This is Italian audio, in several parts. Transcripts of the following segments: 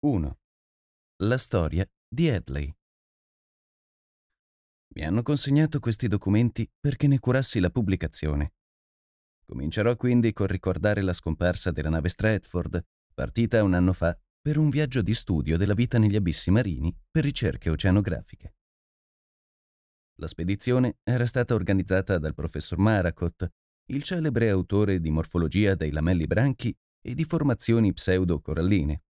1. La storia di Hadley. Mi hanno consegnato questi documenti perché ne curassi la pubblicazione. Comincerò quindi col ricordare la scomparsa della nave Stratford, partita un anno fa per un viaggio di studio della vita negli abissi marini per ricerche oceanografiche. La spedizione era stata organizzata dal professor Maracott, il celebre autore di morfologia dei lamelli branchi e di formazioni pseudo-coralline,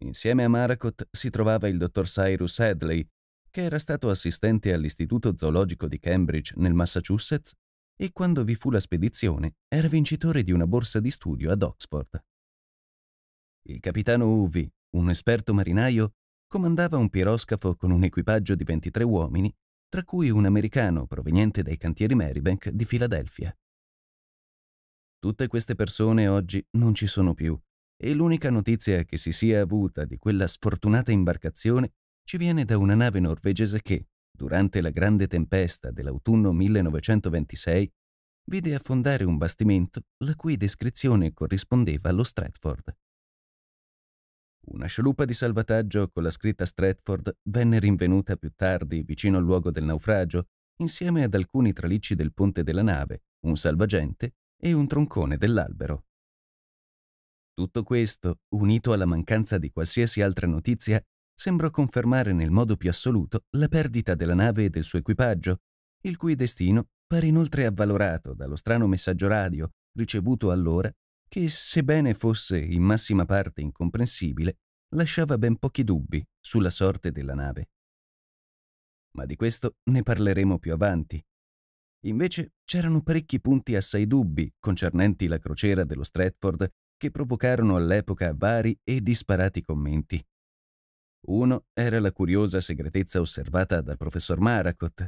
Insieme a Marakot si trovava il dottor Cyrus Hadley, che era stato assistente all'Istituto Zoologico di Cambridge nel Massachusetts e quando vi fu la spedizione era vincitore di una borsa di studio ad Oxford. Il capitano Uvi, un esperto marinaio, comandava un piroscafo con un equipaggio di 23 uomini, tra cui un americano proveniente dai cantieri Marybank di Filadelfia. Tutte queste persone oggi non ci sono più e l'unica notizia che si sia avuta di quella sfortunata imbarcazione ci viene da una nave norvegese che, durante la grande tempesta dell'autunno 1926, vide affondare un bastimento la cui descrizione corrispondeva allo Stratford. Una scialuppa di salvataggio con la scritta Stratford venne rinvenuta più tardi vicino al luogo del naufragio, insieme ad alcuni tralicci del ponte della nave, un salvagente e un troncone dell'albero. Tutto questo, unito alla mancanza di qualsiasi altra notizia, sembrò confermare nel modo più assoluto la perdita della nave e del suo equipaggio, il cui destino pare inoltre avvalorato dallo strano messaggio radio ricevuto allora che, sebbene fosse in massima parte incomprensibile, lasciava ben pochi dubbi sulla sorte della nave. Ma di questo ne parleremo più avanti. Invece c'erano parecchi punti assai dubbi concernenti la crociera dello Stratford che provocarono all'epoca vari e disparati commenti. Uno era la curiosa segretezza osservata dal professor Maracot.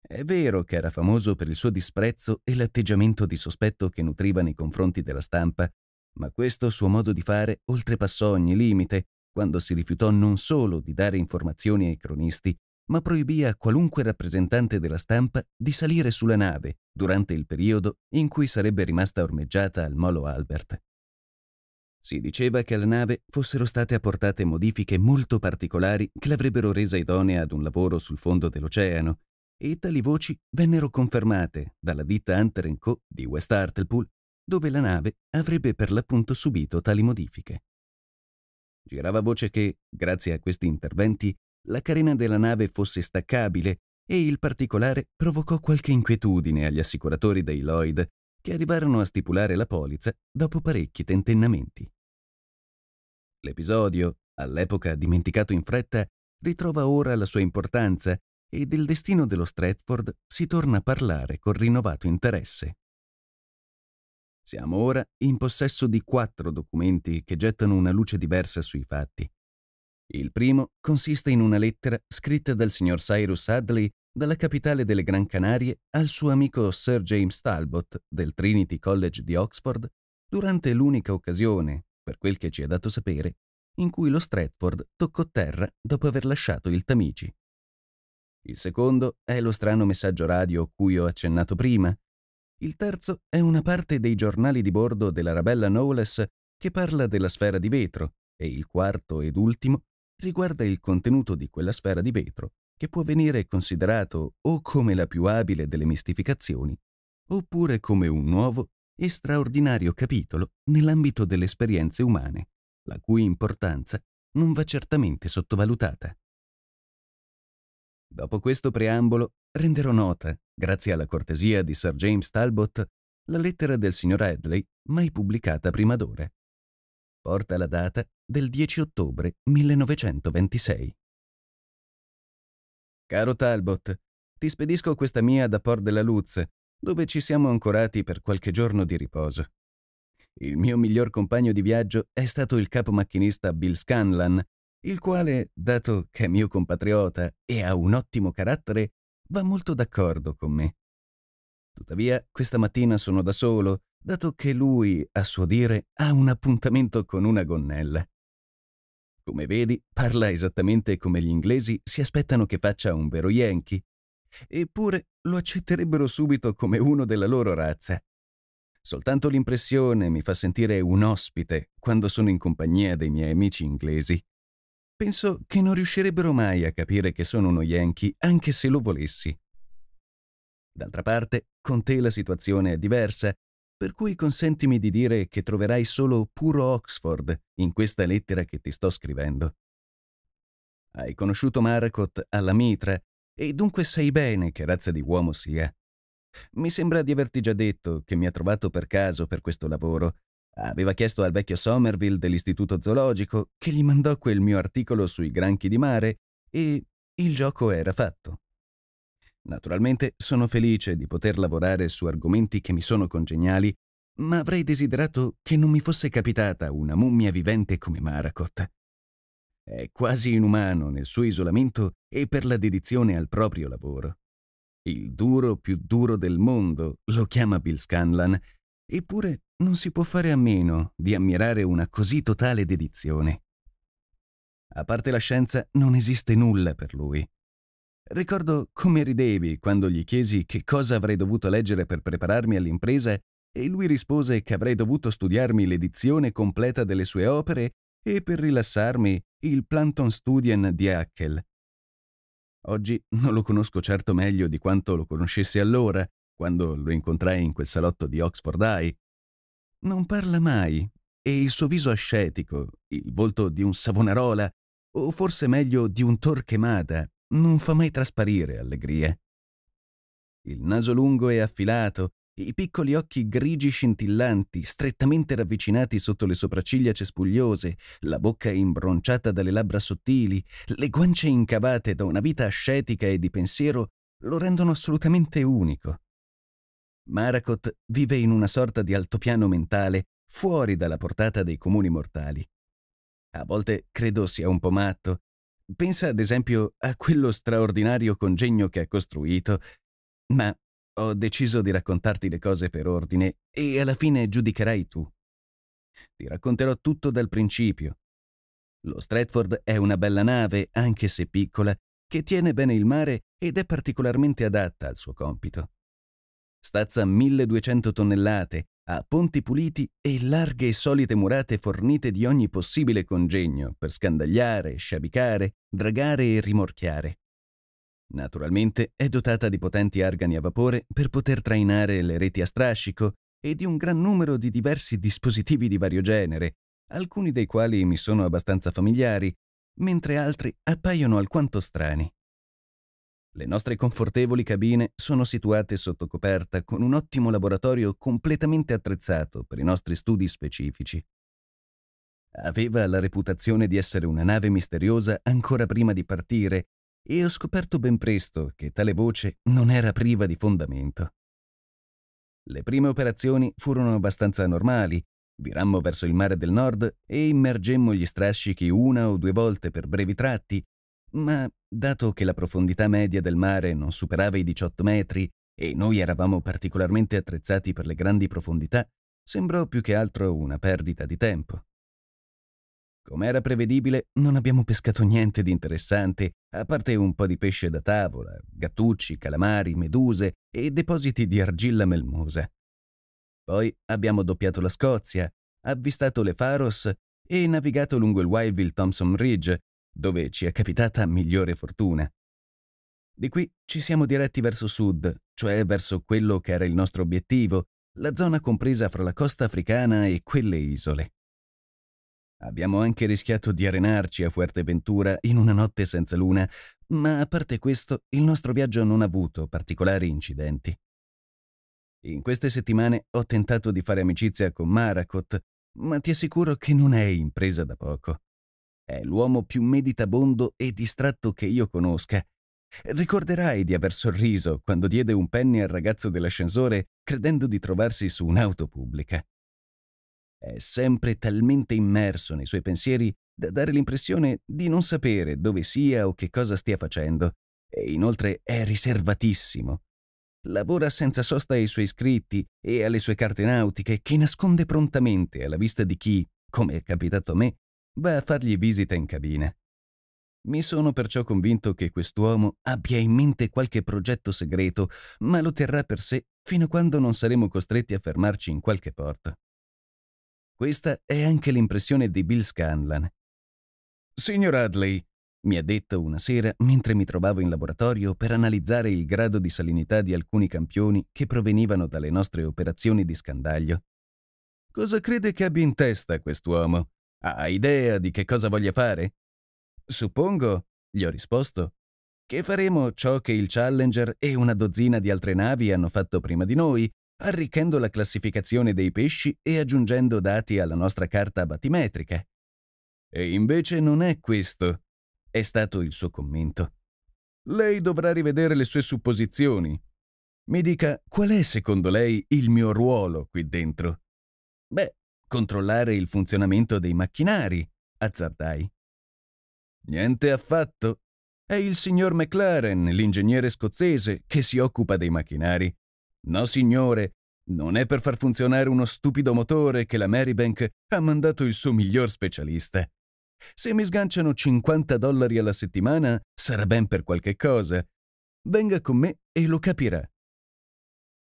È vero che era famoso per il suo disprezzo e l'atteggiamento di sospetto che nutriva nei confronti della stampa, ma questo suo modo di fare oltrepassò ogni limite quando si rifiutò non solo di dare informazioni ai cronisti, ma proibì a qualunque rappresentante della stampa di salire sulla nave durante il periodo in cui sarebbe rimasta ormeggiata al Molo Albert. Si diceva che alla nave fossero state apportate modifiche molto particolari che l'avrebbero resa idonea ad un lavoro sul fondo dell'oceano, e tali voci vennero confermate dalla ditta Hunter Co. di West Hartlepool, dove la nave avrebbe per l'appunto subito tali modifiche. Girava voce che, grazie a questi interventi, la carena della nave fosse staccabile e il particolare provocò qualche inquietudine agli assicuratori dei Lloyd che arrivarono a stipulare la polizza dopo parecchi tentennamenti. L'episodio, all'epoca dimenticato in fretta, ritrova ora la sua importanza e del destino dello Stratford si torna a parlare con rinnovato interesse. Siamo ora in possesso di quattro documenti che gettano una luce diversa sui fatti. Il primo consiste in una lettera scritta dal signor Cyrus Hadley dalla capitale delle Gran Canarie al suo amico Sir James Talbot del Trinity College di Oxford durante l'unica occasione, per quel che ci è dato sapere, in cui lo Stratford toccò terra dopo aver lasciato il Tamigi. Il secondo è lo strano messaggio radio cui ho accennato prima. Il terzo è una parte dei giornali di bordo della Rabella Knowles che parla della sfera di vetro e il quarto ed ultimo riguarda il contenuto di quella sfera di vetro che può venire considerato o come la più abile delle mistificazioni, oppure come un nuovo e straordinario capitolo nell'ambito delle esperienze umane, la cui importanza non va certamente sottovalutata. Dopo questo preambolo, renderò nota, grazie alla cortesia di Sir James Talbot, la lettera del signor Hadley mai pubblicata prima d'ora. Porta la data del 10 ottobre 1926. Caro Talbot, ti spedisco questa mia da Port della Luz, dove ci siamo ancorati per qualche giorno di riposo. Il mio miglior compagno di viaggio è stato il capo macchinista Bill Scanlan, il quale, dato che è mio compatriota e ha un ottimo carattere, va molto d'accordo con me. Tuttavia, questa mattina sono da solo, dato che lui, a suo dire, ha un appuntamento con una gonnella. Come vedi, parla esattamente come gli inglesi si aspettano che faccia un vero Yankee. Eppure lo accetterebbero subito come uno della loro razza. Soltanto l'impressione mi fa sentire un ospite quando sono in compagnia dei miei amici inglesi. Penso che non riuscirebbero mai a capire che sono uno Yankee anche se lo volessi. D'altra parte, con te la situazione è diversa per cui consentimi di dire che troverai solo puro Oxford in questa lettera che ti sto scrivendo. Hai conosciuto Marcot alla mitra e dunque sai bene che razza di uomo sia. Mi sembra di averti già detto che mi ha trovato per caso per questo lavoro. Aveva chiesto al vecchio Somerville dell'Istituto Zoologico che gli mandò quel mio articolo sui granchi di mare e il gioco era fatto. Naturalmente sono felice di poter lavorare su argomenti che mi sono congeniali, ma avrei desiderato che non mi fosse capitata una mummia vivente come Marakot. È quasi inumano nel suo isolamento e per la dedizione al proprio lavoro. Il duro più duro del mondo lo chiama Bill Scanlan, eppure non si può fare a meno di ammirare una così totale dedizione. A parte la scienza, non esiste nulla per lui. Ricordo come ridevi quando gli chiesi che cosa avrei dovuto leggere per prepararmi all'impresa e lui rispose che avrei dovuto studiarmi l'edizione completa delle sue opere e per rilassarmi il Planton Studien di Haeckel. Oggi non lo conosco certo meglio di quanto lo conoscessi allora, quando lo incontrai in quel salotto di Oxford High. Non parla mai, e il suo viso ascetico, il volto di un Savonarola, o forse meglio di un Torquemada, non fa mai trasparire allegria. Il naso lungo e affilato, i piccoli occhi grigi scintillanti, strettamente ravvicinati sotto le sopracciglia cespugliose, la bocca imbronciata dalle labbra sottili, le guance incavate da una vita ascetica e di pensiero, lo rendono assolutamente unico. Marakot vive in una sorta di altopiano mentale fuori dalla portata dei comuni mortali. A volte credo sia un po' matto Pensa ad esempio a quello straordinario congegno che ha costruito, ma ho deciso di raccontarti le cose per ordine e alla fine giudicherai tu. Ti racconterò tutto dal principio. Lo Stratford è una bella nave, anche se piccola, che tiene bene il mare ed è particolarmente adatta al suo compito. Stazza 1200 tonnellate ha ponti puliti e larghe e solite murate fornite di ogni possibile congegno per scandagliare, sciabicare, dragare e rimorchiare. Naturalmente è dotata di potenti argani a vapore per poter trainare le reti a strascico e di un gran numero di diversi dispositivi di vario genere, alcuni dei quali mi sono abbastanza familiari, mentre altri appaiono alquanto strani. Le nostre confortevoli cabine sono situate sotto coperta con un ottimo laboratorio completamente attrezzato per i nostri studi specifici. Aveva la reputazione di essere una nave misteriosa ancora prima di partire e ho scoperto ben presto che tale voce non era priva di fondamento. Le prime operazioni furono abbastanza normali. Virammo verso il mare del nord e immergemmo gli strascichi una o due volte per brevi tratti ma dato che la profondità media del mare non superava i 18 metri e noi eravamo particolarmente attrezzati per le grandi profondità, sembrò più che altro una perdita di tempo. Come era prevedibile, non abbiamo pescato niente di interessante, a parte un po' di pesce da tavola, gattucci, calamari, meduse e depositi di argilla melmosa. Poi abbiamo doppiato la Scozia, avvistato le Faros e navigato lungo il Wyville Thompson Ridge dove ci è capitata migliore fortuna. Di qui ci siamo diretti verso sud, cioè verso quello che era il nostro obiettivo, la zona compresa fra la costa africana e quelle isole. Abbiamo anche rischiato di arenarci a Fuerteventura in una notte senza luna, ma a parte questo il nostro viaggio non ha avuto particolari incidenti. In queste settimane ho tentato di fare amicizia con Marakot, ma ti assicuro che non è impresa da poco. È l'uomo più meditabondo e distratto che io conosca. Ricorderai di aver sorriso quando diede un penny al ragazzo dell'ascensore credendo di trovarsi su un'auto pubblica. È sempre talmente immerso nei suoi pensieri da dare l'impressione di non sapere dove sia o che cosa stia facendo, e inoltre è riservatissimo. Lavora senza sosta ai suoi scritti e alle sue carte nautiche che nasconde prontamente alla vista di chi, come è capitato a me, va a fargli visita in cabina. Mi sono perciò convinto che quest'uomo abbia in mente qualche progetto segreto, ma lo terrà per sé fino a quando non saremo costretti a fermarci in qualche porta. Questa è anche l'impressione di Bill Scanlan. Signor Hadley, mi ha detto una sera mentre mi trovavo in laboratorio per analizzare il grado di salinità di alcuni campioni che provenivano dalle nostre operazioni di scandaglio. Cosa crede che abbia in testa quest'uomo? Ha idea di che cosa voglia fare? Suppongo, gli ho risposto, che faremo ciò che il Challenger e una dozzina di altre navi hanno fatto prima di noi, arricchendo la classificazione dei pesci e aggiungendo dati alla nostra carta batimetrica. E invece non è questo, è stato il suo commento. Lei dovrà rivedere le sue supposizioni. Mi dica qual è secondo lei il mio ruolo qui dentro. Beh, Controllare il funzionamento dei macchinari, azzardai. Niente affatto. È il signor McLaren, l'ingegnere scozzese, che si occupa dei macchinari. No, signore, non è per far funzionare uno stupido motore che la Marybank ha mandato il suo miglior specialista. Se mi sganciano 50 dollari alla settimana, sarà ben per qualche cosa. Venga con me e lo capirà.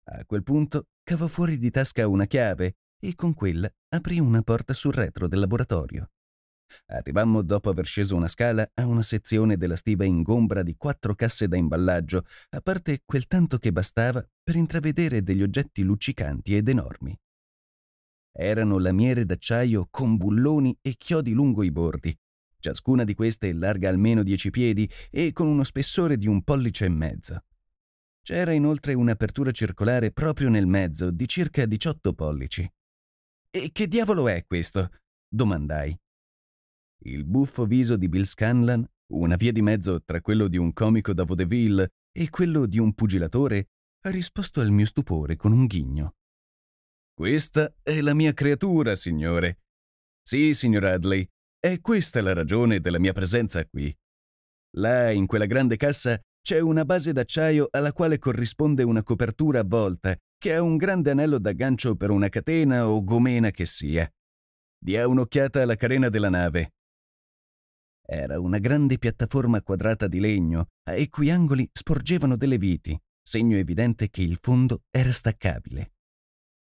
A quel punto cavò fuori di tasca una chiave e con quella aprì una porta sul retro del laboratorio. Arrivammo dopo aver sceso una scala a una sezione della stiva ingombra di quattro casse da imballaggio, a parte quel tanto che bastava per intravedere degli oggetti luccicanti ed enormi. Erano lamiere d'acciaio con bulloni e chiodi lungo i bordi, ciascuna di queste larga almeno 10 piedi e con uno spessore di un pollice e mezzo. C'era inoltre un'apertura circolare proprio nel mezzo di circa 18 pollici. E che diavolo è questo? domandai. Il buffo viso di Bill Scanlan, una via di mezzo tra quello di un comico da vaudeville e quello di un pugilatore, ha risposto al mio stupore con un ghigno. Questa è la mia creatura, signore. Sì, signor Hadley, è questa la ragione della mia presenza qui. Là, in quella grande cassa, c'è una base d'acciaio alla quale corrisponde una copertura avvolta che è un grande anello d'aggancio per una catena o gomena che sia. Dia un'occhiata alla carena della nave. Era una grande piattaforma quadrata di legno, ai cui angoli sporgevano delle viti, segno evidente che il fondo era staccabile.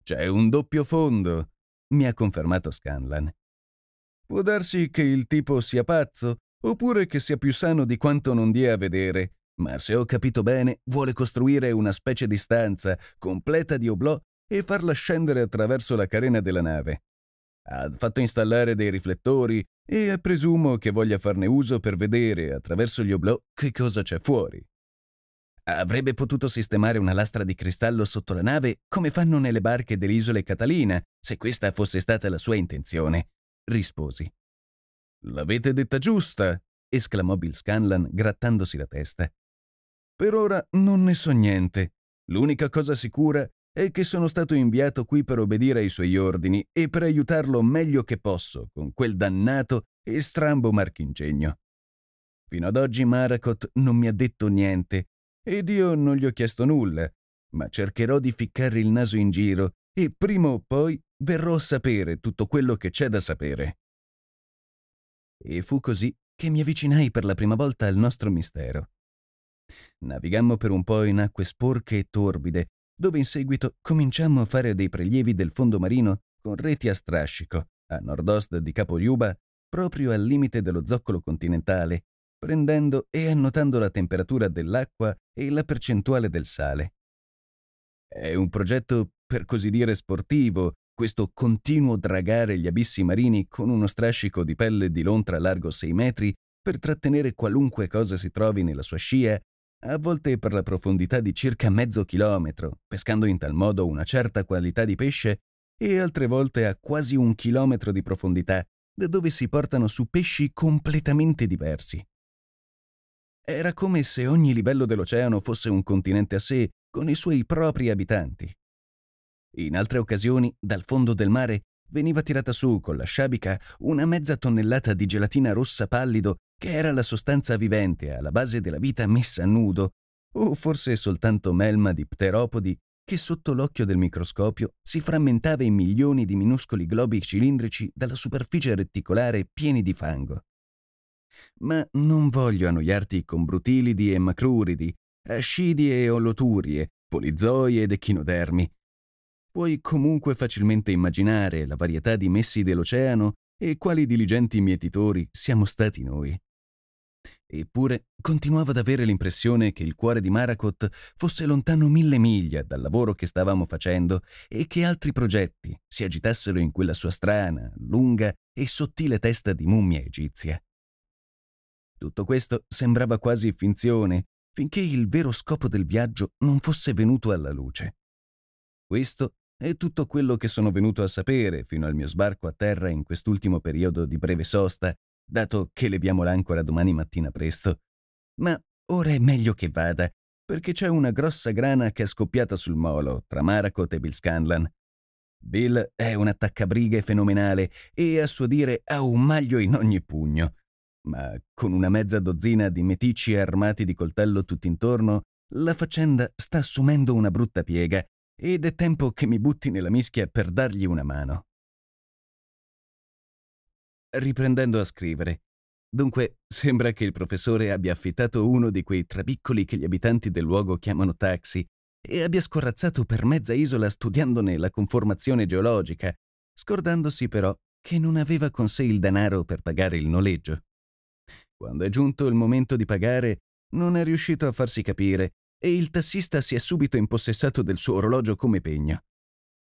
C'è un doppio fondo, mi ha confermato Scanlan. Può darsi che il tipo sia pazzo, oppure che sia più sano di quanto non dia a vedere, ma se ho capito bene vuole costruire una specie di stanza completa di oblò e farla scendere attraverso la carena della nave. Ha fatto installare dei riflettori e presumo che voglia farne uso per vedere attraverso gli oblò che cosa c'è fuori. Avrebbe potuto sistemare una lastra di cristallo sotto la nave come fanno nelle barche dell'isola Catalina, se questa fosse stata la sua intenzione, risposi. L'avete detta giusta, esclamò Bill Scanlan grattandosi la testa. Per ora non ne so niente. L'unica cosa sicura è che sono stato inviato qui per obbedire ai suoi ordini e per aiutarlo meglio che posso con quel dannato e strambo marchingegno. Fino ad oggi Marakot non mi ha detto niente ed io non gli ho chiesto nulla, ma cercherò di ficcare il naso in giro e prima o poi verrò a sapere tutto quello che c'è da sapere. E fu così che mi avvicinai per la prima volta al nostro mistero. Navigammo per un po' in acque sporche e torbide, dove in seguito cominciammo a fare dei prelievi del fondo marino con reti a strascico, a nord-ovest di Capo Yuba, proprio al limite dello zoccolo continentale, prendendo e annotando la temperatura dell'acqua e la percentuale del sale. È un progetto, per così dire, sportivo, questo continuo dragare gli abissi marini con uno strascico di pelle di lontra largo 6 metri per trattenere qualunque cosa si trovi nella sua scia a volte per la profondità di circa mezzo chilometro, pescando in tal modo una certa qualità di pesce, e altre volte a quasi un chilometro di profondità, da dove si portano su pesci completamente diversi. Era come se ogni livello dell'oceano fosse un continente a sé, con i suoi propri abitanti. In altre occasioni, dal fondo del mare, veniva tirata su con la sciabica una mezza tonnellata di gelatina rossa pallido che era la sostanza vivente alla base della vita messa a nudo, o forse soltanto melma di pteropodi che sotto l'occhio del microscopio si frammentava in milioni di minuscoli globi cilindrici dalla superficie retticolare pieni di fango. Ma non voglio annoiarti con brutilidi e macruridi, ascidie e oloturie, polizoi ed echinodermi. Puoi comunque facilmente immaginare la varietà di messi dell'oceano e quali diligenti mietitori siamo stati noi. Eppure continuavo ad avere l'impressione che il cuore di Maracot fosse lontano mille miglia dal lavoro che stavamo facendo e che altri progetti si agitassero in quella sua strana, lunga e sottile testa di mummia egizia. Tutto questo sembrava quasi finzione, finché il vero scopo del viaggio non fosse venuto alla luce. Questo e tutto quello che sono venuto a sapere fino al mio sbarco a terra in quest'ultimo periodo di breve sosta, dato che leviamo l'ancora domani mattina presto. Ma ora è meglio che vada, perché c'è una grossa grana che è scoppiata sul molo tra Marakot e Bill Scanlan. Bill è un attaccabrighe fenomenale e a suo dire ha un maglio in ogni pugno. Ma con una mezza dozzina di meticci armati di coltello tutt'intorno, la faccenda sta assumendo una brutta piega ed è tempo che mi butti nella mischia per dargli una mano. Riprendendo a scrivere, Dunque, sembra che il professore abbia affittato uno di quei trabiccoli che gli abitanti del luogo chiamano taxi e abbia scorrazzato per mezza isola studiandone la conformazione geologica, scordandosi però che non aveva con sé il denaro per pagare il noleggio. Quando è giunto il momento di pagare, non è riuscito a farsi capire e il tassista si è subito impossessato del suo orologio come pegno.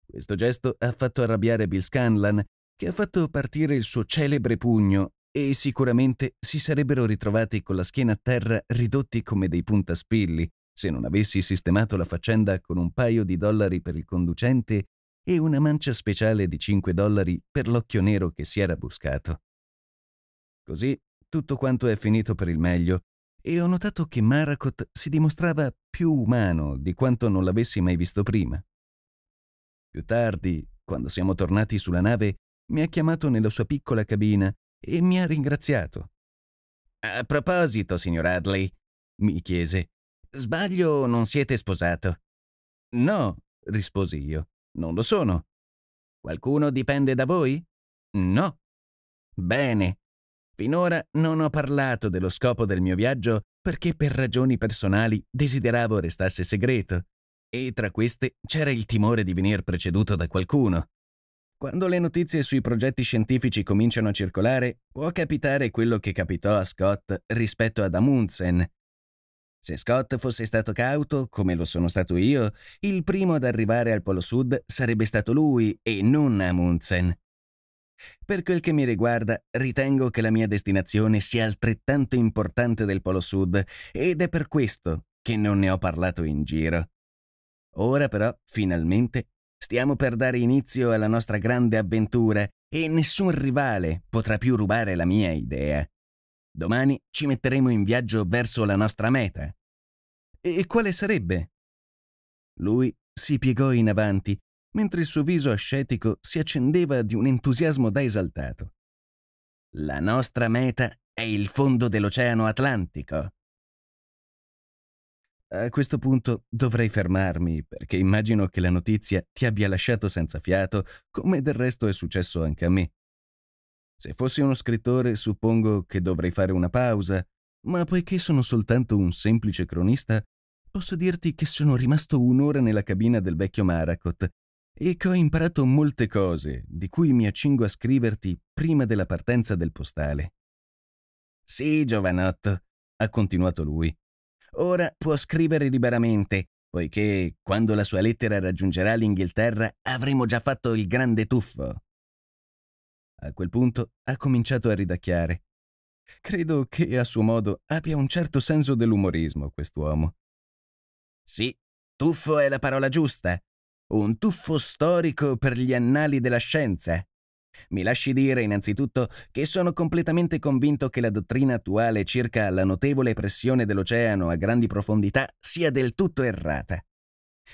Questo gesto ha fatto arrabbiare Bill Scanlan, che ha fatto partire il suo celebre pugno e sicuramente si sarebbero ritrovati con la schiena a terra ridotti come dei puntaspilli se non avessi sistemato la faccenda con un paio di dollari per il conducente e una mancia speciale di 5 dollari per l'occhio nero che si era buscato. Così tutto quanto è finito per il meglio e ho notato che Marakot si dimostrava più umano di quanto non l'avessi mai visto prima. Più tardi, quando siamo tornati sulla nave, mi ha chiamato nella sua piccola cabina e mi ha ringraziato. A proposito, signor Adley, mi chiese, sbaglio o non siete sposato? No, risposi io, non lo sono. Qualcuno dipende da voi? No. Bene, Finora non ho parlato dello scopo del mio viaggio perché per ragioni personali desideravo restasse segreto, e tra queste c'era il timore di venir preceduto da qualcuno. Quando le notizie sui progetti scientifici cominciano a circolare, può capitare quello che capitò a Scott rispetto ad Amundsen, se Scott fosse stato cauto, come lo sono stato io, il primo ad arrivare al Polo Sud sarebbe stato lui e non Amundsen. Per quel che mi riguarda, ritengo che la mia destinazione sia altrettanto importante del Polo Sud ed è per questo che non ne ho parlato in giro. Ora però, finalmente, stiamo per dare inizio alla nostra grande avventura e nessun rivale potrà più rubare la mia idea. Domani ci metteremo in viaggio verso la nostra meta. E quale sarebbe? Lui si piegò in avanti mentre il suo viso ascetico si accendeva di un entusiasmo da esaltato. La nostra meta è il fondo dell'Oceano Atlantico. A questo punto dovrei fermarmi perché immagino che la notizia ti abbia lasciato senza fiato, come del resto è successo anche a me. Se fossi uno scrittore suppongo che dovrei fare una pausa, ma poiché sono soltanto un semplice cronista, posso dirti che sono rimasto un'ora nella cabina del vecchio Maracot e che ho imparato molte cose di cui mi accingo a scriverti prima della partenza del postale. Sì, giovanotto, ha continuato lui. Ora può scrivere liberamente, poiché quando la sua lettera raggiungerà l'Inghilterra avremo già fatto il grande tuffo. A quel punto ha cominciato a ridacchiare. Credo che a suo modo abbia un certo senso dell'umorismo quest'uomo. Sì, tuffo è la parola giusta, un tuffo storico per gli annali della scienza. Mi lasci dire innanzitutto che sono completamente convinto che la dottrina attuale circa la notevole pressione dell'oceano a grandi profondità sia del tutto errata.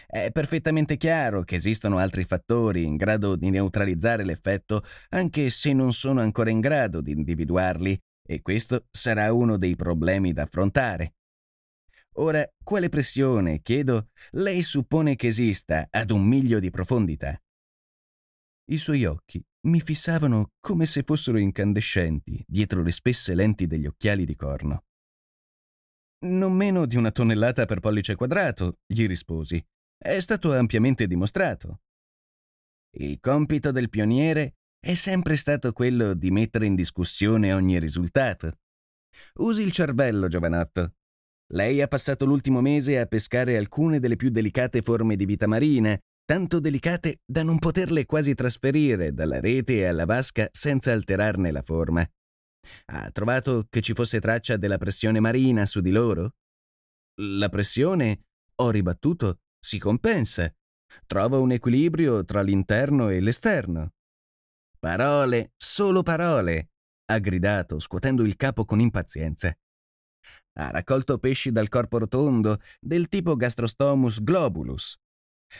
È perfettamente chiaro che esistono altri fattori in grado di neutralizzare l'effetto, anche se non sono ancora in grado di individuarli, e questo sarà uno dei problemi da affrontare. Ora, quale pressione, chiedo, lei suppone che esista ad un miglio di profondità? I suoi occhi mi fissavano come se fossero incandescenti dietro le spesse lenti degli occhiali di corno. Non meno di una tonnellata per pollice quadrato, gli risposi. È stato ampiamente dimostrato. Il compito del pioniere è sempre stato quello di mettere in discussione ogni risultato. Usi il cervello, giovanotto, lei ha passato l'ultimo mese a pescare alcune delle più delicate forme di vita marina, tanto delicate da non poterle quasi trasferire dalla rete alla vasca senza alterarne la forma. Ha trovato che ci fosse traccia della pressione marina su di loro? La pressione, ho ribattuto, si compensa. Trova un equilibrio tra l'interno e l'esterno. Parole, solo parole, ha gridato, scuotendo il capo con impazienza. Ha raccolto pesci dal corpo rotondo, del tipo Gastrostomus globulus.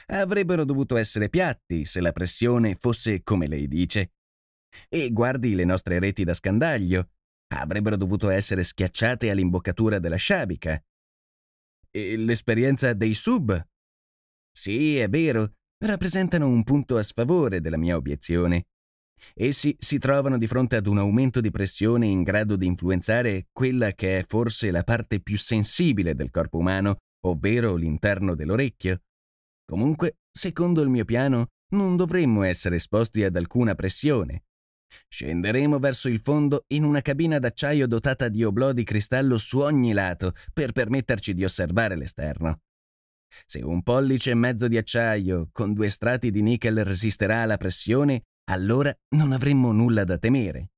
Avrebbero dovuto essere piatti se la pressione fosse come lei dice. E guardi le nostre reti da scandaglio. Avrebbero dovuto essere schiacciate all'imboccatura della sciabica. E l'esperienza dei sub? Sì, è vero, rappresentano un punto a sfavore della mia obiezione. Essi si trovano di fronte ad un aumento di pressione in grado di influenzare quella che è forse la parte più sensibile del corpo umano, ovvero l'interno dell'orecchio. Comunque, secondo il mio piano, non dovremmo essere esposti ad alcuna pressione. Scenderemo verso il fondo in una cabina d'acciaio dotata di oblò di cristallo su ogni lato per permetterci di osservare l'esterno. Se un pollice e mezzo di acciaio con due strati di nickel resisterà alla pressione, allora non avremmo nulla da temere.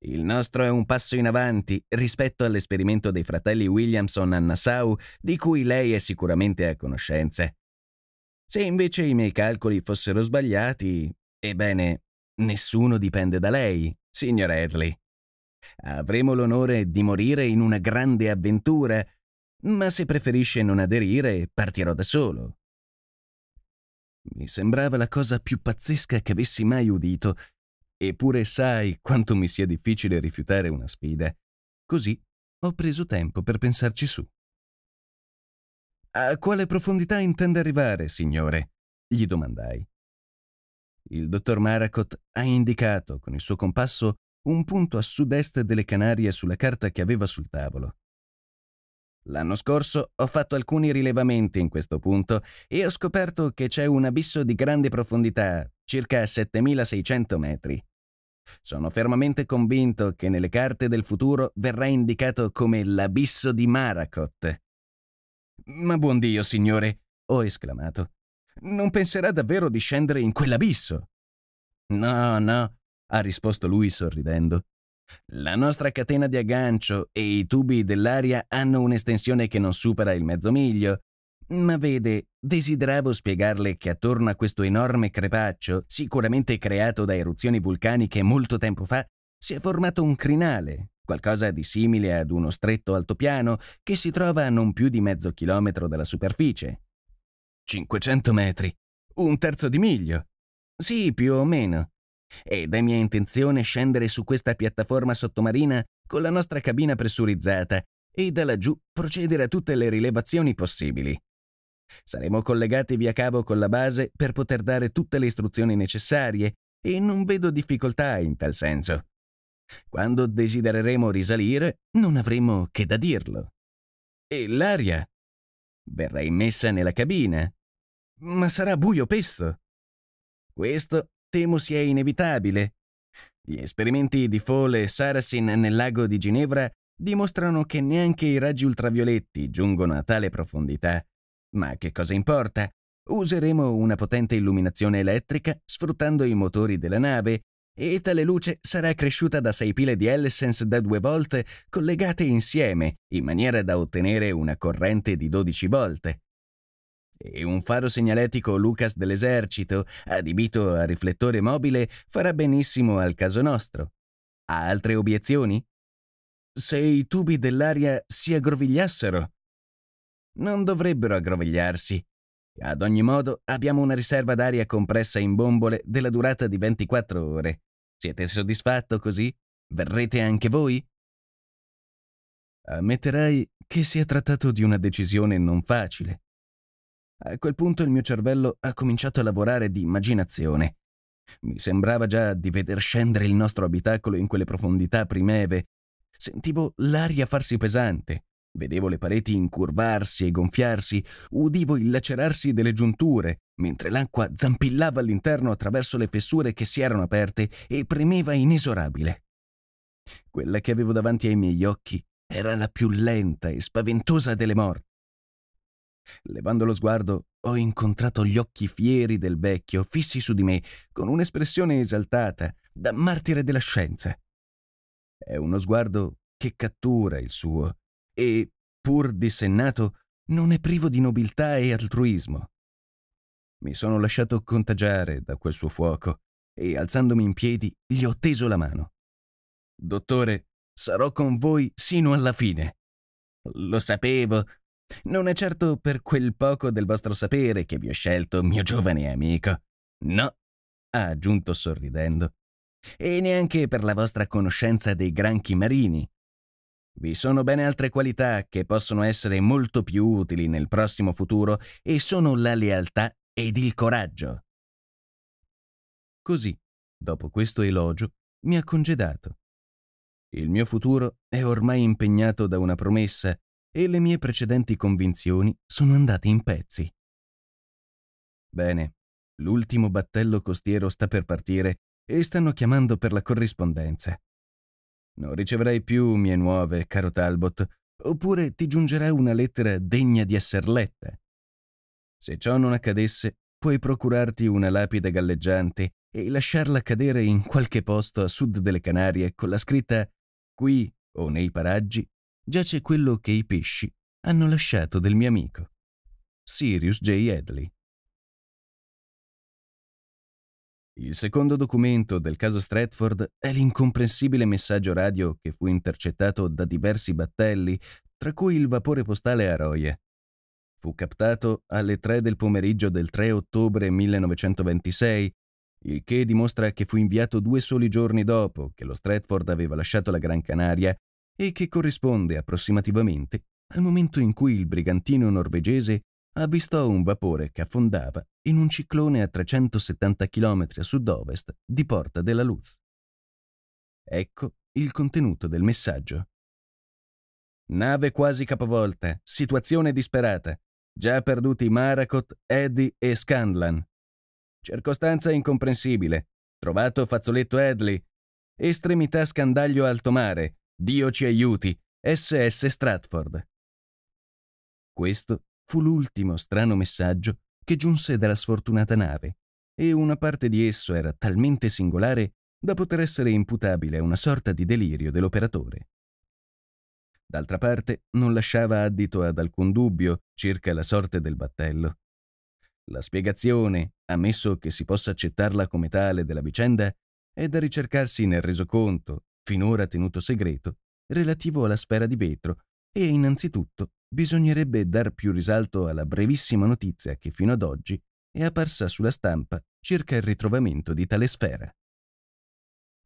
Il nostro è un passo in avanti rispetto all'esperimento dei fratelli Williamson a Nassau, di cui lei è sicuramente a conoscenza. Se invece i miei calcoli fossero sbagliati, ebbene, nessuno dipende da lei, signor Hadley. Avremo l'onore di morire in una grande avventura, ma se preferisce non aderire, partirò da solo. Mi sembrava la cosa più pazzesca che avessi mai udito, eppure sai quanto mi sia difficile rifiutare una sfida. Così ho preso tempo per pensarci su. A quale profondità intende arrivare, signore? gli domandai. Il dottor Maracot ha indicato con il suo compasso un punto a sud-est delle Canarie sulla carta che aveva sul tavolo. L'anno scorso ho fatto alcuni rilevamenti in questo punto e ho scoperto che c'è un abisso di grande profondità, circa 7600 metri. Sono fermamente convinto che nelle carte del futuro verrà indicato come l'abisso di Marakot. Ma buon Dio, signore, ho esclamato. Non penserà davvero di scendere in quell'abisso? No, no, ha risposto lui sorridendo. La nostra catena di aggancio e i tubi dell'aria hanno un'estensione che non supera il mezzo miglio. Ma vede, desideravo spiegarle che attorno a questo enorme crepaccio, sicuramente creato da eruzioni vulcaniche molto tempo fa, si è formato un crinale, qualcosa di simile ad uno stretto altopiano che si trova a non più di mezzo chilometro dalla superficie. 500 metri, un terzo di miglio. Sì, più o meno. Ed è mia intenzione scendere su questa piattaforma sottomarina con la nostra cabina pressurizzata e da laggiù procedere a tutte le rilevazioni possibili. Saremo collegati via cavo con la base per poter dare tutte le istruzioni necessarie e non vedo difficoltà in tal senso. Quando desidereremo risalire, non avremo che da dirlo. E l'aria? Verrà immessa nella cabina. Ma sarà buio pesto. Questo temo sia inevitabile. Gli esperimenti di Fole e Saracen nel lago di Ginevra dimostrano che neanche i raggi ultravioletti giungono a tale profondità. Ma che cosa importa? Useremo una potente illuminazione elettrica sfruttando i motori della nave e tale luce sarà cresciuta da sei pile di Ellesens da due volte collegate insieme in maniera da ottenere una corrente di 12 volte e un faro segnaletico Lucas dell'esercito, adibito a riflettore mobile, farà benissimo al caso nostro. Ha altre obiezioni? Se i tubi dell'aria si aggrovigliassero? Non dovrebbero aggrovigliarsi. Ad ogni modo, abbiamo una riserva d'aria compressa in bombole della durata di 24 ore. Siete soddisfatto così? Verrete anche voi? Ammetterai che si è trattato di una decisione non facile. A quel punto il mio cervello ha cominciato a lavorare di immaginazione. Mi sembrava già di veder scendere il nostro abitacolo in quelle profondità primeve. Sentivo l'aria farsi pesante, vedevo le pareti incurvarsi e gonfiarsi, udivo il lacerarsi delle giunture, mentre l'acqua zampillava all'interno attraverso le fessure che si erano aperte e premeva inesorabile. Quella che avevo davanti ai miei occhi era la più lenta e spaventosa delle morti. Levando lo sguardo, ho incontrato gli occhi fieri del vecchio fissi su di me con un'espressione esaltata, da martire della scienza. È uno sguardo che cattura il suo e, pur dissennato, non è privo di nobiltà e altruismo. Mi sono lasciato contagiare da quel suo fuoco e, alzandomi in piedi, gli ho teso la mano. Dottore, sarò con voi sino alla fine. Lo sapevo non è certo per quel poco del vostro sapere che vi ho scelto mio giovane amico. No, ha aggiunto sorridendo. E neanche per la vostra conoscenza dei granchi marini. Vi sono ben altre qualità che possono essere molto più utili nel prossimo futuro e sono la lealtà ed il coraggio. Così, dopo questo elogio, mi ha congedato. Il mio futuro è ormai impegnato da una promessa e le mie precedenti convinzioni sono andate in pezzi. Bene, l'ultimo battello costiero sta per partire e stanno chiamando per la corrispondenza. Non riceverai più mie nuove, caro Talbot, oppure ti giungerà una lettera degna di esser letta. Se ciò non accadesse, puoi procurarti una lapide galleggiante e lasciarla cadere in qualche posto a sud delle Canarie con la scritta Qui o nei paraggi giace quello che i pesci hanno lasciato del mio amico, Sirius J. Edley. Il secondo documento del caso Stratford è l'incomprensibile messaggio radio che fu intercettato da diversi battelli, tra cui il vapore postale a roie. Fu captato alle 3 del pomeriggio del 3 ottobre 1926, il che dimostra che fu inviato due soli giorni dopo che lo Stratford aveva lasciato la Gran Canaria e che corrisponde approssimativamente al momento in cui il brigantino norvegese avvistò un vapore che affondava in un ciclone a 370 km a sud-ovest di Porta della Luz. Ecco il contenuto del messaggio. Nave quasi capovolta, situazione disperata. Già perduti Maracot, Eddy e Scanlan. Circostanza incomprensibile. Trovato fazzoletto Edley. Estremità scandaglio alto mare. Dio ci aiuti, SS Stratford. Questo fu l'ultimo strano messaggio che giunse dalla sfortunata nave, e una parte di esso era talmente singolare da poter essere imputabile a una sorta di delirio dell'operatore. D'altra parte, non lasciava addito ad alcun dubbio circa la sorte del battello. La spiegazione, ammesso che si possa accettarla come tale della vicenda, è da ricercarsi nel resoconto finora tenuto segreto, relativo alla sfera di vetro e innanzitutto bisognerebbe dar più risalto alla brevissima notizia che fino ad oggi è apparsa sulla stampa circa il ritrovamento di tale sfera.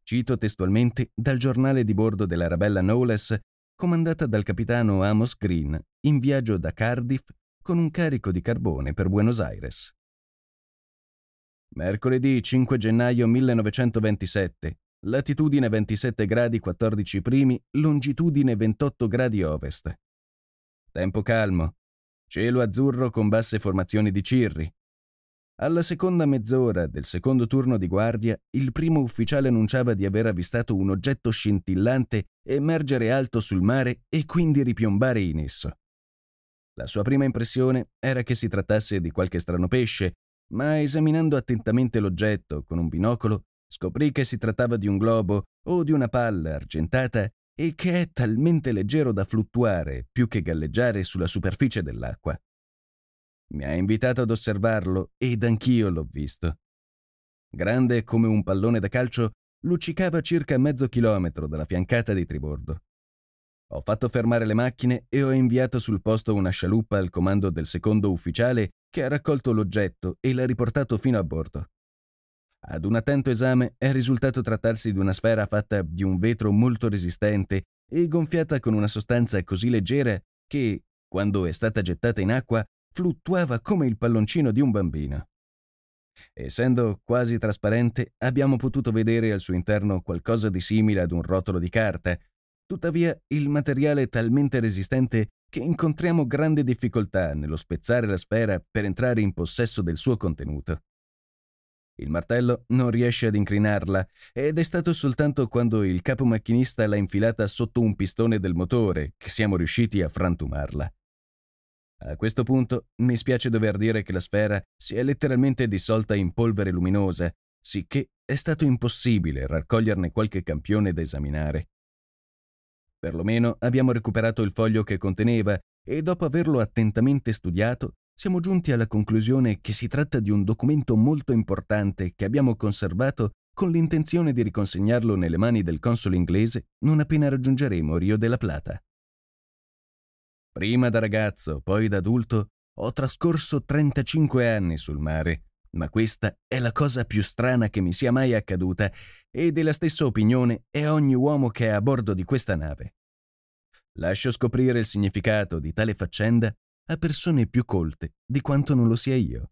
Cito testualmente dal giornale di bordo della Rabella Knowles, comandata dal capitano Amos Green, in viaggio da Cardiff con un carico di carbone per Buenos Aires. Mercoledì 5 gennaio 1927 latitudine 27 gradi 14 primi, longitudine 28 gradi ovest. Tempo calmo, cielo azzurro con basse formazioni di cirri. Alla seconda mezz'ora del secondo turno di guardia, il primo ufficiale annunciava di aver avvistato un oggetto scintillante emergere alto sul mare e quindi ripiombare in esso. La sua prima impressione era che si trattasse di qualche strano pesce, ma esaminando attentamente l'oggetto con un binocolo Scoprì che si trattava di un globo o di una palla argentata e che è talmente leggero da fluttuare più che galleggiare sulla superficie dell'acqua. Mi ha invitato ad osservarlo ed anch'io l'ho visto. Grande come un pallone da calcio, luccicava circa mezzo chilometro dalla fiancata di Tribordo. Ho fatto fermare le macchine e ho inviato sul posto una scialuppa al comando del secondo ufficiale che ha raccolto l'oggetto e l'ha riportato fino a bordo. Ad un attento esame è risultato trattarsi di una sfera fatta di un vetro molto resistente e gonfiata con una sostanza così leggera che, quando è stata gettata in acqua, fluttuava come il palloncino di un bambino. Essendo quasi trasparente, abbiamo potuto vedere al suo interno qualcosa di simile ad un rotolo di carta. Tuttavia, il materiale è talmente resistente che incontriamo grande difficoltà nello spezzare la sfera per entrare in possesso del suo contenuto. Il martello non riesce ad incrinarla ed è stato soltanto quando il capo macchinista l'ha infilata sotto un pistone del motore che siamo riusciti a frantumarla. A questo punto mi spiace dover dire che la sfera si è letteralmente dissolta in polvere luminosa, sicché è stato impossibile raccoglierne qualche campione da esaminare. Perlomeno abbiamo recuperato il foglio che conteneva e dopo averlo attentamente studiato siamo giunti alla conclusione che si tratta di un documento molto importante che abbiamo conservato con l'intenzione di riconsegnarlo nelle mani del console inglese non appena raggiungeremo Rio della Plata. Prima da ragazzo, poi da adulto, ho trascorso 35 anni sul mare, ma questa è la cosa più strana che mi sia mai accaduta e della stessa opinione è ogni uomo che è a bordo di questa nave. Lascio scoprire il significato di tale faccenda a persone più colte di quanto non lo sia io.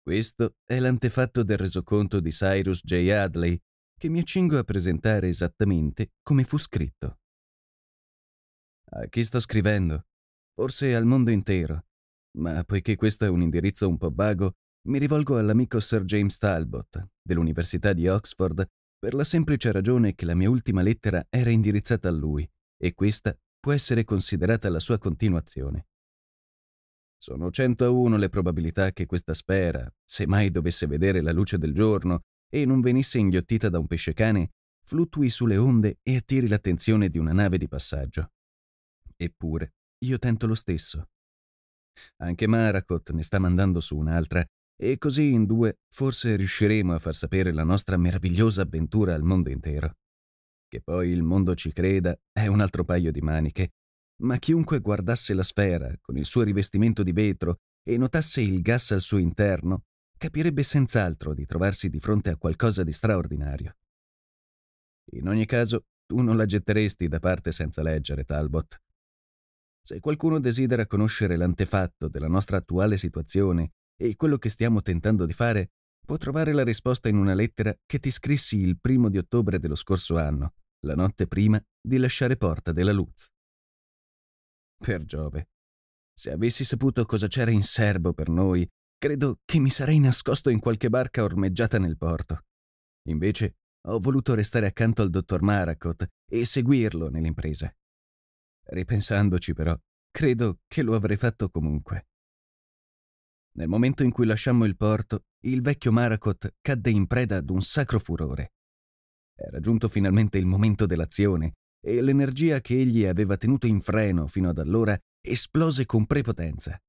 Questo è l'antefatto del resoconto di Cyrus J. Hadley, che mi accingo a presentare esattamente come fu scritto. A chi sto scrivendo? Forse al mondo intero, ma poiché questo è un indirizzo un po' vago, mi rivolgo all'amico Sir James Talbot, dell'Università di Oxford, per la semplice ragione che la mia ultima lettera era indirizzata a lui, e questa può essere considerata la sua continuazione. Sono 101 le probabilità che questa sfera, se mai dovesse vedere la luce del giorno e non venisse inghiottita da un pesce cane, fluttui sulle onde e attiri l'attenzione di una nave di passaggio. Eppure, io tento lo stesso. Anche Marakot ne sta mandando su un'altra, e così in due forse riusciremo a far sapere la nostra meravigliosa avventura al mondo intero. Che poi il mondo ci creda è un altro paio di maniche, ma chiunque guardasse la sfera con il suo rivestimento di vetro e notasse il gas al suo interno, capirebbe senz'altro di trovarsi di fronte a qualcosa di straordinario. In ogni caso, tu non la getteresti da parte senza leggere, Talbot. Se qualcuno desidera conoscere l'antefatto della nostra attuale situazione e quello che stiamo tentando di fare, può trovare la risposta in una lettera che ti scrissi il primo di ottobre dello scorso anno, la notte prima di lasciare Porta della Luz. Per Giove, se avessi saputo cosa c'era in serbo per noi, credo che mi sarei nascosto in qualche barca ormeggiata nel porto. Invece ho voluto restare accanto al dottor Maracot e seguirlo nell'impresa. Ripensandoci però, credo che lo avrei fatto comunque. Nel momento in cui lasciammo il porto, il vecchio Maracot cadde in preda ad un sacro furore. Era giunto finalmente il momento dell'azione e l'energia che egli aveva tenuto in freno fino ad allora esplose con prepotenza.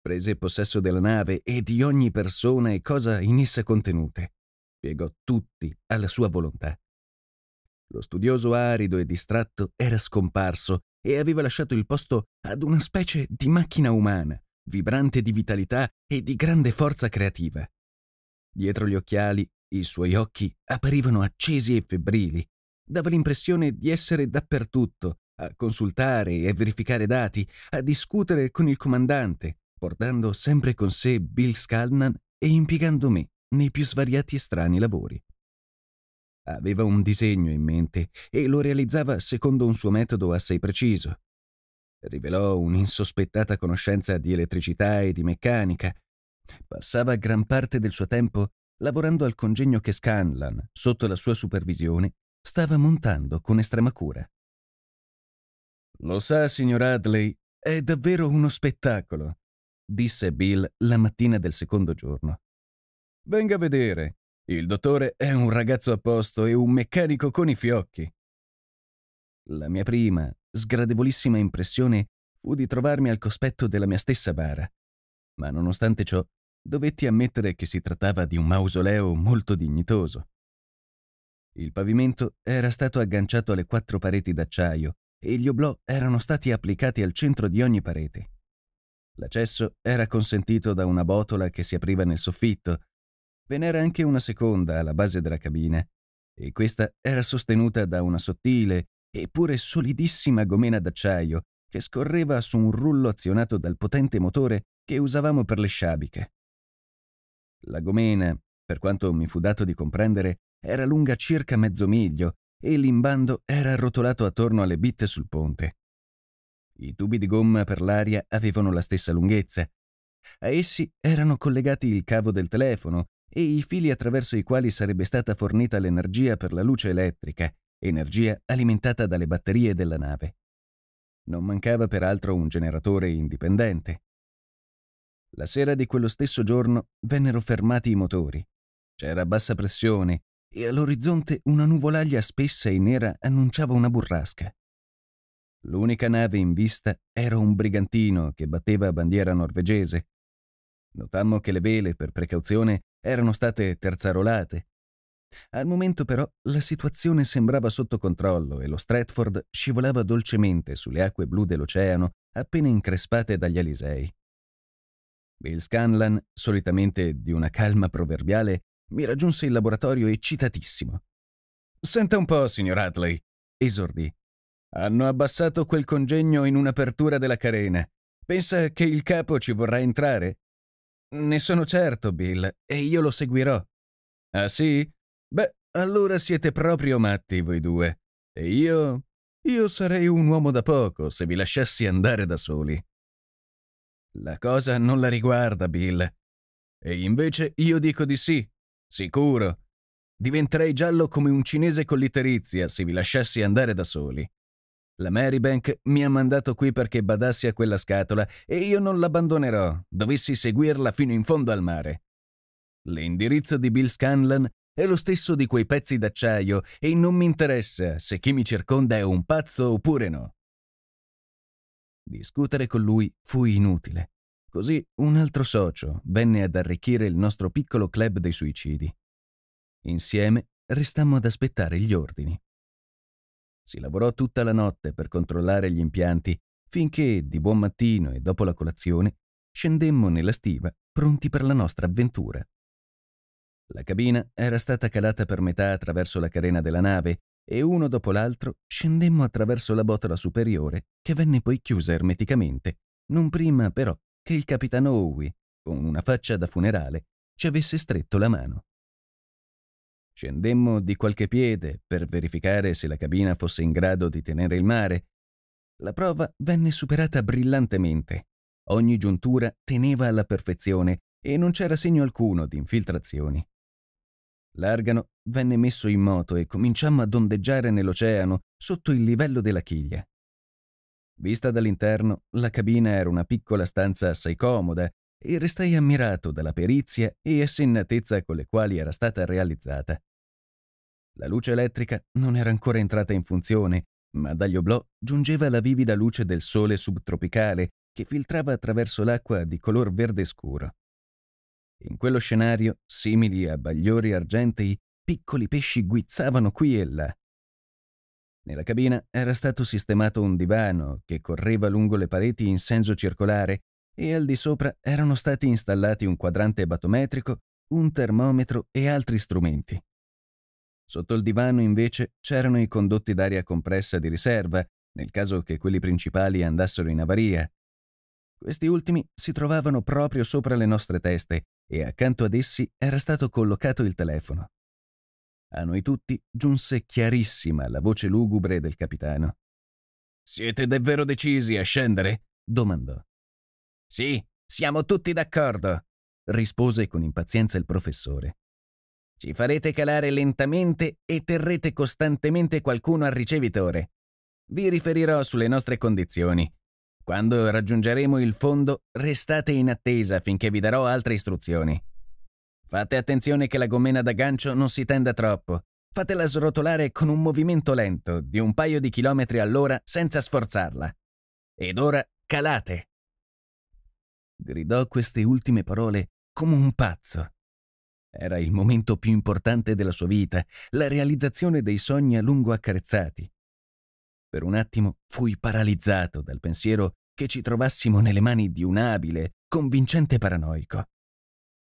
Prese possesso della nave e di ogni persona e cosa in essa contenute. Piegò tutti alla sua volontà. Lo studioso arido e distratto era scomparso e aveva lasciato il posto ad una specie di macchina umana, vibrante di vitalità e di grande forza creativa. Dietro gli occhiali, i suoi occhi apparivano accesi e febbrili. Dava l'impressione di essere dappertutto, a consultare e verificare dati, a discutere con il comandante, portando sempre con sé Bill Scalnan e impiegando me nei più svariati e strani lavori. Aveva un disegno in mente e lo realizzava secondo un suo metodo assai preciso, rivelò un'insospettata conoscenza di elettricità e di meccanica. Passava gran parte del suo tempo lavorando al congegno che Scanlan, sotto la sua supervisione, stava montando con estrema cura. Lo sa, signor Adley, è davvero uno spettacolo, disse Bill la mattina del secondo giorno. Venga a vedere. Il dottore è un ragazzo a posto e un meccanico con i fiocchi. La mia prima sgradevolissima impressione fu di trovarmi al cospetto della mia stessa bara. Ma nonostante ciò, dovetti ammettere che si trattava di un mausoleo molto dignitoso. Il pavimento era stato agganciato alle quattro pareti d'acciaio e gli oblò erano stati applicati al centro di ogni parete. L'accesso era consentito da una botola che si apriva nel soffitto. Ve n'era anche una seconda alla base della cabina, e questa era sostenuta da una sottile eppure solidissima gomena d'acciaio che scorreva su un rullo azionato dal potente motore che usavamo per le sciabiche. La gomena, per quanto mi fu dato di comprendere, era lunga circa mezzo miglio e l'imbando era arrotolato attorno alle bitte sul ponte. I tubi di gomma per l'aria avevano la stessa lunghezza. A essi erano collegati il cavo del telefono e i fili attraverso i quali sarebbe stata fornita l'energia per la luce elettrica, energia alimentata dalle batterie della nave. Non mancava peraltro un generatore indipendente. La sera di quello stesso giorno vennero fermati i motori. C'era bassa pressione e all'orizzonte una nuvolaglia spessa e nera annunciava una burrasca. L'unica nave in vista era un brigantino che batteva bandiera norvegese. Notammo che le vele, per precauzione, erano state terzarolate al momento però la situazione sembrava sotto controllo e lo Stratford scivolava dolcemente sulle acque blu dell'oceano appena increspate dagli Alisei. Bill Scanlan, solitamente di una calma proverbiale, mi raggiunse il laboratorio eccitatissimo. Senta un po', signor Hadley, esordì. Hanno abbassato quel congegno in un'apertura della carena. Pensa che il capo ci vorrà entrare? Ne sono certo, Bill, e io lo seguirò. Ah sì? Beh, allora siete proprio matti voi due. E io... io sarei un uomo da poco se vi lasciassi andare da soli. La cosa non la riguarda, Bill. E invece io dico di sì, sicuro. Diventerei giallo come un cinese con l'iterizia se vi lasciassi andare da soli. La Marybank mi ha mandato qui perché badassi a quella scatola e io non l'abbandonerò, dovessi seguirla fino in fondo al mare. L'indirizzo di Bill Scanlan è lo stesso di quei pezzi d'acciaio e non mi interessa se chi mi circonda è un pazzo oppure no. Discutere con lui fu inutile. Così un altro socio venne ad arricchire il nostro piccolo club dei suicidi. Insieme restammo ad aspettare gli ordini. Si lavorò tutta la notte per controllare gli impianti finché, di buon mattino e dopo la colazione, scendemmo nella stiva pronti per la nostra avventura. La cabina era stata calata per metà attraverso la carena della nave e uno dopo l'altro scendemmo attraverso la botola superiore che venne poi chiusa ermeticamente, non prima però che il capitano Owie, con una faccia da funerale, ci avesse stretto la mano. Scendemmo di qualche piede per verificare se la cabina fosse in grado di tenere il mare. La prova venne superata brillantemente. Ogni giuntura teneva alla perfezione e non c'era segno alcuno di infiltrazioni. L'argano venne messo in moto e cominciammo ad ondeggiare nell'oceano sotto il livello della chiglia. Vista dall'interno, la cabina era una piccola stanza assai comoda e restai ammirato dalla perizia e assennatezza con le quali era stata realizzata. La luce elettrica non era ancora entrata in funzione, ma dagli oblò giungeva la vivida luce del sole subtropicale che filtrava attraverso l'acqua di color verde scuro. In quello scenario, simili a bagliori argentei, piccoli pesci guizzavano qui e là. Nella cabina era stato sistemato un divano che correva lungo le pareti in senso circolare e al di sopra erano stati installati un quadrante batometrico, un termometro e altri strumenti. Sotto il divano invece c'erano i condotti d'aria compressa di riserva, nel caso che quelli principali andassero in avaria, questi ultimi si trovavano proprio sopra le nostre teste e accanto ad essi era stato collocato il telefono. A noi tutti giunse chiarissima la voce lugubre del capitano. Siete davvero decisi a scendere? domandò. Sì, siamo tutti d'accordo, rispose con impazienza il professore. Ci farete calare lentamente e terrete costantemente qualcuno al ricevitore. Vi riferirò sulle nostre condizioni quando raggiungeremo il fondo, restate in attesa finché vi darò altre istruzioni. Fate attenzione che la gomena da gancio non si tenda troppo. Fatela srotolare con un movimento lento, di un paio di chilometri all'ora, senza sforzarla. Ed ora calate! Gridò queste ultime parole come un pazzo. Era il momento più importante della sua vita, la realizzazione dei sogni a lungo accarezzati. Per un attimo fui paralizzato dal pensiero che ci trovassimo nelle mani di un abile, convincente paranoico.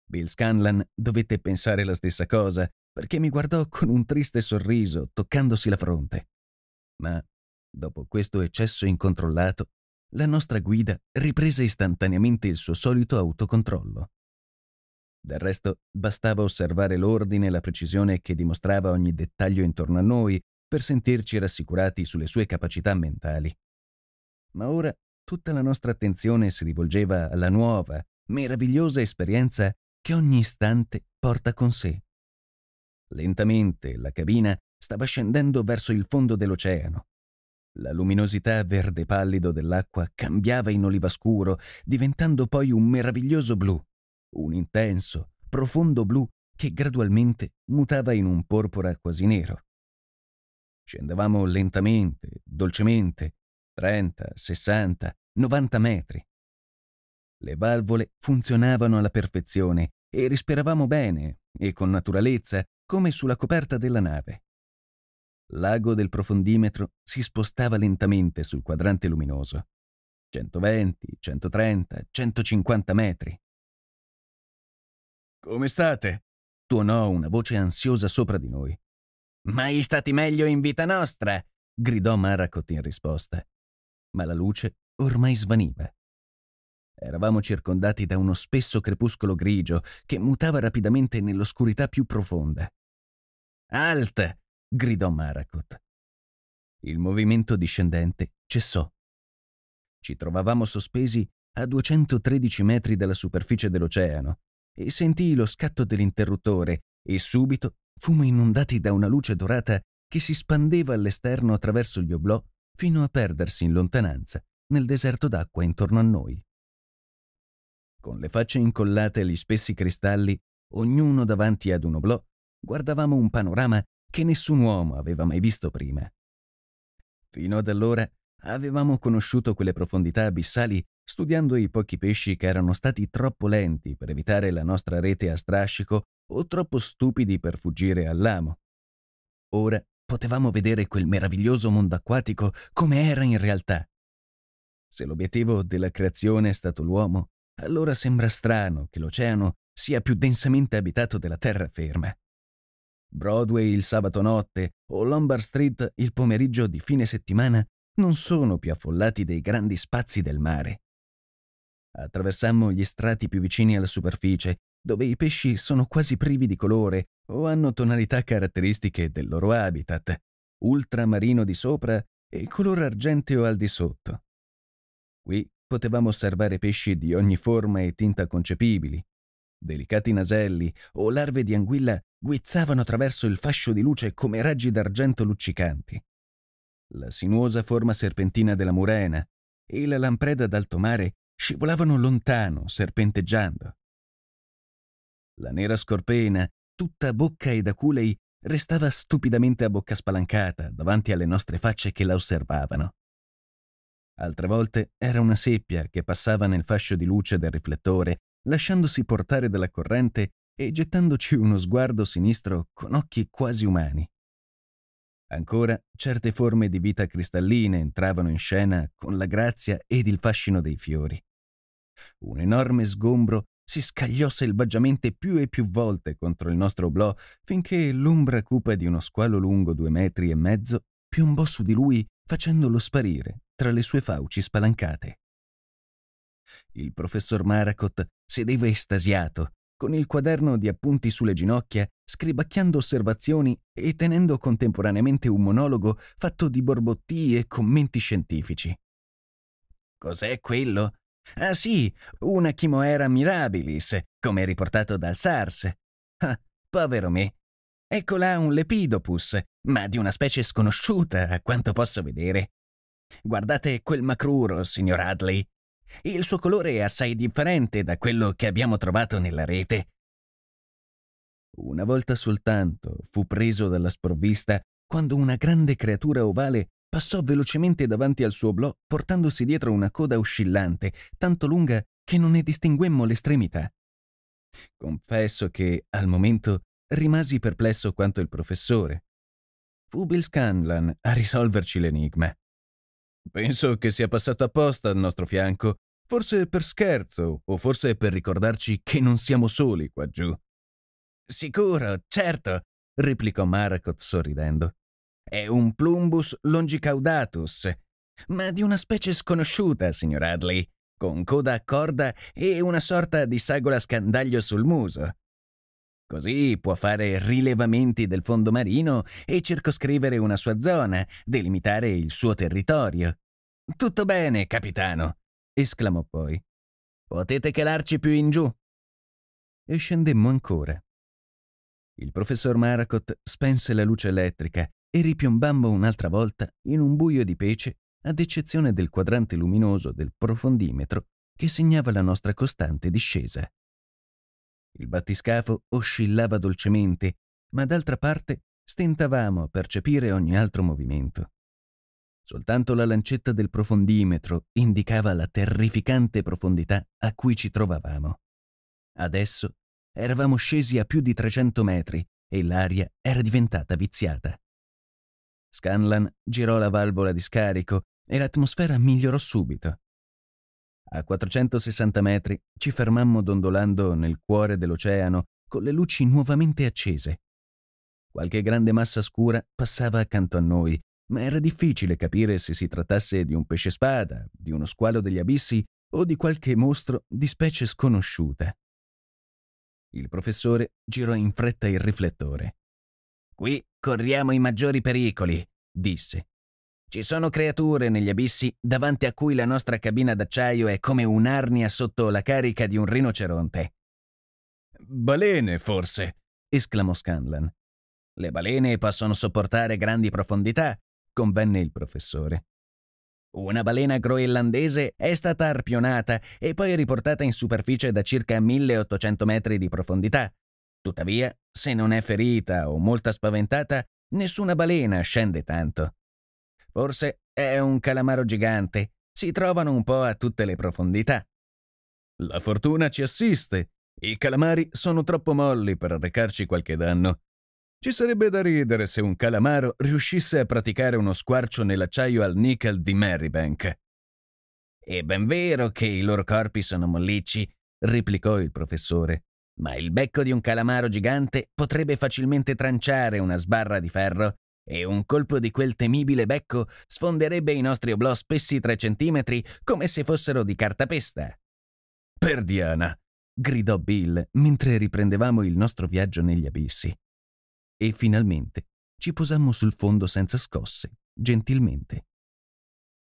Bill Scanlan dovette pensare la stessa cosa perché mi guardò con un triste sorriso, toccandosi la fronte. Ma, dopo questo eccesso incontrollato, la nostra guida riprese istantaneamente il suo solito autocontrollo. Del resto, bastava osservare l'ordine e la precisione che dimostrava ogni dettaglio intorno a noi per sentirci rassicurati sulle sue capacità mentali. Ma ora tutta la nostra attenzione si rivolgeva alla nuova, meravigliosa esperienza che ogni istante porta con sé. Lentamente la cabina stava scendendo verso il fondo dell'oceano. La luminosità verde pallido dell'acqua cambiava in oliva scuro, diventando poi un meraviglioso blu, un intenso, profondo blu che gradualmente mutava in un porpora quasi nero. Scendevamo lentamente, dolcemente, 30, 60, 90 metri. Le valvole funzionavano alla perfezione e risperavamo bene e con naturalezza come sulla coperta della nave. L'ago del profondimetro si spostava lentamente sul quadrante luminoso. 120, 130, 150 metri. Come state? tuonò una voce ansiosa sopra di noi. Mai stati meglio in vita nostra! gridò Maracot in risposta ma la luce ormai svaniva. Eravamo circondati da uno spesso crepuscolo grigio che mutava rapidamente nell'oscurità più profonda. Alt! gridò Marakot. Il movimento discendente cessò. Ci trovavamo sospesi a 213 metri dalla superficie dell'oceano e sentii lo scatto dell'interruttore e subito fummo inondati da una luce dorata che si spandeva all'esterno attraverso gli oblò fino a perdersi in lontananza nel deserto d'acqua intorno a noi. Con le facce incollate agli spessi cristalli, ognuno davanti ad un oblò, guardavamo un panorama che nessun uomo aveva mai visto prima. Fino ad allora avevamo conosciuto quelle profondità abissali studiando i pochi pesci che erano stati troppo lenti per evitare la nostra rete a strascico o troppo stupidi per fuggire all'amo. Ora potevamo vedere quel meraviglioso mondo acquatico come era in realtà. Se l'obiettivo della creazione è stato l'uomo, allora sembra strano che l'oceano sia più densamente abitato della terraferma. Broadway il sabato notte o Lombard Street il pomeriggio di fine settimana non sono più affollati dei grandi spazi del mare. Attraversammo gli strati più vicini alla superficie dove i pesci sono quasi privi di colore o hanno tonalità caratteristiche del loro habitat, ultramarino di sopra e color argenteo al di sotto. Qui potevamo osservare pesci di ogni forma e tinta concepibili. Delicati naselli o larve di anguilla guizzavano attraverso il fascio di luce come raggi d'argento luccicanti. La sinuosa forma serpentina della murena e la lampreda d'alto mare scivolavano lontano, serpenteggiando. La nera scorpena, tutta bocca ed aculei, restava stupidamente a bocca spalancata davanti alle nostre facce che la osservavano. Altre volte era una seppia che passava nel fascio di luce del riflettore, lasciandosi portare dalla corrente e gettandoci uno sguardo sinistro con occhi quasi umani. Ancora, certe forme di vita cristalline entravano in scena con la grazia ed il fascino dei fiori. Un enorme sgombro si scagliò selvaggiamente più e più volte contro il nostro oblò finché l'ombra cupa di uno squalo lungo due metri e mezzo piombò su di lui facendolo sparire tra le sue fauci spalancate. Il professor Maracot sedeva estasiato, con il quaderno di appunti sulle ginocchia, scribacchiando osservazioni e tenendo contemporaneamente un monologo fatto di borbottii e commenti scientifici. Cos'è quello? Ah sì, una chimoera mirabilis, come riportato dal SARS. Ah, povero me. Ecco là un lepidopus, ma di una specie sconosciuta, a quanto posso vedere. Guardate quel macruro, signor Hadley. Il suo colore è assai differente da quello che abbiamo trovato nella rete. Una volta soltanto fu preso dalla sprovvista quando una grande creatura ovale Passò velocemente davanti al suo blò portandosi dietro una coda oscillante, tanto lunga che non ne distinguemmo l'estremità. Confesso che, al momento, rimasi perplesso quanto il professore. Fu Bill Scanlan a risolverci l'enigma. Penso che sia passato apposta al nostro fianco, forse per scherzo o forse per ricordarci che non siamo soli qua giù. Sicuro, certo, replicò Marakot sorridendo. È un plumbus longicaudatus, ma di una specie sconosciuta, signor Hadley, con coda a corda e una sorta di sagola scandaglio sul muso. Così può fare rilevamenti del fondo marino e circoscrivere una sua zona, delimitare il suo territorio. Tutto bene, capitano, esclamò poi. Potete calarci più in giù. E scendemmo ancora. Il professor Maracot spense la luce elettrica e ripiombammo un'altra volta in un buio di pece, ad eccezione del quadrante luminoso del profondimetro che segnava la nostra costante discesa. Il battiscafo oscillava dolcemente, ma d'altra parte stentavamo a percepire ogni altro movimento. Soltanto la lancetta del profondimetro indicava la terrificante profondità a cui ci trovavamo. Adesso eravamo scesi a più di 300 metri e l'aria era diventata viziata. Scanlan girò la valvola di scarico e l'atmosfera migliorò subito. A 460 metri ci fermammo dondolando nel cuore dell'oceano con le luci nuovamente accese. Qualche grande massa scura passava accanto a noi, ma era difficile capire se si trattasse di un pesce spada, di uno squalo degli abissi o di qualche mostro di specie sconosciuta. Il professore girò in fretta il riflettore. Qui corriamo i maggiori pericoli, disse. Ci sono creature negli abissi davanti a cui la nostra cabina d'acciaio è come un'arnia sotto la carica di un rinoceronte. Balene, forse, esclamò Scanlan. Le balene possono sopportare grandi profondità, convenne il professore. Una balena groenlandese è stata arpionata e poi riportata in superficie da circa 1800 metri di profondità, Tuttavia, se non è ferita o molto spaventata, nessuna balena scende tanto. Forse è un calamaro gigante, si trovano un po' a tutte le profondità. La fortuna ci assiste, i calamari sono troppo molli per recarci qualche danno. Ci sarebbe da ridere se un calamaro riuscisse a praticare uno squarcio nell'acciaio al nickel di Marybank. È ben vero che i loro corpi sono mollicci, replicò il professore ma il becco di un calamaro gigante potrebbe facilmente tranciare una sbarra di ferro e un colpo di quel temibile becco sfonderebbe i nostri oblò spessi tre centimetri come se fossero di cartapesta. Per Diana, gridò Bill mentre riprendevamo il nostro viaggio negli abissi. E finalmente ci posammo sul fondo senza scosse, gentilmente.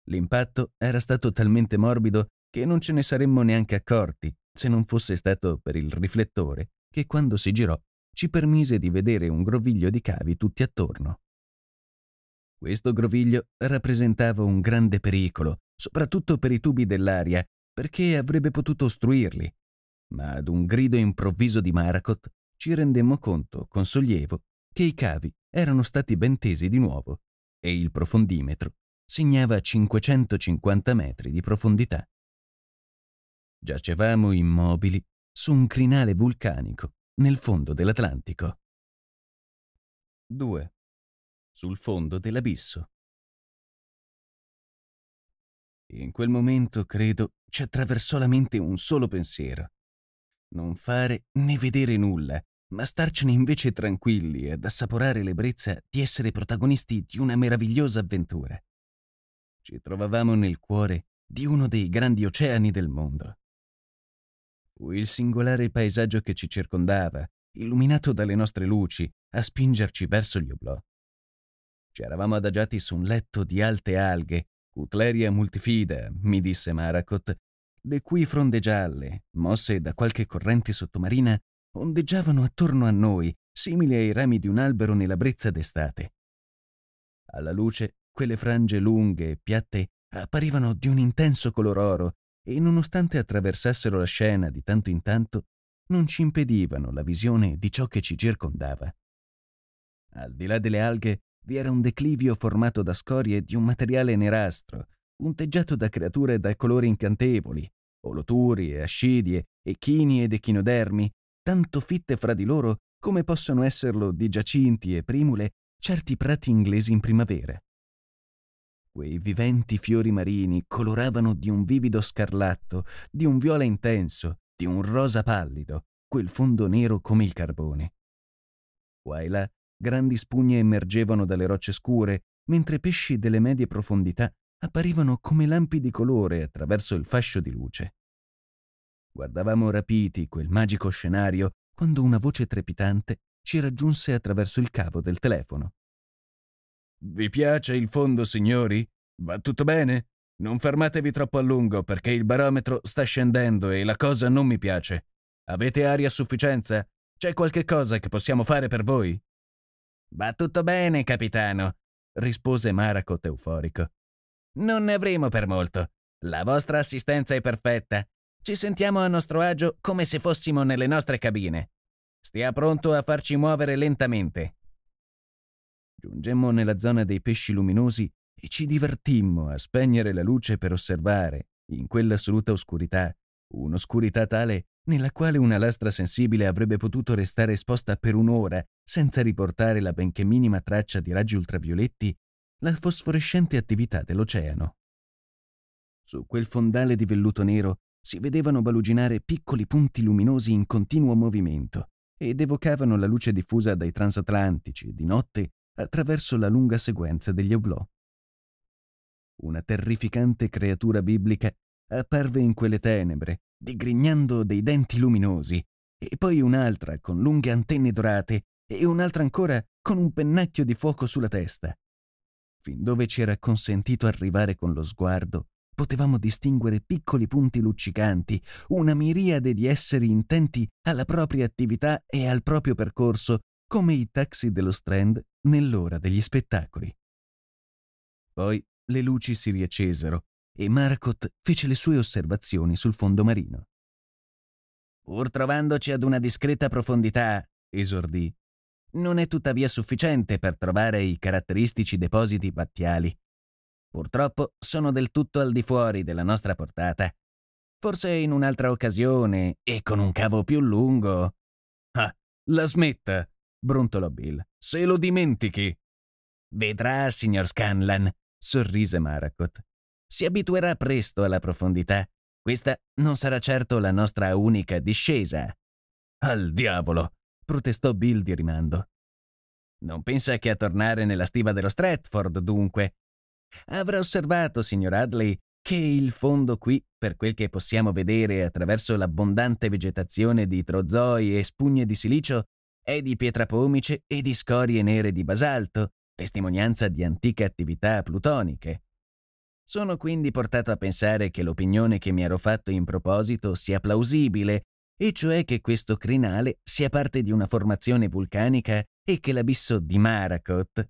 L'impatto era stato talmente morbido che non ce ne saremmo neanche accorti se non fosse stato per il riflettore che quando si girò ci permise di vedere un groviglio di cavi tutti attorno. Questo groviglio rappresentava un grande pericolo, soprattutto per i tubi dell'aria, perché avrebbe potuto ostruirli. Ma ad un grido improvviso di Maracot ci rendemmo conto, con sollievo, che i cavi erano stati ben tesi di nuovo e il profondimetro segnava 550 metri di profondità. Giacevamo immobili su un crinale vulcanico nel fondo dell'Atlantico. 2. Sul fondo dell'abisso. In quel momento, credo, ci attraversò la mente un solo pensiero. Non fare né vedere nulla, ma starcene invece tranquilli ad assaporare l'ebbrezza di essere protagonisti di una meravigliosa avventura. Ci trovavamo nel cuore di uno dei grandi oceani del mondo il singolare paesaggio che ci circondava, illuminato dalle nostre luci, a spingerci verso gli oblò. Ci eravamo adagiati su un letto di alte alghe, Cutleria multifida, mi disse Maracot, le cui fronde gialle, mosse da qualche corrente sottomarina, ondeggiavano attorno a noi, simili ai rami di un albero nella brezza d'estate. Alla luce, quelle frange lunghe e piatte apparivano di un intenso color oro e nonostante attraversassero la scena di tanto in tanto, non ci impedivano la visione di ciò che ci circondava. Al di là delle alghe vi era un declivio formato da scorie di un materiale nerastro, punteggiato da creature da colori incantevoli, oloturie, ascidie, echini ed echinodermi, tanto fitte fra di loro come possono esserlo di giacinti e primule certi prati inglesi in primavera quei viventi fiori marini coloravano di un vivido scarlatto, di un viola intenso, di un rosa pallido, quel fondo nero come il carbone. Qua e là grandi spugne emergevano dalle rocce scure, mentre pesci delle medie profondità apparivano come lampi di colore attraverso il fascio di luce. Guardavamo rapiti quel magico scenario quando una voce trepidante ci raggiunse attraverso il cavo del telefono. Vi piace il fondo, signori? Va tutto bene? Non fermatevi troppo a lungo perché il barometro sta scendendo e la cosa non mi piace. Avete aria a sufficienza? C'è qualche cosa che possiamo fare per voi? Va tutto bene, capitano, rispose Maracot euforico. Non ne avremo per molto. La vostra assistenza è perfetta. Ci sentiamo a nostro agio come se fossimo nelle nostre cabine. Stia pronto a farci muovere lentamente. Giungemmo nella zona dei pesci luminosi e ci divertimmo a spegnere la luce per osservare, in quell'assoluta oscurità, un'oscurità tale nella quale una lastra sensibile avrebbe potuto restare esposta per un'ora senza riportare la benché minima traccia di raggi ultravioletti, la fosforescente attività dell'oceano. Su quel fondale di velluto nero si vedevano baluginare piccoli punti luminosi in continuo movimento ed evocavano la luce diffusa dai transatlantici di notte attraverso la lunga sequenza degli oblò. Una terrificante creatura biblica apparve in quelle tenebre, digrignando dei denti luminosi, e poi un'altra con lunghe antenne dorate e un'altra ancora con un pennacchio di fuoco sulla testa. Fin dove ci era consentito arrivare con lo sguardo, potevamo distinguere piccoli punti luccicanti, una miriade di esseri intenti alla propria attività e al proprio percorso come i taxi dello Strand nell'ora degli spettacoli. Poi le luci si riaccesero e Marcot fece le sue osservazioni sul fondo marino. Pur trovandoci ad una discreta profondità, esordì, non è tuttavia sufficiente per trovare i caratteristici depositi battiali. Purtroppo sono del tutto al di fuori della nostra portata. Forse in un'altra occasione e con un cavo più lungo. Ah, la smetta! brontolò Bill. Se lo dimentichi. Vedrà, signor Scanlan, sorrise Maracot. Si abituerà presto alla profondità. Questa non sarà certo la nostra unica discesa. Al diavolo! protestò Bill di rimando. Non pensa che a tornare nella stiva dello Stratford, dunque. Avrà osservato, signor Hadley, che il fondo qui, per quel che possiamo vedere attraverso l'abbondante vegetazione di trozoi e spugne di silicio, è di pietra pomice e di scorie nere di basalto, testimonianza di antiche attività plutoniche. Sono quindi portato a pensare che l'opinione che mi ero fatto in proposito sia plausibile, e cioè che questo crinale sia parte di una formazione vulcanica e che l'abisso di Maracot,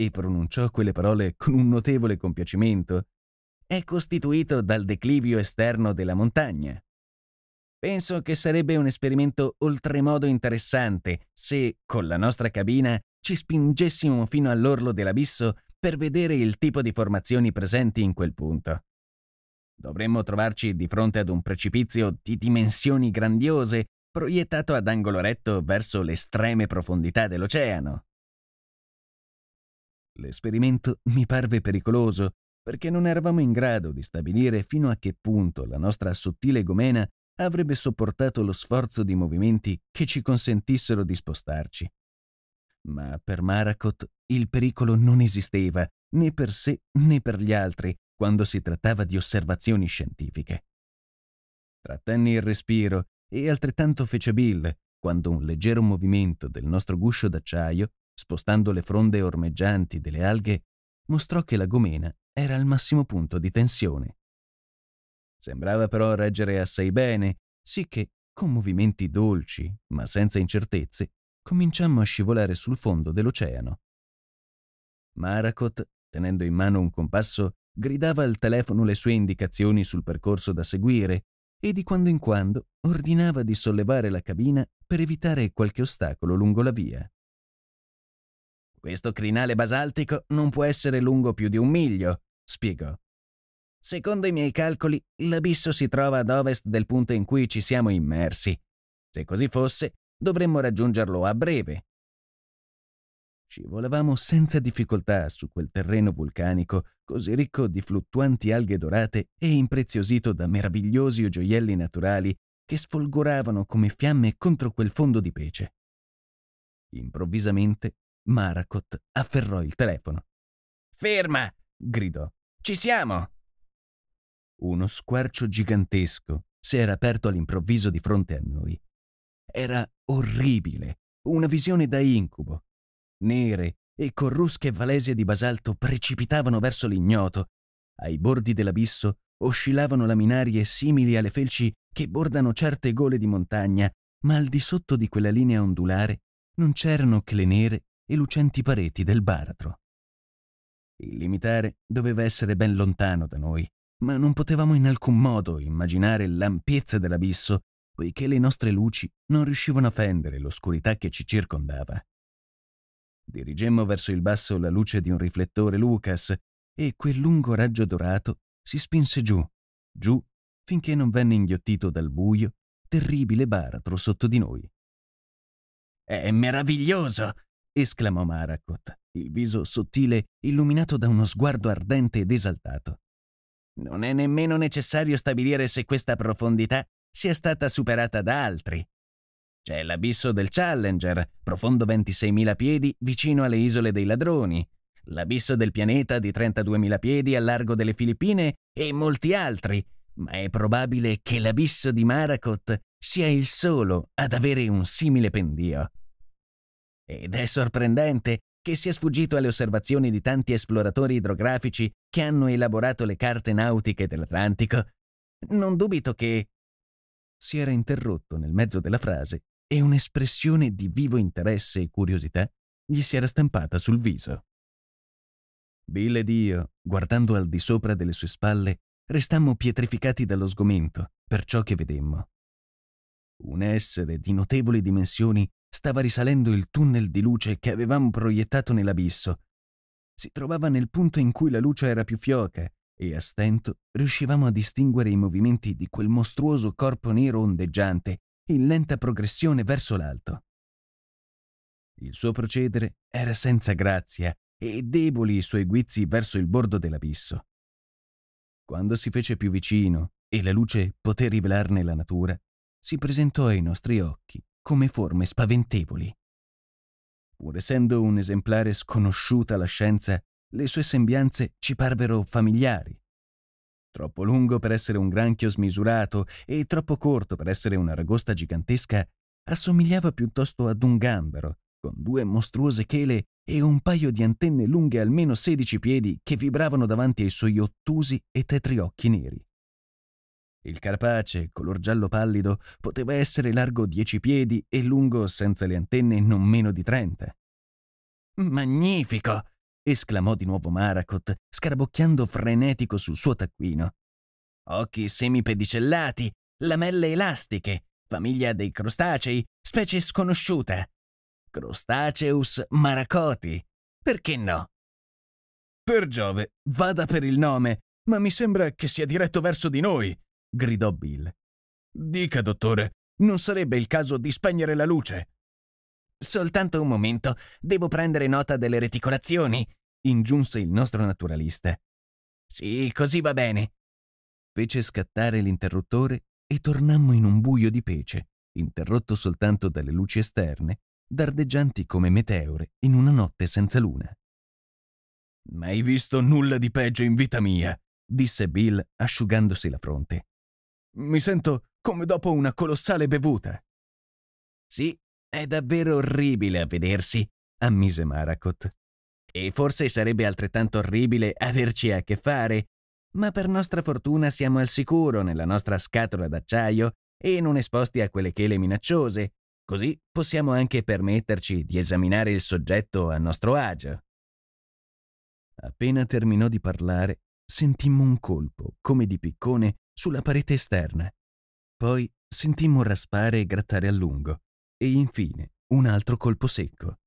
e pronunciò quelle parole con un notevole compiacimento, è costituito dal declivio esterno della montagna. Penso che sarebbe un esperimento oltremodo interessante se, con la nostra cabina, ci spingessimo fino all'orlo dell'abisso per vedere il tipo di formazioni presenti in quel punto. Dovremmo trovarci di fronte ad un precipizio di dimensioni grandiose proiettato ad angolo retto verso le estreme profondità dell'oceano. L'esperimento mi parve pericoloso perché non eravamo in grado di stabilire fino a che punto la nostra sottile gomena avrebbe sopportato lo sforzo di movimenti che ci consentissero di spostarci. Ma per Marakot il pericolo non esisteva, né per sé né per gli altri, quando si trattava di osservazioni scientifiche. Trattenni il respiro e altrettanto fece Bill, quando un leggero movimento del nostro guscio d'acciaio, spostando le fronde ormeggianti delle alghe, mostrò che la gomena era al massimo punto di tensione. Sembrava però reggere assai bene, sicché, con movimenti dolci, ma senza incertezze, cominciammo a scivolare sul fondo dell'oceano. Maracot, tenendo in mano un compasso, gridava al telefono le sue indicazioni sul percorso da seguire e di quando in quando ordinava di sollevare la cabina per evitare qualche ostacolo lungo la via. Questo crinale basaltico non può essere lungo più di un miglio, spiegò. Secondo i miei calcoli, l'abisso si trova ad ovest del punto in cui ci siamo immersi. Se così fosse, dovremmo raggiungerlo a breve. Ci volevamo senza difficoltà su quel terreno vulcanico così ricco di fluttuanti alghe dorate e impreziosito da meravigliosi gioielli naturali che sfolgoravano come fiamme contro quel fondo di pece. Improvvisamente Maracot afferrò il telefono. Ferma! gridò. Ci siamo! Uno squarcio gigantesco si era aperto all'improvviso di fronte a noi. Era orribile, una visione da incubo. Nere e corrusche valesie di basalto precipitavano verso l'ignoto. Ai bordi dell'abisso oscillavano laminarie simili alle felci che bordano certe gole di montagna, ma al di sotto di quella linea ondulare non c'erano che le nere e lucenti pareti del baratro. Il limitare doveva essere ben lontano da noi, ma non potevamo in alcun modo immaginare l'ampiezza dell'abisso, poiché le nostre luci non riuscivano a fendere l'oscurità che ci circondava. Dirigemmo verso il basso la luce di un riflettore Lucas e quel lungo raggio dorato si spinse giù, giù, finché non venne inghiottito dal buio, terribile baratro sotto di noi. È meraviglioso! esclamò Maracot, il viso sottile illuminato da uno sguardo ardente ed esaltato. Non è nemmeno necessario stabilire se questa profondità sia stata superata da altri. C'è l'abisso del Challenger, profondo 26.000 piedi, vicino alle isole dei ladroni, l'abisso del pianeta di 32.000 piedi al largo delle Filippine e molti altri, ma è probabile che l'abisso di Maracot sia il solo ad avere un simile pendio. Ed è sorprendente che sia sfuggito alle osservazioni di tanti esploratori idrografici che hanno elaborato le carte nautiche dell'Atlantico, non dubito che... Si era interrotto nel mezzo della frase e un'espressione di vivo interesse e curiosità gli si era stampata sul viso. Bill ed io, guardando al di sopra delle sue spalle, restammo pietrificati dallo sgomento per ciò che vedemmo. Un essere di notevoli dimensioni Stava risalendo il tunnel di luce che avevamo proiettato nell'abisso. Si trovava nel punto in cui la luce era più fioca e a stento riuscivamo a distinguere i movimenti di quel mostruoso corpo nero ondeggiante in lenta progressione verso l'alto. Il suo procedere era senza grazia e deboli i suoi guizzi verso il bordo dell'abisso. Quando si fece più vicino e la luce poté rivelarne la natura, si presentò ai nostri occhi come forme spaventevoli. Pur essendo un esemplare sconosciuta alla scienza, le sue sembianze ci parvero familiari. Troppo lungo per essere un granchio smisurato e troppo corto per essere una ragosta gigantesca, assomigliava piuttosto ad un gambero, con due mostruose chele e un paio di antenne lunghe almeno 16 piedi che vibravano davanti ai suoi ottusi e tetri occhi neri. Il carpace, color giallo pallido, poteva essere largo dieci piedi e lungo, senza le antenne, non meno di trenta. Magnifico! esclamò di nuovo Maracot, scarabocchiando frenetico sul suo taccuino. Occhi semipedicellati, lamelle elastiche, famiglia dei crostacei, specie sconosciuta. Crostaceus maracoti. Perché no? Per Giove, vada per il nome, ma mi sembra che sia diretto verso di noi, gridò Bill. Dica, dottore, non sarebbe il caso di spegnere la luce? Soltanto un momento, devo prendere nota delle reticolazioni, ingiunse il nostro naturalista. Sì, così va bene. Fece scattare l'interruttore e tornammo in un buio di pece, interrotto soltanto dalle luci esterne, dardeggianti come meteore in una notte senza luna. Mai visto nulla di peggio in vita mia, disse Bill asciugandosi la fronte. Mi sento come dopo una colossale bevuta. Sì, è davvero orribile a vedersi, ammise Marakot. E forse sarebbe altrettanto orribile averci a che fare, ma per nostra fortuna siamo al sicuro nella nostra scatola d'acciaio e non esposti a quelle chele minacciose, così possiamo anche permetterci di esaminare il soggetto a nostro agio. Appena terminò di parlare, sentimmo un colpo, come di piccone, sulla parete esterna. Poi sentimmo raspare e grattare a lungo, e infine un altro colpo secco.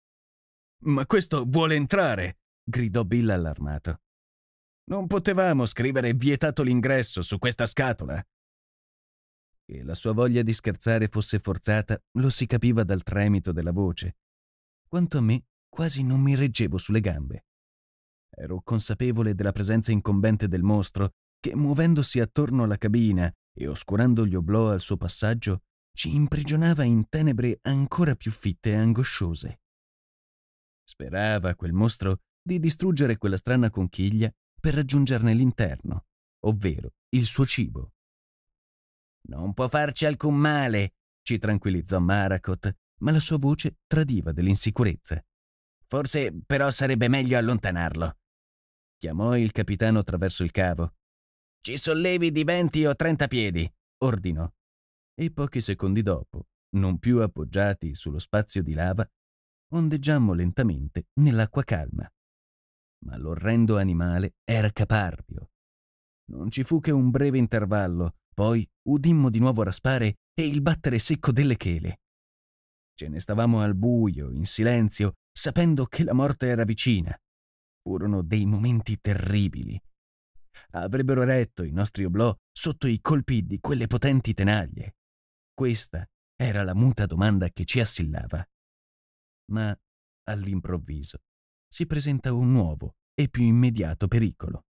Ma questo vuole entrare! gridò Bill allarmato. Non potevamo scrivere vietato l'ingresso su questa scatola. Che la sua voglia di scherzare fosse forzata lo si capiva dal tremito della voce. Quanto a me, quasi non mi reggevo sulle gambe. Ero consapevole della presenza incombente del mostro che muovendosi attorno alla cabina e oscurando gli oblò al suo passaggio, ci imprigionava in tenebre ancora più fitte e angosciose. Sperava quel mostro di distruggere quella strana conchiglia per raggiungerne l'interno, ovvero il suo cibo. Non può farci alcun male, ci tranquillizzò Maracot, ma la sua voce tradiva dell'insicurezza. Forse però sarebbe meglio allontanarlo. Chiamò il capitano attraverso il cavo ci sollevi di venti o trenta piedi, ordinò. E pochi secondi dopo, non più appoggiati sullo spazio di lava, ondeggiammo lentamente nell'acqua calma. Ma l'orrendo animale era caparbio. Non ci fu che un breve intervallo, poi udimmo di nuovo raspare e il battere secco delle chele. Ce ne stavamo al buio, in silenzio, sapendo che la morte era vicina. Furono dei momenti terribili, avrebbero retto i nostri oblò sotto i colpi di quelle potenti tenaglie? Questa era la muta domanda che ci assillava. Ma all'improvviso si presenta un nuovo e più immediato pericolo.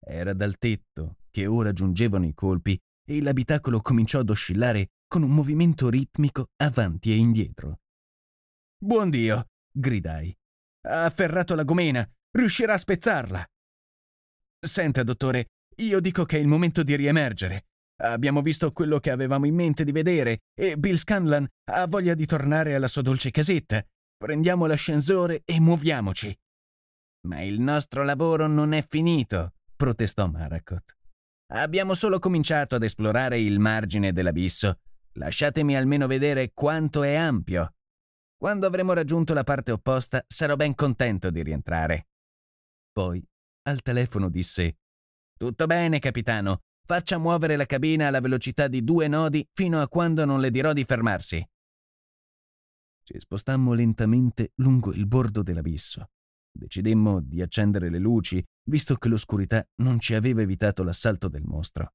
Era dal tetto che ora giungevano i colpi e l'abitacolo cominciò ad oscillare con un movimento ritmico avanti e indietro. Buon Dio! gridai. Ha afferrato la gomena! Riuscirà a spezzarla! Senta, dottore, io dico che è il momento di riemergere. Abbiamo visto quello che avevamo in mente di vedere e Bill Scanlan ha voglia di tornare alla sua dolce casetta. Prendiamo l'ascensore e muoviamoci. Ma il nostro lavoro non è finito, protestò Marakot. Abbiamo solo cominciato ad esplorare il margine dell'abisso. Lasciatemi almeno vedere quanto è ampio. Quando avremo raggiunto la parte opposta sarò ben contento di rientrare. Poi al telefono disse Tutto bene, capitano. Faccia muovere la cabina alla velocità di due nodi fino a quando non le dirò di fermarsi. Ci spostammo lentamente lungo il bordo dell'abisso. Decidemmo di accendere le luci, visto che l'oscurità non ci aveva evitato l'assalto del mostro.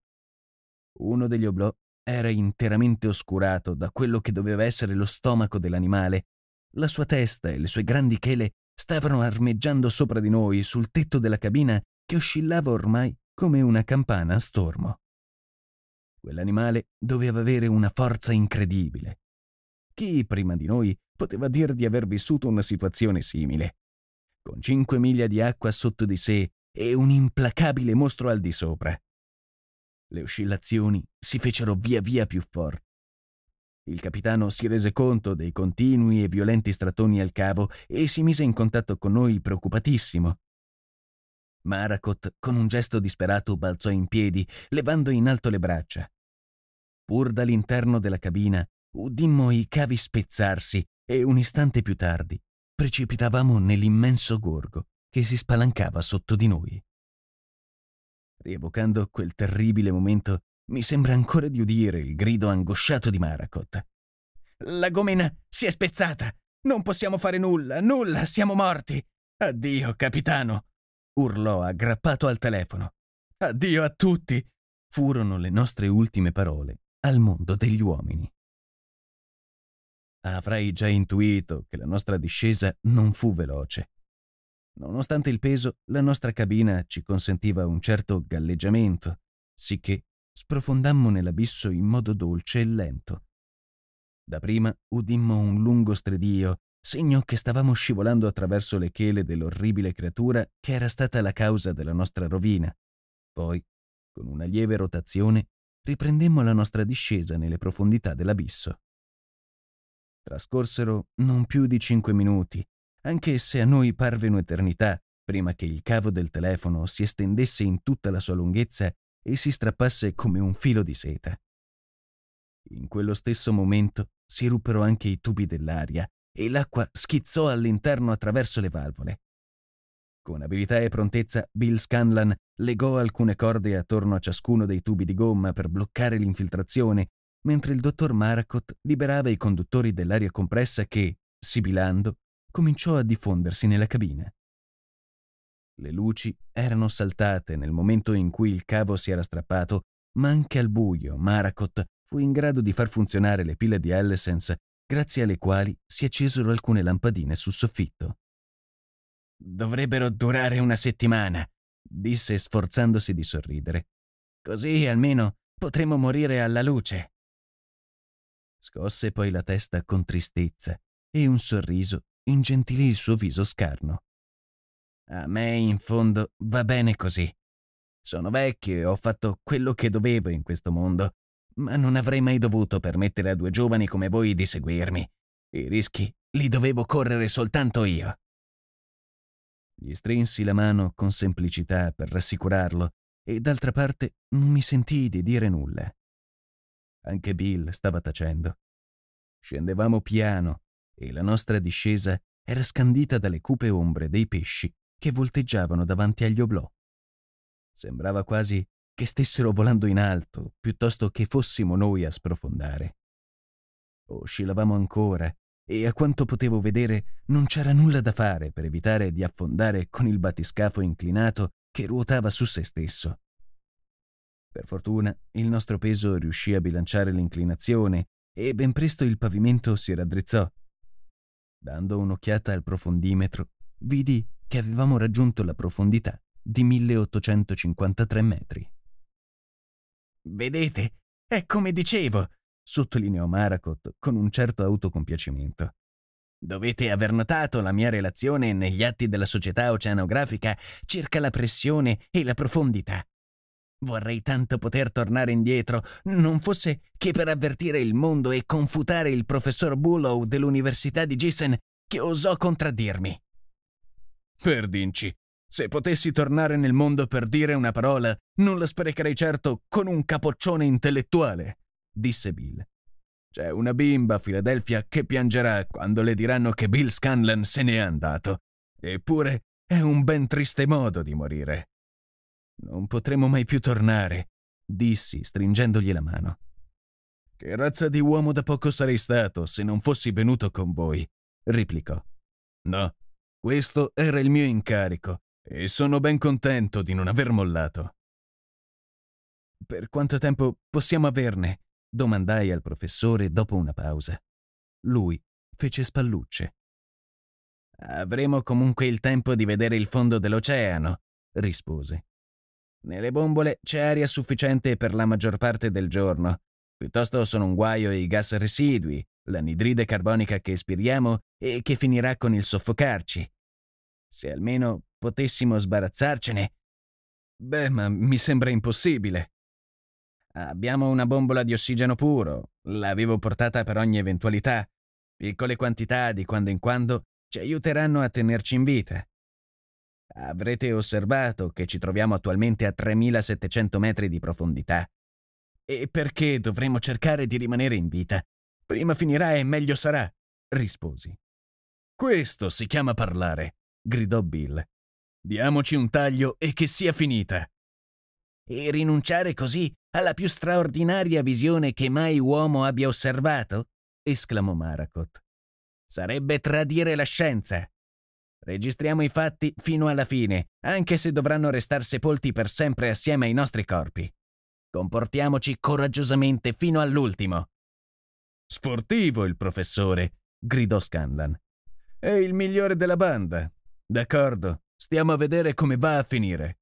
Uno degli oblò era interamente oscurato da quello che doveva essere lo stomaco dell'animale. La sua testa e le sue grandi chele stavano armeggiando sopra di noi sul tetto della cabina che oscillava ormai come una campana a stormo. Quell'animale doveva avere una forza incredibile. Chi prima di noi poteva dire di aver vissuto una situazione simile? Con cinque miglia di acqua sotto di sé e un implacabile mostro al di sopra. Le oscillazioni si fecero via via più forti il capitano si rese conto dei continui e violenti strattoni al cavo e si mise in contatto con noi preoccupatissimo. Maracot, con un gesto disperato, balzò in piedi, levando in alto le braccia. Pur dall'interno della cabina udimmo i cavi spezzarsi e un istante più tardi precipitavamo nell'immenso gorgo che si spalancava sotto di noi. Rievocando quel terribile momento, mi sembra ancora di udire il grido angosciato di Marakot. La gomena si è spezzata! Non possiamo fare nulla, nulla, siamo morti! Addio, capitano! urlò aggrappato al telefono. Addio a tutti! furono le nostre ultime parole al mondo degli uomini. Avrai già intuito che la nostra discesa non fu veloce. Nonostante il peso, la nostra cabina ci consentiva un certo galleggiamento, sicché sprofondammo nell'abisso in modo dolce e lento. Dapprima udimmo un lungo stridìo, segno che stavamo scivolando attraverso le chele dell'orribile creatura che era stata la causa della nostra rovina. Poi, con una lieve rotazione, riprendemmo la nostra discesa nelle profondità dell'abisso. Trascorsero non più di cinque minuti, anche se a noi parve un'eternità prima che il cavo del telefono si estendesse in tutta la sua lunghezza e si strappasse come un filo di seta. In quello stesso momento si ruppero anche i tubi dell'aria e l'acqua schizzò all'interno attraverso le valvole. Con abilità e prontezza, Bill Scanlan legò alcune corde attorno a ciascuno dei tubi di gomma per bloccare l'infiltrazione, mentre il dottor Maracott liberava i conduttori dell'aria compressa che, sibilando, cominciò a diffondersi nella cabina. Le luci erano saltate nel momento in cui il cavo si era strappato, ma anche al buio Maracot fu in grado di far funzionare le pile di Ellesens grazie alle quali si accesero alcune lampadine sul soffitto. Dovrebbero durare una settimana, disse sforzandosi di sorridere. Così almeno potremo morire alla luce. Scosse poi la testa con tristezza e un sorriso ingentilì il suo viso scarno. A me, in fondo, va bene così. Sono vecchio e ho fatto quello che dovevo in questo mondo, ma non avrei mai dovuto permettere a due giovani come voi di seguirmi. I rischi li dovevo correre soltanto io. Gli strinsi la mano con semplicità per rassicurarlo e d'altra parte non mi sentii di dire nulla. Anche Bill stava tacendo. Scendevamo piano e la nostra discesa era scandita dalle cupe ombre dei pesci che volteggiavano davanti agli oblò. Sembrava quasi che stessero volando in alto, piuttosto che fossimo noi a sprofondare. Oscillavamo ancora, e a quanto potevo vedere non c'era nulla da fare per evitare di affondare con il batiscafo inclinato che ruotava su se stesso. Per fortuna il nostro peso riuscì a bilanciare l'inclinazione e ben presto il pavimento si raddrizzò. Dando un'occhiata al profondimetro, vidi che avevamo raggiunto la profondità di 1853 metri. Vedete, è come dicevo, sottolineò Maracot con un certo autocompiacimento. Dovete aver notato la mia relazione negli atti della Società Oceanografica circa la pressione e la profondità. Vorrei tanto poter tornare indietro, non fosse che per avvertire il mondo e confutare il professor Bullow dell'Università di Gissen che osò contraddirmi. Perdinci. Se potessi tornare nel mondo per dire una parola, non la sprecherei certo con un capoccione intellettuale, disse Bill. C'è una bimba a Filadelfia che piangerà quando le diranno che Bill Scanlan se n'è andato. Eppure è un ben triste modo di morire. Non potremo mai più tornare, dissi, stringendogli la mano. Che razza di uomo da poco sarei stato se non fossi venuto con voi, replicò. No, questo era il mio incarico e sono ben contento di non aver mollato. Per quanto tempo possiamo averne? domandai al professore dopo una pausa. Lui fece spallucce. Avremo comunque il tempo di vedere il fondo dell'oceano, rispose. Nelle bombole c'è aria sufficiente per la maggior parte del giorno. Piuttosto sono un guaio i gas residui, l'anidride carbonica che espiriamo e che finirà con il soffocarci. Se almeno potessimo sbarazzarcene. Beh, ma mi sembra impossibile. Abbiamo una bombola di ossigeno puro, l'avevo portata per ogni eventualità. Piccole quantità di quando in quando ci aiuteranno a tenerci in vita. Avrete osservato che ci troviamo attualmente a 3700 metri di profondità. E perché dovremmo cercare di rimanere in vita? Prima finirà e meglio sarà, risposi. Questo si chiama parlare, gridò Bill. Diamoci un taglio e che sia finita. E rinunciare così alla più straordinaria visione che mai uomo abbia osservato? esclamò Maracot. Sarebbe tradire la scienza. Registriamo i fatti fino alla fine, anche se dovranno restare sepolti per sempre assieme ai nostri corpi. Comportiamoci coraggiosamente fino all'ultimo. Sportivo il professore, gridò Scanlan. È il migliore della banda. D'accordo, stiamo a vedere come va a finire.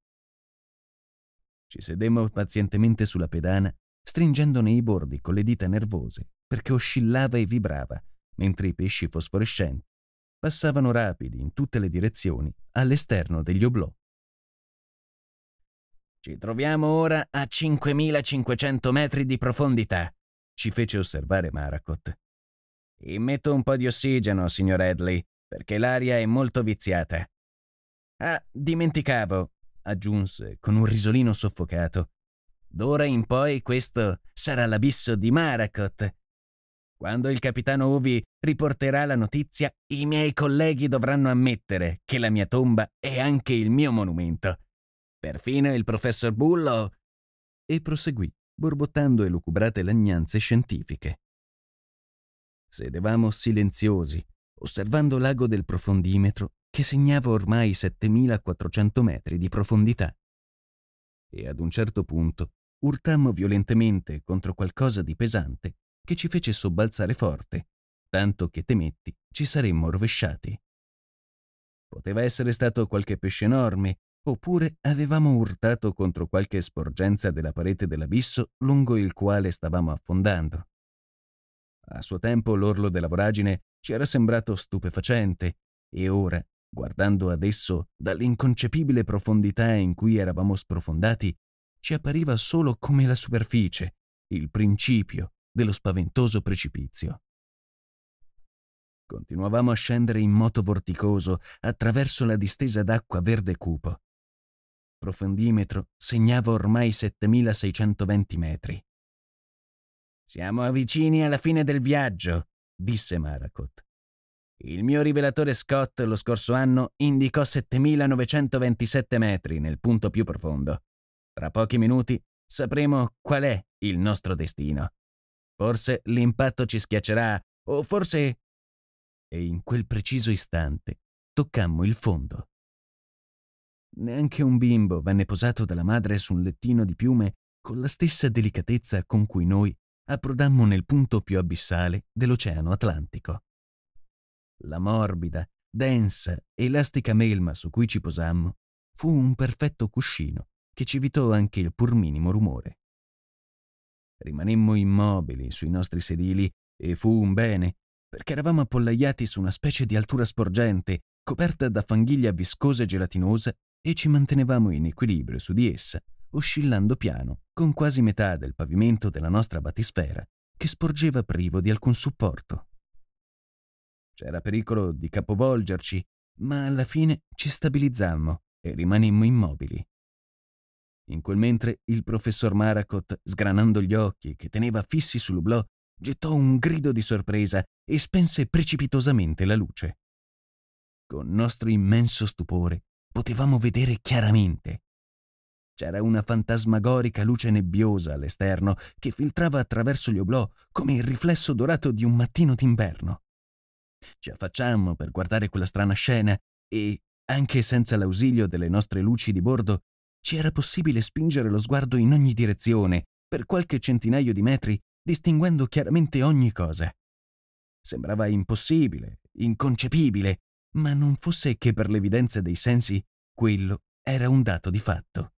Ci sedemmo pazientemente sulla pedana, stringendone i bordi con le dita nervose, perché oscillava e vibrava, mentre i pesci fosforescenti passavano rapidi in tutte le direzioni all'esterno degli oblò. Ci troviamo ora a 5.500 metri di profondità, ci fece osservare Marakot. Immetto un po' di ossigeno, signor Edley, perché l'aria è molto viziata. Ah, dimenticavo, aggiunse con un risolino soffocato. D'ora in poi questo sarà l'abisso di Maracot. Quando il capitano Uvi riporterà la notizia, i miei colleghi dovranno ammettere che la mia tomba è anche il mio monumento. Perfino il professor Bullo... E proseguì, borbottando elucubrate lagnanze scientifiche. Sedevamo silenziosi, osservando l'ago del profondimetro che segnava ormai 7400 metri di profondità. E ad un certo punto urtammo violentemente contro qualcosa di pesante che ci fece sobbalzare forte, tanto che temetti ci saremmo rovesciati. Poteva essere stato qualche pesce enorme, oppure avevamo urtato contro qualche sporgenza della parete dell'abisso lungo il quale stavamo affondando. A suo tempo l'orlo della voragine ci era sembrato stupefacente e ora, guardando ad esso dall'inconcepibile profondità in cui eravamo sprofondati, ci appariva solo come la superficie, il principio dello spaventoso precipizio. Continuavamo a scendere in moto vorticoso attraverso la distesa d'acqua verde cupo. Il Profondimetro segnava ormai 7620 metri. Siamo vicini alla fine del viaggio, disse Maracot. Il mio rivelatore Scott lo scorso anno indicò 7927 metri nel punto più profondo. Tra pochi minuti sapremo qual è il nostro destino. Forse l'impatto ci schiaccerà, o forse... E in quel preciso istante toccammo il fondo. Neanche un bimbo venne posato dalla madre su un lettino di piume con la stessa delicatezza con cui noi approdammo nel punto più abissale dell'Oceano Atlantico. La morbida, densa, elastica melma su cui ci posammo fu un perfetto cuscino che ci evitò anche il pur minimo rumore. Rimanemmo immobili sui nostri sedili e fu un bene, perché eravamo appollaiati su una specie di altura sporgente, coperta da fanghiglia viscosa e gelatinosa, e ci mantenevamo in equilibrio su di essa, oscillando piano, con quasi metà del pavimento della nostra batisfera che sporgeva privo di alcun supporto. C'era pericolo di capovolgerci, ma alla fine ci stabilizzammo e rimanemmo immobili. In quel mentre il professor Maracot, sgranando gli occhi che teneva fissi sull'ublò, gettò un grido di sorpresa e spense precipitosamente la luce. Con nostro immenso stupore potevamo vedere chiaramente c'era una fantasmagorica luce nebbiosa all'esterno che filtrava attraverso gli oblò come il riflesso dorato di un mattino d'inverno. Ci affacciammo per guardare quella strana scena e, anche senza l'ausilio delle nostre luci di bordo, ci era possibile spingere lo sguardo in ogni direzione, per qualche centinaio di metri, distinguendo chiaramente ogni cosa. Sembrava impossibile, inconcepibile, ma non fosse che per l'evidenza dei sensi, quello era un dato di fatto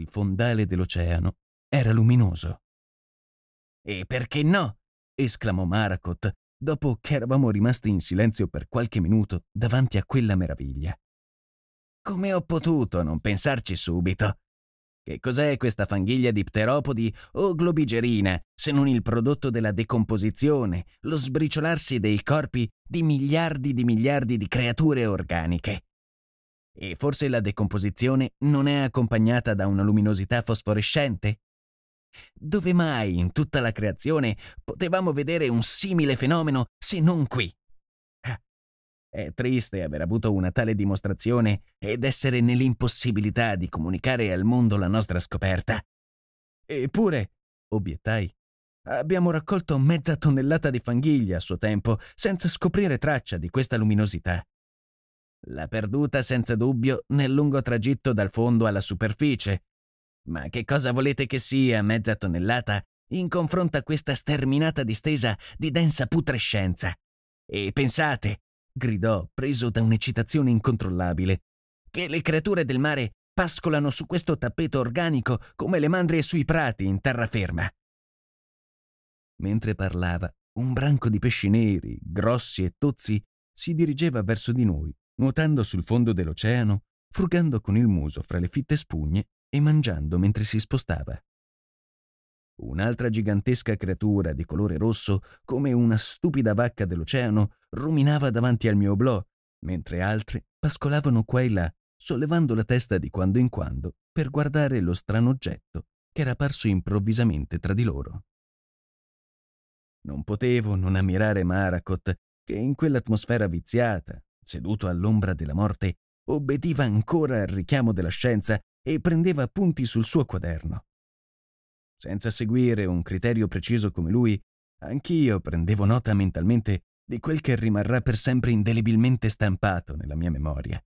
il fondale dell'oceano era luminoso. E perché no? esclamò Marakot dopo che eravamo rimasti in silenzio per qualche minuto davanti a quella meraviglia. Come ho potuto non pensarci subito? Che cos'è questa fanghiglia di pteropodi o globigerina se non il prodotto della decomposizione, lo sbriciolarsi dei corpi di miliardi di miliardi di creature organiche? E forse la decomposizione non è accompagnata da una luminosità fosforescente? Dove mai in tutta la creazione potevamo vedere un simile fenomeno se non qui? Ah, è triste aver avuto una tale dimostrazione ed essere nell'impossibilità di comunicare al mondo la nostra scoperta. Eppure, obiettai, abbiamo raccolto mezza tonnellata di fanghiglia a suo tempo senza scoprire traccia di questa luminosità. L'ha perduta senza dubbio nel lungo tragitto dal fondo alla superficie. Ma che cosa volete che sia mezza tonnellata in confronto a questa sterminata distesa di densa putrescenza? E pensate, gridò, preso da un'eccitazione incontrollabile, che le creature del mare pascolano su questo tappeto organico come le mandrie sui prati in terraferma. Mentre parlava, un branco di pesci neri, grossi e tozzi, si dirigeva verso di noi, nuotando sul fondo dell'oceano, frugando con il muso fra le fitte spugne e mangiando mentre si spostava. Un'altra gigantesca creatura di colore rosso, come una stupida vacca dell'oceano, ruminava davanti al mio oblò, mentre altre pascolavano qua e là, sollevando la testa di quando in quando per guardare lo strano oggetto che era apparso improvvisamente tra di loro. Non potevo non ammirare Maracot, che in quell'atmosfera viziata, seduto all'ombra della morte, obbediva ancora al richiamo della scienza e prendeva appunti sul suo quaderno. Senza seguire un criterio preciso come lui, anch'io prendevo nota mentalmente di quel che rimarrà per sempre indelebilmente stampato nella mia memoria.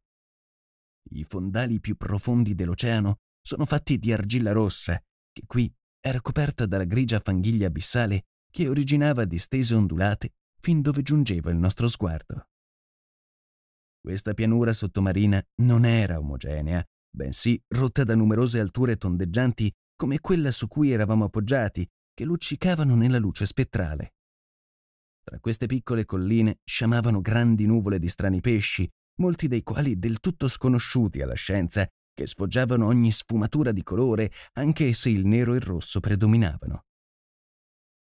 I fondali più profondi dell'oceano sono fatti di argilla rossa, che qui era coperta dalla grigia fanghiglia abissale che originava distese ondulate fin dove giungeva il nostro sguardo. Questa pianura sottomarina non era omogenea, bensì rotta da numerose alture tondeggianti come quella su cui eravamo appoggiati, che luccicavano nella luce spettrale. Tra queste piccole colline sciamavano grandi nuvole di strani pesci, molti dei quali del tutto sconosciuti alla scienza, che sfoggiavano ogni sfumatura di colore, anche se il nero e il rosso predominavano.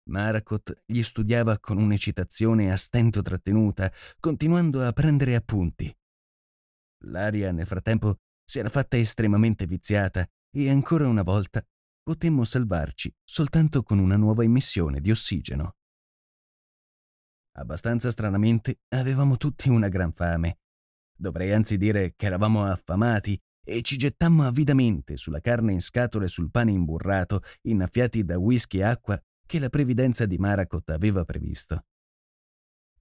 Marakot gli studiava con un'eccitazione a stento trattenuta, continuando a prendere appunti. L'aria, nel frattempo, si era fatta estremamente viziata e ancora una volta potemmo salvarci soltanto con una nuova immissione di ossigeno. Abbastanza stranamente avevamo tutti una gran fame. Dovrei anzi dire che eravamo affamati e ci gettammo avidamente sulla carne in scatole e sul pane imburrato, innaffiati da whisky e acqua che la previdenza di Maracot aveva previsto.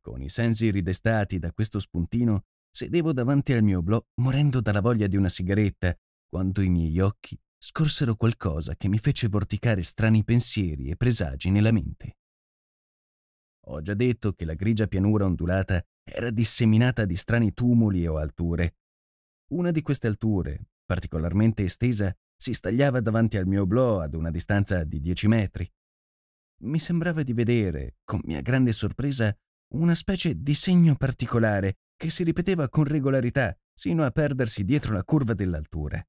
Con i sensi ridestati da questo spuntino, sedevo davanti al mio blò morendo dalla voglia di una sigaretta, quando i miei occhi scorsero qualcosa che mi fece vorticare strani pensieri e presagi nella mente. Ho già detto che la grigia pianura ondulata era disseminata di strani tumuli o alture. Una di queste alture, particolarmente estesa, si stagliava davanti al mio blò ad una distanza di 10 metri mi sembrava di vedere, con mia grande sorpresa, una specie di segno particolare che si ripeteva con regolarità sino a perdersi dietro la curva dell'altura.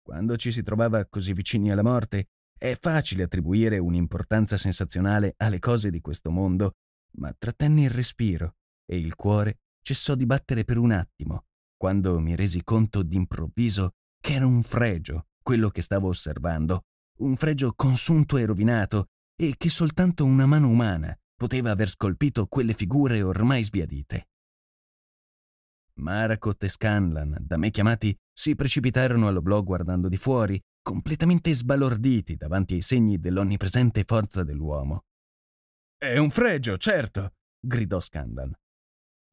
Quando ci si trovava così vicini alla morte, è facile attribuire un'importanza sensazionale alle cose di questo mondo, ma trattenni il respiro e il cuore cessò di battere per un attimo, quando mi resi conto d'improvviso che era un fregio quello che stavo osservando, un fregio consunto e rovinato e che soltanto una mano umana poteva aver scolpito quelle figure ormai sbiadite. Maracot e Scanlan, da me chiamati, si precipitarono all'oblò guardando di fuori, completamente sbalorditi davanti ai segni dell'onnipresente forza dell'uomo. È un fregio, certo, gridò Scanlan.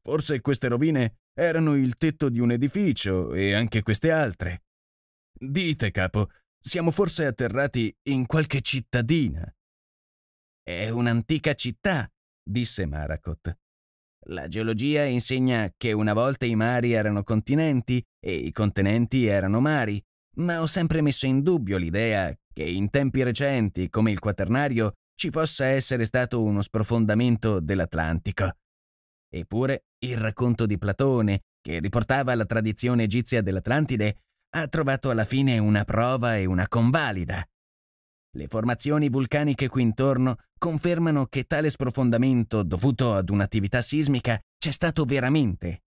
Forse queste rovine erano il tetto di un edificio e anche queste altre. Dite, capo, siamo forse atterrati in qualche cittadina, è un'antica città, disse Maracot. La geologia insegna che una volta i mari erano continenti e i continenti erano mari, ma ho sempre messo in dubbio l'idea che in tempi recenti, come il Quaternario, ci possa essere stato uno sprofondamento dell'Atlantico. Eppure il racconto di Platone, che riportava la tradizione egizia dell'Atlantide, ha trovato alla fine una prova e una convalida. Le formazioni vulcaniche qui intorno confermano che tale sprofondamento, dovuto ad un'attività sismica, c'è stato veramente.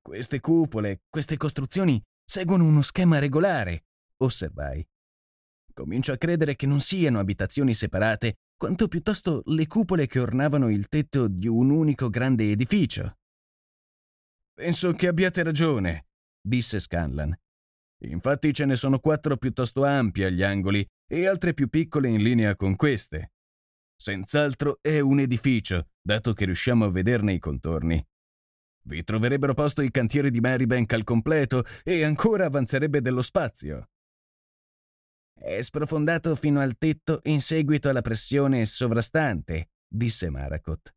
Queste cupole, queste costruzioni seguono uno schema regolare, osservai. Comincio a credere che non siano abitazioni separate, quanto piuttosto le cupole che ornavano il tetto di un unico grande edificio. Penso che abbiate ragione, disse Scanlan. Infatti ce ne sono quattro piuttosto ampi agli angoli, e altre più piccole in linea con queste. Senz'altro è un edificio, dato che riusciamo a vederne i contorni. Vi troverebbero posto i cantieri di Marybank al completo e ancora avanzerebbe dello spazio. È sprofondato fino al tetto in seguito alla pressione sovrastante, disse Maracot.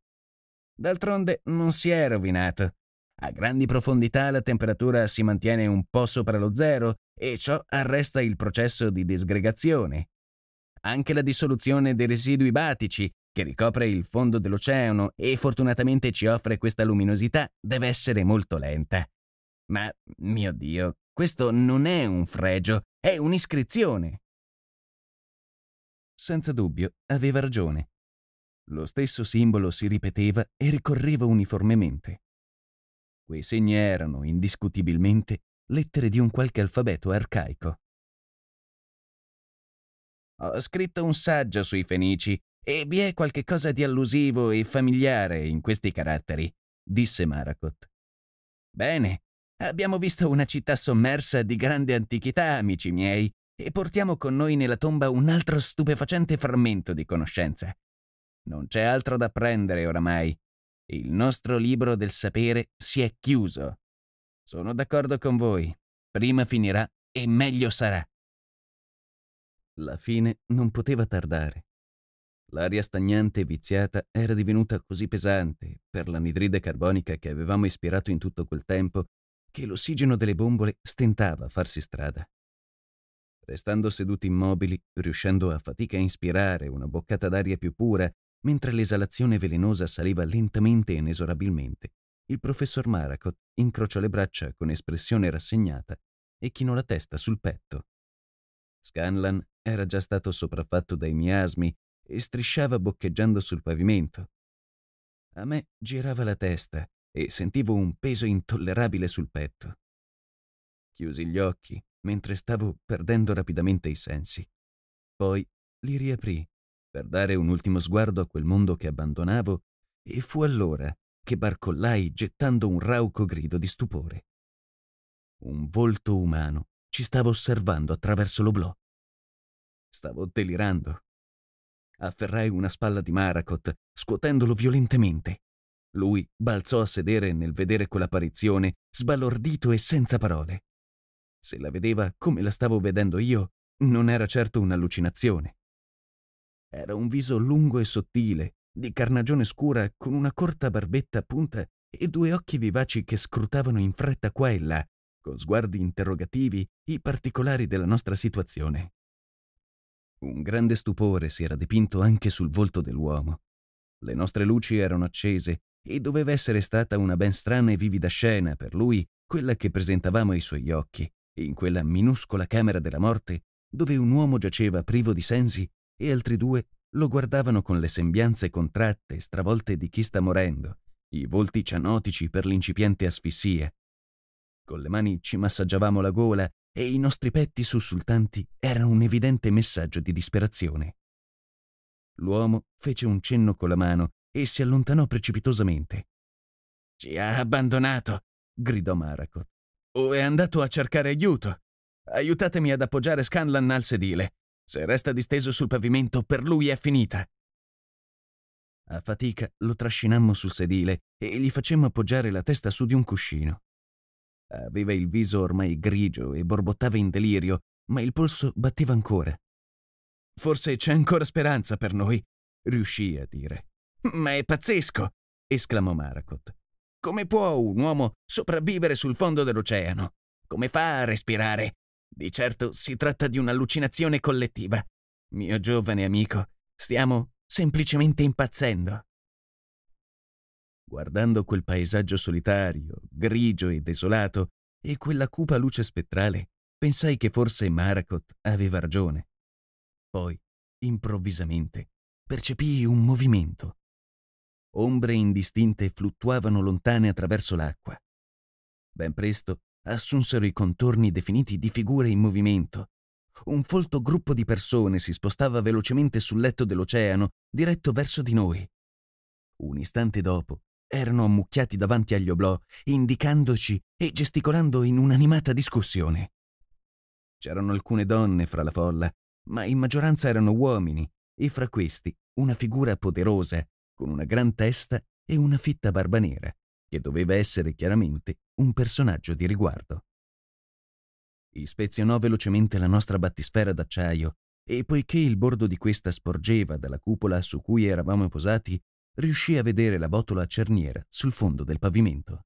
D'altronde non si è rovinato. A grandi profondità la temperatura si mantiene un po' sopra lo zero e ciò arresta il processo di disgregazione. Anche la dissoluzione dei residui batici, che ricopre il fondo dell'oceano e fortunatamente ci offre questa luminosità, deve essere molto lenta. Ma, mio Dio, questo non è un fregio, è un'iscrizione. Senza dubbio, aveva ragione. Lo stesso simbolo si ripeteva e ricorreva uniformemente. Quei segni erano, indiscutibilmente, lettere di un qualche alfabeto arcaico. Ho scritto un saggio sui fenici e vi è qualche cosa di allusivo e familiare in questi caratteri, disse Maracot. Bene, abbiamo visto una città sommersa di grande antichità, amici miei, e portiamo con noi nella tomba un altro stupefacente frammento di conoscenza. Non c'è altro da prendere oramai. Il nostro libro del sapere si è chiuso. Sono d'accordo con voi. Prima finirà e meglio sarà. La fine non poteva tardare. L'aria stagnante e viziata era divenuta così pesante per l'anidride carbonica che avevamo ispirato in tutto quel tempo che l'ossigeno delle bombole stentava a farsi strada. Restando seduti immobili, riuscendo a fatica a inspirare una boccata d'aria più pura, mentre l'esalazione velenosa saliva lentamente e inesorabilmente, il professor Maracot incrociò le braccia con espressione rassegnata e chinò la testa sul petto. Scanlan era già stato sopraffatto dai miasmi e strisciava boccheggiando sul pavimento. A me girava la testa e sentivo un peso intollerabile sul petto. Chiusi gli occhi mentre stavo perdendo rapidamente i sensi. Poi li riaprì per dare un ultimo sguardo a quel mondo che abbandonavo e fu allora che barcollai gettando un rauco grido di stupore. Un volto umano ci stava osservando attraverso l'oblò. Stavo delirando. Afferrai una spalla di Marakot, scuotendolo violentemente. Lui balzò a sedere nel vedere quell'apparizione, sbalordito e senza parole. Se la vedeva come la stavo vedendo io, non era certo un'allucinazione. Era un viso lungo e sottile, di carnagione scura con una corta barbetta a punta e due occhi vivaci che scrutavano in fretta qua e là, con sguardi interrogativi, i particolari della nostra situazione. Un grande stupore si era dipinto anche sul volto dell'uomo. Le nostre luci erano accese e doveva essere stata una ben strana e vivida scena per lui quella che presentavamo ai suoi occhi, in quella minuscola camera della morte dove un uomo giaceva privo di sensi e altri due lo guardavano con le sembianze contratte e stravolte di chi sta morendo, i volti cianotici per l'incipiente asfissia. Con le mani ci massaggiavamo la gola e i nostri petti sussultanti erano un evidente messaggio di disperazione. L'uomo fece un cenno con la mano e si allontanò precipitosamente. Ci ha abbandonato, gridò Marakot. O è andato a cercare aiuto. Aiutatemi ad appoggiare Scanlan al sedile. Se resta disteso sul pavimento, per lui è finita. A fatica lo trascinammo sul sedile e gli facemmo appoggiare la testa su di un cuscino. Aveva il viso ormai grigio e borbottava in delirio, ma il polso batteva ancora. Forse c'è ancora speranza per noi, riuscì a dire. Ma è pazzesco! esclamò Maracot. Come può un uomo sopravvivere sul fondo dell'oceano? Come fa a respirare? Di certo si tratta di un'allucinazione collettiva. Mio giovane amico, stiamo semplicemente impazzendo. Guardando quel paesaggio solitario, grigio e desolato, e quella cupa luce spettrale, pensai che forse Maracot aveva ragione. Poi, improvvisamente, percepii un movimento. Ombre indistinte fluttuavano lontane attraverso l'acqua. Ben presto assunsero i contorni definiti di figure in movimento. Un folto gruppo di persone si spostava velocemente sul letto dell'oceano, diretto verso di noi. Un istante dopo, erano ammucchiati davanti agli oblò, indicandoci e gesticolando in un'animata discussione. C'erano alcune donne fra la folla, ma in maggioranza erano uomini, e fra questi una figura poderosa, con una gran testa e una fitta barba nera che doveva essere chiaramente un personaggio di riguardo. Ispezionò velocemente la nostra battisfera d'acciaio e poiché il bordo di questa sporgeva dalla cupola su cui eravamo posati, riuscì a vedere la botola a cerniera sul fondo del pavimento.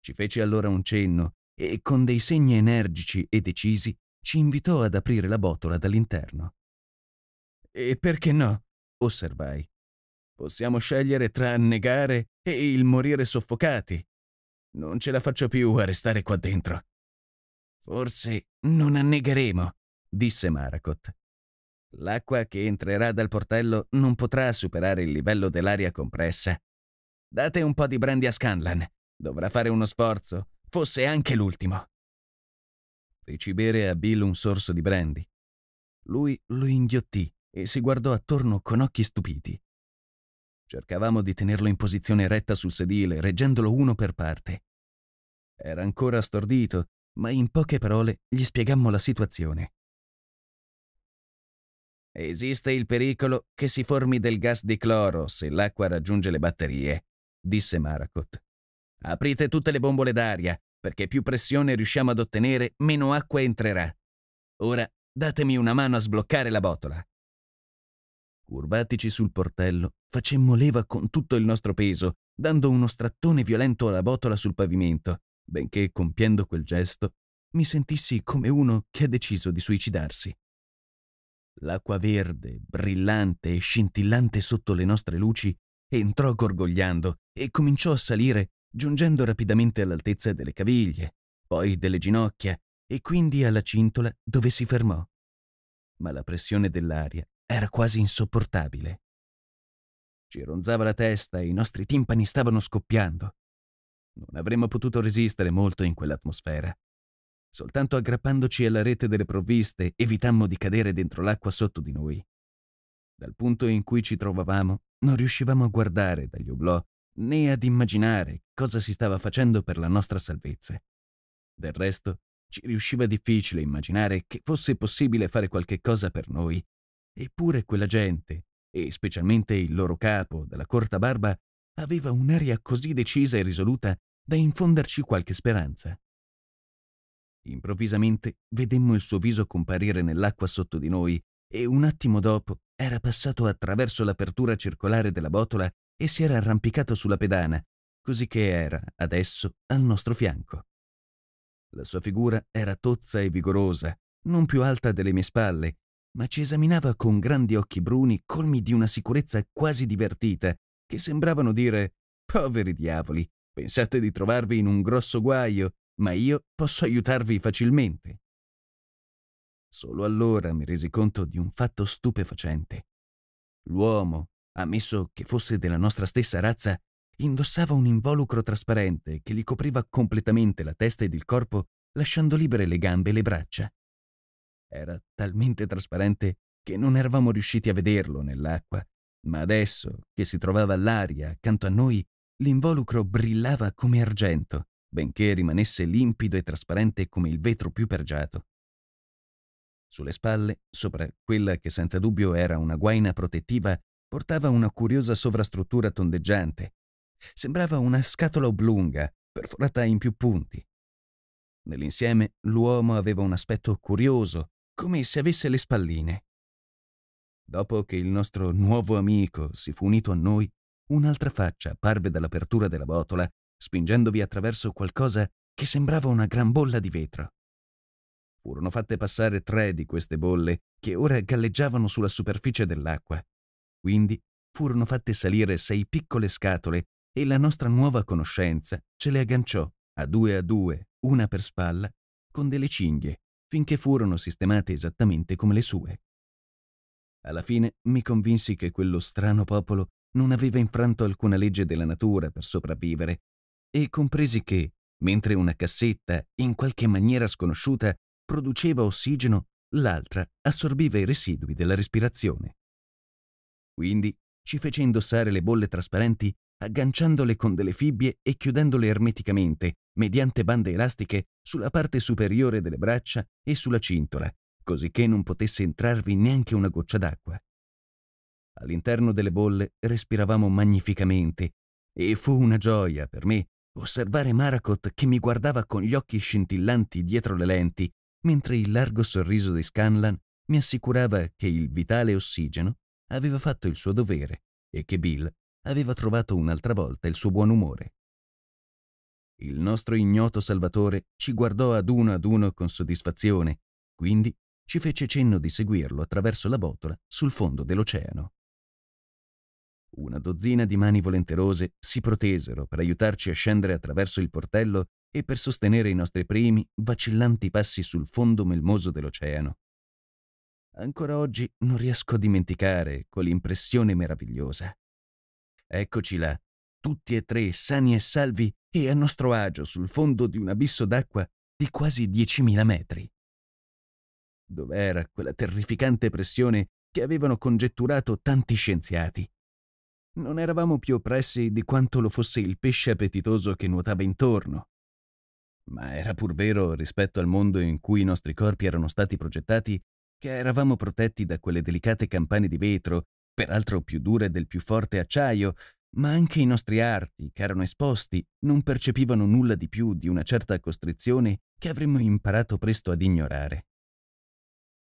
Ci fece allora un cenno e con dei segni energici e decisi ci invitò ad aprire la botola dall'interno. E perché no? osservai. Possiamo scegliere tra negare e il morire soffocati. Non ce la faccio più a restare qua dentro. Forse non annegheremo, disse Marakot. L'acqua che entrerà dal portello non potrà superare il livello dell'aria compressa. Date un po' di brandy a Scanlan. Dovrà fare uno sforzo, fosse anche l'ultimo. Feci bere a Bill un sorso di brandy. Lui lo inghiottì e si guardò attorno con occhi stupiti. Cercavamo di tenerlo in posizione retta sul sedile, reggendolo uno per parte. Era ancora stordito, ma in poche parole gli spiegammo la situazione. Esiste il pericolo che si formi del gas di cloro se l'acqua raggiunge le batterie, disse Marakot. Aprite tutte le bombole d'aria, perché più pressione riusciamo ad ottenere, meno acqua entrerà. Ora datemi una mano a sbloccare la botola. Urbatici sul portello, facemmo leva con tutto il nostro peso, dando uno strattone violento alla botola sul pavimento, benché compiendo quel gesto mi sentissi come uno che ha deciso di suicidarsi. L'acqua verde, brillante e scintillante sotto le nostre luci, entrò gorgogliando e cominciò a salire, giungendo rapidamente all'altezza delle caviglie, poi delle ginocchia e quindi alla cintola dove si fermò. Ma la pressione dell'aria era quasi insopportabile. Ci ronzava la testa e i nostri timpani stavano scoppiando. Non avremmo potuto resistere molto in quell'atmosfera. Soltanto aggrappandoci alla rete delle provviste evitammo di cadere dentro l'acqua sotto di noi. Dal punto in cui ci trovavamo non riuscivamo a guardare dagli oblò né ad immaginare cosa si stava facendo per la nostra salvezza. Del resto, ci riusciva difficile immaginare che fosse possibile fare qualche cosa per noi Eppure quella gente, e specialmente il loro capo, dalla corta barba, aveva un'aria così decisa e risoluta da infonderci qualche speranza. Improvvisamente vedemmo il suo viso comparire nell'acqua sotto di noi e un attimo dopo era passato attraverso l'apertura circolare della botola e si era arrampicato sulla pedana, così che era, adesso, al nostro fianco. La sua figura era tozza e vigorosa, non più alta delle mie spalle, ma ci esaminava con grandi occhi bruni colmi di una sicurezza quasi divertita, che sembravano dire Poveri diavoli, pensate di trovarvi in un grosso guaio, ma io posso aiutarvi facilmente. Solo allora mi resi conto di un fatto stupefacente. L'uomo, ammesso che fosse della nostra stessa razza, indossava un involucro trasparente che gli copriva completamente la testa ed il corpo, lasciando libere le gambe e le braccia. Era talmente trasparente che non eravamo riusciti a vederlo nell'acqua, ma adesso che si trovava all'aria accanto a noi, l'involucro brillava come argento, benché rimanesse limpido e trasparente come il vetro più pergiato. Sulle spalle, sopra quella che senza dubbio era una guaina protettiva, portava una curiosa sovrastruttura tondeggiante. Sembrava una scatola oblunga, perforata in più punti. Nell'insieme l'uomo aveva un aspetto curioso, come se avesse le spalline. Dopo che il nostro nuovo amico si fu unito a noi, un'altra faccia apparve dall'apertura della botola, spingendovi attraverso qualcosa che sembrava una gran bolla di vetro. Furono fatte passare tre di queste bolle che ora galleggiavano sulla superficie dell'acqua. Quindi furono fatte salire sei piccole scatole e la nostra nuova conoscenza ce le agganciò a due a due, una per spalla, con delle cinghie finché furono sistemate esattamente come le sue. Alla fine mi convinsi che quello strano popolo non aveva infranto alcuna legge della natura per sopravvivere e compresi che, mentre una cassetta, in qualche maniera sconosciuta, produceva ossigeno, l'altra assorbiva i residui della respirazione. Quindi ci fece indossare le bolle trasparenti agganciandole con delle fibbie e chiudendole ermeticamente mediante bande elastiche sulla parte superiore delle braccia e sulla cintola, così che non potesse entrarvi neanche una goccia d'acqua. All'interno delle bolle respiravamo magnificamente e fu una gioia per me osservare Maracot che mi guardava con gli occhi scintillanti dietro le lenti, mentre il largo sorriso di Scanlan mi assicurava che il vitale ossigeno aveva fatto il suo dovere e che Bill aveva trovato un'altra volta il suo buon umore. Il nostro ignoto Salvatore ci guardò ad uno ad uno con soddisfazione, quindi ci fece cenno di seguirlo attraverso la botola sul fondo dell'oceano. Una dozzina di mani volenterose si protesero per aiutarci a scendere attraverso il portello e per sostenere i nostri primi, vacillanti passi sul fondo melmoso dell'oceano. Ancora oggi non riesco a dimenticare quell'impressione meravigliosa. Eccoci là, tutti e tre sani e salvi e a nostro agio sul fondo di un abisso d'acqua di quasi 10.000 metri. Dov'era quella terrificante pressione che avevano congetturato tanti scienziati? Non eravamo più oppressi di quanto lo fosse il pesce appetitoso che nuotava intorno. Ma era pur vero, rispetto al mondo in cui i nostri corpi erano stati progettati, che eravamo protetti da quelle delicate campane di vetro peraltro più dure del più forte acciaio, ma anche i nostri arti, che erano esposti, non percepivano nulla di più di una certa costrizione che avremmo imparato presto ad ignorare.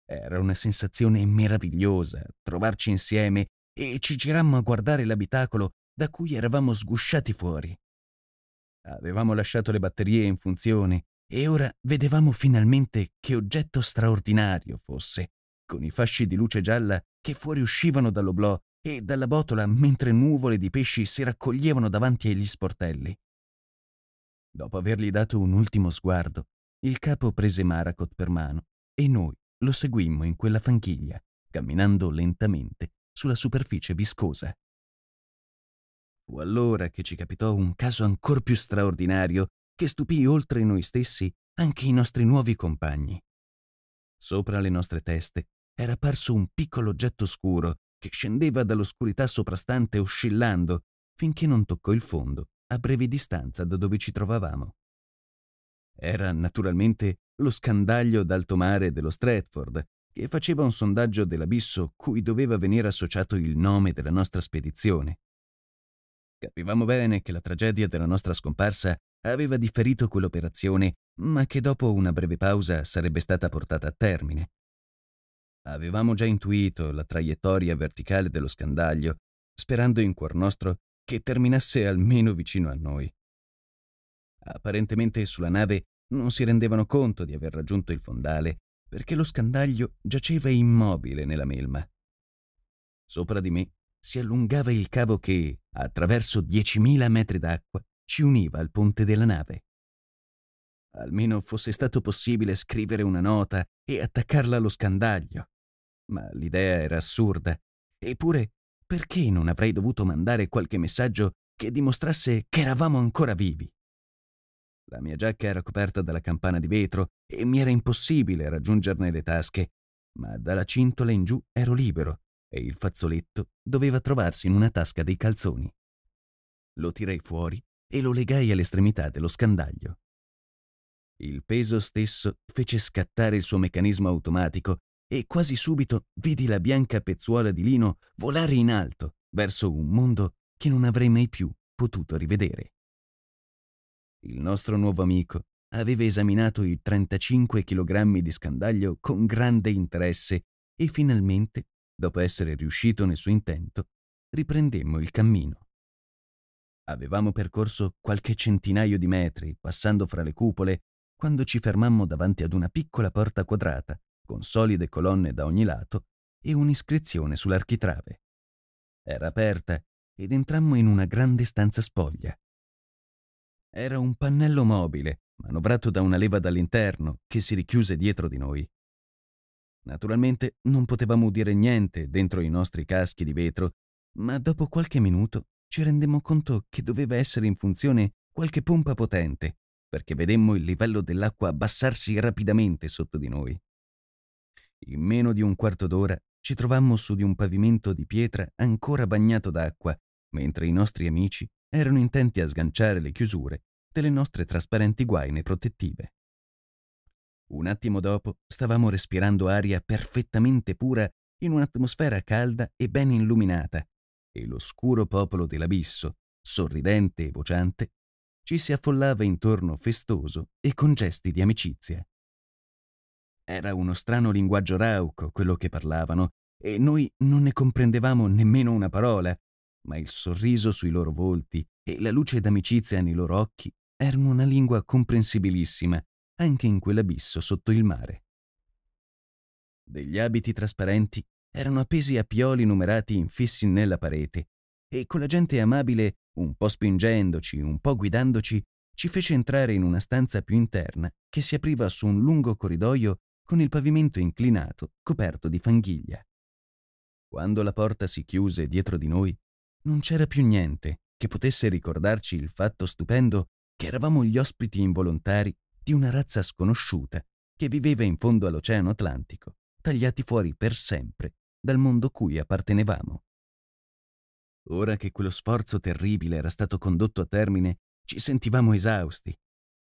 Era una sensazione meravigliosa trovarci insieme e ci girammo a guardare l'abitacolo da cui eravamo sgusciati fuori. Avevamo lasciato le batterie in funzione e ora vedevamo finalmente che oggetto straordinario fosse, con i fasci di luce gialla che fuoriuscivano dall'oblò e dalla botola mentre nuvole di pesci si raccoglievano davanti agli sportelli. Dopo avergli dato un ultimo sguardo, il capo prese Maracot per mano e noi lo seguimmo in quella fanchiglia, camminando lentamente sulla superficie viscosa. Fu allora che ci capitò un caso ancor più straordinario che stupì oltre noi stessi anche i nostri nuovi compagni. Sopra le nostre teste era apparso un piccolo oggetto scuro che scendeva dall'oscurità soprastante oscillando finché non toccò il fondo a breve distanza da dove ci trovavamo. Era naturalmente lo scandaglio d'alto mare dello Stratford, che faceva un sondaggio dell'abisso cui doveva venire associato il nome della nostra spedizione. Capivamo bene che la tragedia della nostra scomparsa aveva differito quell'operazione, ma che dopo una breve pausa sarebbe stata portata a termine. Avevamo già intuito la traiettoria verticale dello scandaglio, sperando in cuor nostro che terminasse almeno vicino a noi. Apparentemente sulla nave non si rendevano conto di aver raggiunto il fondale perché lo scandaglio giaceva immobile nella melma. Sopra di me si allungava il cavo che, attraverso 10.000 metri d'acqua, ci univa al ponte della nave. Almeno fosse stato possibile scrivere una nota e attaccarla allo scandaglio ma l'idea era assurda. Eppure, perché non avrei dovuto mandare qualche messaggio che dimostrasse che eravamo ancora vivi? La mia giacca era coperta dalla campana di vetro e mi era impossibile raggiungerne le tasche, ma dalla cintola in giù ero libero e il fazzoletto doveva trovarsi in una tasca dei calzoni. Lo tirai fuori e lo legai all'estremità dello scandaglio. Il peso stesso fece scattare il suo meccanismo automatico e quasi subito vidi la bianca pezzuola di lino volare in alto verso un mondo che non avrei mai più potuto rivedere. Il nostro nuovo amico aveva esaminato i 35 kg di scandaglio con grande interesse e finalmente, dopo essere riuscito nel suo intento, riprendemmo il cammino. Avevamo percorso qualche centinaio di metri, passando fra le cupole, quando ci fermammo davanti ad una piccola porta quadrata, con solide colonne da ogni lato e un'iscrizione sull'architrave. Era aperta ed entrammo in una grande stanza spoglia. Era un pannello mobile, manovrato da una leva dall'interno, che si richiuse dietro di noi. Naturalmente non potevamo udire niente dentro i nostri caschi di vetro, ma dopo qualche minuto ci rendemmo conto che doveva essere in funzione qualche pompa potente, perché vedemmo il livello dell'acqua abbassarsi rapidamente sotto di noi. In meno di un quarto d'ora ci trovammo su di un pavimento di pietra ancora bagnato d'acqua, mentre i nostri amici erano intenti a sganciare le chiusure delle nostre trasparenti guaine protettive. Un attimo dopo stavamo respirando aria perfettamente pura in un'atmosfera calda e ben illuminata, e l'oscuro popolo dell'abisso, sorridente e vociante, ci si affollava intorno festoso e con gesti di amicizia. Era uno strano linguaggio rauco quello che parlavano, e noi non ne comprendevamo nemmeno una parola, ma il sorriso sui loro volti e la luce d'amicizia nei loro occhi erano una lingua comprensibilissima anche in quell'abisso sotto il mare. Degli abiti trasparenti erano appesi a pioli numerati infissi nella parete, e con la gente amabile, un po' spingendoci, un po' guidandoci, ci fece entrare in una stanza più interna che si apriva su un lungo corridoio con il pavimento inclinato, coperto di fanghiglia. Quando la porta si chiuse dietro di noi, non c'era più niente che potesse ricordarci il fatto stupendo che eravamo gli ospiti involontari di una razza sconosciuta che viveva in fondo all'Oceano Atlantico, tagliati fuori per sempre dal mondo cui appartenevamo. Ora che quello sforzo terribile era stato condotto a termine, ci sentivamo esausti.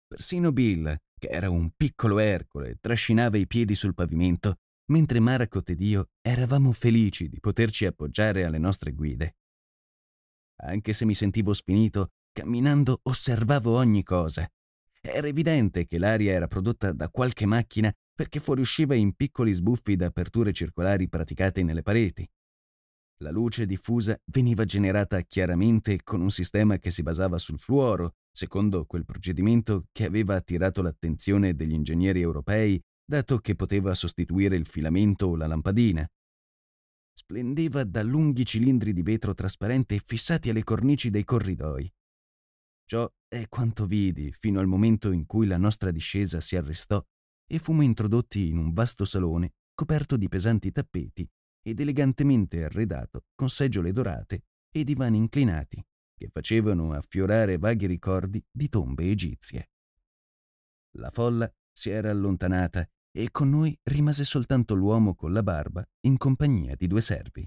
Persino Bill, che era un piccolo Ercole, trascinava i piedi sul pavimento, mentre Maracot ed io eravamo felici di poterci appoggiare alle nostre guide. Anche se mi sentivo sfinito, camminando osservavo ogni cosa. Era evidente che l'aria era prodotta da qualche macchina perché fuoriusciva in piccoli sbuffi da aperture circolari praticate nelle pareti. La luce diffusa veniva generata chiaramente con un sistema che si basava sul fluoro secondo quel procedimento che aveva attirato l'attenzione degli ingegneri europei, dato che poteva sostituire il filamento o la lampadina. Splendeva da lunghi cilindri di vetro trasparente fissati alle cornici dei corridoi. Ciò è quanto vidi fino al momento in cui la nostra discesa si arrestò e fummo introdotti in un vasto salone coperto di pesanti tappeti ed elegantemente arredato con seggiole dorate e divani inclinati che facevano affiorare vaghi ricordi di tombe egizie. La folla si era allontanata e con noi rimase soltanto l'uomo con la barba in compagnia di due servi.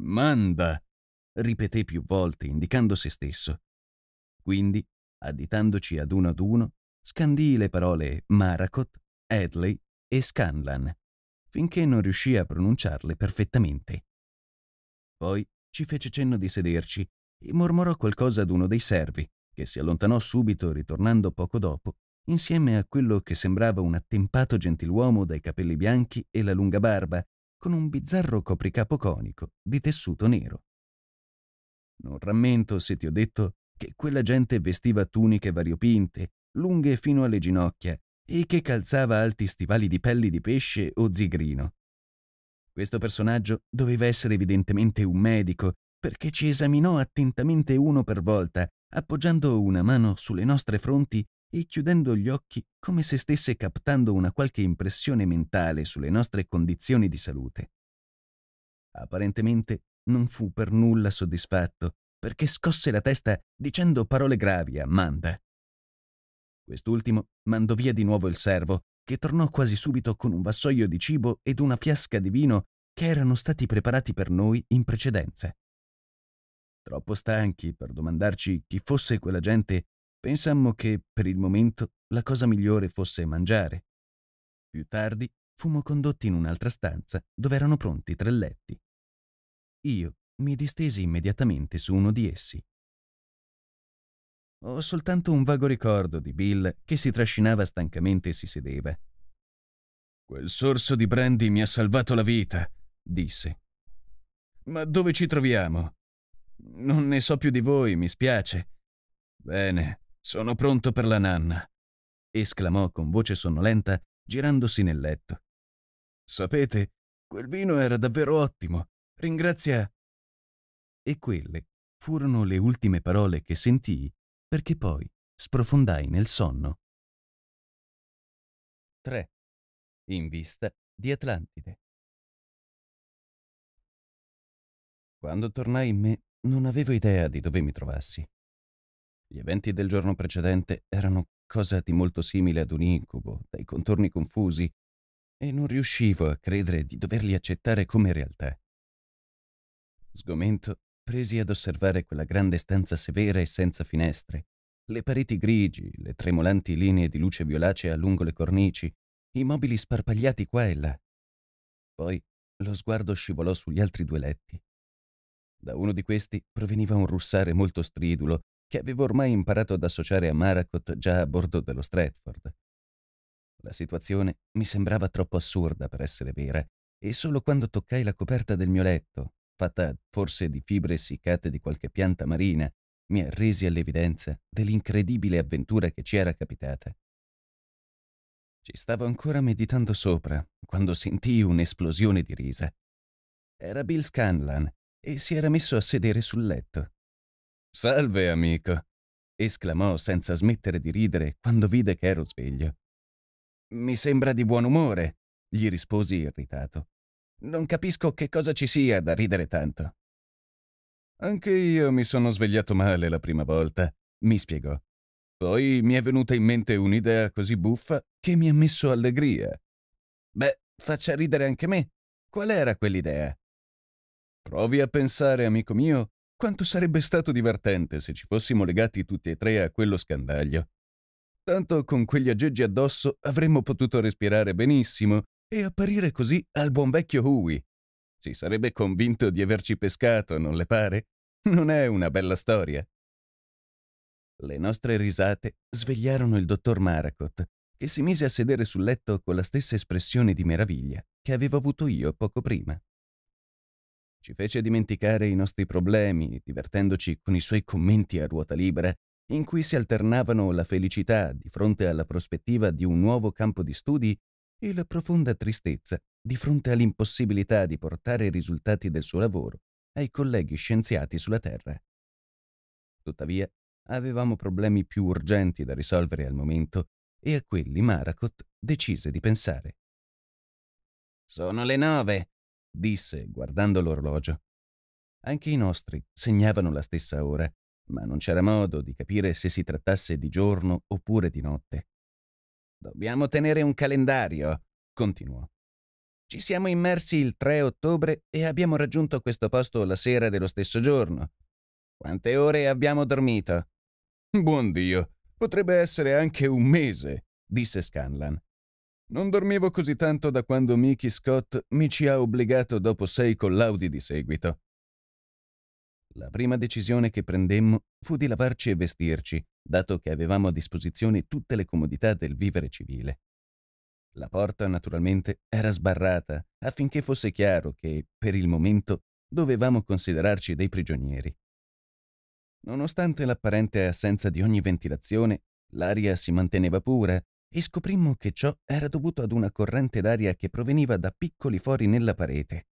Manda! ripeté più volte indicando se stesso. Quindi, additandoci ad uno ad uno, scandì le parole Maracot, Edley e Scanlan, finché non riuscì a pronunciarle perfettamente. Poi ci fece cenno di sederci e mormorò qualcosa ad uno dei servi, che si allontanò subito, ritornando poco dopo, insieme a quello che sembrava un attempato gentiluomo dai capelli bianchi e la lunga barba, con un bizzarro copricapo conico di tessuto nero. Non rammento se ti ho detto che quella gente vestiva tuniche variopinte, lunghe fino alle ginocchia, e che calzava alti stivali di pelli di pesce o zigrino. Questo personaggio doveva essere evidentemente un medico, perché ci esaminò attentamente uno per volta, appoggiando una mano sulle nostre fronti e chiudendo gli occhi come se stesse captando una qualche impressione mentale sulle nostre condizioni di salute. Apparentemente non fu per nulla soddisfatto, perché scosse la testa dicendo parole gravi a Manda. Quest'ultimo mandò via di nuovo il servo che tornò quasi subito con un vassoio di cibo ed una fiasca di vino che erano stati preparati per noi in precedenza. Troppo stanchi per domandarci chi fosse quella gente, pensammo che, per il momento, la cosa migliore fosse mangiare. Più tardi fummo condotti in un'altra stanza dove erano pronti tre letti. Io mi distesi immediatamente su uno di essi ho soltanto un vago ricordo di Bill che si trascinava stancamente e si sedeva. Quel sorso di brandy mi ha salvato la vita, disse. Ma dove ci troviamo? Non ne so più di voi, mi spiace. Bene, sono pronto per la nanna, esclamò con voce sonnolenta, girandosi nel letto. Sapete, quel vino era davvero ottimo. Ringrazia. E quelle furono le ultime parole che sentii perché poi sprofondai nel sonno. 3. In vista di Atlantide. Quando tornai in me non avevo idea di dove mi trovassi. Gli eventi del giorno precedente erano cosa di molto simile ad un incubo, dai contorni confusi, e non riuscivo a credere di doverli accettare come realtà. Sgomento, presi ad osservare quella grande stanza severa e senza finestre, le pareti grigi, le tremolanti linee di luce violacea lungo le cornici, i mobili sparpagliati qua e là. Poi lo sguardo scivolò sugli altri due letti. Da uno di questi proveniva un russare molto stridulo che avevo ormai imparato ad associare a Maracot già a bordo dello Stratford. La situazione mi sembrava troppo assurda per essere vera e solo quando toccai la coperta del mio letto, fatta forse di fibre essiccate di qualche pianta marina, mi arresi all'evidenza dell'incredibile avventura che ci era capitata. Ci stavo ancora meditando sopra quando sentii un'esplosione di risa. Era Bill Scanlan e si era messo a sedere sul letto. Salve, amico! esclamò senza smettere di ridere quando vide che ero sveglio. Mi sembra di buon umore, gli risposi irritato. Non capisco che cosa ci sia da ridere tanto. Anche io mi sono svegliato male la prima volta, mi spiegò. Poi mi è venuta in mente un'idea così buffa che mi ha messo allegria. Beh, faccia ridere anche me. Qual era quell'idea? Provi a pensare, amico mio, quanto sarebbe stato divertente se ci fossimo legati tutti e tre a quello scandaglio. Tanto con quegli aggeggi addosso avremmo potuto respirare benissimo e apparire così al buon vecchio Hui. Si sarebbe convinto di averci pescato, non le pare? Non è una bella storia. Le nostre risate svegliarono il dottor Maracot, che si mise a sedere sul letto con la stessa espressione di meraviglia che avevo avuto io poco prima. Ci fece dimenticare i nostri problemi, divertendoci con i suoi commenti a ruota libera, in cui si alternavano la felicità di fronte alla prospettiva di un nuovo campo di studi e la profonda tristezza di fronte all'impossibilità di portare i risultati del suo lavoro ai colleghi scienziati sulla Terra. Tuttavia, avevamo problemi più urgenti da risolvere al momento e a quelli Maracot decise di pensare. Sono le nove, disse guardando l'orologio. Anche i nostri segnavano la stessa ora, ma non c'era modo di capire se si trattasse di giorno oppure di notte. Dobbiamo tenere un calendario, continuò. Ci siamo immersi il 3 ottobre e abbiamo raggiunto questo posto la sera dello stesso giorno. Quante ore abbiamo dormito? Buon Dio, potrebbe essere anche un mese, disse Scanlan. Non dormivo così tanto da quando Mickey Scott mi ci ha obbligato dopo sei collaudi di seguito. La prima decisione che prendemmo fu di lavarci e vestirci, dato che avevamo a disposizione tutte le comodità del vivere civile. La porta, naturalmente, era sbarrata affinché fosse chiaro che, per il momento, dovevamo considerarci dei prigionieri. Nonostante l'apparente assenza di ogni ventilazione, l'aria si manteneva pura e scoprimmo che ciò era dovuto ad una corrente d'aria che proveniva da piccoli fori nella parete.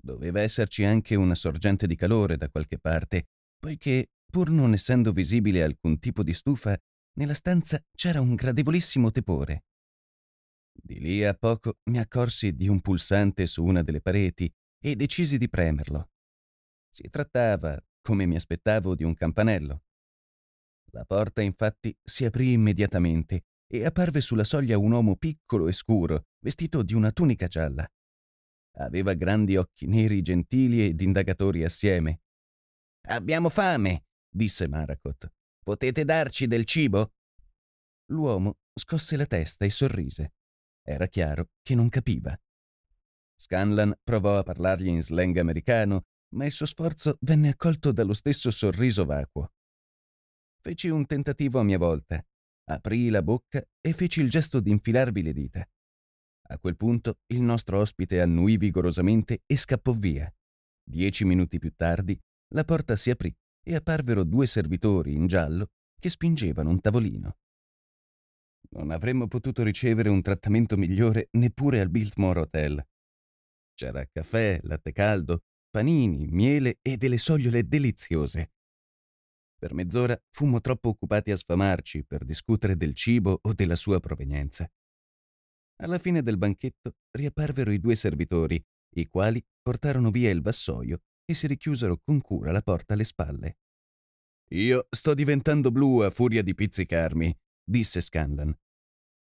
Doveva esserci anche una sorgente di calore da qualche parte poiché, pur non essendo visibile alcun tipo di stufa, nella stanza c'era un gradevolissimo tepore. Di lì a poco mi accorsi di un pulsante su una delle pareti e decisi di premerlo. Si trattava, come mi aspettavo, di un campanello. La porta infatti si aprì immediatamente e apparve sulla soglia un uomo piccolo e scuro, vestito di una tunica gialla. Aveva grandi occhi neri gentili ed indagatori assieme, Abbiamo fame, disse Marakot. Potete darci del cibo? L'uomo scosse la testa e sorrise. Era chiaro che non capiva. Scanlan provò a parlargli in slang americano, ma il suo sforzo venne accolto dallo stesso sorriso vacuo. Feci un tentativo a mia volta. Aprì la bocca e feci il gesto di infilarvi le dita. A quel punto il nostro ospite annuì vigorosamente e scappò via. Dieci minuti più tardi la porta si aprì e apparvero due servitori in giallo che spingevano un tavolino. Non avremmo potuto ricevere un trattamento migliore neppure al Biltmore Hotel. C'era caffè, latte caldo, panini, miele e delle sogliole deliziose. Per mezz'ora fummo troppo occupati a sfamarci per discutere del cibo o della sua provenienza. Alla fine del banchetto riapparvero i due servitori, i quali portarono via il vassoio e si richiusero con cura la porta alle spalle. Io sto diventando blu a furia di pizzicarmi, disse Scanlan.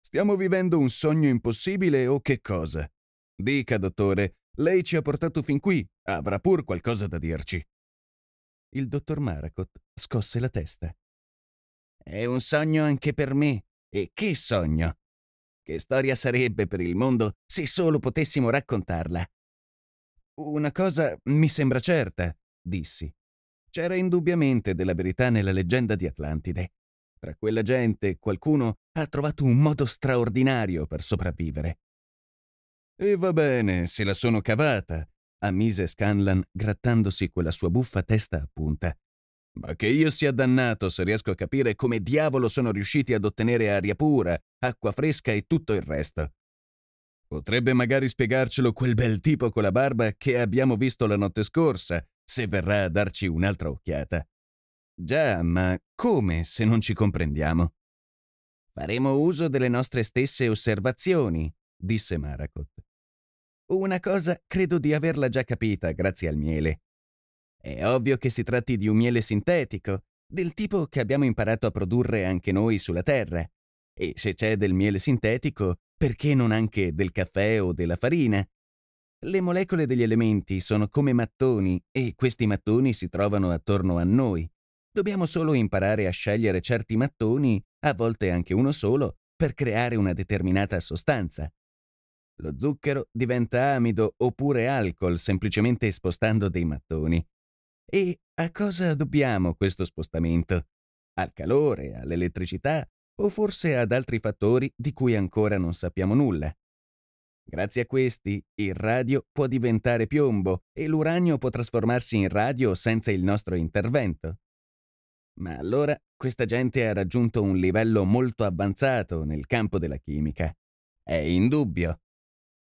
Stiamo vivendo un sogno impossibile o che cosa? Dica, dottore, lei ci ha portato fin qui, avrà pur qualcosa da dirci. Il dottor Maracot scosse la testa. È un sogno anche per me. E che sogno! Che storia sarebbe per il mondo se solo potessimo raccontarla. Una cosa mi sembra certa, dissi. C'era indubbiamente della verità nella leggenda di Atlantide. Tra quella gente qualcuno ha trovato un modo straordinario per sopravvivere. E va bene, se la sono cavata, ammise Scanlan grattandosi quella sua buffa testa a punta. Ma che io sia dannato se riesco a capire come diavolo sono riusciti ad ottenere aria pura, acqua fresca e tutto il resto. Potrebbe magari spiegarcelo quel bel tipo con la barba che abbiamo visto la notte scorsa, se verrà a darci un'altra occhiata. Già, ma come se non ci comprendiamo? Faremo uso delle nostre stesse osservazioni, disse Marakot. Una cosa credo di averla già capita grazie al miele. È ovvio che si tratti di un miele sintetico, del tipo che abbiamo imparato a produrre anche noi sulla Terra. E se c'è del miele sintetico, perché non anche del caffè o della farina? Le molecole degli elementi sono come mattoni e questi mattoni si trovano attorno a noi. Dobbiamo solo imparare a scegliere certi mattoni, a volte anche uno solo, per creare una determinata sostanza. Lo zucchero diventa amido oppure alcol semplicemente spostando dei mattoni. E a cosa dobbiamo questo spostamento? Al calore, all'elettricità o forse ad altri fattori di cui ancora non sappiamo nulla. Grazie a questi, il radio può diventare piombo e l'uranio può trasformarsi in radio senza il nostro intervento. Ma allora questa gente ha raggiunto un livello molto avanzato nel campo della chimica. È indubbio.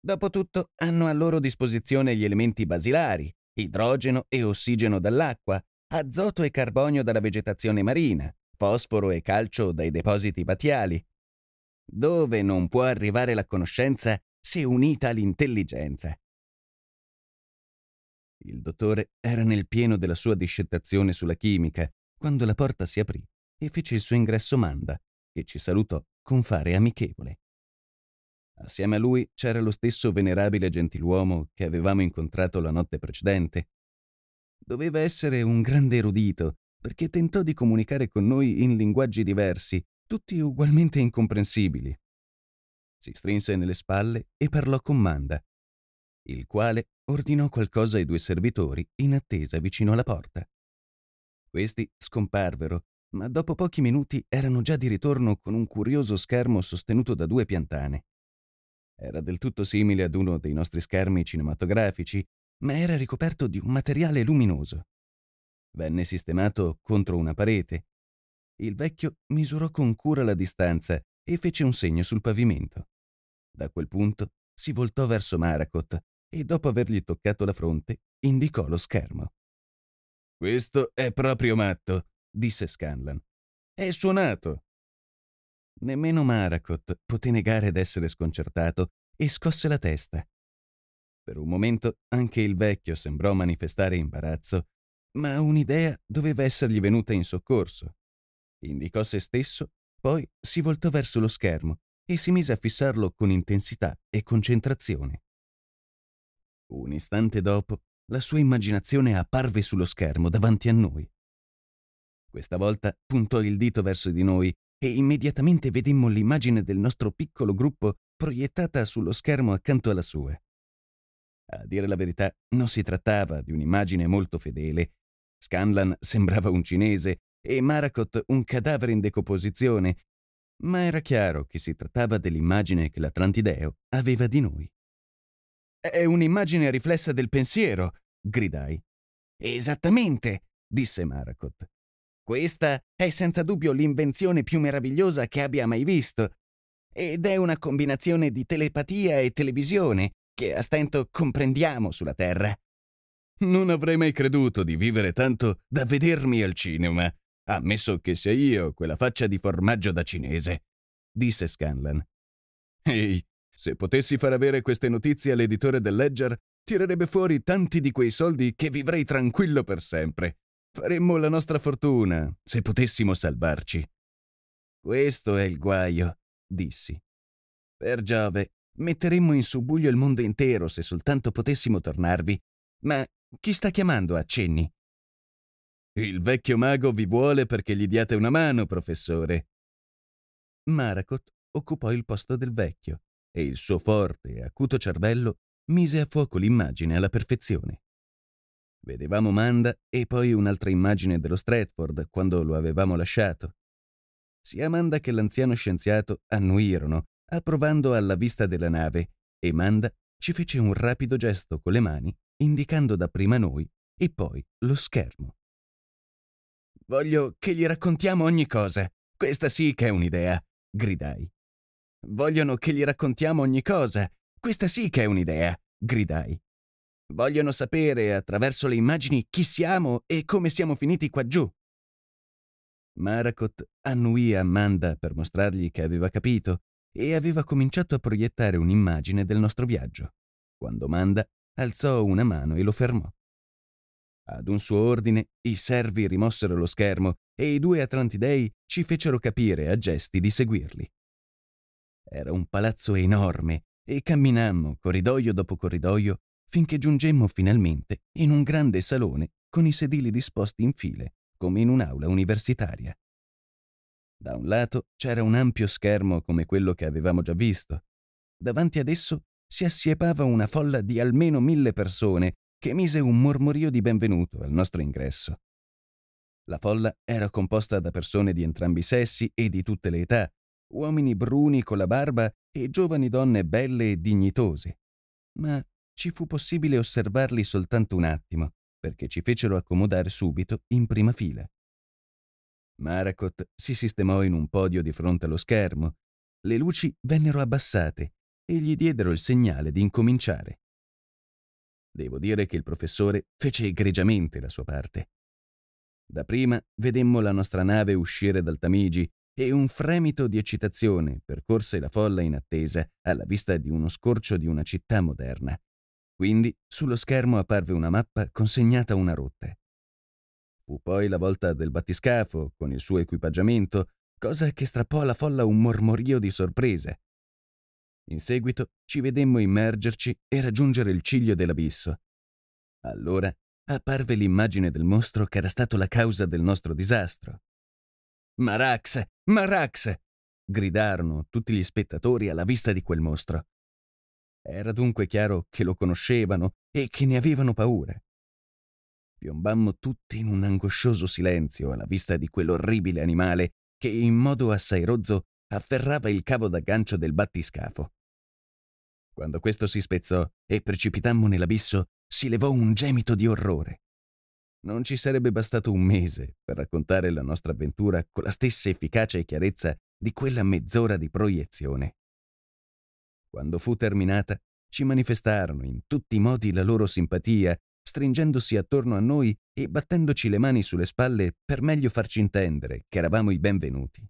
Dopotutto hanno a loro disposizione gli elementi basilari, idrogeno e ossigeno dall'acqua, azoto e carbonio dalla vegetazione marina, fosforo e calcio dai depositi batiali. Dove non può arrivare la conoscenza se unita all'intelligenza? Il dottore era nel pieno della sua discettazione sulla chimica quando la porta si aprì e fece il suo ingresso Manda, che ci salutò con fare amichevole. Assieme a lui c'era lo stesso venerabile gentiluomo che avevamo incontrato la notte precedente. Doveva essere un grande erudito perché tentò di comunicare con noi in linguaggi diversi, tutti ugualmente incomprensibili. Si strinse nelle spalle e parlò con Manda, il quale ordinò qualcosa ai due servitori in attesa vicino alla porta. Questi scomparvero, ma dopo pochi minuti erano già di ritorno con un curioso schermo sostenuto da due piantane. Era del tutto simile ad uno dei nostri schermi cinematografici, ma era ricoperto di un materiale luminoso, venne sistemato contro una parete. Il vecchio misurò con cura la distanza e fece un segno sul pavimento. Da quel punto si voltò verso Maracot e dopo avergli toccato la fronte indicò lo schermo. Questo è proprio matto, disse Scanlan. È suonato. Nemmeno Maracot poté negare d'essere sconcertato e scosse la testa. Per un momento anche il vecchio sembrò manifestare imbarazzo ma un'idea doveva essergli venuta in soccorso. Indicò se stesso, poi si voltò verso lo schermo e si mise a fissarlo con intensità e concentrazione. Un istante dopo, la sua immaginazione apparve sullo schermo davanti a noi. Questa volta puntò il dito verso di noi e immediatamente vedemmo l'immagine del nostro piccolo gruppo proiettata sullo schermo accanto alla sua. A dire la verità, non si trattava di un'immagine molto fedele Scanlan sembrava un cinese e Maracot un cadavere in decomposizione, ma era chiaro che si trattava dell'immagine che l'Atlantideo aveva di noi. È un'immagine riflessa del pensiero, gridai. Esattamente, disse Maracot. Questa è senza dubbio l'invenzione più meravigliosa che abbia mai visto, ed è una combinazione di telepatia e televisione che a stento comprendiamo sulla Terra. Non avrei mai creduto di vivere tanto da vedermi al cinema, ammesso che sia io quella faccia di formaggio da cinese, disse Scanlan. Ehi, se potessi far avere queste notizie all'editore del Ledger, tirerebbe fuori tanti di quei soldi che vivrei tranquillo per sempre. Faremmo la nostra fortuna, se potessimo salvarci. Questo è il guaio, dissi. Per Giove, metteremmo in subbuglio il mondo intero se soltanto potessimo tornarvi, ma chi sta chiamando a cenni? Il vecchio mago vi vuole perché gli diate una mano, professore. Maracot occupò il posto del vecchio e il suo forte e acuto cervello mise a fuoco l'immagine alla perfezione. Vedevamo Manda e poi un'altra immagine dello Stratford quando lo avevamo lasciato. Sia Manda che l'anziano scienziato annuirono, approvando alla vista della nave, e Manda ci fece un rapido gesto con le mani indicando dapprima noi e poi lo schermo. Voglio che gli raccontiamo ogni cosa. Questa sì che è un'idea, gridai. Vogliono che gli raccontiamo ogni cosa. Questa sì che è un'idea, gridai. Vogliono sapere attraverso le immagini chi siamo e come siamo finiti qua giù. Marakot annuì a Manda per mostrargli che aveva capito e aveva cominciato a proiettare un'immagine del nostro viaggio, quando Manda alzò una mano e lo fermò. Ad un suo ordine, i servi rimossero lo schermo e i due Atlantidei ci fecero capire a gesti di seguirli. Era un palazzo enorme e camminammo corridoio dopo corridoio finché giungemmo finalmente in un grande salone con i sedili disposti in file, come in un'aula universitaria. Da un lato c'era un ampio schermo come quello che avevamo già visto. Davanti ad esso si assiepava una folla di almeno mille persone che mise un mormorio di benvenuto al nostro ingresso. La folla era composta da persone di entrambi i sessi e di tutte le età, uomini bruni con la barba e giovani donne belle e dignitose. Ma ci fu possibile osservarli soltanto un attimo, perché ci fecero accomodare subito in prima fila. Maracot si sistemò in un podio di fronte allo schermo. Le luci vennero abbassate e gli diedero il segnale di incominciare. Devo dire che il professore fece egregiamente la sua parte. Da prima vedemmo la nostra nave uscire dal Tamigi e un fremito di eccitazione percorse la folla in attesa alla vista di uno scorcio di una città moderna. Quindi sullo schermo apparve una mappa consegnata a una rotta. Fu poi la volta del battiscafo, con il suo equipaggiamento, cosa che strappò alla folla un mormorio di sorpresa. In seguito ci vedemmo immergerci e raggiungere il ciglio dell'abisso. Allora apparve l'immagine del mostro che era stato la causa del nostro disastro. Marax! Marax! gridarono tutti gli spettatori alla vista di quel mostro. Era dunque chiaro che lo conoscevano e che ne avevano paura. Piombammo tutti in un angoscioso silenzio alla vista di quell'orribile animale che in modo assai rozzo afferrava il cavo d'aggancio del battiscafo. Quando questo si spezzò e precipitammo nell'abisso, si levò un gemito di orrore. Non ci sarebbe bastato un mese per raccontare la nostra avventura con la stessa efficacia e chiarezza di quella mezz'ora di proiezione. Quando fu terminata, ci manifestarono in tutti i modi la loro simpatia, stringendosi attorno a noi e battendoci le mani sulle spalle per meglio farci intendere che eravamo i benvenuti.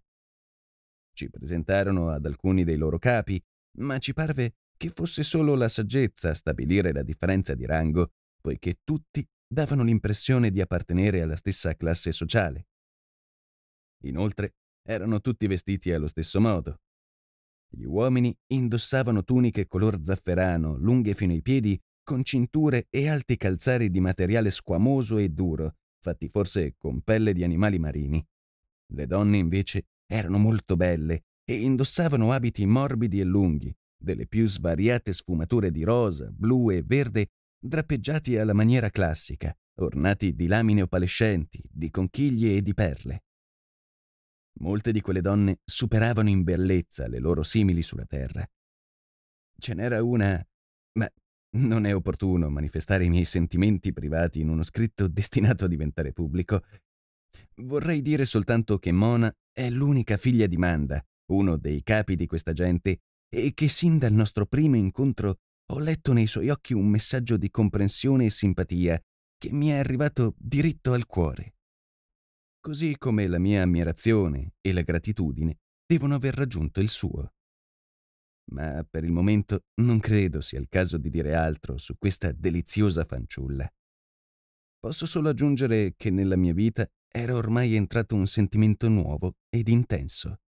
Ci presentarono ad alcuni dei loro capi, ma ci parve che fosse solo la saggezza a stabilire la differenza di rango, poiché tutti davano l'impressione di appartenere alla stessa classe sociale. Inoltre, erano tutti vestiti allo stesso modo. Gli uomini indossavano tuniche color zafferano, lunghe fino ai piedi, con cinture e alti calzari di materiale squamoso e duro, fatti forse con pelle di animali marini. Le donne invece erano molto belle e indossavano abiti morbidi e lunghi, delle più svariate sfumature di rosa, blu e verde, drappeggiati alla maniera classica, ornati di lamine opalescenti, di conchiglie e di perle. Molte di quelle donne superavano in bellezza le loro simili sulla terra. Ce n'era una, ma non è opportuno manifestare i miei sentimenti privati in uno scritto destinato a diventare pubblico. Vorrei dire soltanto che Mona è l'unica figlia di Manda, uno dei capi di questa gente e che sin dal nostro primo incontro ho letto nei suoi occhi un messaggio di comprensione e simpatia che mi è arrivato diritto al cuore. Così come la mia ammirazione e la gratitudine devono aver raggiunto il suo. Ma per il momento non credo sia il caso di dire altro su questa deliziosa fanciulla. Posso solo aggiungere che nella mia vita era ormai entrato un sentimento nuovo ed intenso.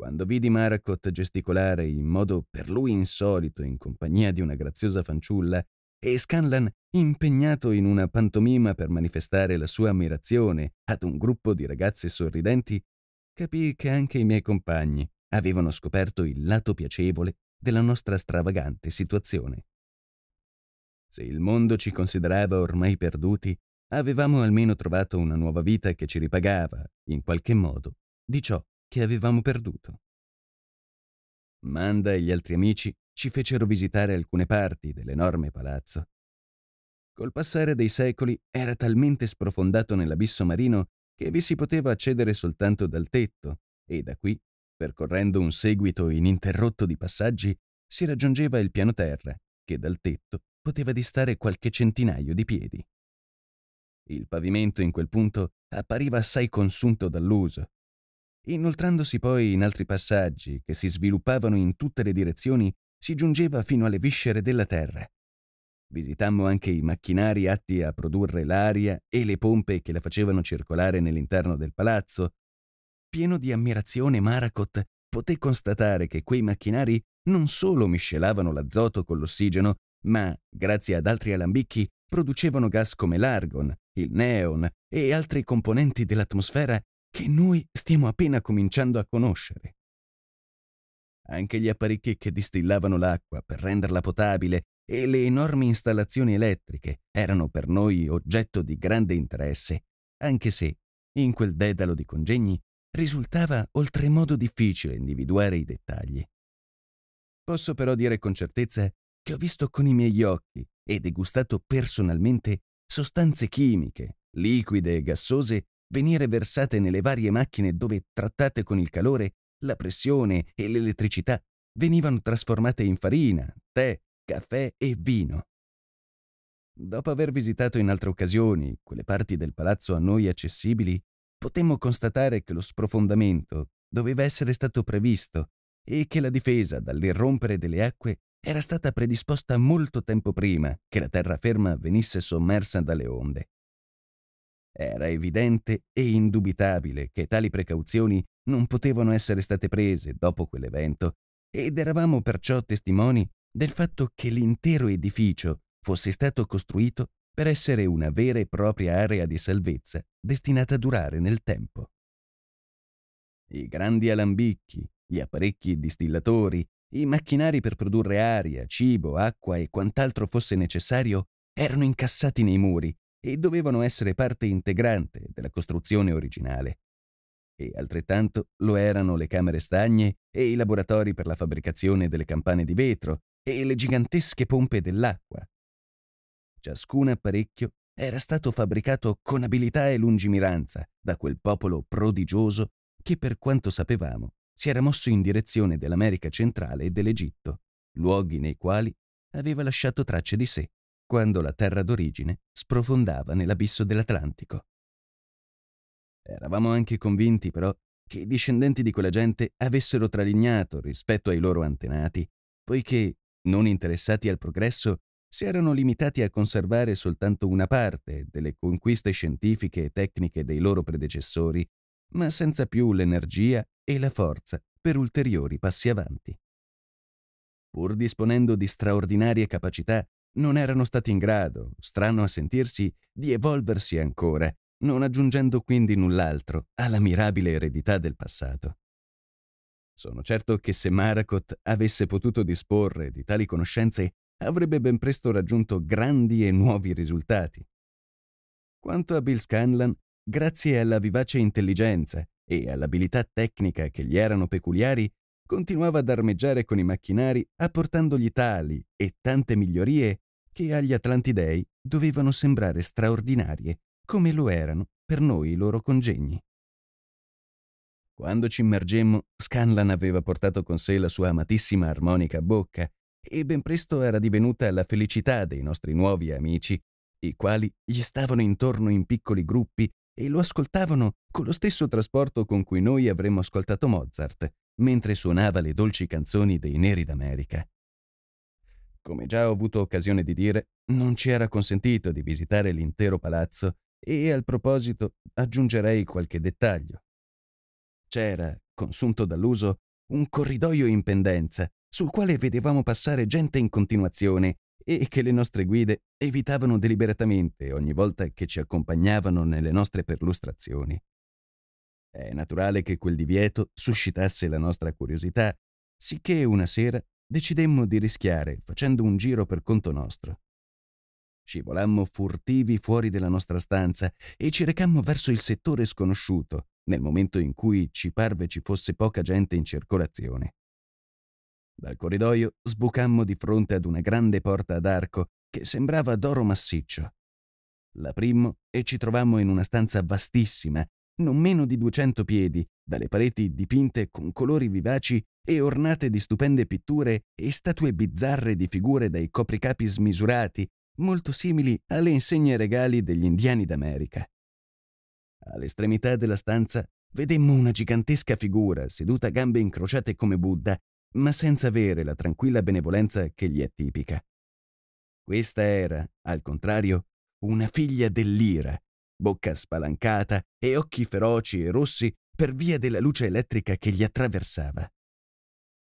Quando vidi Marcot gesticolare in modo per lui insolito in compagnia di una graziosa fanciulla e Scanlan impegnato in una pantomima per manifestare la sua ammirazione ad un gruppo di ragazze sorridenti, capii che anche i miei compagni avevano scoperto il lato piacevole della nostra stravagante situazione. Se il mondo ci considerava ormai perduti, avevamo almeno trovato una nuova vita che ci ripagava, in qualche modo, di ciò che avevamo perduto. Manda e gli altri amici ci fecero visitare alcune parti dell'enorme palazzo. Col passare dei secoli era talmente sprofondato nell'abisso marino che vi si poteva accedere soltanto dal tetto e da qui, percorrendo un seguito ininterrotto di passaggi, si raggiungeva il piano terra, che dal tetto poteva distare qualche centinaio di piedi. Il pavimento in quel punto appariva assai consunto dall'uso Inoltrandosi poi in altri passaggi che si sviluppavano in tutte le direzioni, si giungeva fino alle viscere della terra. Visitammo anche i macchinari atti a produrre l'aria e le pompe che la facevano circolare nell'interno del palazzo. Pieno di ammirazione, Maracot poté constatare che quei macchinari non solo miscelavano l'azoto con l'ossigeno, ma, grazie ad altri alambicchi, producevano gas come l'argon, il neon e altri componenti dell'atmosfera che noi stiamo appena cominciando a conoscere. Anche gli apparecchi che distillavano l'acqua per renderla potabile e le enormi installazioni elettriche erano per noi oggetto di grande interesse, anche se, in quel dedalo di congegni, risultava oltremodo difficile individuare i dettagli. Posso però dire con certezza che ho visto con i miei occhi e degustato personalmente sostanze chimiche, liquide e gassose venire versate nelle varie macchine dove, trattate con il calore, la pressione e l'elettricità, venivano trasformate in farina, tè, caffè e vino. Dopo aver visitato in altre occasioni quelle parti del palazzo a noi accessibili, potemmo constatare che lo sprofondamento doveva essere stato previsto e che la difesa dall'irrompere delle acque era stata predisposta molto tempo prima che la terraferma venisse sommersa dalle onde. Era evidente e indubitabile che tali precauzioni non potevano essere state prese dopo quell'evento ed eravamo perciò testimoni del fatto che l'intero edificio fosse stato costruito per essere una vera e propria area di salvezza destinata a durare nel tempo. I grandi alambicchi, gli apparecchi distillatori, i macchinari per produrre aria, cibo, acqua e quant'altro fosse necessario erano incassati nei muri e dovevano essere parte integrante della costruzione originale. E altrettanto lo erano le camere stagne e i laboratori per la fabbricazione delle campane di vetro e le gigantesche pompe dell'acqua. Ciascun apparecchio era stato fabbricato con abilità e lungimiranza da quel popolo prodigioso che, per quanto sapevamo, si era mosso in direzione dell'America centrale e dell'Egitto, luoghi nei quali aveva lasciato tracce di sé quando la terra d'origine sprofondava nell'abisso dell'Atlantico. Eravamo anche convinti, però, che i discendenti di quella gente avessero tralignato rispetto ai loro antenati, poiché, non interessati al progresso, si erano limitati a conservare soltanto una parte delle conquiste scientifiche e tecniche dei loro predecessori, ma senza più l'energia e la forza per ulteriori passi avanti. Pur disponendo di straordinarie capacità, non erano stati in grado, strano a sentirsi, di evolversi ancora, non aggiungendo quindi null'altro alla mirabile eredità del passato. Sono certo che se Marakot avesse potuto disporre di tali conoscenze, avrebbe ben presto raggiunto grandi e nuovi risultati. Quanto a Bill Scanlan, grazie alla vivace intelligenza e all'abilità tecnica che gli erano peculiari, continuava ad armeggiare con i macchinari apportandogli tali e tante migliorie che agli Atlantidei dovevano sembrare straordinarie, come lo erano per noi i loro congegni. Quando ci immergemmo, Scanlan aveva portato con sé la sua amatissima armonica a bocca e ben presto era divenuta la felicità dei nostri nuovi amici, i quali gli stavano intorno in piccoli gruppi e lo ascoltavano con lo stesso trasporto con cui noi avremmo ascoltato Mozart, mentre suonava le dolci canzoni dei Neri d'America. Come già ho avuto occasione di dire, non ci era consentito di visitare l'intero palazzo e al proposito aggiungerei qualche dettaglio. C'era, consunto dall'uso, un corridoio in pendenza sul quale vedevamo passare gente in continuazione e che le nostre guide evitavano deliberatamente ogni volta che ci accompagnavano nelle nostre perlustrazioni. È naturale che quel divieto suscitasse la nostra curiosità, sicché una sera decidemmo di rischiare facendo un giro per conto nostro. Scivolammo furtivi fuori della nostra stanza e ci recammo verso il settore sconosciuto, nel momento in cui ci parve ci fosse poca gente in circolazione. Dal corridoio sbucammo di fronte ad una grande porta ad arco che sembrava d'oro massiccio. L'aprimmo e ci trovammo in una stanza vastissima non meno di 200 piedi, dalle pareti dipinte con colori vivaci e ornate di stupende pitture e statue bizzarre di figure dai copricapi smisurati, molto simili alle insegne regali degli indiani d'America. All'estremità della stanza vedemmo una gigantesca figura seduta a gambe incrociate come Buddha, ma senza avere la tranquilla benevolenza che gli è tipica. Questa era, al contrario, una figlia dell'ira, bocca spalancata e occhi feroci e rossi per via della luce elettrica che gli attraversava.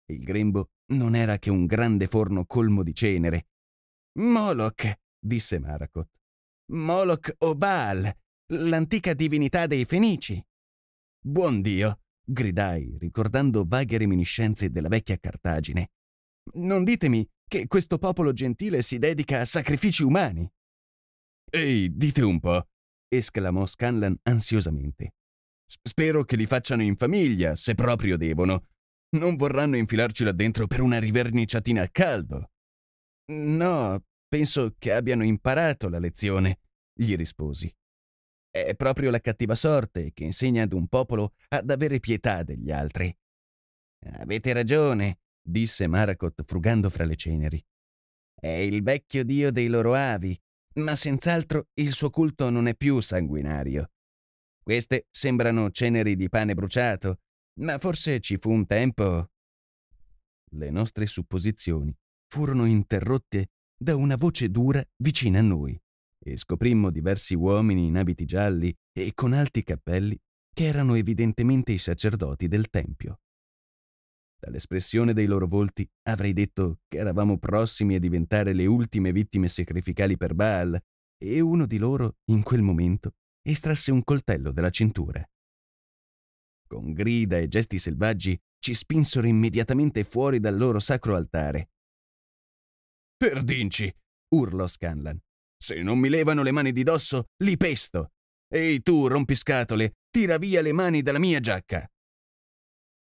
Il grembo non era che un grande forno colmo di cenere. Moloch, disse Maracot. Moloch o Baal, l'antica divinità dei Fenici. Buon Dio, gridai, ricordando vaghe reminiscenze della vecchia Cartagine. Non ditemi che questo popolo gentile si dedica a sacrifici umani. Ehi, dite un po', esclamò Scanlan ansiosamente. Spero che li facciano in famiglia, se proprio devono. Non vorranno infilarci là dentro per una riverniciatina a caldo. No, penso che abbiano imparato la lezione, gli risposi. È proprio la cattiva sorte che insegna ad un popolo ad avere pietà degli altri. Avete ragione, disse Marakot frugando fra le ceneri. È il vecchio dio dei loro avi ma senz'altro il suo culto non è più sanguinario. Queste sembrano ceneri di pane bruciato, ma forse ci fu un tempo... Le nostre supposizioni furono interrotte da una voce dura vicina a noi e scoprimmo diversi uomini in abiti gialli e con alti cappelli che erano evidentemente i sacerdoti del Tempio. Dall'espressione dei loro volti avrei detto che eravamo prossimi a diventare le ultime vittime sacrificali per Baal, e uno di loro, in quel momento, estrasse un coltello dalla cintura. Con grida e gesti selvaggi ci spinsero immediatamente fuori dal loro sacro altare. Perdinci! urlò Scanlan. Se non mi levano le mani di dosso, li pesto! Ehi tu, rompiscatole, tira via le mani dalla mia giacca!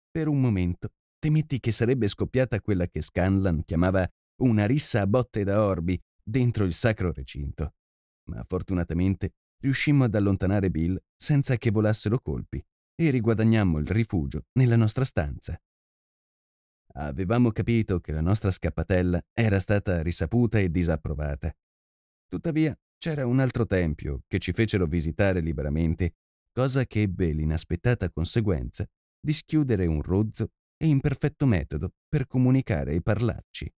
Per un momento temetti che sarebbe scoppiata quella che Scanlan chiamava una rissa a botte da orbi dentro il sacro recinto. Ma fortunatamente riuscimmo ad allontanare Bill senza che volassero colpi e riguadagnammo il rifugio nella nostra stanza. Avevamo capito che la nostra scappatella era stata risaputa e disapprovata. Tuttavia c'era un altro tempio che ci fecero visitare liberamente, cosa che ebbe l'inaspettata conseguenza di schiudere un rozzo e imperfetto metodo per comunicare e parlarci.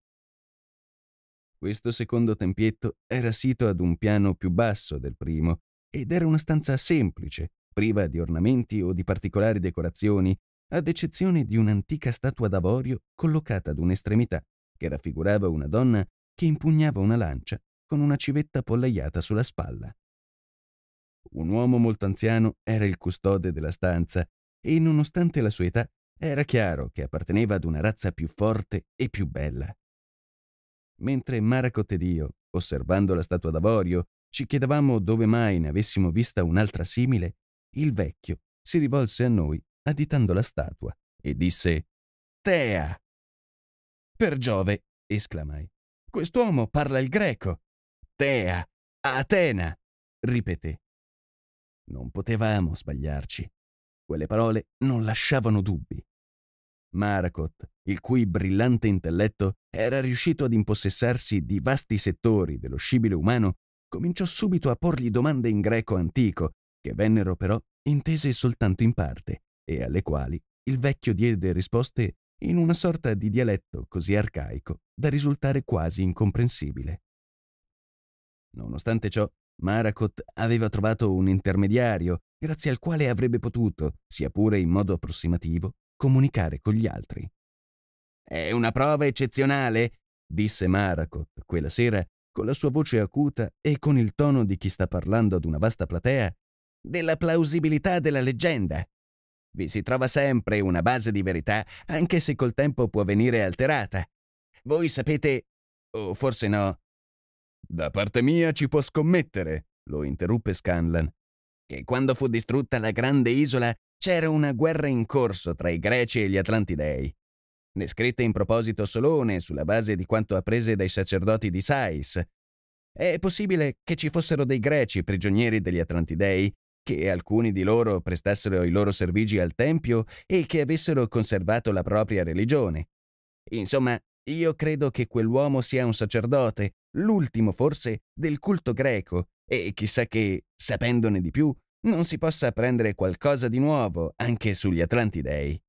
Questo secondo tempietto era sito ad un piano più basso del primo ed era una stanza semplice, priva di ornamenti o di particolari decorazioni, ad eccezione di un'antica statua d'avorio collocata ad un'estremità, che raffigurava una donna che impugnava una lancia con una civetta pollaiata sulla spalla. Un uomo molto anziano era il custode della stanza e, nonostante la sua età, era chiaro che apparteneva ad una razza più forte e più bella. Mentre Maracot ed io, osservando la statua d'avorio, ci chiedevamo dove mai ne avessimo vista un'altra simile, il vecchio si rivolse a noi additando la statua e disse Tea! Per Giove, esclamai, quest'uomo parla il greco. Tea, Atena, ripeté. Non potevamo sbagliarci. Quelle parole non lasciavano dubbi. Maracot, il cui brillante intelletto era riuscito ad impossessarsi di vasti settori dello scibile umano, cominciò subito a porgli domande in greco antico, che vennero però intese soltanto in parte, e alle quali il vecchio diede risposte in una sorta di dialetto così arcaico da risultare quasi incomprensibile. Nonostante ciò, Maracot aveva trovato un intermediario grazie al quale avrebbe potuto, sia pure in modo approssimativo, comunicare con gli altri. È una prova eccezionale, disse Marakot quella sera con la sua voce acuta e con il tono di chi sta parlando ad una vasta platea, della plausibilità della leggenda. Vi si trova sempre una base di verità, anche se col tempo può venire alterata. Voi sapete, o forse no. Da parte mia ci può scommettere, lo interruppe Scanlan, che quando fu distrutta la grande isola c'era una guerra in corso tra i greci e gli atlantidei. Ne scritte in proposito Solone sulla base di quanto apprese dai sacerdoti di Sais. È possibile che ci fossero dei greci prigionieri degli atlantidei che alcuni di loro prestassero i loro servigi al Tempio e che avessero conservato la propria religione. Insomma, io credo che quell'uomo sia un sacerdote, l'ultimo forse, del culto greco, e chissà che, sapendone di più, non si possa apprendere qualcosa di nuovo anche sugli Atlantidei.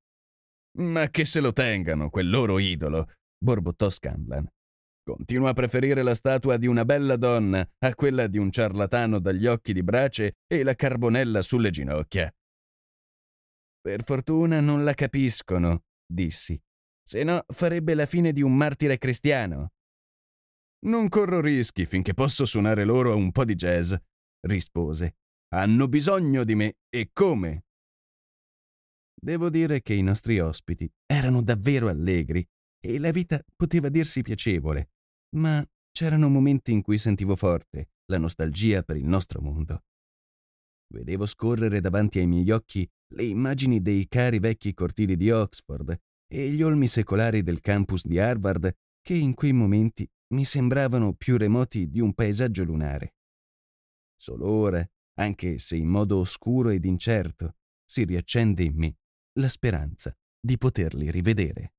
Ma che se lo tengano, quel loro idolo, borbottò Scanlan. Continua a preferire la statua di una bella donna a quella di un ciarlatano dagli occhi di brace e la carbonella sulle ginocchia. Per fortuna non la capiscono, dissi, se no farebbe la fine di un martire cristiano. Non corro rischi finché posso suonare loro un po' di jazz, rispose. Hanno bisogno di me e come? Devo dire che i nostri ospiti erano davvero allegri e la vita poteva dirsi piacevole, ma c'erano momenti in cui sentivo forte la nostalgia per il nostro mondo. Vedevo scorrere davanti ai miei occhi le immagini dei cari vecchi cortili di Oxford e gli olmi secolari del campus di Harvard che in quei momenti mi sembravano più remoti di un paesaggio lunare. Solo ora, anche se in modo oscuro ed incerto, si riaccende in me la speranza di poterli rivedere.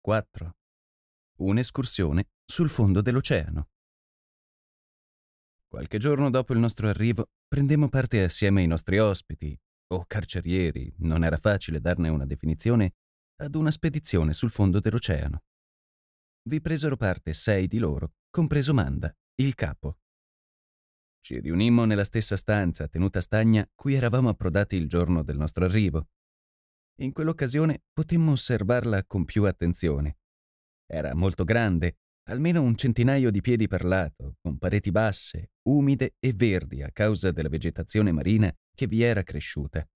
4. Un'escursione sul fondo dell'oceano. Qualche giorno dopo il nostro arrivo prendemmo parte assieme ai nostri ospiti, o carcerieri, non era facile darne una definizione, ad una spedizione sul fondo dell'oceano vi presero parte sei di loro, compreso Manda, il capo. Ci riunimmo nella stessa stanza, tenuta stagna, cui eravamo approdati il giorno del nostro arrivo. In quell'occasione potemmo osservarla con più attenzione. Era molto grande, almeno un centinaio di piedi per lato, con pareti basse, umide e verdi a causa della vegetazione marina che vi era cresciuta.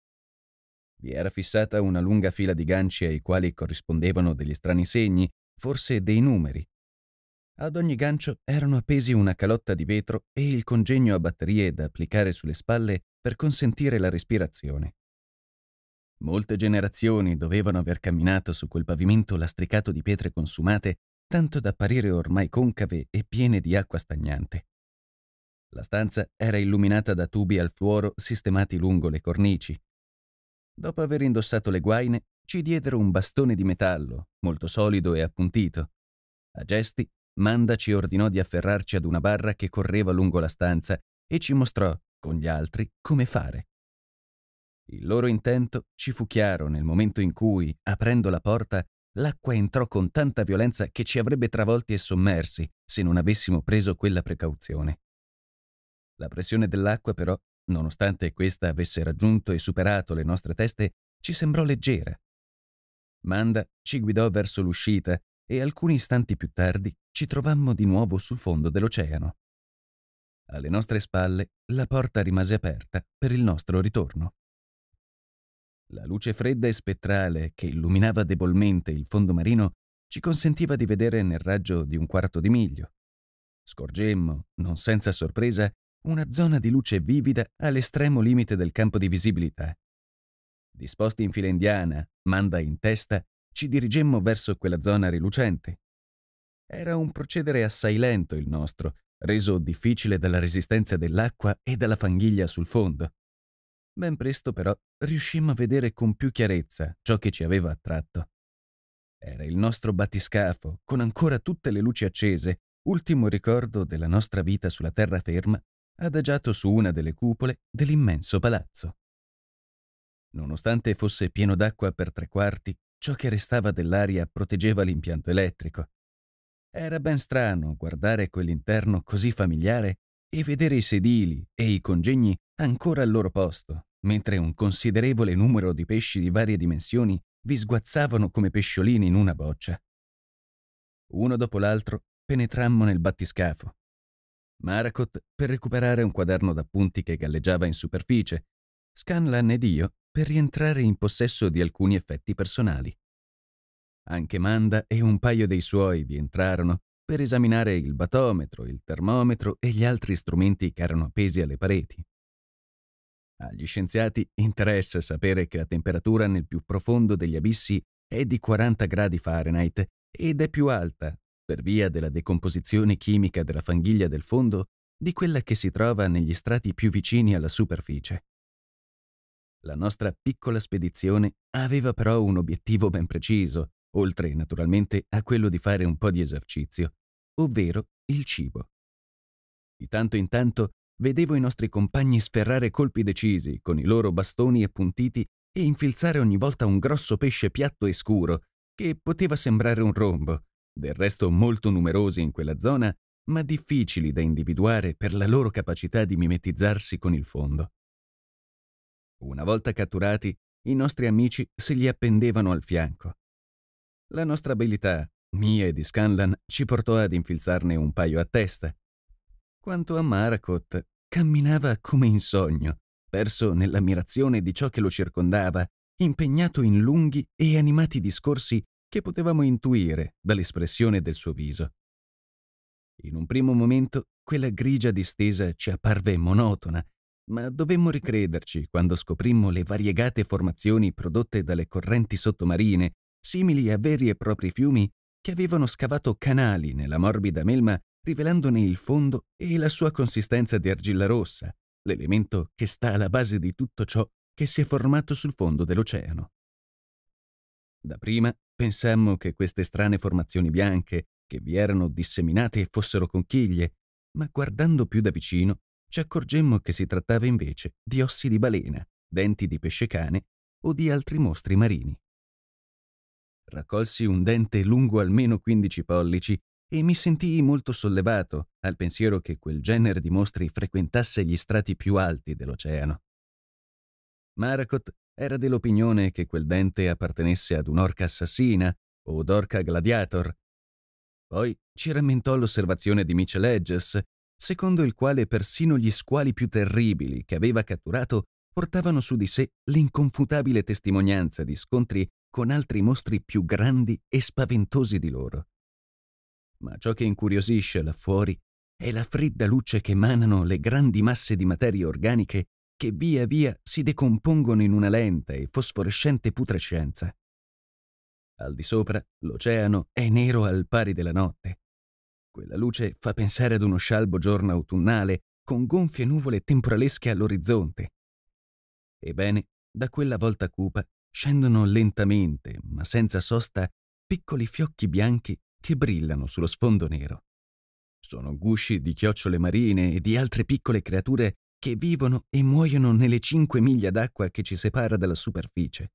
Vi era fissata una lunga fila di ganci ai quali corrispondevano degli strani segni forse dei numeri. Ad ogni gancio erano appesi una calotta di vetro e il congegno a batterie da applicare sulle spalle per consentire la respirazione. Molte generazioni dovevano aver camminato su quel pavimento lastricato di pietre consumate, tanto da apparire ormai concave e piene di acqua stagnante. La stanza era illuminata da tubi al fluoro sistemati lungo le cornici. Dopo aver indossato le guaine, ci diedero un bastone di metallo, molto solido e appuntito. A gesti, Manda ci ordinò di afferrarci ad una barra che correva lungo la stanza e ci mostrò, con gli altri, come fare. Il loro intento ci fu chiaro nel momento in cui, aprendo la porta, l'acqua entrò con tanta violenza che ci avrebbe travolti e sommersi se non avessimo preso quella precauzione. La pressione dell'acqua, però, nonostante questa avesse raggiunto e superato le nostre teste, ci sembrò leggera Manda ci guidò verso l'uscita e alcuni istanti più tardi ci trovammo di nuovo sul fondo dell'oceano. Alle nostre spalle la porta rimase aperta per il nostro ritorno. La luce fredda e spettrale che illuminava debolmente il fondo marino ci consentiva di vedere nel raggio di un quarto di miglio. Scorgemmo, non senza sorpresa, una zona di luce vivida all'estremo limite del campo di visibilità, disposti in fila indiana, manda in testa, ci dirigemmo verso quella zona rilucente. Era un procedere assai lento il nostro, reso difficile dalla resistenza dell'acqua e dalla fanghiglia sul fondo. Ben presto però riuscimmo a vedere con più chiarezza ciò che ci aveva attratto. Era il nostro battiscafo, con ancora tutte le luci accese, ultimo ricordo della nostra vita sulla terraferma, adagiato su una delle cupole dell'immenso palazzo. Nonostante fosse pieno d'acqua per tre quarti, ciò che restava dell'aria proteggeva l'impianto elettrico. Era ben strano guardare quell'interno così familiare e vedere i sedili e i congegni ancora al loro posto, mentre un considerevole numero di pesci di varie dimensioni vi sguazzavano come pesciolini in una boccia. Uno dopo l'altro penetrammo nel battiscafo. Maracot per recuperare un quaderno d'appunti che galleggiava in superficie, Scanlan ed io per rientrare in possesso di alcuni effetti personali. Anche Manda e un paio dei suoi vi entrarono per esaminare il batometro, il termometro e gli altri strumenti che erano appesi alle pareti. Agli scienziati interessa sapere che la temperatura nel più profondo degli abissi è di 40 gradi Fahrenheit ed è più alta, per via della decomposizione chimica della fanghiglia del fondo, di quella che si trova negli strati più vicini alla superficie. La nostra piccola spedizione aveva però un obiettivo ben preciso, oltre naturalmente a quello di fare un po' di esercizio, ovvero il cibo. Di tanto in tanto vedevo i nostri compagni sferrare colpi decisi con i loro bastoni appuntiti e infilzare ogni volta un grosso pesce piatto e scuro, che poteva sembrare un rombo, del resto molto numerosi in quella zona, ma difficili da individuare per la loro capacità di mimetizzarsi con il fondo. Una volta catturati, i nostri amici se li appendevano al fianco. La nostra abilità, mia e di Scanlan, ci portò ad infilzarne un paio a testa. Quanto a Marakot, camminava come in sogno, perso nell'ammirazione di ciò che lo circondava, impegnato in lunghi e animati discorsi che potevamo intuire dall'espressione del suo viso. In un primo momento quella grigia distesa ci apparve monotona, ma dovemmo ricrederci quando scoprimmo le variegate formazioni prodotte dalle correnti sottomarine, simili a veri e propri fiumi, che avevano scavato canali nella morbida melma, rivelandone il fondo e la sua consistenza di argilla rossa, l'elemento che sta alla base di tutto ciò che si è formato sul fondo dell'oceano. Da prima pensammo che queste strane formazioni bianche che vi erano disseminate fossero conchiglie, ma guardando più da vicino ci accorgemmo che si trattava invece di ossi di balena, denti di pesce cane o di altri mostri marini. Raccolsi un dente lungo almeno 15 pollici e mi sentii molto sollevato al pensiero che quel genere di mostri frequentasse gli strati più alti dell'oceano. Maracot era dell'opinione che quel dente appartenesse ad un'orca assassina o d'orca gladiator. Poi ci rammentò l'osservazione di Michel Edges secondo il quale persino gli squali più terribili che aveva catturato portavano su di sé l'inconfutabile testimonianza di scontri con altri mostri più grandi e spaventosi di loro. Ma ciò che incuriosisce là fuori è la fredda luce che emanano le grandi masse di materie organiche che via via si decompongono in una lenta e fosforescente putrescenza. Al di sopra l'oceano è nero al pari della notte quella luce fa pensare ad uno scialbo giorno autunnale con gonfie nuvole temporalesche all'orizzonte. Ebbene, da quella volta cupa scendono lentamente, ma senza sosta, piccoli fiocchi bianchi che brillano sullo sfondo nero. Sono gusci di chiocciole marine e di altre piccole creature che vivono e muoiono nelle cinque miglia d'acqua che ci separa dalla superficie.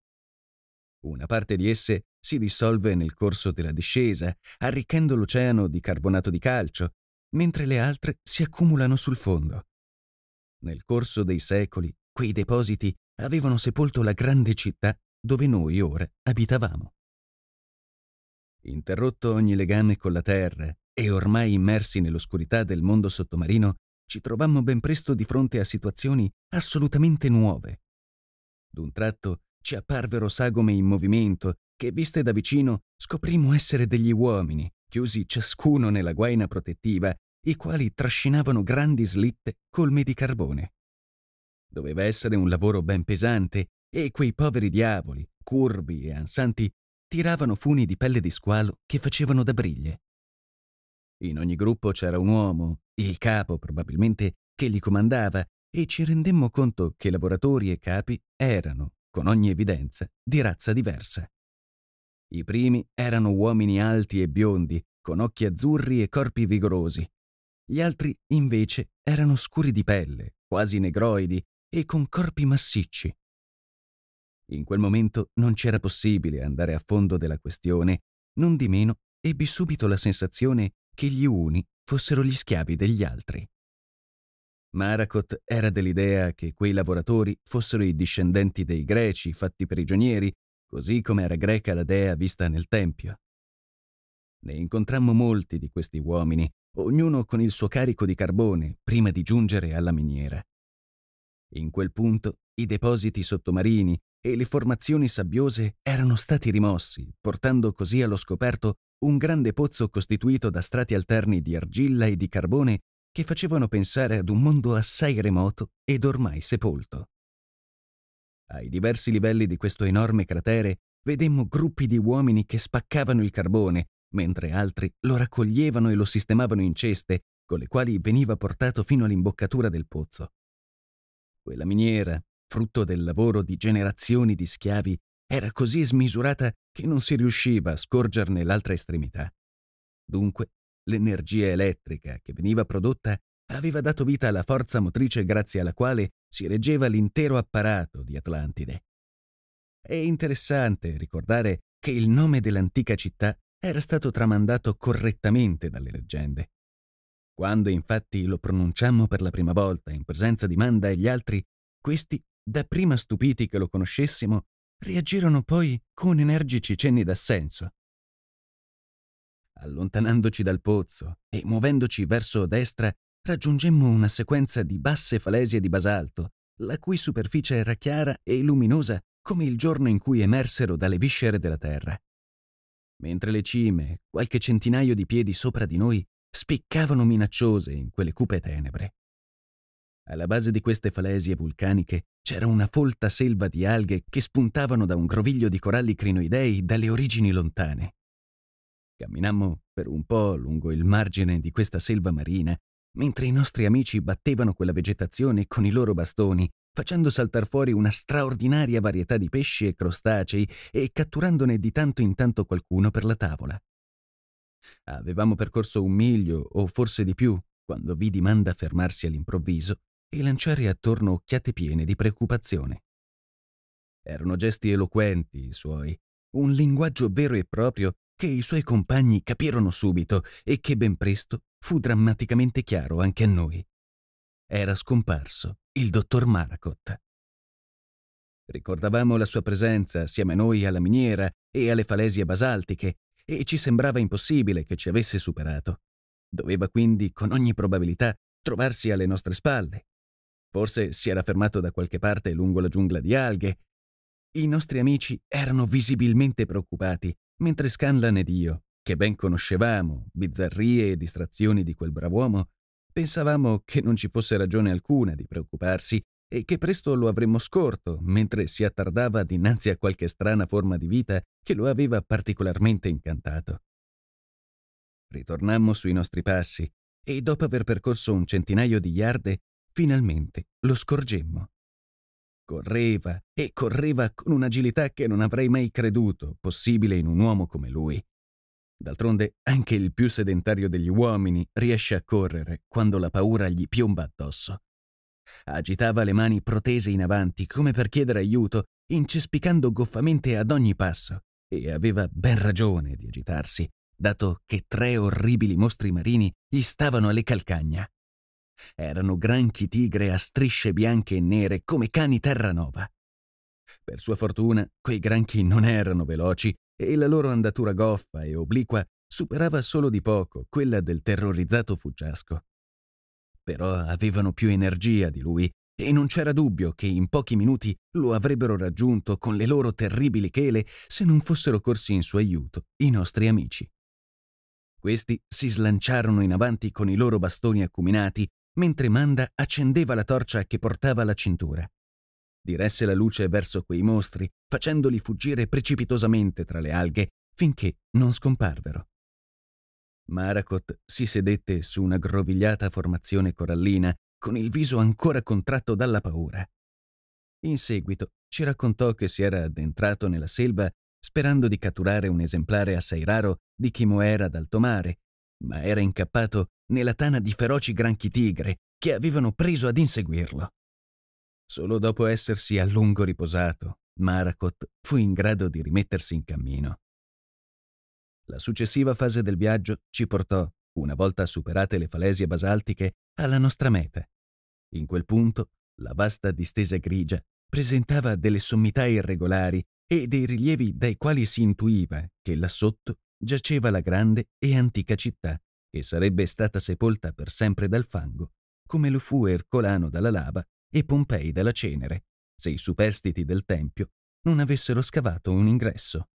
Una parte di esse si dissolve nel corso della discesa, arricchendo l'oceano di carbonato di calcio, mentre le altre si accumulano sul fondo. Nel corso dei secoli, quei depositi avevano sepolto la grande città dove noi ora abitavamo. Interrotto ogni legame con la terra e ormai immersi nell'oscurità del mondo sottomarino, ci trovammo ben presto di fronte a situazioni assolutamente nuove. D'un tratto ci apparvero sagome in movimento, che viste da vicino scoprimo essere degli uomini, chiusi ciascuno nella guaina protettiva, i quali trascinavano grandi slitte colme di carbone. Doveva essere un lavoro ben pesante e quei poveri diavoli, curvi e ansanti, tiravano funi di pelle di squalo che facevano da briglie. In ogni gruppo c'era un uomo, il capo probabilmente, che li comandava e ci rendemmo conto che lavoratori e capi erano, con ogni evidenza, di razza diversa. I primi erano uomini alti e biondi, con occhi azzurri e corpi vigorosi. Gli altri, invece, erano scuri di pelle, quasi negroidi e con corpi massicci. In quel momento non c'era possibile andare a fondo della questione, non di meno ebbi subito la sensazione che gli uni fossero gli schiavi degli altri. Maracot era dell'idea che quei lavoratori fossero i discendenti dei greci fatti prigionieri, così come era greca la dea vista nel Tempio. Ne incontrammo molti di questi uomini, ognuno con il suo carico di carbone, prima di giungere alla miniera. In quel punto i depositi sottomarini e le formazioni sabbiose erano stati rimossi, portando così allo scoperto un grande pozzo costituito da strati alterni di argilla e di carbone che facevano pensare ad un mondo assai remoto ed ormai sepolto. Ai diversi livelli di questo enorme cratere vedemmo gruppi di uomini che spaccavano il carbone, mentre altri lo raccoglievano e lo sistemavano in ceste, con le quali veniva portato fino all'imboccatura del pozzo. Quella miniera, frutto del lavoro di generazioni di schiavi, era così smisurata che non si riusciva a scorgerne l'altra estremità. Dunque L'energia elettrica che veniva prodotta aveva dato vita alla forza motrice grazie alla quale si reggeva l'intero apparato di Atlantide. È interessante ricordare che il nome dell'antica città era stato tramandato correttamente dalle leggende. Quando infatti lo pronunciammo per la prima volta in presenza di Manda e gli altri, questi, dapprima stupiti che lo conoscessimo, reagirono poi con energici cenni d'assenso. Allontanandoci dal pozzo e muovendoci verso destra, raggiungemmo una sequenza di basse falesie di basalto, la cui superficie era chiara e luminosa come il giorno in cui emersero dalle viscere della terra. Mentre le cime, qualche centinaio di piedi sopra di noi, spiccavano minacciose in quelle cupe tenebre. Alla base di queste falesie vulcaniche c'era una folta selva di alghe che spuntavano da un groviglio di coralli crinoidei dalle origini lontane. Camminammo per un po' lungo il margine di questa selva marina, mentre i nostri amici battevano quella vegetazione con i loro bastoni, facendo saltar fuori una straordinaria varietà di pesci e crostacei e catturandone di tanto in tanto qualcuno per la tavola. Avevamo percorso un miglio o forse di più quando vidi Manda fermarsi all'improvviso e lanciare attorno occhiate piene di preoccupazione. Erano gesti eloquenti i suoi, un linguaggio vero e proprio che i suoi compagni capirono subito e che ben presto fu drammaticamente chiaro anche a noi. Era scomparso il dottor Maracott. Ricordavamo la sua presenza assieme a noi alla miniera e alle falesie basaltiche e ci sembrava impossibile che ci avesse superato. Doveva quindi con ogni probabilità trovarsi alle nostre spalle. Forse si era fermato da qualche parte lungo la giungla di alghe. I nostri amici erano visibilmente preoccupati mentre Scanlan ed io, che ben conoscevamo bizzarrie e distrazioni di quel brav'uomo, pensavamo che non ci fosse ragione alcuna di preoccuparsi e che presto lo avremmo scorto mentre si attardava dinanzi a qualche strana forma di vita che lo aveva particolarmente incantato. Ritornammo sui nostri passi e dopo aver percorso un centinaio di yard, finalmente lo scorgemmo correva e correva con un'agilità che non avrei mai creduto possibile in un uomo come lui. D'altronde anche il più sedentario degli uomini riesce a correre quando la paura gli piomba addosso. Agitava le mani protese in avanti come per chiedere aiuto, incespicando goffamente ad ogni passo, e aveva ben ragione di agitarsi, dato che tre orribili mostri marini gli stavano alle calcagna. Erano granchi tigre a strisce bianche e nere come cani terranova. Per sua fortuna, quei granchi non erano veloci e la loro andatura goffa e obliqua superava solo di poco quella del terrorizzato fuggiasco. Però avevano più energia di lui e non c'era dubbio che in pochi minuti lo avrebbero raggiunto con le loro terribili chele se non fossero corsi in suo aiuto i nostri amici. Questi si slanciarono in avanti con i loro bastoni acuminati mentre Manda accendeva la torcia che portava alla cintura. Diresse la luce verso quei mostri, facendoli fuggire precipitosamente tra le alghe finché non scomparvero. Maracot si sedette su una grovigliata formazione corallina con il viso ancora contratto dalla paura. In seguito ci raccontò che si era addentrato nella selva sperando di catturare un esemplare assai raro di chimoera d'alto mare, ma era incappato nella tana di feroci granchi tigre che avevano preso ad inseguirlo. Solo dopo essersi a lungo riposato, Marakot fu in grado di rimettersi in cammino. La successiva fase del viaggio ci portò, una volta superate le falesie basaltiche, alla nostra meta. In quel punto, la vasta distesa grigia presentava delle sommità irregolari e dei rilievi dai quali si intuiva che là sotto giaceva la grande e antica città che sarebbe stata sepolta per sempre dal fango, come lo fu Ercolano dalla lava e Pompei dalla cenere, se i superstiti del Tempio non avessero scavato un ingresso.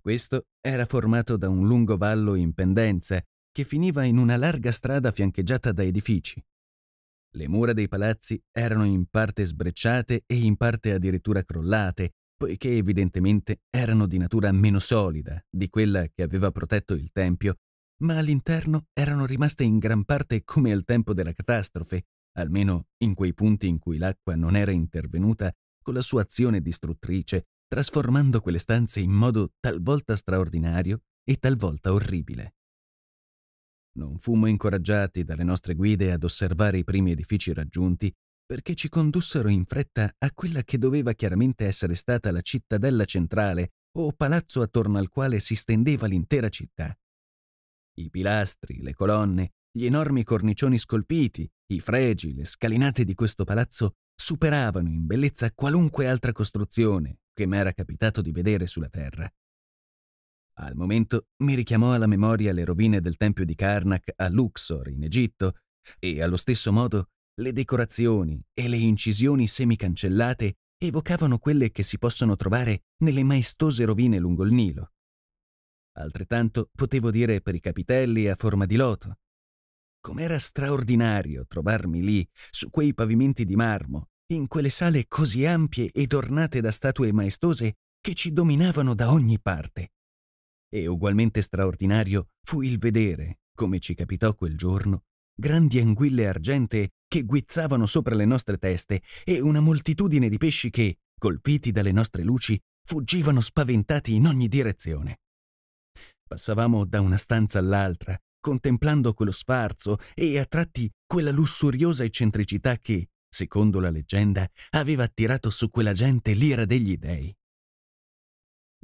Questo era formato da un lungo vallo in pendenza che finiva in una larga strada fiancheggiata da edifici. Le mura dei palazzi erano in parte sbrecciate e in parte addirittura crollate, poiché evidentemente erano di natura meno solida di quella che aveva protetto il Tempio ma all'interno erano rimaste in gran parte come al tempo della catastrofe, almeno in quei punti in cui l'acqua non era intervenuta con la sua azione distruttrice, trasformando quelle stanze in modo talvolta straordinario e talvolta orribile. Non fummo incoraggiati dalle nostre guide ad osservare i primi edifici raggiunti perché ci condussero in fretta a quella che doveva chiaramente essere stata la cittadella centrale o palazzo attorno al quale si stendeva l'intera città. I pilastri, le colonne, gli enormi cornicioni scolpiti, i fregi, le scalinate di questo palazzo superavano in bellezza qualunque altra costruzione che m'era capitato di vedere sulla terra. Al momento mi richiamò alla memoria le rovine del tempio di Karnak a Luxor, in Egitto, e allo stesso modo le decorazioni e le incisioni semicancellate evocavano quelle che si possono trovare nelle maestose rovine lungo il Nilo. Altrettanto potevo dire per i capitelli a forma di loto. Com'era straordinario trovarmi lì, su quei pavimenti di marmo, in quelle sale così ampie ed ornate da statue maestose che ci dominavano da ogni parte. E ugualmente straordinario fu il vedere, come ci capitò quel giorno, grandi anguille argentee che guizzavano sopra le nostre teste e una moltitudine di pesci che, colpiti dalle nostre luci, fuggivano spaventati in ogni direzione. Passavamo da una stanza all'altra, contemplando quello sfarzo e a tratti quella lussuriosa eccentricità che, secondo la leggenda, aveva attirato su quella gente l'ira degli dei.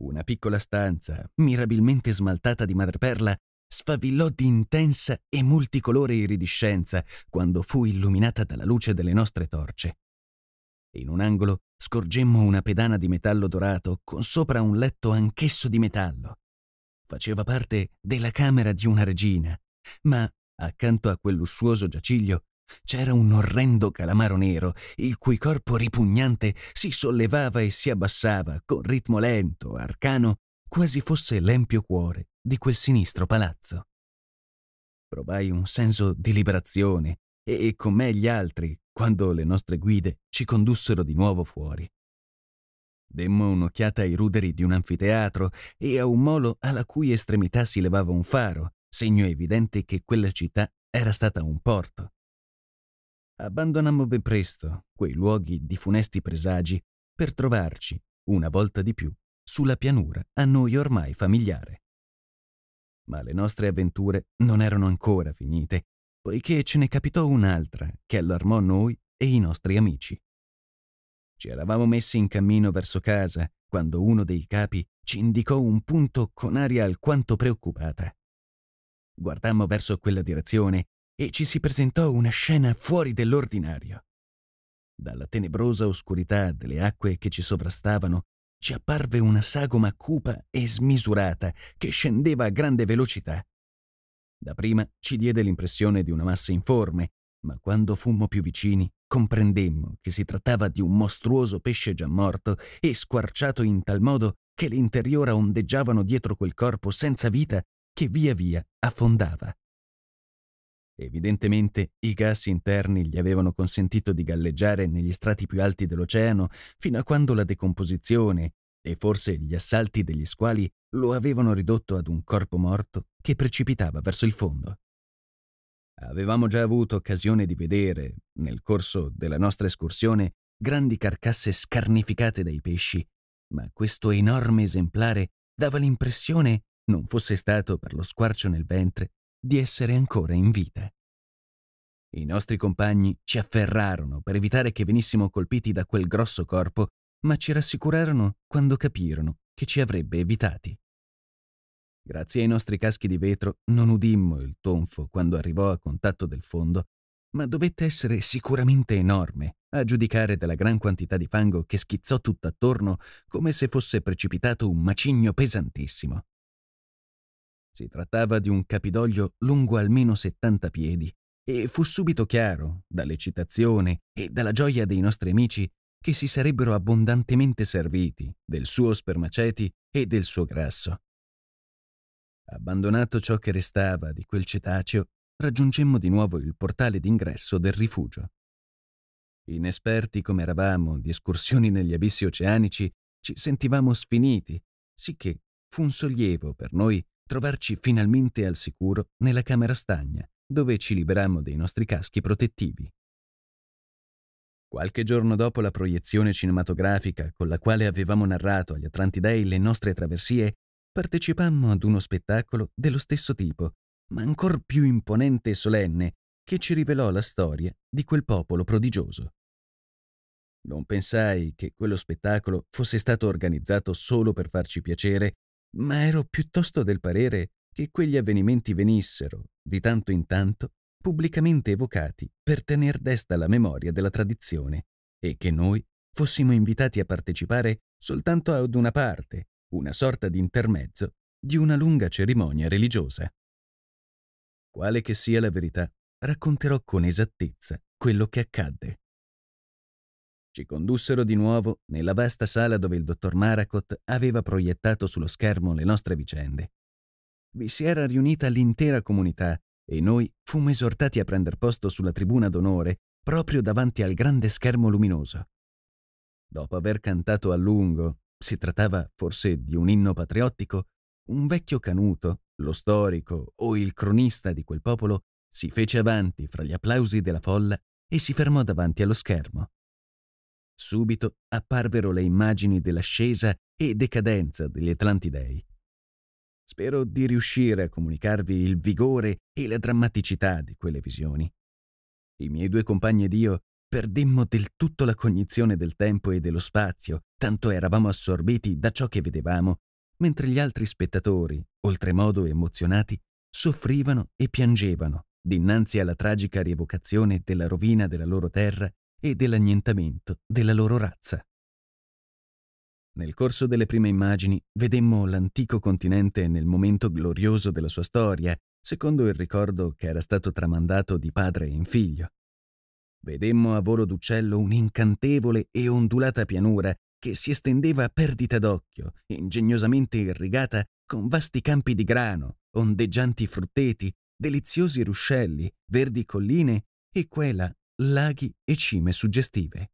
Una piccola stanza, mirabilmente smaltata di madreperla, sfavillò di intensa e multicolore iridescenza quando fu illuminata dalla luce delle nostre torce. In un angolo scorgemmo una pedana di metallo dorato con sopra un letto anch'esso di metallo, Faceva parte della camera di una regina, ma accanto a quel lussuoso giaciglio c'era un orrendo calamaro nero, il cui corpo ripugnante si sollevava e si abbassava con ritmo lento, arcano, quasi fosse l'empio cuore di quel sinistro palazzo. Provai un senso di liberazione e con me gli altri, quando le nostre guide ci condussero di nuovo fuori. Demmo un'occhiata ai ruderi di un anfiteatro e a un molo alla cui estremità si levava un faro, segno evidente che quella città era stata un porto. Abbandonammo ben presto quei luoghi di funesti presagi per trovarci, una volta di più, sulla pianura a noi ormai familiare. Ma le nostre avventure non erano ancora finite, poiché ce ne capitò un'altra che allarmò noi e i nostri amici. Ci eravamo messi in cammino verso casa quando uno dei capi ci indicò un punto con aria alquanto preoccupata. Guardammo verso quella direzione e ci si presentò una scena fuori dell'ordinario. Dalla tenebrosa oscurità delle acque che ci sovrastavano ci apparve una sagoma cupa e smisurata che scendeva a grande velocità. Da prima ci diede l'impressione di una massa informe, ma quando fummo più vicini Comprendemmo che si trattava di un mostruoso pesce già morto e squarciato in tal modo che l'interiore ondeggiavano dietro quel corpo senza vita che via via affondava. Evidentemente i gas interni gli avevano consentito di galleggiare negli strati più alti dell'oceano fino a quando la decomposizione e forse gli assalti degli squali lo avevano ridotto ad un corpo morto che precipitava verso il fondo. Avevamo già avuto occasione di vedere, nel corso della nostra escursione, grandi carcasse scarnificate dai pesci, ma questo enorme esemplare dava l'impressione, non fosse stato per lo squarcio nel ventre, di essere ancora in vita. I nostri compagni ci afferrarono per evitare che venissimo colpiti da quel grosso corpo, ma ci rassicurarono quando capirono che ci avrebbe evitati. Grazie ai nostri caschi di vetro non udimmo il tonfo quando arrivò a contatto del fondo, ma dovette essere sicuramente enorme, a giudicare dalla gran quantità di fango che schizzò tutt'attorno come se fosse precipitato un macigno pesantissimo. Si trattava di un capidoglio lungo almeno 70 piedi e fu subito chiaro, dall'eccitazione e dalla gioia dei nostri amici, che si sarebbero abbondantemente serviti del suo spermaceti e del suo grasso Abbandonato ciò che restava di quel cetaceo, raggiungemmo di nuovo il portale d'ingresso del rifugio. Inesperti come eravamo di escursioni negli abissi oceanici, ci sentivamo sfiniti, sicché fu un sollievo per noi trovarci finalmente al sicuro nella camera stagna, dove ci liberammo dei nostri caschi protettivi. Qualche giorno dopo la proiezione cinematografica con la quale avevamo narrato agli Atlantidei le nostre traversie, partecipammo ad uno spettacolo dello stesso tipo, ma ancor più imponente e solenne, che ci rivelò la storia di quel popolo prodigioso. Non pensai che quello spettacolo fosse stato organizzato solo per farci piacere, ma ero piuttosto del parere che quegli avvenimenti venissero, di tanto in tanto, pubblicamente evocati per tener desta la memoria della tradizione e che noi fossimo invitati a partecipare soltanto ad una parte, una sorta di intermezzo di una lunga cerimonia religiosa. Quale che sia la verità, racconterò con esattezza quello che accadde. Ci condussero di nuovo nella vasta sala dove il dottor Maracot aveva proiettato sullo schermo le nostre vicende. Vi si era riunita l'intera comunità e noi fummo esortati a prender posto sulla tribuna d'onore proprio davanti al grande schermo luminoso. Dopo aver cantato a lungo si trattava forse di un inno patriottico? Un vecchio canuto, lo storico o il cronista di quel popolo, si fece avanti fra gli applausi della folla e si fermò davanti allo schermo. Subito apparvero le immagini dell'ascesa e decadenza degli Atlantidei. Spero di riuscire a comunicarvi il vigore e la drammaticità di quelle visioni. I miei due compagni ed io Perdemmo del tutto la cognizione del tempo e dello spazio, tanto eravamo assorbiti da ciò che vedevamo, mentre gli altri spettatori, oltremodo emozionati, soffrivano e piangevano dinanzi alla tragica rievocazione della rovina della loro terra e dell'annientamento della loro razza. Nel corso delle prime immagini vedemmo l'antico continente nel momento glorioso della sua storia, secondo il ricordo che era stato tramandato di padre in figlio vedemmo a volo d'uccello un'incantevole e ondulata pianura che si estendeva a perdita d'occhio, ingegnosamente irrigata con vasti campi di grano, ondeggianti frutteti, deliziosi ruscelli, verdi colline e qua e là laghi e cime suggestive.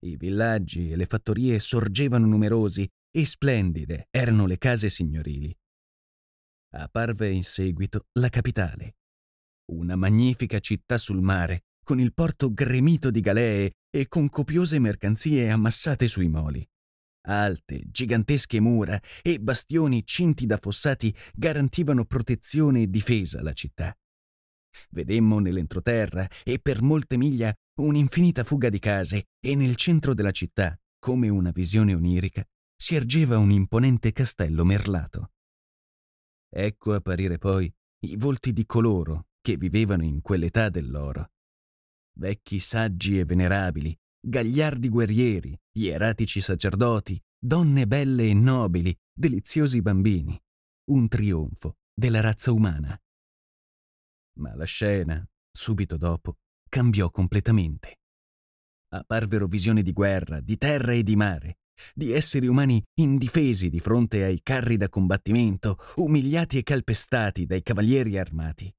I villaggi e le fattorie sorgevano numerosi e splendide erano le case signorili. Apparve in seguito la capitale, una magnifica città sul mare con il porto gremito di galee e con copiose mercanzie ammassate sui moli. Alte, gigantesche mura e bastioni cinti da fossati garantivano protezione e difesa alla città. Vedemmo nell'entroterra e per molte miglia un'infinita fuga di case e nel centro della città, come una visione onirica, si ergeva un imponente castello merlato. Ecco apparire poi i volti di coloro che vivevano in quell'età dell'oro, vecchi saggi e venerabili, gagliardi guerrieri, ieratici sacerdoti, donne belle e nobili, deliziosi bambini. Un trionfo della razza umana. Ma la scena, subito dopo, cambiò completamente. Apparvero visioni di guerra, di terra e di mare, di esseri umani indifesi di fronte ai carri da combattimento, umiliati e calpestati dai cavalieri armati.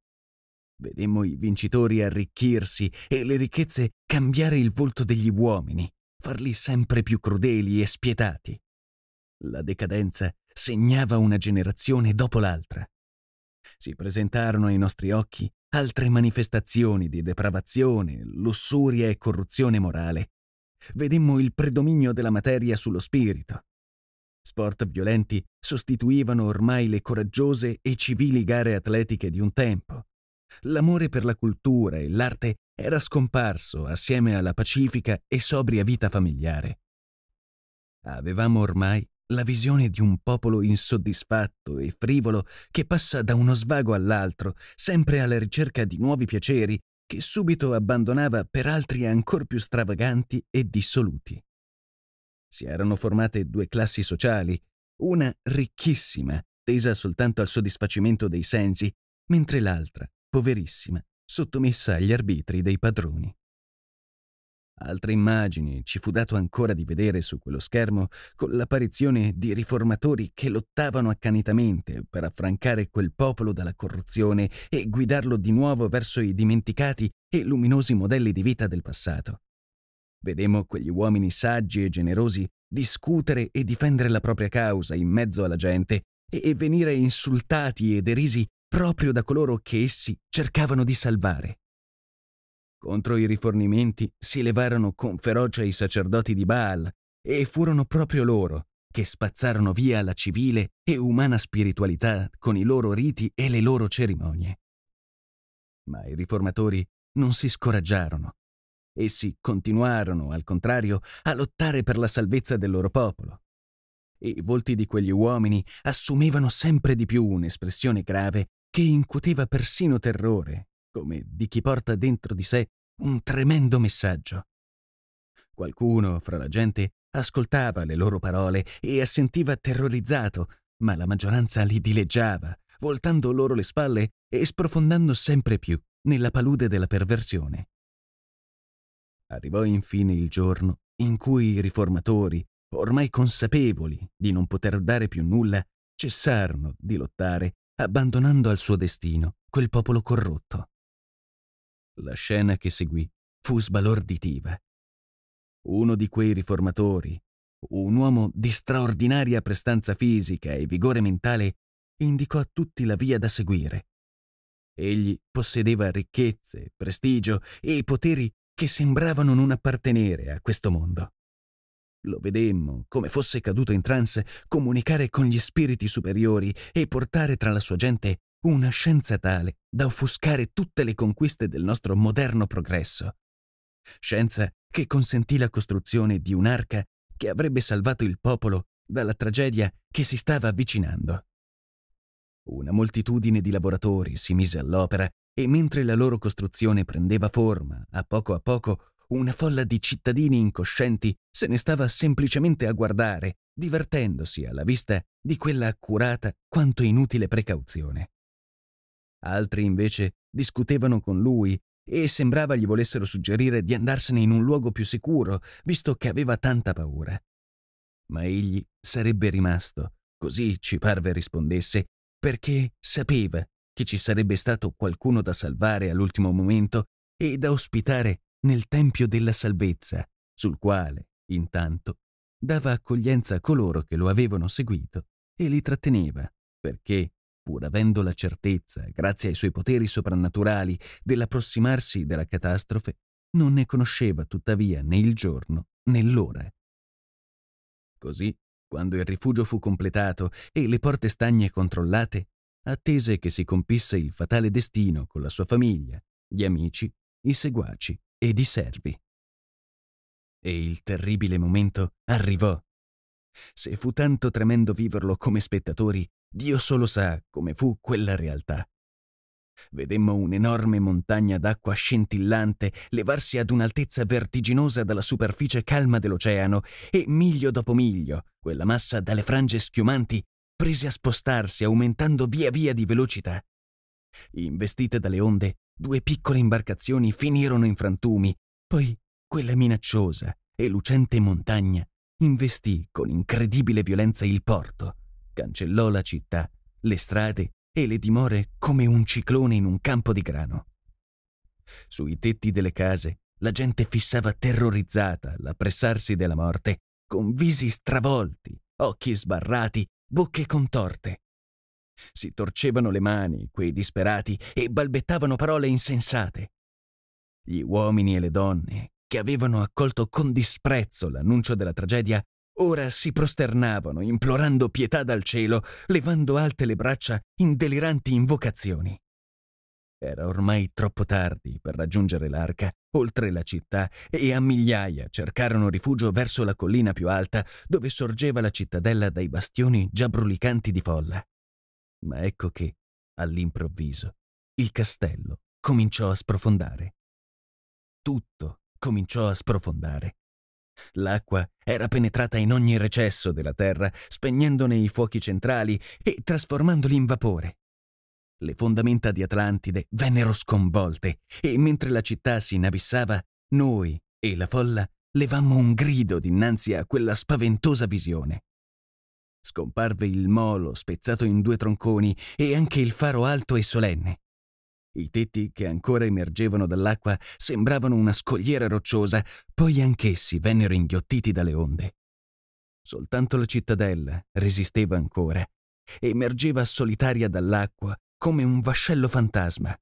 Vedemmo i vincitori arricchirsi e le ricchezze cambiare il volto degli uomini, farli sempre più crudeli e spietati. La decadenza segnava una generazione dopo l'altra. Si presentarono ai nostri occhi altre manifestazioni di depravazione, lussuria e corruzione morale. Vedemmo il predominio della materia sullo spirito. Sport violenti sostituivano ormai le coraggiose e civili gare atletiche di un tempo. L'amore per la cultura e l'arte era scomparso assieme alla pacifica e sobria vita familiare. Avevamo ormai la visione di un popolo insoddisfatto e frivolo che passa da uno svago all'altro, sempre alla ricerca di nuovi piaceri, che subito abbandonava per altri ancora più stravaganti e dissoluti. Si erano formate due classi sociali, una ricchissima, tesa soltanto al soddisfacimento dei sensi, mentre l'altra, poverissima, sottomessa agli arbitri dei padroni. Altre immagini ci fu dato ancora di vedere su quello schermo con l'apparizione di riformatori che lottavano accanitamente per affrancare quel popolo dalla corruzione e guidarlo di nuovo verso i dimenticati e luminosi modelli di vita del passato. Vedemmo quegli uomini saggi e generosi discutere e difendere la propria causa in mezzo alla gente e venire insultati e derisi proprio da coloro che essi cercavano di salvare. Contro i rifornimenti si levarono con ferocia i sacerdoti di Baal e furono proprio loro che spazzarono via la civile e umana spiritualità con i loro riti e le loro cerimonie. Ma i riformatori non si scoraggiarono. Essi continuarono, al contrario, a lottare per la salvezza del loro popolo. I volti di quegli uomini assumevano sempre di più un'espressione grave che incuteva persino terrore, come di chi porta dentro di sé un tremendo messaggio. Qualcuno fra la gente ascoltava le loro parole e assentiva terrorizzato, ma la maggioranza li dileggiava, voltando loro le spalle e sprofondando sempre più nella palude della perversione. Arrivò infine il giorno in cui i riformatori, ormai consapevoli di non poter dare più nulla, cessarono di lottare abbandonando al suo destino quel popolo corrotto. La scena che seguì fu sbalorditiva. Uno di quei riformatori, un uomo di straordinaria prestanza fisica e vigore mentale, indicò a tutti la via da seguire. Egli possedeva ricchezze, prestigio e poteri che sembravano non appartenere a questo mondo. Lo vedemmo, come fosse caduto in trance, comunicare con gli spiriti superiori e portare tra la sua gente una scienza tale da offuscare tutte le conquiste del nostro moderno progresso. Scienza che consentì la costruzione di un'arca che avrebbe salvato il popolo dalla tragedia che si stava avvicinando. Una moltitudine di lavoratori si mise all'opera e mentre la loro costruzione prendeva forma, a poco a poco una folla di cittadini incoscienti se ne stava semplicemente a guardare, divertendosi alla vista di quella accurata quanto inutile precauzione. Altri invece discutevano con lui e sembrava gli volessero suggerire di andarsene in un luogo più sicuro, visto che aveva tanta paura. Ma egli sarebbe rimasto, così ci parve rispondesse, perché sapeva che ci sarebbe stato qualcuno da salvare all'ultimo momento e da ospitare nel Tempio della Salvezza, sul quale, intanto, dava accoglienza a coloro che lo avevano seguito e li tratteneva, perché, pur avendo la certezza, grazie ai suoi poteri soprannaturali, dell'approssimarsi della catastrofe, non ne conosceva tuttavia né il giorno né l'ora. Così, quando il rifugio fu completato e le porte stagne controllate, attese che si compisse il fatale destino con la sua famiglia, gli amici, i seguaci ed i servi. E il terribile momento arrivò. Se fu tanto tremendo viverlo come spettatori, Dio solo sa come fu quella realtà. Vedemmo un'enorme montagna d'acqua scintillante levarsi ad un'altezza vertiginosa dalla superficie calma dell'oceano e miglio dopo miglio quella massa dalle frange schiumanti prese a spostarsi aumentando via via di velocità. Investite dalle onde, Due piccole imbarcazioni finirono in frantumi, poi quella minacciosa e lucente montagna investì con incredibile violenza il porto, cancellò la città, le strade e le dimore come un ciclone in un campo di grano. Sui tetti delle case la gente fissava terrorizzata l'appressarsi della morte, con visi stravolti, occhi sbarrati, bocche contorte, si torcevano le mani, quei disperati, e balbettavano parole insensate. Gli uomini e le donne, che avevano accolto con disprezzo l'annuncio della tragedia, ora si prosternavano, implorando pietà dal cielo, levando alte le braccia in deliranti invocazioni. Era ormai troppo tardi per raggiungere l'arca, oltre la città, e a migliaia cercarono rifugio verso la collina più alta, dove sorgeva la cittadella dai bastioni già brulicanti di folla. Ma ecco che, all'improvviso, il castello cominciò a sprofondare. Tutto cominciò a sprofondare. L'acqua era penetrata in ogni recesso della terra, spegnendone i fuochi centrali e trasformandoli in vapore. Le fondamenta di Atlantide vennero sconvolte e mentre la città si inabissava, noi e la folla levammo un grido dinanzi a quella spaventosa visione. Scomparve il molo spezzato in due tronconi e anche il faro alto e solenne. I tetti che ancora emergevano dall'acqua sembravano una scogliera rocciosa, poi anch'essi vennero inghiottiti dalle onde. Soltanto la cittadella resisteva ancora, emergeva solitaria dall'acqua come un vascello fantasma.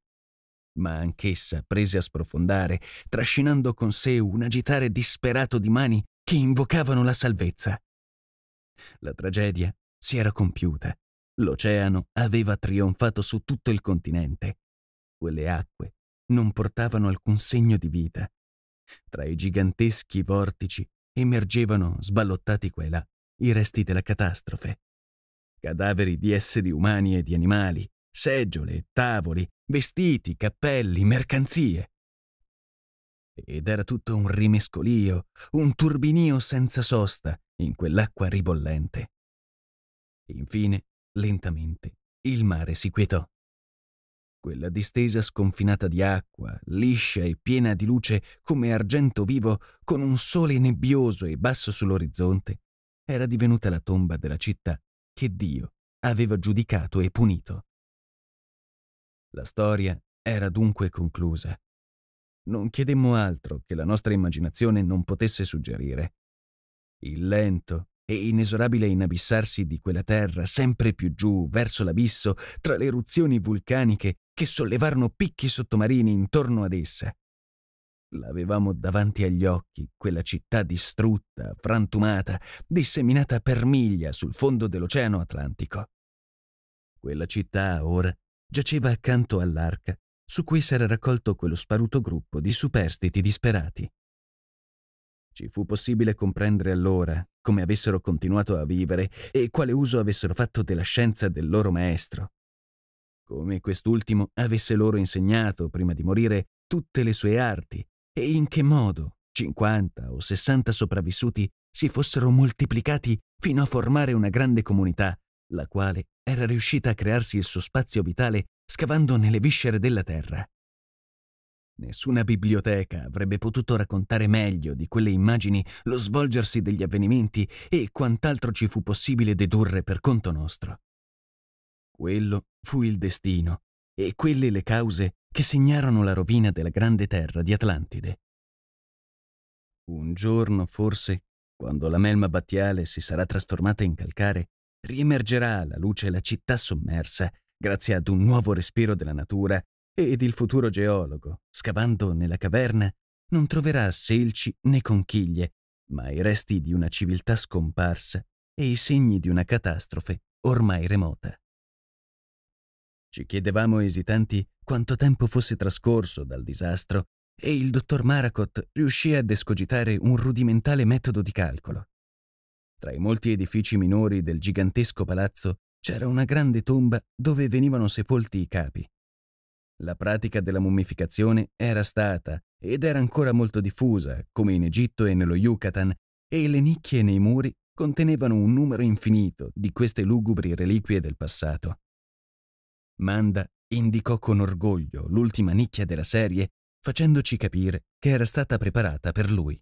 Ma anch'essa prese a sprofondare, trascinando con sé un agitare disperato di mani che invocavano la salvezza. La tragedia si era compiuta. L'oceano aveva trionfato su tutto il continente. Quelle acque non portavano alcun segno di vita. Tra i giganteschi vortici emergevano, sballottati qua e là, i resti della catastrofe. Cadaveri di esseri umani e di animali, seggiole, tavoli, vestiti, cappelli, mercanzie. Ed era tutto un rimescolio, un turbinio senza sosta, in quell'acqua ribollente. Infine, lentamente, il mare si quietò. Quella distesa sconfinata di acqua, liscia e piena di luce come argento vivo, con un sole nebbioso e basso sull'orizzonte, era divenuta la tomba della città che Dio aveva giudicato e punito. La storia era dunque conclusa. Non chiedemmo altro che la nostra immaginazione non potesse suggerire. Il lento e inesorabile inabissarsi di quella terra sempre più giù verso l'abisso tra le eruzioni vulcaniche che sollevarono picchi sottomarini intorno ad essa. L'avevamo davanti agli occhi, quella città distrutta, frantumata, disseminata per miglia sul fondo dell'Oceano Atlantico. Quella città ora giaceva accanto all'arca su cui s'era raccolto quello sparuto gruppo di superstiti disperati. Ci fu possibile comprendere allora come avessero continuato a vivere e quale uso avessero fatto della scienza del loro maestro. Come quest'ultimo avesse loro insegnato, prima di morire, tutte le sue arti e in che modo 50 o 60 sopravvissuti si fossero moltiplicati fino a formare una grande comunità, la quale era riuscita a crearsi il suo spazio vitale scavando nelle viscere della terra. Nessuna biblioteca avrebbe potuto raccontare meglio di quelle immagini lo svolgersi degli avvenimenti e quant'altro ci fu possibile dedurre per conto nostro. Quello fu il destino e quelle le cause che segnarono la rovina della grande terra di Atlantide. Un giorno, forse, quando la melma battiale si sarà trasformata in calcare, riemergerà alla luce la città sommersa grazie ad un nuovo respiro della natura ed il futuro geologo, scavando nella caverna, non troverà selci né conchiglie, ma i resti di una civiltà scomparsa e i segni di una catastrofe ormai remota. Ci chiedevamo esitanti quanto tempo fosse trascorso dal disastro e il dottor Maracott riuscì ad escogitare un rudimentale metodo di calcolo. Tra i molti edifici minori del gigantesco palazzo c'era una grande tomba dove venivano sepolti i capi, la pratica della mummificazione era stata ed era ancora molto diffusa, come in Egitto e nello Yucatan, e le nicchie nei muri contenevano un numero infinito di queste lugubri reliquie del passato. Manda indicò con orgoglio l'ultima nicchia della serie, facendoci capire che era stata preparata per lui.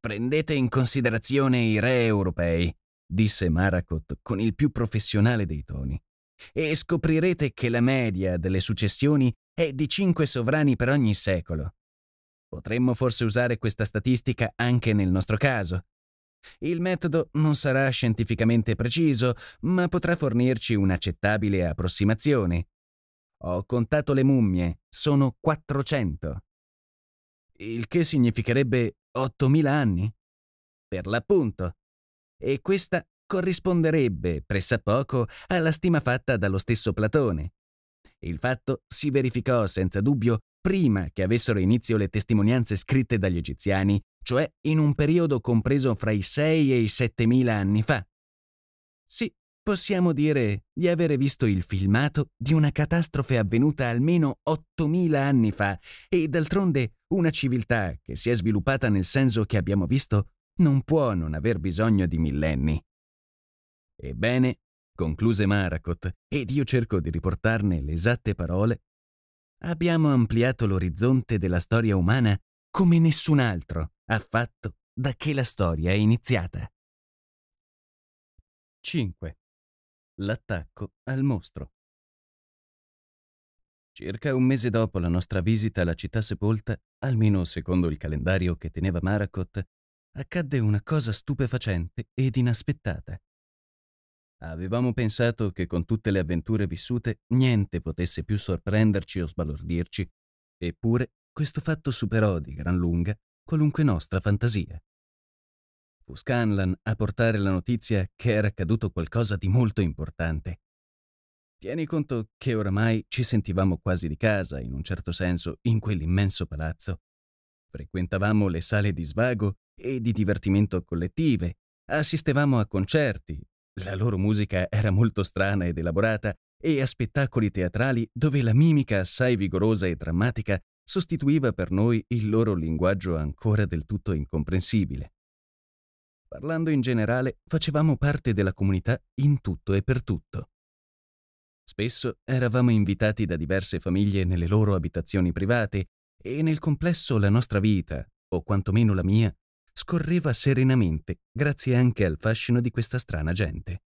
Prendete in considerazione i re europei, disse Marakot con il più professionale dei toni e scoprirete che la media delle successioni è di 5 sovrani per ogni secolo. Potremmo forse usare questa statistica anche nel nostro caso. Il metodo non sarà scientificamente preciso, ma potrà fornirci un'accettabile approssimazione. Ho contato le mummie, sono 400. Il che significherebbe 8.000 anni? Per l'appunto. E questa corrisponderebbe, pressappoco, alla stima fatta dallo stesso Platone. Il fatto si verificò senza dubbio prima che avessero inizio le testimonianze scritte dagli egiziani, cioè in un periodo compreso fra i 6 e i 7.000 anni fa. Sì, possiamo dire di avere visto il filmato di una catastrofe avvenuta almeno 8.000 anni fa e d'altronde una civiltà che si è sviluppata nel senso che abbiamo visto non può non aver bisogno di millenni. Ebbene, concluse Maracot, ed io cerco di riportarne le esatte parole, abbiamo ampliato l'orizzonte della storia umana come nessun altro ha fatto da che la storia è iniziata. 5. L'attacco al mostro. Circa un mese dopo la nostra visita alla città sepolta, almeno secondo il calendario che teneva Maracot, accadde una cosa stupefacente ed inaspettata. Avevamo pensato che con tutte le avventure vissute niente potesse più sorprenderci o sbalordirci, eppure questo fatto superò di gran lunga qualunque nostra fantasia. Fu Scanlan a portare la notizia che era accaduto qualcosa di molto importante. Tieni conto che oramai ci sentivamo quasi di casa, in un certo senso, in quell'immenso palazzo. Frequentavamo le sale di svago e di divertimento collettive, assistevamo a concerti, la loro musica era molto strana ed elaborata e a spettacoli teatrali dove la mimica assai vigorosa e drammatica sostituiva per noi il loro linguaggio ancora del tutto incomprensibile. Parlando in generale, facevamo parte della comunità in tutto e per tutto. Spesso eravamo invitati da diverse famiglie nelle loro abitazioni private e nel complesso la nostra vita, o quantomeno la mia, scorreva serenamente, grazie anche al fascino di questa strana gente.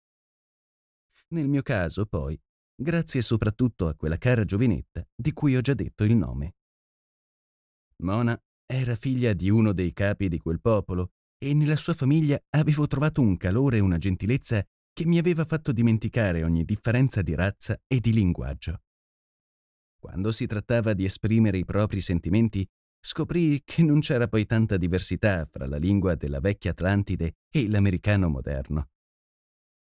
Nel mio caso, poi, grazie soprattutto a quella cara giovinetta di cui ho già detto il nome. Mona era figlia di uno dei capi di quel popolo e nella sua famiglia avevo trovato un calore e una gentilezza che mi aveva fatto dimenticare ogni differenza di razza e di linguaggio. Quando si trattava di esprimere i propri sentimenti, scoprì che non c'era poi tanta diversità fra la lingua della vecchia Atlantide e l'americano moderno.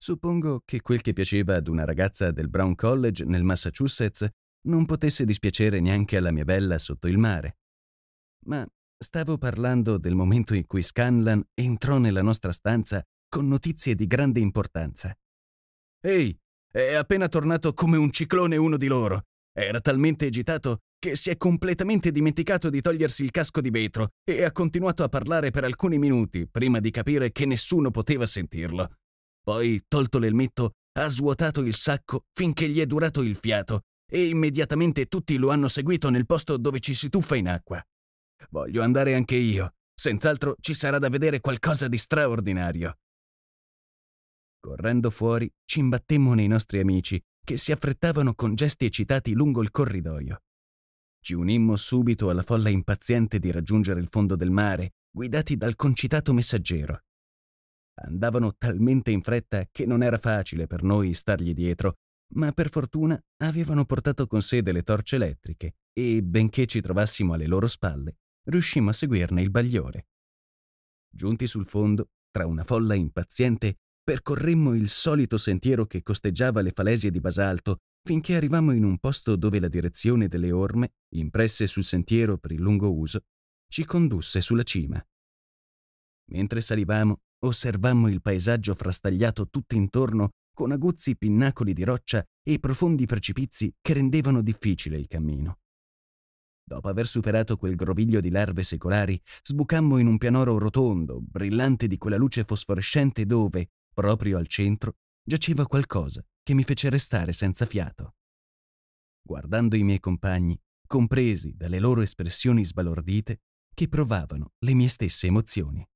Suppongo che quel che piaceva ad una ragazza del Brown College nel Massachusetts non potesse dispiacere neanche alla mia bella sotto il mare. Ma stavo parlando del momento in cui Scanlan entrò nella nostra stanza con notizie di grande importanza. Ehi, è appena tornato come un ciclone uno di loro. Era talmente agitato che si è completamente dimenticato di togliersi il casco di vetro e ha continuato a parlare per alcuni minuti prima di capire che nessuno poteva sentirlo. Poi, tolto l'elmetto, ha svuotato il sacco finché gli è durato il fiato e immediatamente tutti lo hanno seguito nel posto dove ci si tuffa in acqua. Voglio andare anche io, senz'altro ci sarà da vedere qualcosa di straordinario. Correndo fuori, ci imbattemmo nei nostri amici, che si affrettavano con gesti eccitati lungo il corridoio. Ci unimmo subito alla folla impaziente di raggiungere il fondo del mare, guidati dal concitato messaggero. Andavano talmente in fretta che non era facile per noi stargli dietro, ma per fortuna avevano portato con sé delle torce elettriche e, benché ci trovassimo alle loro spalle, riuscimmo a seguirne il bagliore. Giunti sul fondo, tra una folla impaziente, percorremmo il solito sentiero che costeggiava le falesie di basalto finché arrivammo in un posto dove la direzione delle orme, impresse sul sentiero per il lungo uso, ci condusse sulla cima. Mentre salivamo, osservammo il paesaggio frastagliato tutt'intorno con aguzzi pinnacoli di roccia e profondi precipizi che rendevano difficile il cammino. Dopo aver superato quel groviglio di larve secolari, sbucammo in un pianoro rotondo, brillante di quella luce fosforescente dove, proprio al centro, giaceva qualcosa che mi fece restare senza fiato. Guardando i miei compagni, compresi dalle loro espressioni sbalordite che provavano le mie stesse emozioni.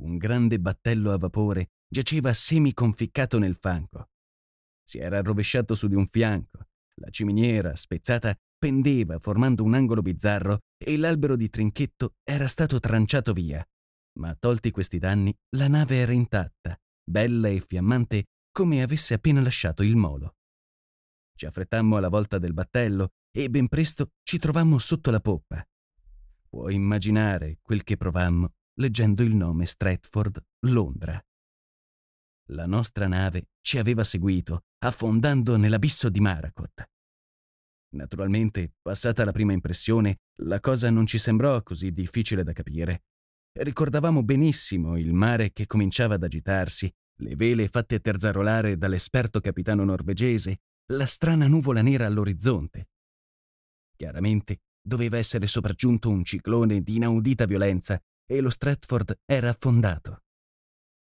Un grande battello a vapore giaceva semiconficcato nel fango. Si era rovesciato su di un fianco, la ciminiera, spezzata, pendeva formando un angolo bizzarro e l'albero di trinchetto era stato tranciato via. Ma tolti questi danni, la nave era intatta, bella e fiammante come avesse appena lasciato il molo. Ci affrettammo alla volta del battello e ben presto ci trovammo sotto la poppa. Puoi immaginare quel che provammo leggendo il nome Stratford, Londra. La nostra nave ci aveva seguito, affondando nell'abisso di Maracot. Naturalmente, passata la prima impressione, la cosa non ci sembrò così difficile da capire. Ricordavamo benissimo il mare che cominciava ad agitarsi le vele fatte terzarolare dall'esperto capitano norvegese, la strana nuvola nera all'orizzonte. Chiaramente doveva essere sopraggiunto un ciclone di inaudita violenza e lo Stratford era affondato.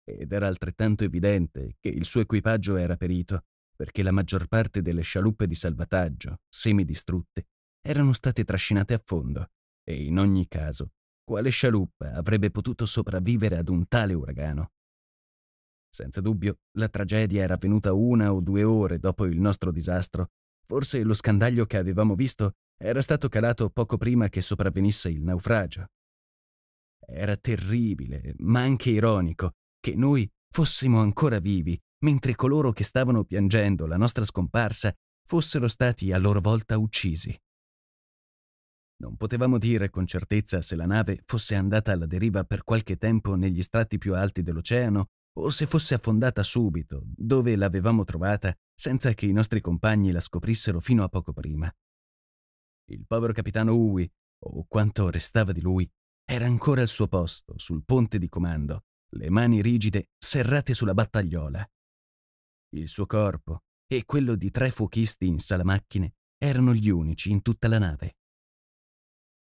Ed era altrettanto evidente che il suo equipaggio era perito, perché la maggior parte delle scialuppe di salvataggio, semidistrutte, erano state trascinate a fondo, e in ogni caso, quale scialuppa avrebbe potuto sopravvivere ad un tale uragano? Senza dubbio, la tragedia era avvenuta una o due ore dopo il nostro disastro. Forse lo scandaglio che avevamo visto era stato calato poco prima che sopravvenisse il naufragio. Era terribile, ma anche ironico, che noi fossimo ancora vivi, mentre coloro che stavano piangendo la nostra scomparsa fossero stati a loro volta uccisi. Non potevamo dire con certezza se la nave fosse andata alla deriva per qualche tempo negli strati più alti dell'oceano o se fosse affondata subito, dove l'avevamo trovata, senza che i nostri compagni la scoprissero fino a poco prima. Il povero capitano Uwi, o quanto restava di lui, era ancora al suo posto, sul ponte di comando, le mani rigide serrate sulla battagliola. Il suo corpo e quello di tre fuochisti in sala macchine erano gli unici in tutta la nave.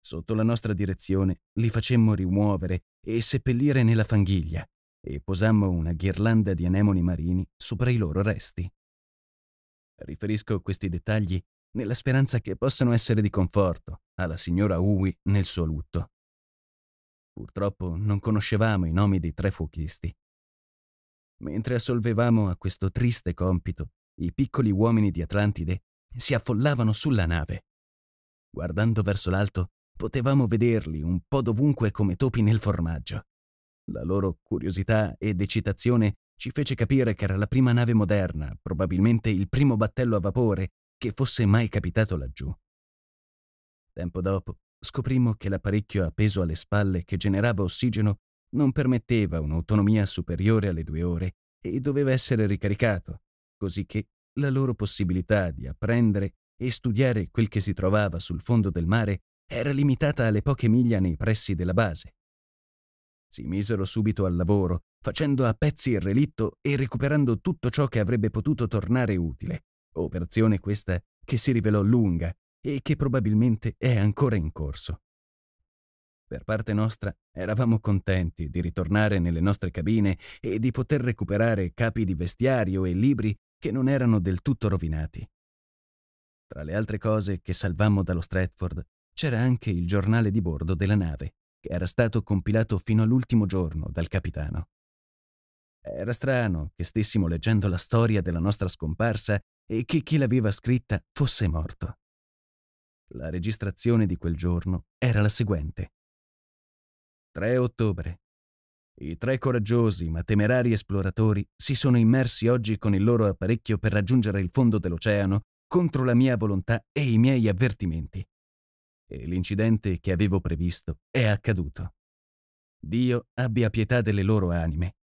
Sotto la nostra direzione li facemmo rimuovere e seppellire nella fanghiglia, e posammo una ghirlanda di anemoni marini sopra i loro resti. Riferisco questi dettagli nella speranza che possano essere di conforto alla signora Uwi nel suo lutto. Purtroppo non conoscevamo i nomi dei tre fuochisti. Mentre assolvevamo a questo triste compito, i piccoli uomini di Atlantide si affollavano sulla nave. Guardando verso l'alto, potevamo vederli un po' dovunque come topi nel formaggio. La loro curiosità ed eccitazione ci fece capire che era la prima nave moderna, probabilmente il primo battello a vapore, che fosse mai capitato laggiù. Tempo dopo scoprimmo che l'apparecchio appeso alle spalle che generava ossigeno non permetteva un'autonomia superiore alle due ore e doveva essere ricaricato, così che la loro possibilità di apprendere e studiare quel che si trovava sul fondo del mare era limitata alle poche miglia nei pressi della base. Si misero subito al lavoro, facendo a pezzi il relitto e recuperando tutto ciò che avrebbe potuto tornare utile. Operazione questa che si rivelò lunga e che probabilmente è ancora in corso. Per parte nostra eravamo contenti di ritornare nelle nostre cabine e di poter recuperare capi di vestiario e libri che non erano del tutto rovinati. Tra le altre cose che salvammo dallo Stratford c'era anche il giornale di bordo della nave che era stato compilato fino all'ultimo giorno dal capitano. Era strano che stessimo leggendo la storia della nostra scomparsa e che chi l'aveva scritta fosse morto. La registrazione di quel giorno era la seguente. 3 ottobre. I tre coraggiosi ma temerari esploratori si sono immersi oggi con il loro apparecchio per raggiungere il fondo dell'oceano contro la mia volontà e i miei avvertimenti e l'incidente che avevo previsto è accaduto. Dio abbia pietà delle loro anime.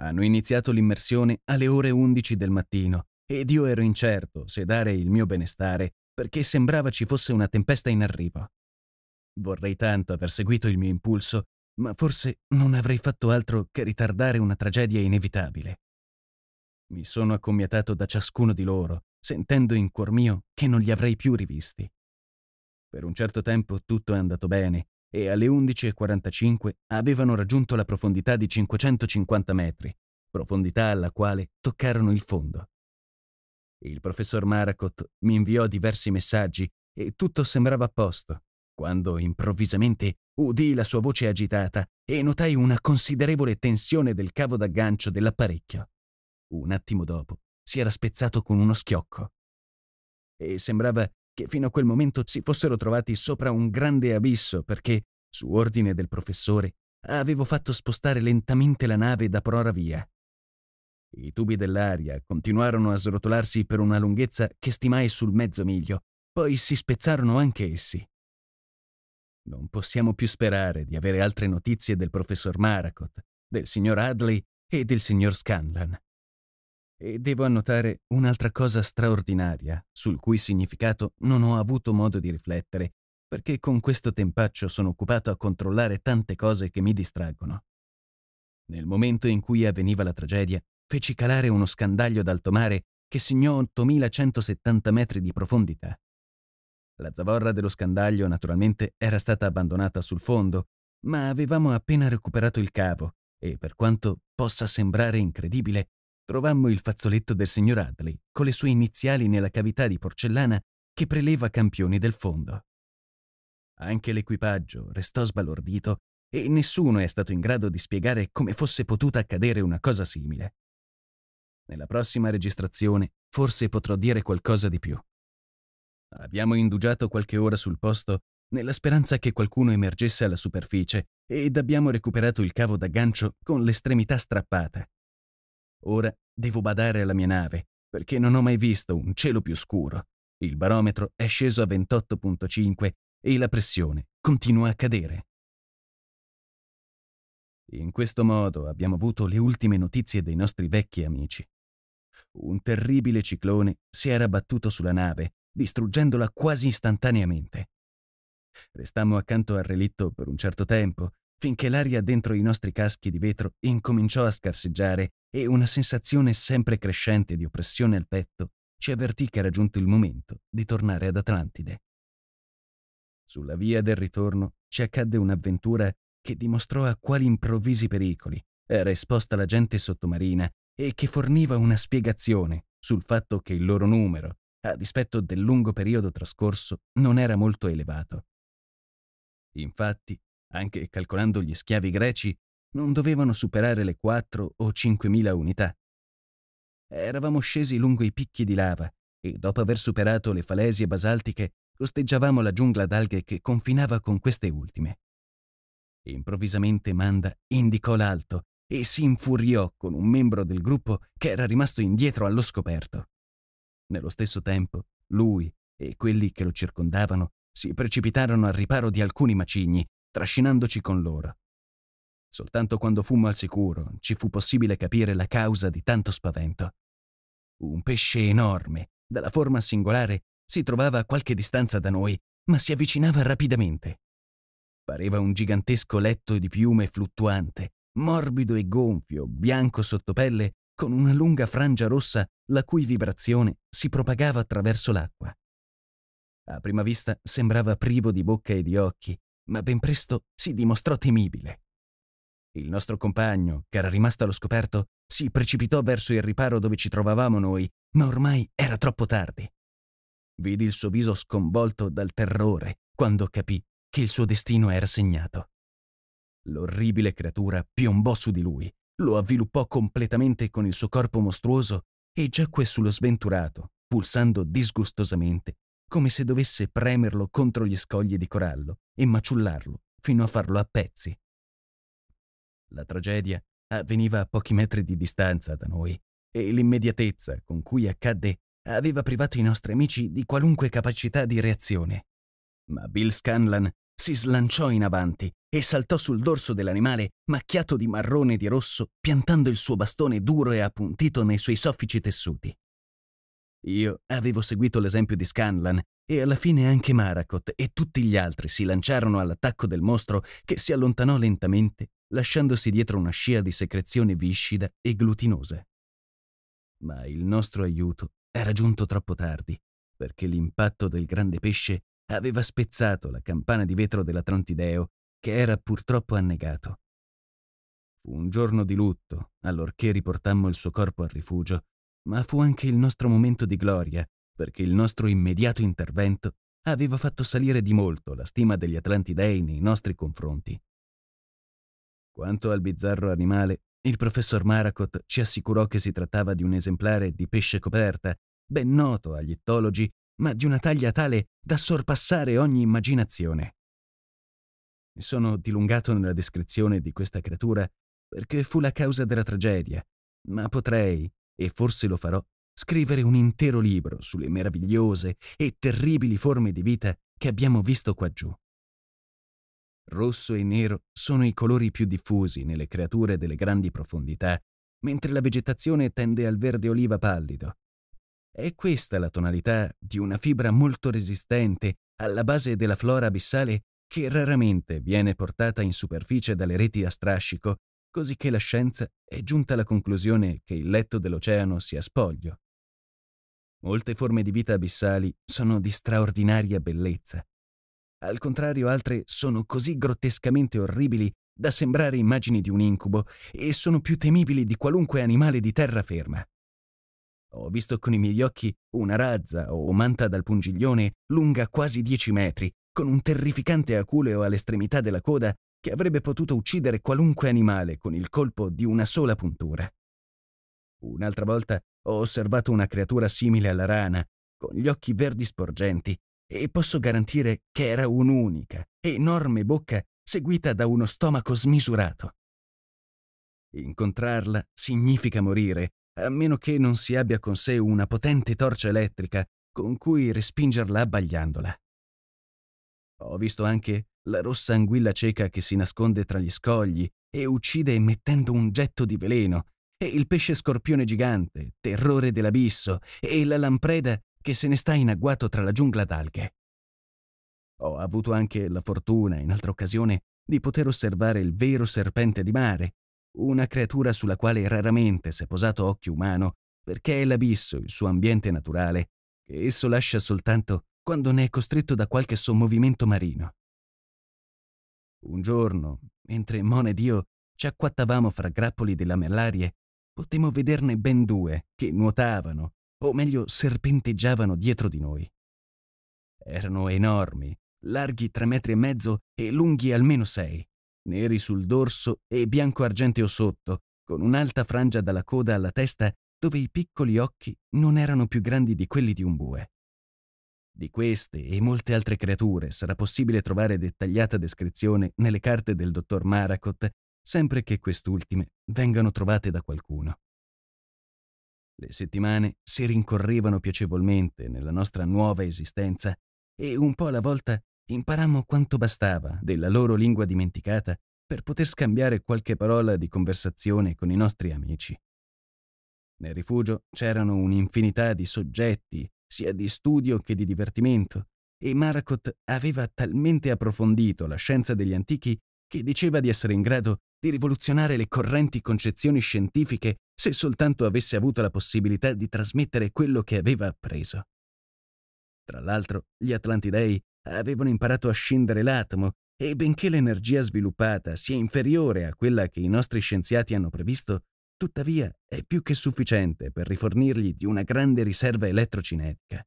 Hanno iniziato l'immersione alle ore 11 del mattino ed io ero incerto se dare il mio benestare perché sembrava ci fosse una tempesta in arrivo. Vorrei tanto aver seguito il mio impulso, ma forse non avrei fatto altro che ritardare una tragedia inevitabile. Mi sono accomiatato da ciascuno di loro, sentendo in cuor mio che non li avrei più rivisti. Per un certo tempo tutto è andato bene e alle 11.45 avevano raggiunto la profondità di 550 metri, profondità alla quale toccarono il fondo. Il professor Maracot mi inviò diversi messaggi e tutto sembrava a posto, quando improvvisamente udii la sua voce agitata e notai una considerevole tensione del cavo d'aggancio dell'apparecchio. Un attimo dopo si era spezzato con uno schiocco. E sembrava che fino a quel momento si fossero trovati sopra un grande abisso perché, su ordine del professore, avevo fatto spostare lentamente la nave da prora via. I tubi dell'aria continuarono a srotolarsi per una lunghezza che stimai sul mezzo miglio, poi si spezzarono anche essi. Non possiamo più sperare di avere altre notizie del professor Maracot, del signor Hadley e del signor Scanlan. E devo annotare un'altra cosa straordinaria, sul cui significato non ho avuto modo di riflettere, perché con questo tempaccio sono occupato a controllare tante cose che mi distraggono. Nel momento in cui avveniva la tragedia, feci calare uno scandaglio d'alto mare che segnò 8170 metri di profondità. La zavorra dello scandaglio naturalmente era stata abbandonata sul fondo, ma avevamo appena recuperato il cavo e, per quanto possa sembrare incredibile, trovammo il fazzoletto del signor Hadley, con le sue iniziali nella cavità di porcellana che preleva campioni del fondo. Anche l'equipaggio restò sbalordito e nessuno è stato in grado di spiegare come fosse potuta accadere una cosa simile. Nella prossima registrazione forse potrò dire qualcosa di più. Abbiamo indugiato qualche ora sul posto nella speranza che qualcuno emergesse alla superficie ed abbiamo recuperato il cavo d'aggancio con l'estremità strappata, Ora devo badare alla mia nave, perché non ho mai visto un cielo più scuro. Il barometro è sceso a 28.5 e la pressione continua a cadere. In questo modo abbiamo avuto le ultime notizie dei nostri vecchi amici. Un terribile ciclone si era abbattuto sulla nave, distruggendola quasi istantaneamente. Restammo accanto al relitto per un certo tempo, finché l'aria dentro i nostri caschi di vetro incominciò a scarseggiare e una sensazione sempre crescente di oppressione al petto ci avvertì che era giunto il momento di tornare ad Atlantide. Sulla via del ritorno ci accadde un'avventura che dimostrò a quali improvvisi pericoli era esposta la gente sottomarina e che forniva una spiegazione sul fatto che il loro numero, a dispetto del lungo periodo trascorso, non era molto elevato. Infatti, anche calcolando gli schiavi greci, non dovevano superare le 4 o 5.000 unità. Eravamo scesi lungo i picchi di lava e dopo aver superato le falesie basaltiche costeggiavamo la giungla d'alghe che confinava con queste ultime. Improvvisamente Manda indicò l'alto e si infuriò con un membro del gruppo che era rimasto indietro allo scoperto. Nello stesso tempo, lui e quelli che lo circondavano si precipitarono al riparo di alcuni macigni trascinandoci con loro. Soltanto quando fummo al sicuro ci fu possibile capire la causa di tanto spavento. Un pesce enorme, dalla forma singolare, si trovava a qualche distanza da noi, ma si avvicinava rapidamente. Pareva un gigantesco letto di piume fluttuante, morbido e gonfio, bianco sottopelle, con una lunga frangia rossa la cui vibrazione si propagava attraverso l'acqua. A prima vista sembrava privo di bocca e di occhi ma ben presto si dimostrò temibile. Il nostro compagno, che era rimasto allo scoperto, si precipitò verso il riparo dove ci trovavamo noi, ma ormai era troppo tardi. Vidi il suo viso sconvolto dal terrore quando capì che il suo destino era segnato. L'orribile creatura piombò su di lui, lo avviluppò completamente con il suo corpo mostruoso e giacque sullo sventurato, pulsando disgustosamente come se dovesse premerlo contro gli scogli di corallo e maciullarlo fino a farlo a pezzi. La tragedia avveniva a pochi metri di distanza da noi e l'immediatezza con cui accadde aveva privato i nostri amici di qualunque capacità di reazione. Ma Bill Scanlan si slanciò in avanti e saltò sul dorso dell'animale macchiato di marrone e di rosso, piantando il suo bastone duro e appuntito nei suoi soffici tessuti. Io avevo seguito l'esempio di Scanlan e alla fine anche Marakot e tutti gli altri si lanciarono all'attacco del mostro che si allontanò lentamente, lasciandosi dietro una scia di secrezione viscida e glutinosa. Ma il nostro aiuto era giunto troppo tardi, perché l'impatto del grande pesce aveva spezzato la campana di vetro dell'Atlantideo, che era purtroppo annegato. Fu un giorno di lutto, allorché riportammo il suo corpo al rifugio, ma fu anche il nostro momento di gloria, perché il nostro immediato intervento aveva fatto salire di molto la stima degli Atlantidei nei nostri confronti. Quanto al bizzarro animale, il professor Maracot ci assicurò che si trattava di un esemplare di pesce coperta, ben noto agli ittologi, ma di una taglia tale da sorpassare ogni immaginazione. Mi sono dilungato nella descrizione di questa creatura perché fu la causa della tragedia, ma potrei, e forse lo farò, scrivere un intero libro sulle meravigliose e terribili forme di vita che abbiamo visto qua giù. Rosso e nero sono i colori più diffusi nelle creature delle grandi profondità, mentre la vegetazione tende al verde oliva pallido. È questa la tonalità di una fibra molto resistente alla base della flora abissale che raramente viene portata in superficie dalle reti a strascico così che la scienza è giunta alla conclusione che il letto dell'oceano sia spoglio. Molte forme di vita abissali sono di straordinaria bellezza. Al contrario, altre sono così grottescamente orribili da sembrare immagini di un incubo e sono più temibili di qualunque animale di terraferma. Ho visto con i miei occhi una razza o manta dal pungiglione lunga quasi 10 metri, con un terrificante aculeo all'estremità della coda che avrebbe potuto uccidere qualunque animale con il colpo di una sola puntura. Un'altra volta ho osservato una creatura simile alla rana, con gli occhi verdi sporgenti, e posso garantire che era un'unica, enorme bocca seguita da uno stomaco smisurato. Incontrarla significa morire, a meno che non si abbia con sé una potente torcia elettrica con cui respingerla abbagliandola. Ho visto anche la rossa anguilla cieca che si nasconde tra gli scogli e uccide mettendo un getto di veleno, e il pesce scorpione gigante, terrore dell'abisso, e la lampreda che se ne sta in agguato tra la giungla d'alghe. Ho avuto anche la fortuna, in altra occasione, di poter osservare il vero serpente di mare, una creatura sulla quale raramente si è posato occhio umano, perché è l'abisso, il suo ambiente naturale, che esso lascia soltanto quando ne è costretto da qualche sommovimento marino. Un giorno, mentre Mon ed io ci acquattavamo fra grappoli di lamellarie, potemmo vederne ben due che nuotavano, o meglio serpenteggiavano dietro di noi. Erano enormi, larghi tre metri e mezzo e lunghi almeno sei, neri sul dorso e bianco argenteo sotto, con un'alta frangia dalla coda alla testa dove i piccoli occhi non erano più grandi di quelli di un bue. Di queste e molte altre creature sarà possibile trovare dettagliata descrizione nelle carte del dottor Marakot, sempre che quest'ultime vengano trovate da qualcuno. Le settimane si rincorrevano piacevolmente nella nostra nuova esistenza e un po' alla volta imparammo quanto bastava della loro lingua dimenticata per poter scambiare qualche parola di conversazione con i nostri amici. Nel rifugio c'erano un'infinità di soggetti sia di studio che di divertimento, e Maracot aveva talmente approfondito la scienza degli antichi che diceva di essere in grado di rivoluzionare le correnti concezioni scientifiche se soltanto avesse avuto la possibilità di trasmettere quello che aveva appreso. Tra l'altro, gli Atlantidei avevano imparato a scindere l'atomo e benché l'energia sviluppata sia inferiore a quella che i nostri scienziati hanno previsto, Tuttavia è più che sufficiente per rifornirgli di una grande riserva elettrocinetica.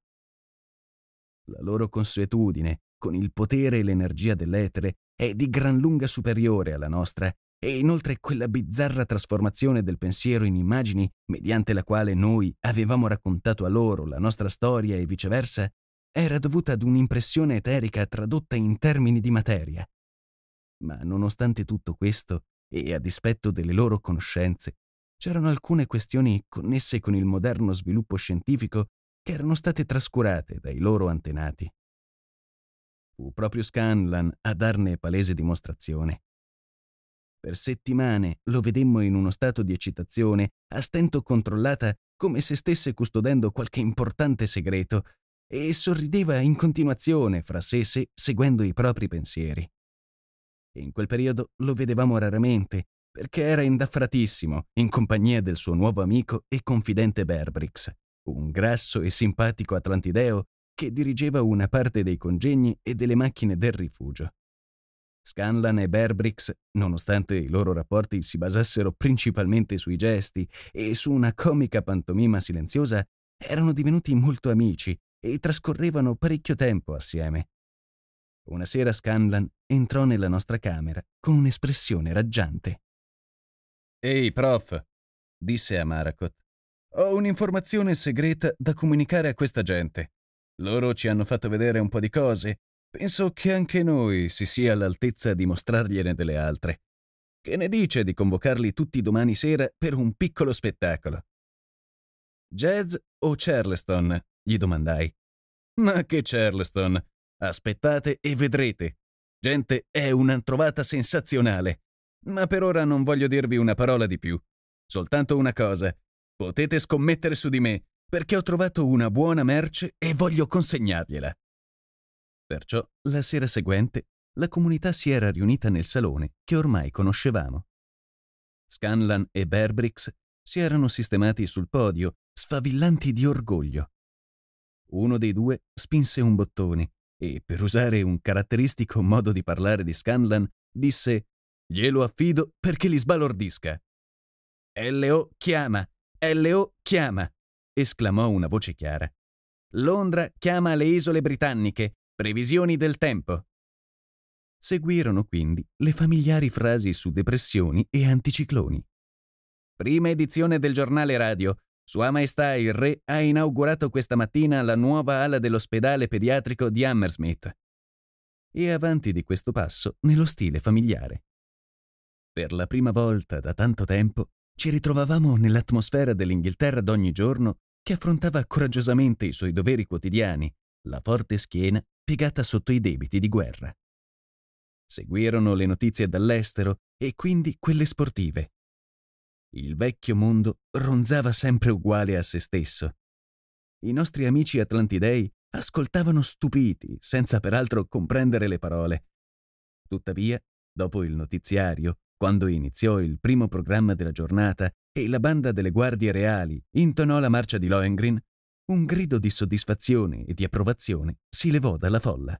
La loro consuetudine con il potere e l'energia dell'etere è di gran lunga superiore alla nostra e inoltre quella bizzarra trasformazione del pensiero in immagini mediante la quale noi avevamo raccontato a loro la nostra storia e viceversa era dovuta ad un'impressione eterica tradotta in termini di materia. Ma nonostante tutto questo, e a dispetto delle loro conoscenze, c'erano alcune questioni connesse con il moderno sviluppo scientifico che erano state trascurate dai loro antenati. Fu proprio Scanlan a darne palese dimostrazione. Per settimane lo vedemmo in uno stato di eccitazione, a stento controllata, come se stesse custodendo qualche importante segreto, e sorrideva in continuazione fra sé e sé, seguendo i propri pensieri. In quel periodo lo vedevamo raramente, perché era indaffratissimo in compagnia del suo nuovo amico e confidente Berbrix, un grasso e simpatico atlantideo che dirigeva una parte dei congegni e delle macchine del rifugio. Scanlan e Berbrix, nonostante i loro rapporti si basassero principalmente sui gesti e su una comica pantomima silenziosa, erano divenuti molto amici e trascorrevano parecchio tempo assieme. Una sera Scanlan entrò nella nostra camera con un'espressione raggiante. Ehi, prof, disse a Maracot. Ho un'informazione segreta da comunicare a questa gente. Loro ci hanno fatto vedere un po' di cose. Penso che anche noi si sia all'altezza di mostrargliene delle altre. Che ne dice di convocarli tutti domani sera per un piccolo spettacolo? Jazz o Charleston? gli domandai. Ma che Charleston? Aspettate e vedrete. Gente, è una trovata sensazionale. Ma per ora non voglio dirvi una parola di più. Soltanto una cosa. Potete scommettere su di me, perché ho trovato una buona merce e voglio consegnargliela. Perciò, la sera seguente, la comunità si era riunita nel salone che ormai conoscevamo. Scanlan e Berbrix si erano sistemati sul podio, sfavillanti di orgoglio. Uno dei due spinse un bottone e, per usare un caratteristico modo di parlare di Scanlan, disse Glielo affido perché li sbalordisca. L.O. chiama, L.O. chiama, esclamò una voce chiara. Londra chiama le isole britanniche, previsioni del tempo. Seguirono quindi le familiari frasi su depressioni e anticicloni. Prima edizione del giornale radio. Sua Maestà il Re ha inaugurato questa mattina la nuova ala dell'ospedale pediatrico di Hammersmith. E avanti di questo passo nello stile familiare. Per la prima volta da tanto tempo ci ritrovavamo nell'atmosfera dell'Inghilterra d'ogni giorno che affrontava coraggiosamente i suoi doveri quotidiani, la forte schiena piegata sotto i debiti di guerra. Seguirono le notizie dall'estero e quindi quelle sportive. Il vecchio mondo ronzava sempre uguale a se stesso. I nostri amici atlantidei ascoltavano stupiti, senza peraltro comprendere le parole. Tuttavia, dopo il notiziario, quando iniziò il primo programma della giornata e la banda delle guardie reali intonò la marcia di Lohengrin, un grido di soddisfazione e di approvazione si levò dalla folla.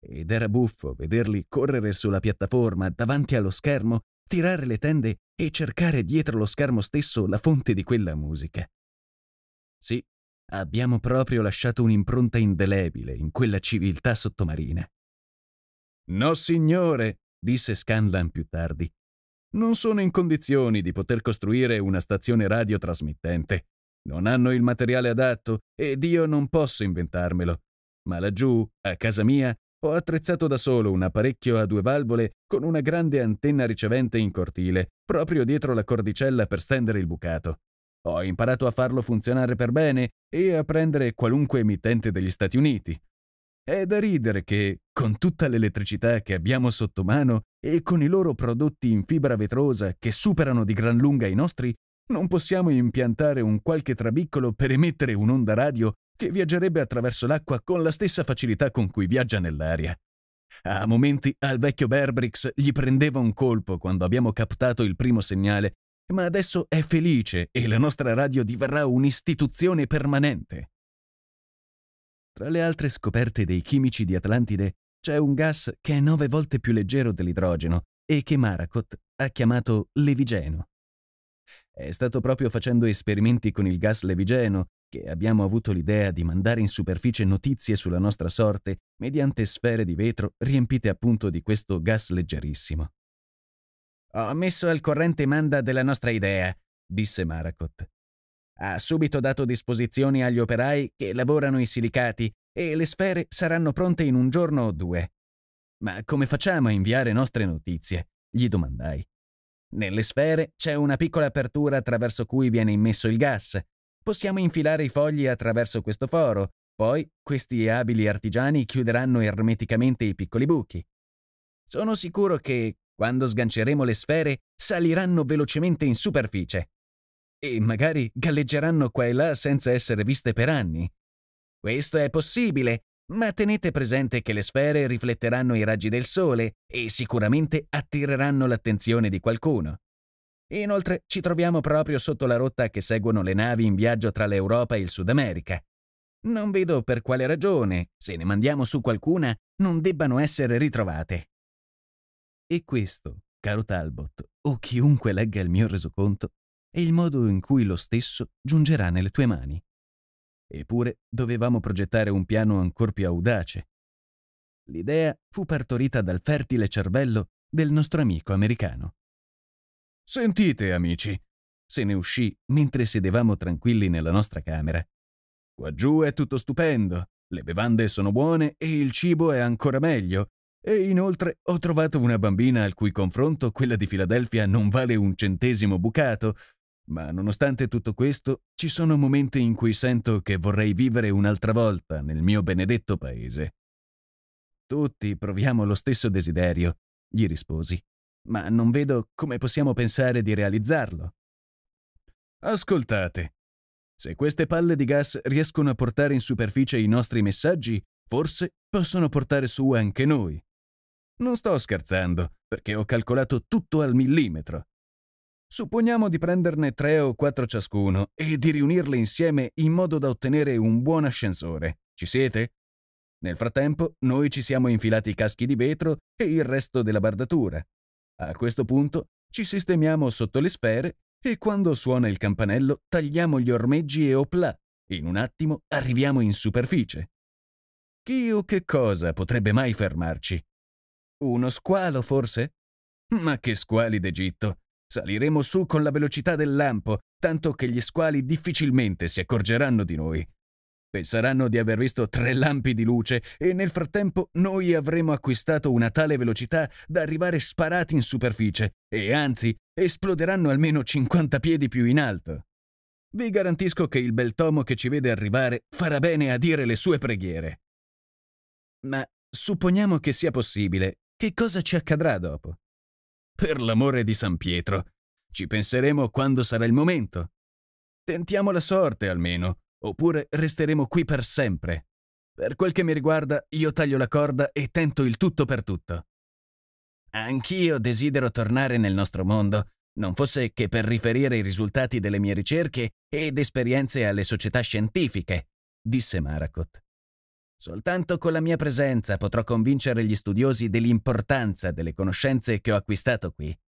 Ed era buffo vederli correre sulla piattaforma davanti allo schermo, tirare le tende e cercare dietro lo schermo stesso la fonte di quella musica. Sì, abbiamo proprio lasciato un'impronta indelebile in quella civiltà sottomarina. No, signore, disse Scanlan più tardi. Non sono in condizioni di poter costruire una stazione radiotrasmittente. Non hanno il materiale adatto ed io non posso inventarmelo. Ma laggiù, a casa mia, ho attrezzato da solo un apparecchio a due valvole con una grande antenna ricevente in cortile, proprio dietro la cordicella per stendere il bucato. Ho imparato a farlo funzionare per bene e a prendere qualunque emittente degli Stati Uniti, è da ridere che, con tutta l'elettricità che abbiamo sotto mano e con i loro prodotti in fibra vetrosa che superano di gran lunga i nostri, non possiamo impiantare un qualche trabiccolo per emettere un'onda radio che viaggerebbe attraverso l'acqua con la stessa facilità con cui viaggia nell'aria. A momenti al vecchio Berbrix gli prendeva un colpo quando abbiamo captato il primo segnale, ma adesso è felice e la nostra radio diverrà un'istituzione permanente. Tra le altre scoperte dei chimici di Atlantide c'è un gas che è nove volte più leggero dell'idrogeno e che Maracot ha chiamato levigeno. È stato proprio facendo esperimenti con il gas levigeno che abbiamo avuto l'idea di mandare in superficie notizie sulla nostra sorte mediante sfere di vetro riempite appunto di questo gas leggerissimo. Ho messo al corrente Manda della nostra idea, disse Maracot ha subito dato disposizioni agli operai che lavorano i silicati e le sfere saranno pronte in un giorno o due. Ma come facciamo a inviare nostre notizie? gli domandai. Nelle sfere c'è una piccola apertura attraverso cui viene immesso il gas. Possiamo infilare i fogli attraverso questo foro, poi questi abili artigiani chiuderanno ermeticamente i piccoli buchi. Sono sicuro che, quando sganceremo le sfere, saliranno velocemente in superficie e magari galleggeranno qua e là senza essere viste per anni. Questo è possibile, ma tenete presente che le sfere rifletteranno i raggi del sole e sicuramente attireranno l'attenzione di qualcuno. inoltre ci troviamo proprio sotto la rotta che seguono le navi in viaggio tra l'Europa e il Sud America. Non vedo per quale ragione, se ne mandiamo su qualcuna, non debbano essere ritrovate. E questo, caro Talbot, o chiunque legga il mio resoconto, e il modo in cui lo stesso giungerà nelle tue mani. Eppure dovevamo progettare un piano ancor più audace. L'idea fu partorita dal fertile cervello del nostro amico americano. Sentite, amici, se ne uscì mentre sedevamo tranquilli nella nostra camera. Qua giù è tutto stupendo, le bevande sono buone e il cibo è ancora meglio. E inoltre ho trovato una bambina al cui confronto quella di Filadelfia non vale un centesimo bucato ma nonostante tutto questo, ci sono momenti in cui sento che vorrei vivere un'altra volta nel mio benedetto paese. Tutti proviamo lo stesso desiderio, gli risposi, ma non vedo come possiamo pensare di realizzarlo. Ascoltate. Se queste palle di gas riescono a portare in superficie i nostri messaggi, forse possono portare su anche noi. Non sto scherzando, perché ho calcolato tutto al millimetro. Supponiamo di prenderne tre o quattro ciascuno e di riunirle insieme in modo da ottenere un buon ascensore. Ci siete? Nel frattempo, noi ci siamo infilati i caschi di vetro e il resto della bardatura. A questo punto, ci sistemiamo sotto le sfere e quando suona il campanello tagliamo gli ormeggi e opla. In un attimo arriviamo in superficie. Chi o che cosa potrebbe mai fermarci? Uno squalo, forse? Ma che squali d'Egitto! Saliremo su con la velocità del lampo, tanto che gli squali difficilmente si accorgeranno di noi. Penseranno di aver visto tre lampi di luce e nel frattempo noi avremo acquistato una tale velocità da arrivare sparati in superficie e anzi esploderanno almeno 50 piedi più in alto. Vi garantisco che il bel tomo che ci vede arrivare farà bene a dire le sue preghiere. Ma supponiamo che sia possibile, che cosa ci accadrà dopo? Per l'amore di San Pietro, ci penseremo quando sarà il momento. Tentiamo la sorte almeno, oppure resteremo qui per sempre. Per quel che mi riguarda, io taglio la corda e tento il tutto per tutto. Anch'io desidero tornare nel nostro mondo, non fosse che per riferire i risultati delle mie ricerche ed esperienze alle società scientifiche, disse Maracot. Soltanto con la mia presenza potrò convincere gli studiosi dell'importanza delle conoscenze che ho acquistato qui.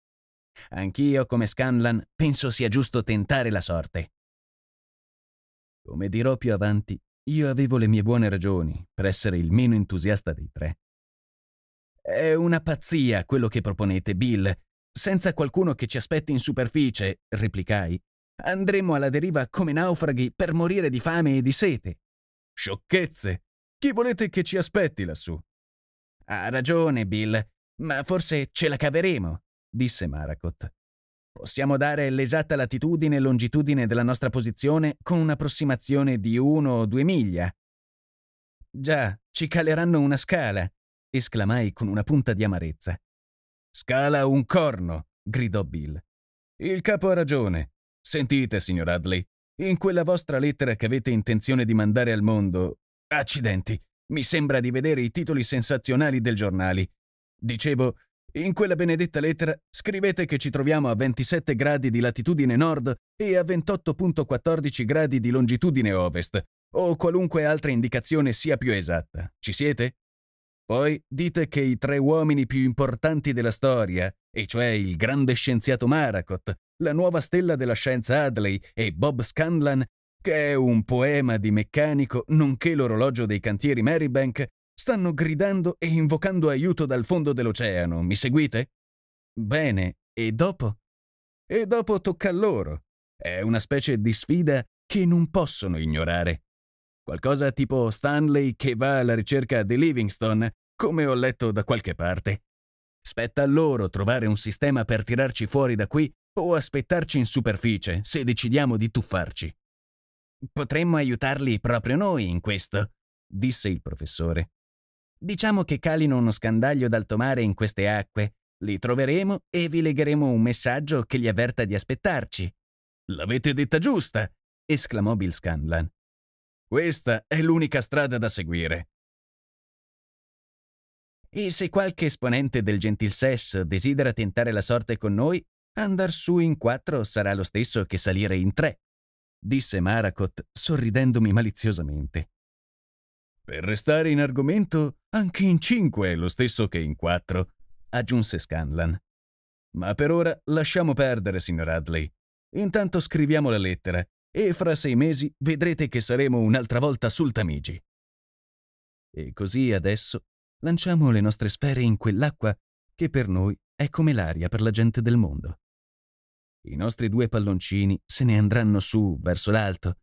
Anch'io, come Scanlan, penso sia giusto tentare la sorte. Come dirò più avanti, io avevo le mie buone ragioni per essere il meno entusiasta dei tre. È una pazzia quello che proponete, Bill. Senza qualcuno che ci aspetti in superficie, replicai, andremo alla deriva come naufraghi per morire di fame e di sete. Sciocchezze! Chi volete che ci aspetti lassù? Ha ragione, Bill, ma forse ce la caveremo, disse Marakot. Possiamo dare l'esatta latitudine e longitudine della nostra posizione con un'approssimazione di uno o due miglia. Già, ci caleranno una scala, esclamai con una punta di amarezza. Scala un corno, gridò Bill. Il capo ha ragione. Sentite, signor Hadley, in quella vostra lettera che avete intenzione di mandare al mondo, Accidenti, mi sembra di vedere i titoli sensazionali del giornale. Dicevo, in quella benedetta lettera scrivete che ci troviamo a 27 gradi di latitudine nord e a 28.14 gradi di longitudine ovest, o qualunque altra indicazione sia più esatta. Ci siete? Poi dite che i tre uomini più importanti della storia, e cioè il grande scienziato Marakot, la nuova stella della scienza Hadley e Bob Scanlan, che è un poema di meccanico nonché l'orologio dei cantieri Marybank, stanno gridando e invocando aiuto dal fondo dell'oceano. Mi seguite? Bene, e dopo? E dopo tocca a loro. È una specie di sfida che non possono ignorare. Qualcosa tipo Stanley che va alla ricerca di Livingstone, come ho letto da qualche parte. Spetta a loro trovare un sistema per tirarci fuori da qui o aspettarci in superficie se decidiamo di tuffarci. Potremmo aiutarli proprio noi in questo, disse il professore. Diciamo che calino uno scandaglio d'alto mare in queste acque, li troveremo e vi legheremo un messaggio che li avverta di aspettarci. L'avete detta giusta, esclamò Bill Scanlan. Questa è l'unica strada da seguire. E se qualche esponente del gentil sesso desidera tentare la sorte con noi, andar su in quattro sarà lo stesso che salire in tre disse Marakot, sorridendomi maliziosamente. Per restare in argomento, anche in cinque è lo stesso che in quattro, aggiunse Scanlan. Ma per ora lasciamo perdere, signor Hadley. Intanto scriviamo la lettera e fra sei mesi vedrete che saremo un'altra volta sul Tamigi. E così adesso lanciamo le nostre sfere in quell'acqua che per noi è come l'aria per la gente del mondo. I nostri due palloncini se ne andranno su, verso l'alto.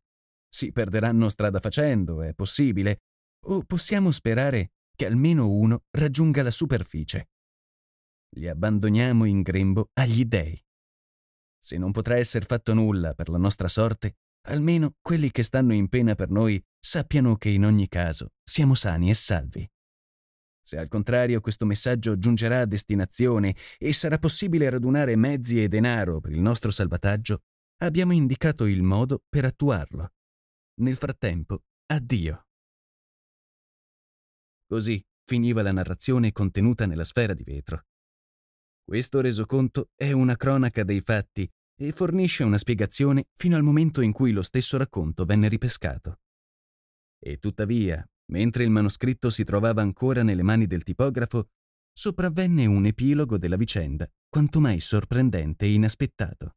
Si perderanno strada facendo, è possibile, o possiamo sperare che almeno uno raggiunga la superficie. Li abbandoniamo in grembo agli dèi. Se non potrà essere fatto nulla per la nostra sorte, almeno quelli che stanno in pena per noi sappiano che in ogni caso siamo sani e salvi. Se al contrario questo messaggio giungerà a destinazione e sarà possibile radunare mezzi e denaro per il nostro salvataggio, abbiamo indicato il modo per attuarlo. Nel frattempo, addio. Così finiva la narrazione contenuta nella sfera di vetro. Questo resoconto è una cronaca dei fatti e fornisce una spiegazione fino al momento in cui lo stesso racconto venne ripescato. E tuttavia, Mentre il manoscritto si trovava ancora nelle mani del tipografo, sopravvenne un epilogo della vicenda, quanto mai sorprendente e inaspettato.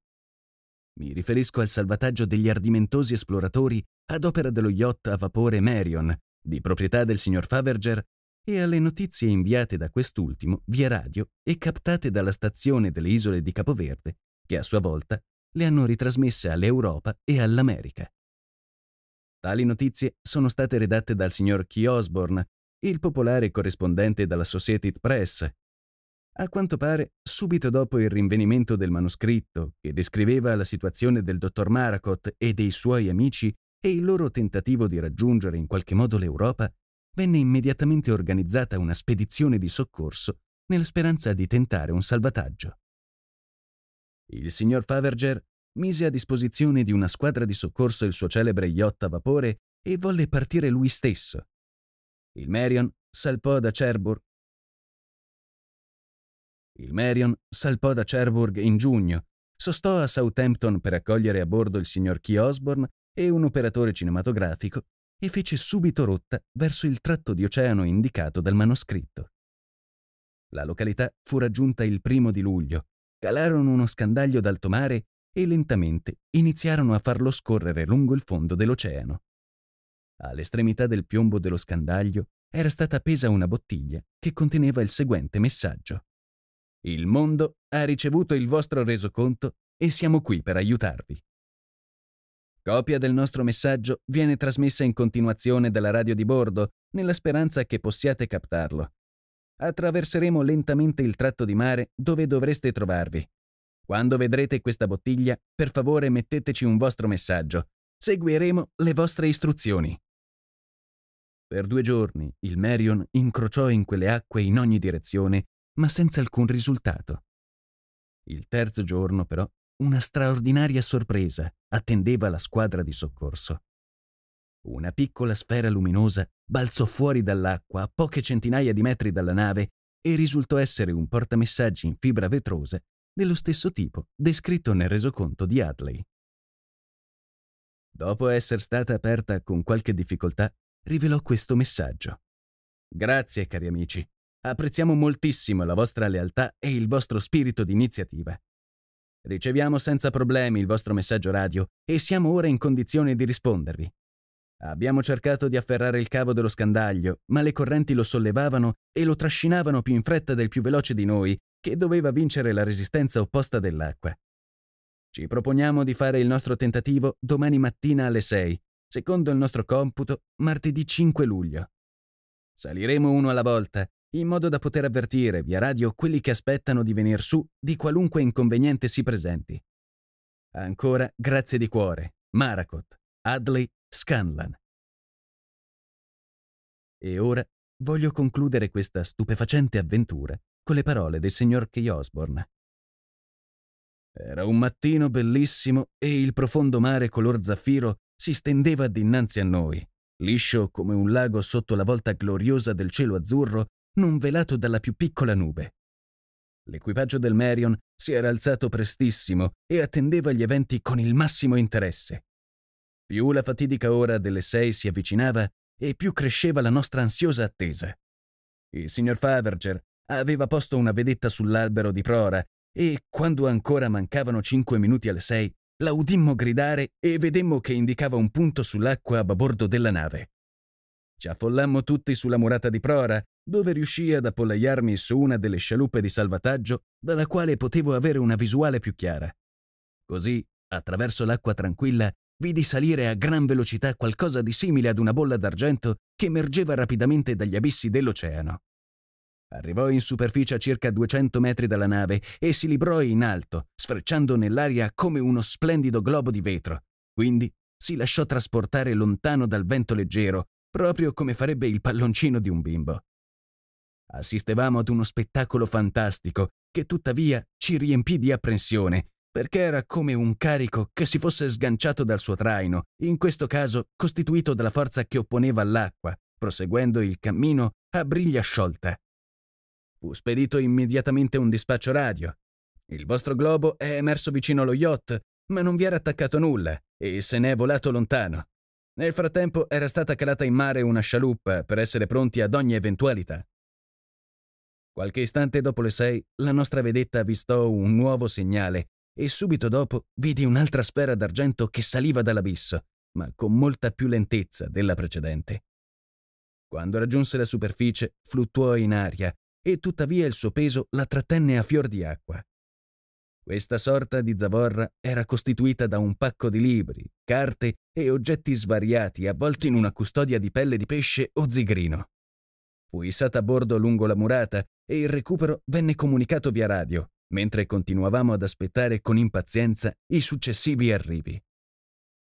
Mi riferisco al salvataggio degli ardimentosi esploratori ad opera dello yacht a vapore Marion, di proprietà del signor Faverger, e alle notizie inviate da quest'ultimo via radio e captate dalla stazione delle isole di Capoverde, che a sua volta le hanno ritrasmesse all'Europa e all'America. Tali notizie sono state redatte dal signor Key Osborne, il popolare corrispondente della Society Press. A quanto pare, subito dopo il rinvenimento del manoscritto, che descriveva la situazione del dottor Maracott e dei suoi amici e il loro tentativo di raggiungere in qualche modo l'Europa, venne immediatamente organizzata una spedizione di soccorso nella speranza di tentare un salvataggio. Il signor Faverger mise a disposizione di una squadra di soccorso il suo celebre yacht a vapore e volle partire lui stesso. Il Marion salpò da Cherbourg. Il Merion salpò da Cherbourg in giugno, sostò a Southampton per accogliere a bordo il signor Key Osborne e un operatore cinematografico e fece subito rotta verso il tratto di oceano indicato dal manoscritto. La località fu raggiunta il primo di luglio, calarono uno scandaglio d'alto mare e lentamente iniziarono a farlo scorrere lungo il fondo dell'oceano. All'estremità del piombo dello scandaglio era stata appesa una bottiglia che conteneva il seguente messaggio. Il mondo ha ricevuto il vostro resoconto e siamo qui per aiutarvi. Copia del nostro messaggio viene trasmessa in continuazione dalla radio di bordo nella speranza che possiate captarlo. Attraverseremo lentamente il tratto di mare dove dovreste trovarvi quando vedrete questa bottiglia, per favore metteteci un vostro messaggio. Seguiremo le vostre istruzioni. Per due giorni il Marion incrociò in quelle acque in ogni direzione, ma senza alcun risultato. Il terzo giorno, però, una straordinaria sorpresa attendeva la squadra di soccorso. Una piccola sfera luminosa balzò fuori dall'acqua a poche centinaia di metri dalla nave e risultò essere un portamessaggi in fibra vetrosa dello stesso tipo descritto nel resoconto di Hadley. Dopo essere stata aperta con qualche difficoltà, rivelò questo messaggio. Grazie, cari amici. Apprezziamo moltissimo la vostra lealtà e il vostro spirito di iniziativa. Riceviamo senza problemi il vostro messaggio radio e siamo ora in condizione di rispondervi. Abbiamo cercato di afferrare il cavo dello scandaglio, ma le correnti lo sollevavano e lo trascinavano più in fretta del più veloce di noi che doveva vincere la resistenza opposta dell'acqua. Ci proponiamo di fare il nostro tentativo domani mattina alle 6, secondo il nostro computo martedì 5 luglio. Saliremo uno alla volta, in modo da poter avvertire via radio quelli che aspettano di venir su di qualunque inconveniente si presenti. Ancora grazie di cuore, Maracot, Adley, Scanlan. E ora voglio concludere questa stupefacente avventura con le parole del signor Key Osborne. Era un mattino bellissimo e il profondo mare color zaffiro si stendeva dinanzi a noi, liscio come un lago sotto la volta gloriosa del cielo azzurro, non velato dalla più piccola nube. L'equipaggio del Marion si era alzato prestissimo e attendeva gli eventi con il massimo interesse. Più la fatidica ora delle sei si avvicinava e più cresceva la nostra ansiosa attesa. Il signor Faverger aveva posto una vedetta sull'albero di prora e, quando ancora mancavano cinque minuti alle sei, la udimmo gridare e vedemmo che indicava un punto sull'acqua a babordo della nave. Ci affollammo tutti sulla murata di prora, dove riuscii ad appollaiarmi su una delle scialuppe di salvataggio dalla quale potevo avere una visuale più chiara. Così, attraverso l'acqua tranquilla, vidi salire a gran velocità qualcosa di simile ad una bolla d'argento che emergeva rapidamente dagli abissi dell'oceano. Arrivò in superficie a circa 200 metri dalla nave e si librò in alto, sfrecciando nell'aria come uno splendido globo di vetro. Quindi si lasciò trasportare lontano dal vento leggero, proprio come farebbe il palloncino di un bimbo. Assistevamo ad uno spettacolo fantastico che tuttavia ci riempì di apprensione, perché era come un carico che si fosse sganciato dal suo traino, in questo caso costituito dalla forza che opponeva all'acqua, proseguendo il cammino a briglia sciolta spedito immediatamente un dispaccio radio. Il vostro globo è emerso vicino allo yacht, ma non vi era attaccato nulla e se ne è volato lontano. Nel frattempo era stata calata in mare una scialuppa per essere pronti ad ogni eventualità. Qualche istante dopo le sei, la nostra vedetta avvistò un nuovo segnale e subito dopo vidi un'altra sfera d'argento che saliva dall'abisso, ma con molta più lentezza della precedente. Quando raggiunse la superficie, fluttuò in aria e tuttavia il suo peso la trattenne a fior di acqua. Questa sorta di zavorra era costituita da un pacco di libri, carte e oggetti svariati avvolti in una custodia di pelle di pesce o zigrino. Fu issata a bordo lungo la murata e il recupero venne comunicato via radio, mentre continuavamo ad aspettare con impazienza i successivi arrivi.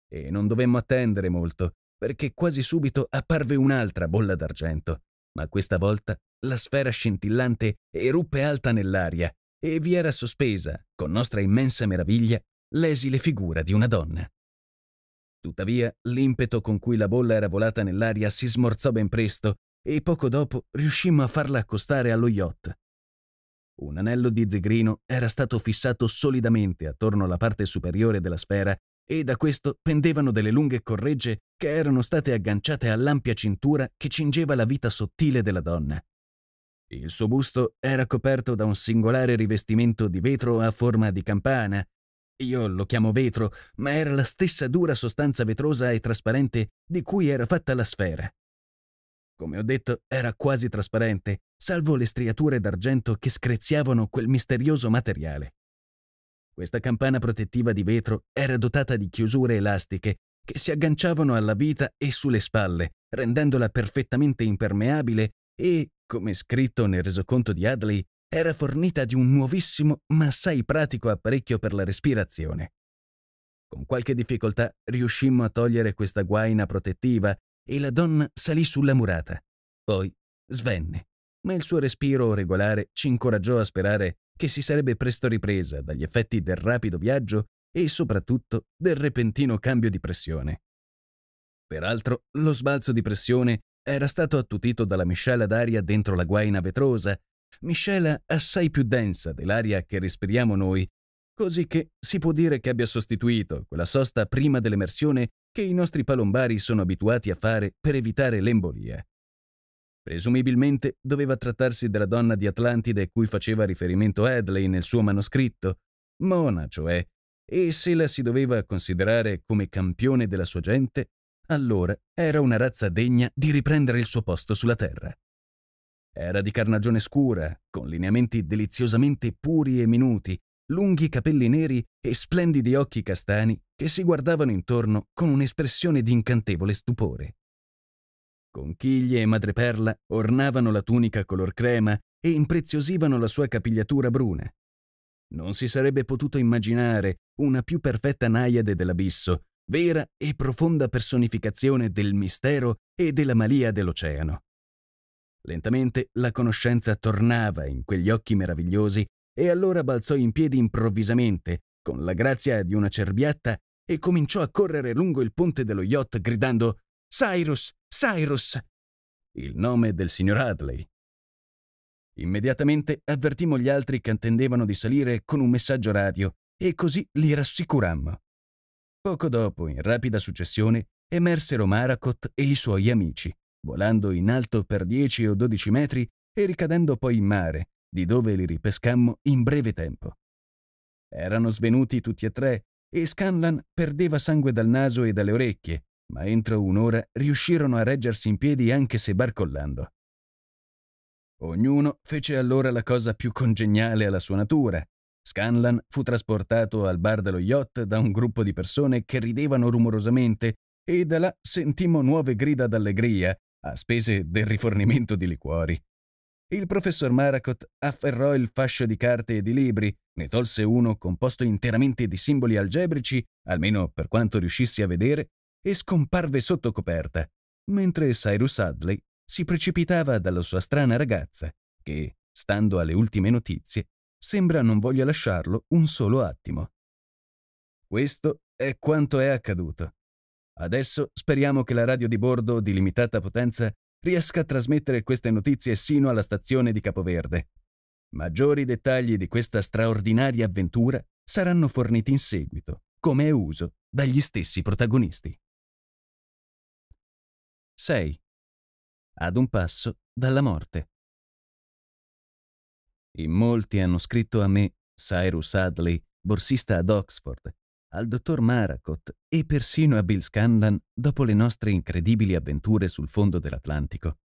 E non dovemmo attendere molto, perché quasi subito apparve un'altra bolla d'argento, ma questa volta la sfera scintillante eruppe alta nell'aria e vi era sospesa, con nostra immensa meraviglia, l'esile figura di una donna. Tuttavia, l'impeto con cui la bolla era volata nell'aria si smorzò ben presto e poco dopo riuscimmo a farla accostare allo yacht. Un anello di zegrino era stato fissato solidamente attorno alla parte superiore della sfera e da questo pendevano delle lunghe corregge che erano state agganciate all'ampia cintura che cingeva la vita sottile della donna. Il suo busto era coperto da un singolare rivestimento di vetro a forma di campana. Io lo chiamo vetro, ma era la stessa dura sostanza vetrosa e trasparente di cui era fatta la sfera. Come ho detto, era quasi trasparente, salvo le striature d'argento che screziavano quel misterioso materiale. Questa campana protettiva di vetro era dotata di chiusure elastiche che si agganciavano alla vita e sulle spalle, rendendola perfettamente impermeabile e come scritto nel resoconto di Hadley, era fornita di un nuovissimo ma assai pratico apparecchio per la respirazione. Con qualche difficoltà riuscimmo a togliere questa guaina protettiva e la donna salì sulla murata. Poi svenne, ma il suo respiro regolare ci incoraggiò a sperare che si sarebbe presto ripresa dagli effetti del rapido viaggio e soprattutto del repentino cambio di pressione. Peraltro, lo sbalzo di pressione era stato attutito dalla miscela d'aria dentro la guaina vetrosa, miscela assai più densa dell'aria che respiriamo noi, così che si può dire che abbia sostituito quella sosta prima dell'emersione che i nostri palombari sono abituati a fare per evitare l'embolia. Presumibilmente doveva trattarsi della donna di Atlantide cui faceva riferimento Hadley nel suo manoscritto, Mona cioè, e se la si doveva considerare come campione della sua gente, allora era una razza degna di riprendere il suo posto sulla Terra. Era di carnagione scura, con lineamenti deliziosamente puri e minuti, lunghi capelli neri e splendidi occhi castani che si guardavano intorno con un'espressione di incantevole stupore. Conchiglie e madreperla ornavano la tunica color crema e impreziosivano la sua capigliatura bruna. Non si sarebbe potuto immaginare una più perfetta naiade dell'abisso vera e profonda personificazione del mistero e della malia dell'oceano. Lentamente la conoscenza tornava in quegli occhi meravigliosi e allora balzò in piedi improvvisamente, con la grazia di una cerbiatta, e cominciò a correre lungo il ponte dello yacht gridando Cyrus, Cyrus! Il nome del signor Hadley. Immediatamente avvertimmo gli altri che attendevano di salire con un messaggio radio e così li rassicurammo. Poco dopo, in rapida successione, emersero Marakot e i suoi amici, volando in alto per 10 o 12 metri e ricadendo poi in mare, di dove li ripescammo in breve tempo. Erano svenuti tutti e tre e Scanlan perdeva sangue dal naso e dalle orecchie, ma entro un'ora riuscirono a reggersi in piedi anche se barcollando. Ognuno fece allora la cosa più congegnale alla sua natura Scanlan fu trasportato al bar dello yacht da un gruppo di persone che ridevano rumorosamente e da là sentimmo nuove grida d'allegria a spese del rifornimento di liquori. Il professor Maracot afferrò il fascio di carte e di libri, ne tolse uno composto interamente di simboli algebrici, almeno per quanto riuscissi a vedere, e scomparve sotto coperta, mentre Cyrus Hadley si precipitava dalla sua strana ragazza, che, stando alle ultime notizie, sembra non voglia lasciarlo un solo attimo. Questo è quanto è accaduto. Adesso speriamo che la radio di bordo di limitata potenza riesca a trasmettere queste notizie sino alla stazione di Capoverde. Maggiori dettagli di questa straordinaria avventura saranno forniti in seguito, come è uso, dagli stessi protagonisti. 6. Ad un passo dalla morte. In molti hanno scritto a me, Cyrus Adley, borsista ad Oxford, al dottor Maracott e persino a Bill Scanlan dopo le nostre incredibili avventure sul fondo dell'Atlantico.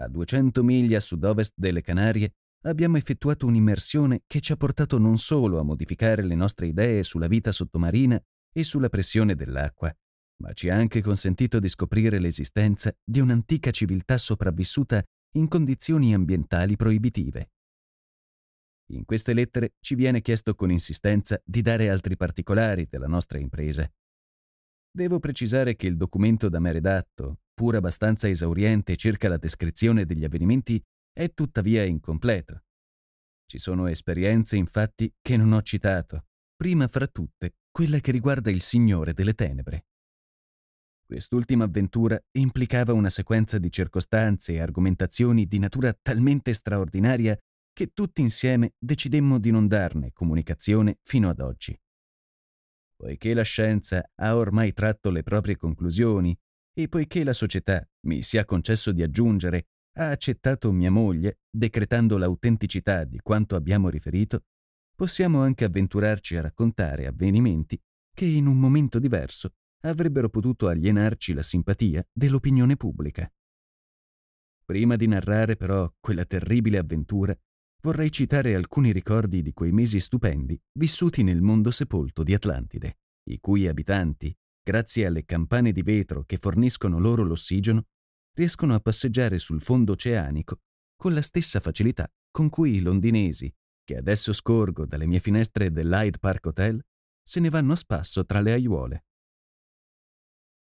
A 200 miglia a sud-ovest delle Canarie abbiamo effettuato un'immersione che ci ha portato non solo a modificare le nostre idee sulla vita sottomarina e sulla pressione dell'acqua, ma ci ha anche consentito di scoprire l'esistenza di un'antica civiltà sopravvissuta in condizioni ambientali proibitive. In queste lettere ci viene chiesto con insistenza di dare altri particolari della nostra impresa. Devo precisare che il documento da me redatto, pur abbastanza esauriente circa la descrizione degli avvenimenti, è tuttavia incompleto. Ci sono esperienze, infatti, che non ho citato, prima fra tutte quella che riguarda il Signore delle Tenebre. Quest'ultima avventura implicava una sequenza di circostanze e argomentazioni di natura talmente straordinaria che tutti insieme decidemmo di non darne comunicazione fino ad oggi. Poiché la scienza ha ormai tratto le proprie conclusioni e poiché la società, mi sia concesso di aggiungere, ha accettato mia moglie, decretando l'autenticità di quanto abbiamo riferito, possiamo anche avventurarci a raccontare avvenimenti che in un momento diverso avrebbero potuto alienarci la simpatia dell'opinione pubblica. Prima di narrare però quella terribile avventura, vorrei citare alcuni ricordi di quei mesi stupendi vissuti nel mondo sepolto di Atlantide, i cui abitanti, grazie alle campane di vetro che forniscono loro l'ossigeno, riescono a passeggiare sul fondo oceanico con la stessa facilità con cui i londinesi, che adesso scorgo dalle mie finestre dell'Hyde Park Hotel, se ne vanno a spasso tra le aiuole.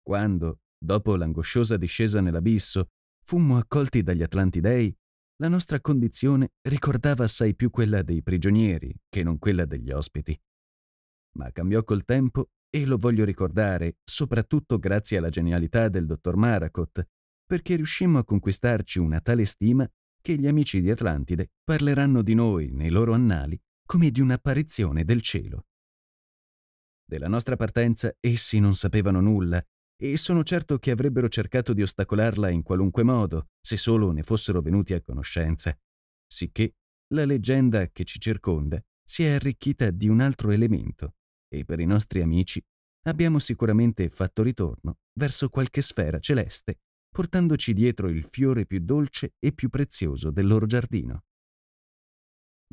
Quando, dopo l'angosciosa discesa nell'abisso, fummo accolti dagli Atlantidei, la nostra condizione ricordava assai più quella dei prigionieri che non quella degli ospiti. Ma cambiò col tempo e lo voglio ricordare soprattutto grazie alla genialità del dottor Maracot, perché riuscimmo a conquistarci una tale stima che gli amici di Atlantide parleranno di noi nei loro annali come di un'apparizione del cielo. Della nostra partenza essi non sapevano nulla e sono certo che avrebbero cercato di ostacolarla in qualunque modo, se solo ne fossero venuti a conoscenza. Sicché la leggenda che ci circonda si è arricchita di un altro elemento e per i nostri amici abbiamo sicuramente fatto ritorno verso qualche sfera celeste, portandoci dietro il fiore più dolce e più prezioso del loro giardino.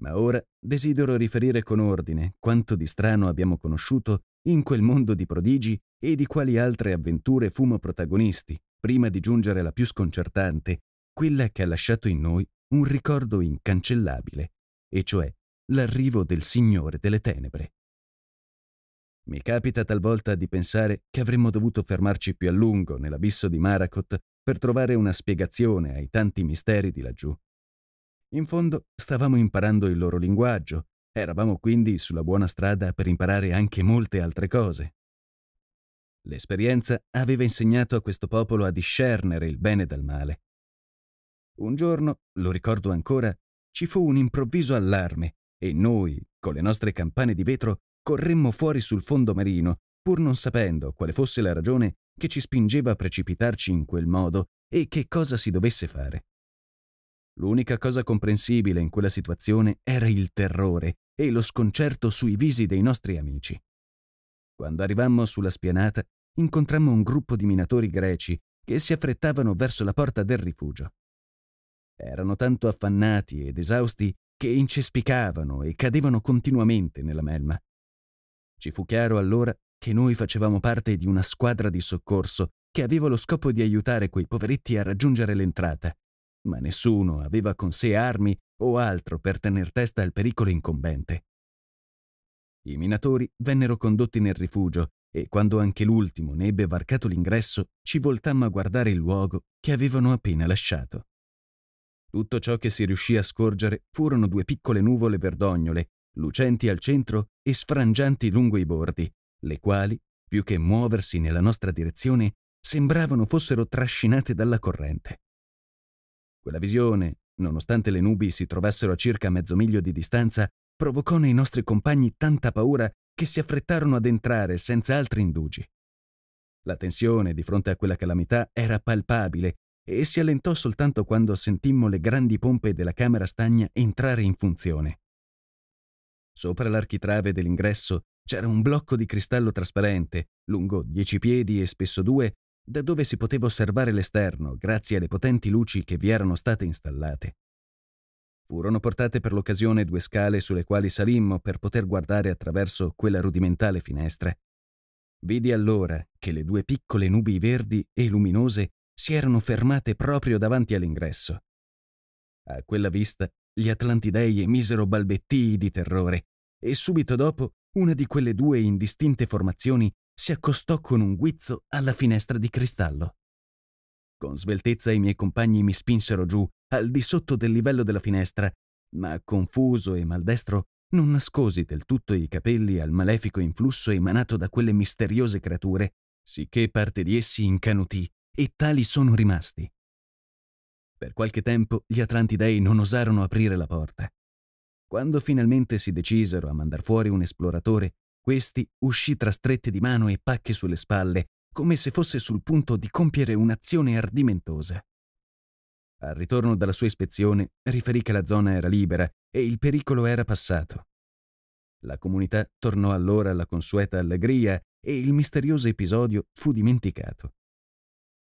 Ma ora desidero riferire con ordine quanto di strano abbiamo conosciuto in quel mondo di prodigi e di quali altre avventure fumo protagonisti prima di giungere alla più sconcertante, quella che ha lasciato in noi un ricordo incancellabile, e cioè l'arrivo del Signore delle Tenebre. Mi capita talvolta di pensare che avremmo dovuto fermarci più a lungo nell'abisso di Maracot per trovare una spiegazione ai tanti misteri di laggiù. In fondo stavamo imparando il loro linguaggio, eravamo quindi sulla buona strada per imparare anche molte altre cose. L'esperienza aveva insegnato a questo popolo a discernere il bene dal male. Un giorno, lo ricordo ancora, ci fu un improvviso allarme e noi, con le nostre campane di vetro, corremmo fuori sul fondo marino, pur non sapendo quale fosse la ragione che ci spingeva a precipitarci in quel modo e che cosa si dovesse fare. L'unica cosa comprensibile in quella situazione era il terrore e lo sconcerto sui visi dei nostri amici. Quando arrivammo sulla spianata, incontrammo un gruppo di minatori greci che si affrettavano verso la porta del rifugio. Erano tanto affannati ed esausti che incespicavano e cadevano continuamente nella melma. Ci fu chiaro allora che noi facevamo parte di una squadra di soccorso che aveva lo scopo di aiutare quei poveretti a raggiungere l'entrata, ma nessuno aveva con sé armi o altro per tener testa al pericolo incombente. I minatori vennero condotti nel rifugio e quando anche l'ultimo ne ebbe varcato l'ingresso, ci voltammo a guardare il luogo che avevano appena lasciato. Tutto ciò che si riuscì a scorgere furono due piccole nuvole verdognole, lucenti al centro e sfrangianti lungo i bordi, le quali, più che muoversi nella nostra direzione, sembravano fossero trascinate dalla corrente. Quella visione, nonostante le nubi si trovassero a circa mezzo miglio di distanza, provocò nei nostri compagni tanta paura che si affrettarono ad entrare senza altri indugi. La tensione di fronte a quella calamità era palpabile e si allentò soltanto quando sentimmo le grandi pompe della camera stagna entrare in funzione. Sopra l'architrave dell'ingresso c'era un blocco di cristallo trasparente, lungo dieci piedi e spesso due, da dove si poteva osservare l'esterno grazie alle potenti luci che vi erano state installate. Furono portate per l'occasione due scale sulle quali salimmo per poter guardare attraverso quella rudimentale finestra. Vidi allora che le due piccole nubi verdi e luminose si erano fermate proprio davanti all'ingresso. A quella vista gli Atlantidei emisero balbettii di terrore e subito dopo una di quelle due indistinte formazioni si accostò con un guizzo alla finestra di cristallo. Con sveltezza i miei compagni mi spinsero giù al di sotto del livello della finestra, ma confuso e maldestro non nascosi del tutto i capelli al malefico influsso emanato da quelle misteriose creature, sicché parte di essi incanutì e tali sono rimasti. Per qualche tempo gli Atlantidei non osarono aprire la porta. Quando finalmente si decisero a mandar fuori un esploratore, questi uscì tra strette di mano e pacche sulle spalle, come se fosse sul punto di compiere un'azione ardimentosa. Al ritorno dalla sua ispezione, riferì che la zona era libera e il pericolo era passato. La comunità tornò allora alla consueta allegria e il misterioso episodio fu dimenticato.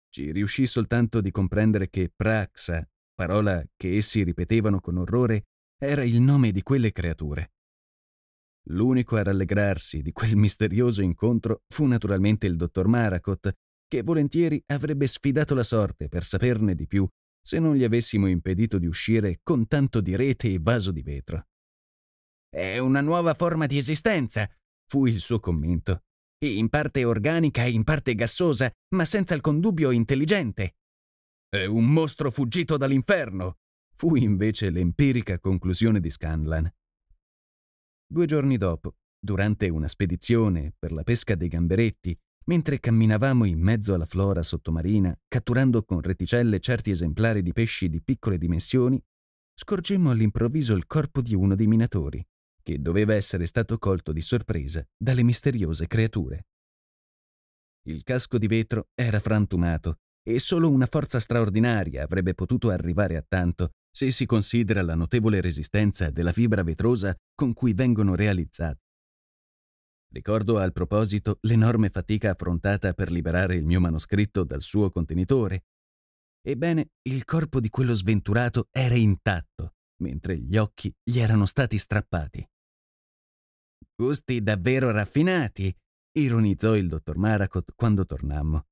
Ci riuscì soltanto di comprendere che Praxa, parola che essi ripetevano con orrore, era il nome di quelle creature. L'unico a rallegrarsi di quel misterioso incontro fu naturalmente il dottor Maracot, che volentieri avrebbe sfidato la sorte per saperne di più se non gli avessimo impedito di uscire con tanto di rete e vaso di vetro. È una nuova forma di esistenza, fu il suo commento. In parte organica e in parte gassosa, ma senza alcun dubbio intelligente. È un mostro fuggito dall'inferno, fu invece l'empirica conclusione di Scanlan. Due giorni dopo, durante una spedizione per la pesca dei gamberetti Mentre camminavamo in mezzo alla flora sottomarina, catturando con reticelle certi esemplari di pesci di piccole dimensioni, scorgemmo all'improvviso il corpo di uno dei minatori, che doveva essere stato colto di sorpresa dalle misteriose creature. Il casco di vetro era frantumato e solo una forza straordinaria avrebbe potuto arrivare a tanto se si considera la notevole resistenza della fibra vetrosa con cui vengono realizzate Ricordo al proposito l'enorme fatica affrontata per liberare il mio manoscritto dal suo contenitore. Ebbene, il corpo di quello sventurato era intatto, mentre gli occhi gli erano stati strappati. Gusti davvero raffinati, ironizzò il dottor Maracot quando tornammo.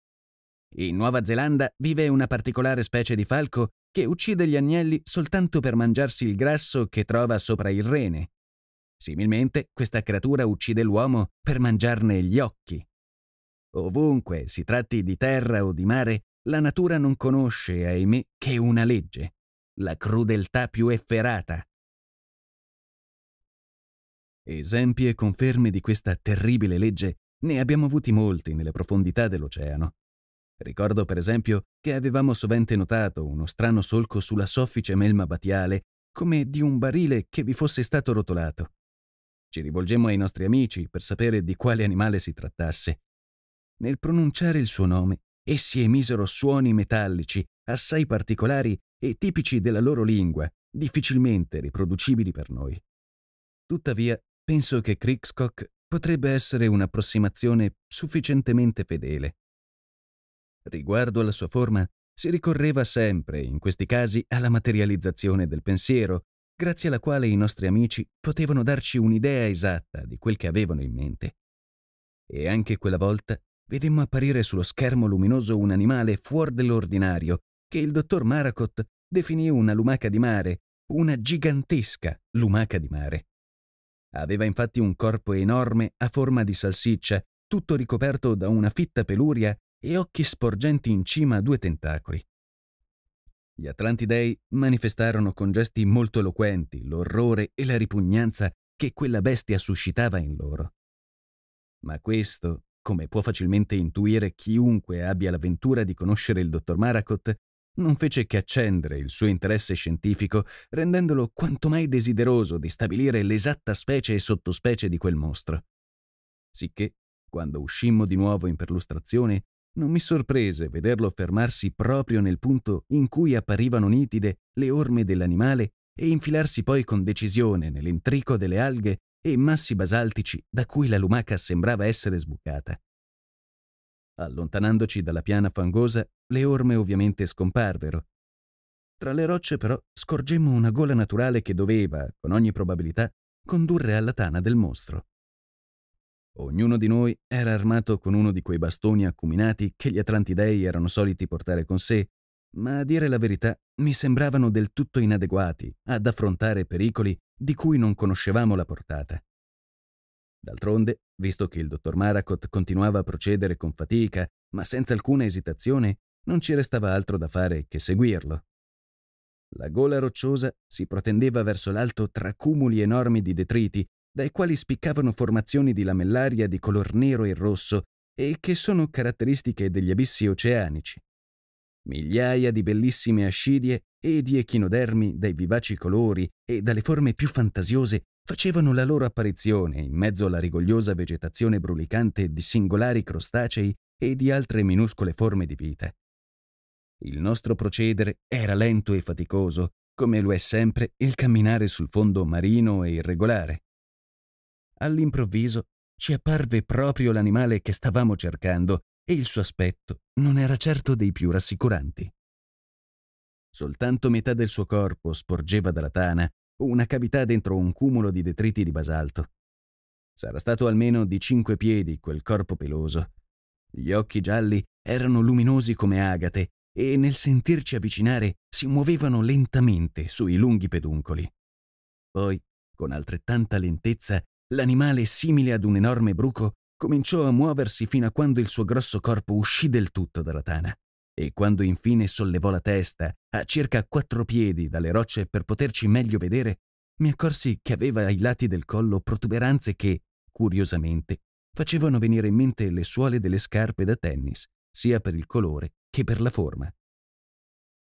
In Nuova Zelanda vive una particolare specie di falco che uccide gli agnelli soltanto per mangiarsi il grasso che trova sopra il rene Similmente, questa creatura uccide l'uomo per mangiarne gli occhi. Ovunque si tratti di terra o di mare, la natura non conosce, ahimè, che una legge, la crudeltà più efferata. Esempi e conferme di questa terribile legge ne abbiamo avuti molti nelle profondità dell'oceano. Ricordo per esempio che avevamo sovente notato uno strano solco sulla soffice melma batiale, come di un barile che vi fosse stato rotolato. Ci rivolgemmo ai nostri amici per sapere di quale animale si trattasse. Nel pronunciare il suo nome, essi emisero suoni metallici, assai particolari e tipici della loro lingua, difficilmente riproducibili per noi. Tuttavia, penso che Crickscock potrebbe essere un'approssimazione sufficientemente fedele. Riguardo alla sua forma, si ricorreva sempre, in questi casi, alla materializzazione del pensiero, grazie alla quale i nostri amici potevano darci un'idea esatta di quel che avevano in mente. E anche quella volta vedemmo apparire sullo schermo luminoso un animale fuor dell'ordinario che il dottor Maracot definì una lumaca di mare, una gigantesca lumaca di mare. Aveva infatti un corpo enorme a forma di salsiccia, tutto ricoperto da una fitta peluria e occhi sporgenti in cima a due tentacoli. Gli Atlantidei manifestarono con gesti molto eloquenti l'orrore e la ripugnanza che quella bestia suscitava in loro. Ma questo, come può facilmente intuire chiunque abbia l'avventura di conoscere il dottor Maracot, non fece che accendere il suo interesse scientifico, rendendolo quanto mai desideroso di stabilire l'esatta specie e sottospecie di quel mostro. Sicché, quando uscimmo di nuovo in perlustrazione, non mi sorprese vederlo fermarsi proprio nel punto in cui apparivano nitide le orme dell'animale e infilarsi poi con decisione nell'entrico delle alghe e massi basaltici da cui la lumaca sembrava essere sbucata. Allontanandoci dalla piana fangosa, le orme ovviamente scomparvero. Tra le rocce però scorgemmo una gola naturale che doveva, con ogni probabilità, condurre alla tana del mostro. Ognuno di noi era armato con uno di quei bastoni accuminati che gli Atlantidei erano soliti portare con sé, ma a dire la verità mi sembravano del tutto inadeguati ad affrontare pericoli di cui non conoscevamo la portata. D'altronde, visto che il dottor Maracot continuava a procedere con fatica, ma senza alcuna esitazione, non ci restava altro da fare che seguirlo. La gola rocciosa si protendeva verso l'alto tra cumuli enormi di detriti dai quali spiccavano formazioni di lamellaria di color nero e rosso e che sono caratteristiche degli abissi oceanici. Migliaia di bellissime ascidie e di echinodermi dai vivaci colori e dalle forme più fantasiose facevano la loro apparizione in mezzo alla rigogliosa vegetazione brulicante di singolari crostacei e di altre minuscole forme di vita. Il nostro procedere era lento e faticoso, come lo è sempre il camminare sul fondo marino e irregolare all'improvviso ci apparve proprio l'animale che stavamo cercando e il suo aspetto non era certo dei più rassicuranti. Soltanto metà del suo corpo sporgeva dalla tana una cavità dentro un cumulo di detriti di basalto. Sarà stato almeno di cinque piedi quel corpo peloso. Gli occhi gialli erano luminosi come agate e nel sentirci avvicinare si muovevano lentamente sui lunghi peduncoli. Poi, con altrettanta lentezza, l'animale simile ad un enorme bruco cominciò a muoversi fino a quando il suo grosso corpo uscì del tutto dalla tana e quando infine sollevò la testa a circa quattro piedi dalle rocce per poterci meglio vedere, mi accorsi che aveva ai lati del collo protuberanze che, curiosamente, facevano venire in mente le suole delle scarpe da tennis, sia per il colore che per la forma.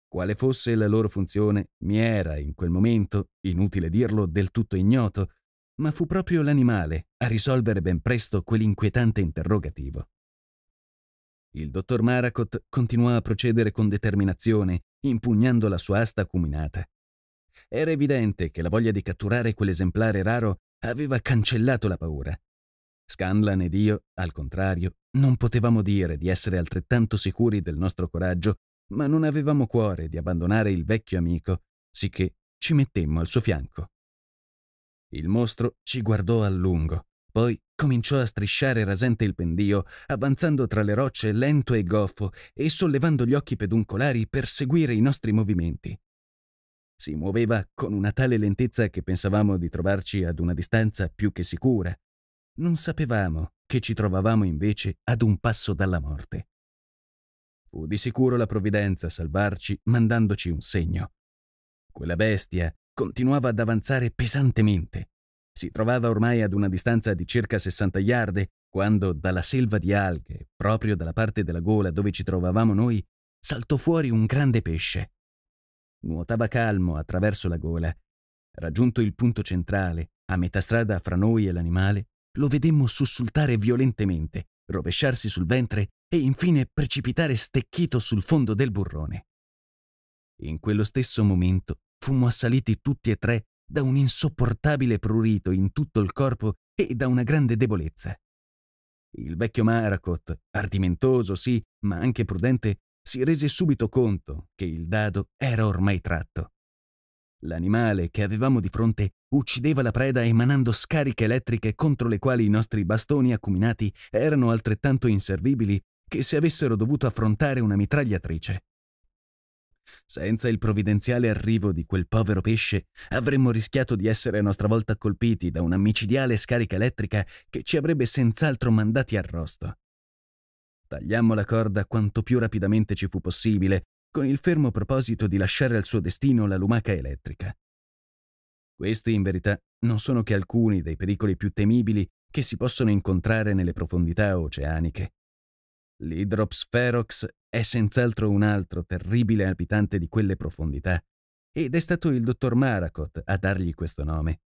Quale fosse la loro funzione, mi era, in quel momento, inutile dirlo, del tutto ignoto, ma fu proprio l'animale a risolvere ben presto quell'inquietante interrogativo. Il dottor Maracot continuò a procedere con determinazione, impugnando la sua asta acuminata. Era evidente che la voglia di catturare quell'esemplare raro aveva cancellato la paura. Scanlan ed io, al contrario, non potevamo dire di essere altrettanto sicuri del nostro coraggio, ma non avevamo cuore di abbandonare il vecchio amico, sicché ci mettemmo al suo fianco. Il mostro ci guardò a lungo, poi cominciò a strisciare rasente il pendio, avanzando tra le rocce lento e goffo e sollevando gli occhi peduncolari per seguire i nostri movimenti. Si muoveva con una tale lentezza che pensavamo di trovarci ad una distanza più che sicura. Non sapevamo che ci trovavamo invece ad un passo dalla morte. Fu di sicuro la provvidenza a salvarci mandandoci un segno. Quella bestia continuava ad avanzare pesantemente. Si trovava ormai ad una distanza di circa 60 yard quando dalla selva di alghe, proprio dalla parte della gola dove ci trovavamo noi, saltò fuori un grande pesce. Nuotava calmo attraverso la gola. Raggiunto il punto centrale, a metà strada fra noi e l'animale, lo vedemmo sussultare violentemente, rovesciarsi sul ventre e infine precipitare stecchito sul fondo del burrone. In quello stesso momento fummo assaliti tutti e tre da un insopportabile prurito in tutto il corpo e da una grande debolezza. Il vecchio Maracot, ardimentoso sì, ma anche prudente, si rese subito conto che il dado era ormai tratto. L'animale che avevamo di fronte uccideva la preda emanando scariche elettriche contro le quali i nostri bastoni acuminati erano altrettanto inservibili che se avessero dovuto affrontare una mitragliatrice. Senza il provvidenziale arrivo di quel povero pesce, avremmo rischiato di essere a nostra volta colpiti da una micidiale scarica elettrica che ci avrebbe senz'altro mandati arrosto. Tagliammo la corda quanto più rapidamente ci fu possibile, con il fermo proposito di lasciare al suo destino la lumaca elettrica. Questi, in verità, non sono che alcuni dei pericoli più temibili che si possono incontrare nelle profondità oceaniche. L'idropsferox è senz'altro un altro terribile abitante di quelle profondità, ed è stato il dottor Maracot a dargli questo nome.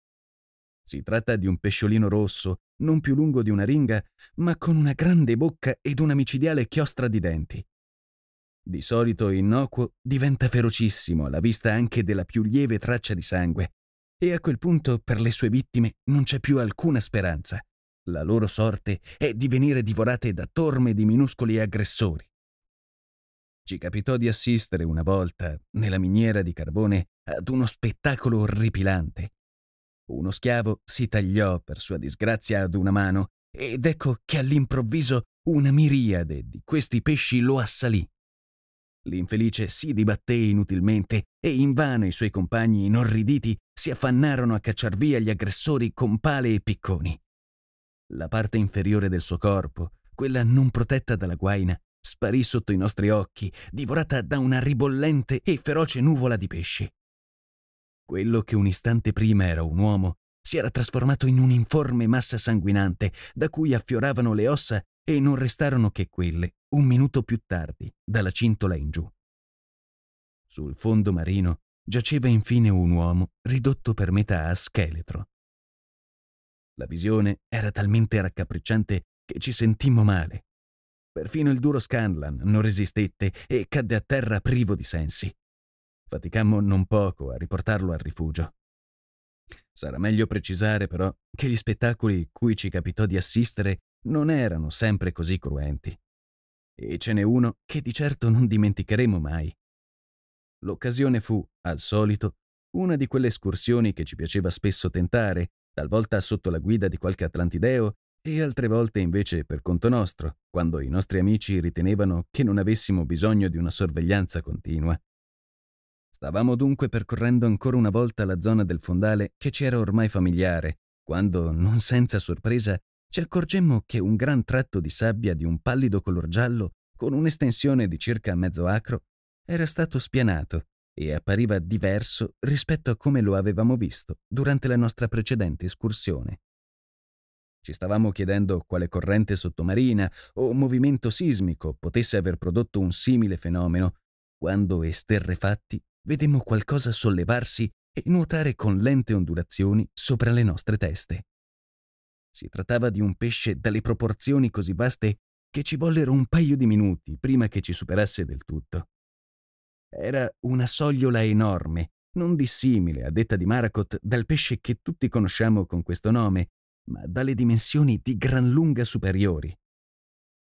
Si tratta di un pesciolino rosso, non più lungo di una ringa, ma con una grande bocca ed una micidiale chiostra di denti. Di solito innocuo diventa ferocissimo alla vista anche della più lieve traccia di sangue, e a quel punto per le sue vittime non c'è più alcuna speranza. La loro sorte è di venire divorate da torme di minuscoli aggressori. Ci capitò di assistere una volta, nella miniera di carbone, ad uno spettacolo orripilante. Uno schiavo si tagliò per sua disgrazia ad una mano ed ecco che all'improvviso una miriade di questi pesci lo assalì. L'infelice si dibatté inutilmente e invano i suoi compagni inorriditi si affannarono a cacciar via gli aggressori con pale e picconi. La parte inferiore del suo corpo, quella non protetta dalla guaina, sparì sotto i nostri occhi, divorata da una ribollente e feroce nuvola di pesci. Quello che un istante prima era un uomo si era trasformato in un'informe massa sanguinante da cui affioravano le ossa e non restarono che quelle, un minuto più tardi, dalla cintola in giù. Sul fondo marino giaceva infine un uomo ridotto per metà a scheletro. La visione era talmente raccapricciante che ci sentimmo male. Perfino il duro Scanlan non resistette e cadde a terra privo di sensi. Faticammo non poco a riportarlo al rifugio. Sarà meglio precisare però che gli spettacoli cui ci capitò di assistere non erano sempre così cruenti. E ce n'è uno che di certo non dimenticheremo mai. L'occasione fu, al solito, una di quelle escursioni che ci piaceva spesso tentare talvolta sotto la guida di qualche atlantideo e altre volte invece per conto nostro, quando i nostri amici ritenevano che non avessimo bisogno di una sorveglianza continua. Stavamo dunque percorrendo ancora una volta la zona del fondale che ci era ormai familiare, quando, non senza sorpresa, ci accorgemmo che un gran tratto di sabbia di un pallido color giallo, con un'estensione di circa mezzo acro, era stato spianato e appariva diverso rispetto a come lo avevamo visto durante la nostra precedente escursione. Ci stavamo chiedendo quale corrente sottomarina o movimento sismico potesse aver prodotto un simile fenomeno, quando esterrefatti vedemmo qualcosa sollevarsi e nuotare con lente ondulazioni sopra le nostre teste. Si trattava di un pesce dalle proporzioni così vaste che ci vollero un paio di minuti prima che ci superasse del tutto. Era una sogliola enorme, non dissimile, a detta di Maracot, dal pesce che tutti conosciamo con questo nome, ma dalle dimensioni di gran lunga superiori.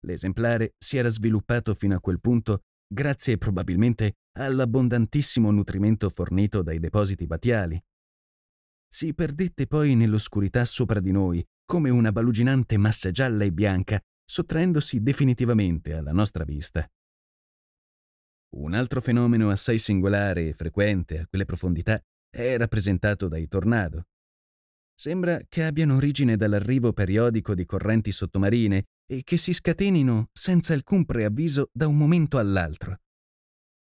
L'esemplare si era sviluppato fino a quel punto grazie probabilmente all'abbondantissimo nutrimento fornito dai depositi batiali. Si perdette poi nell'oscurità sopra di noi, come una baluginante massa gialla e bianca, sottraendosi definitivamente alla nostra vista. Un altro fenomeno assai singolare e frequente a quelle profondità è rappresentato dai tornado. Sembra che abbiano origine dall'arrivo periodico di correnti sottomarine e che si scatenino senza alcun preavviso da un momento all'altro.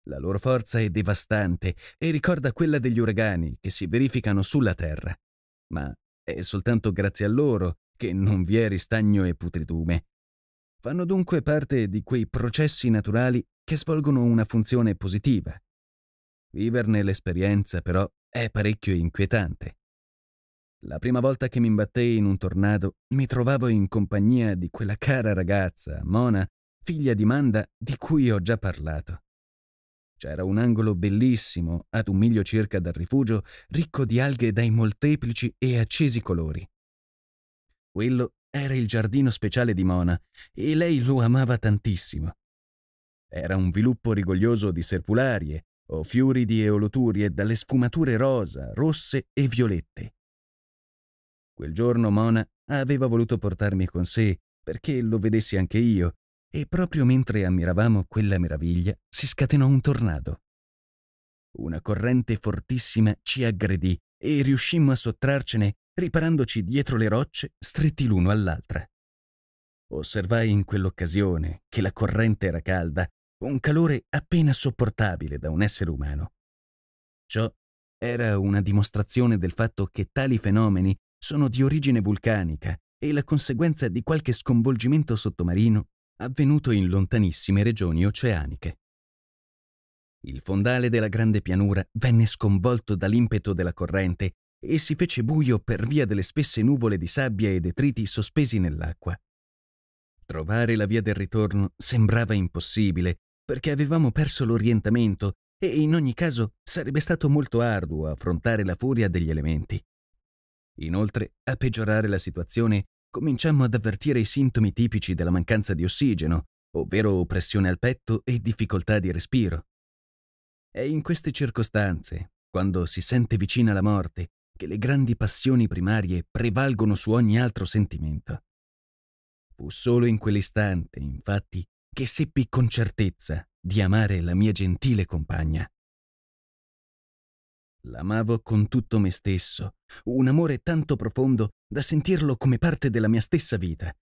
La loro forza è devastante e ricorda quella degli uragani che si verificano sulla Terra, ma è soltanto grazie a loro che non vi è ristagno e putridume. Fanno dunque parte di quei processi naturali che svolgono una funzione positiva. Viverne l'esperienza, però, è parecchio inquietante. La prima volta che mi imbattei in un tornado, mi trovavo in compagnia di quella cara ragazza, Mona, figlia di Manda, di cui ho già parlato. C'era un angolo bellissimo, ad un miglio circa dal rifugio, ricco di alghe dai molteplici e accesi colori. Quello era il giardino speciale di Mona e lei lo amava tantissimo. Era un viluppo rigoglioso di serpularie o fiori di eoloturie dalle sfumature rosa, rosse e violette. Quel giorno Mona aveva voluto portarmi con sé perché lo vedessi anche io, e proprio mentre ammiravamo quella meraviglia si scatenò un tornado. Una corrente fortissima ci aggredì e riuscimmo a sottrarcene riparandoci dietro le rocce stretti l'uno all'altra. Osservai in quell'occasione che la corrente era calda un calore appena sopportabile da un essere umano. Ciò era una dimostrazione del fatto che tali fenomeni sono di origine vulcanica e la conseguenza di qualche sconvolgimento sottomarino avvenuto in lontanissime regioni oceaniche. Il fondale della grande pianura venne sconvolto dall'impeto della corrente e si fece buio per via delle spesse nuvole di sabbia e detriti sospesi nell'acqua. Trovare la via del ritorno sembrava impossibile perché avevamo perso l'orientamento e in ogni caso sarebbe stato molto arduo affrontare la furia degli elementi. Inoltre, a peggiorare la situazione, cominciammo ad avvertire i sintomi tipici della mancanza di ossigeno, ovvero pressione al petto e difficoltà di respiro. È in queste circostanze, quando si sente vicina la morte, che le grandi passioni primarie prevalgono su ogni altro sentimento. Fu solo in quell'istante, infatti, che seppi con certezza di amare la mia gentile compagna. L'amavo con tutto me stesso, un amore tanto profondo da sentirlo come parte della mia stessa vita.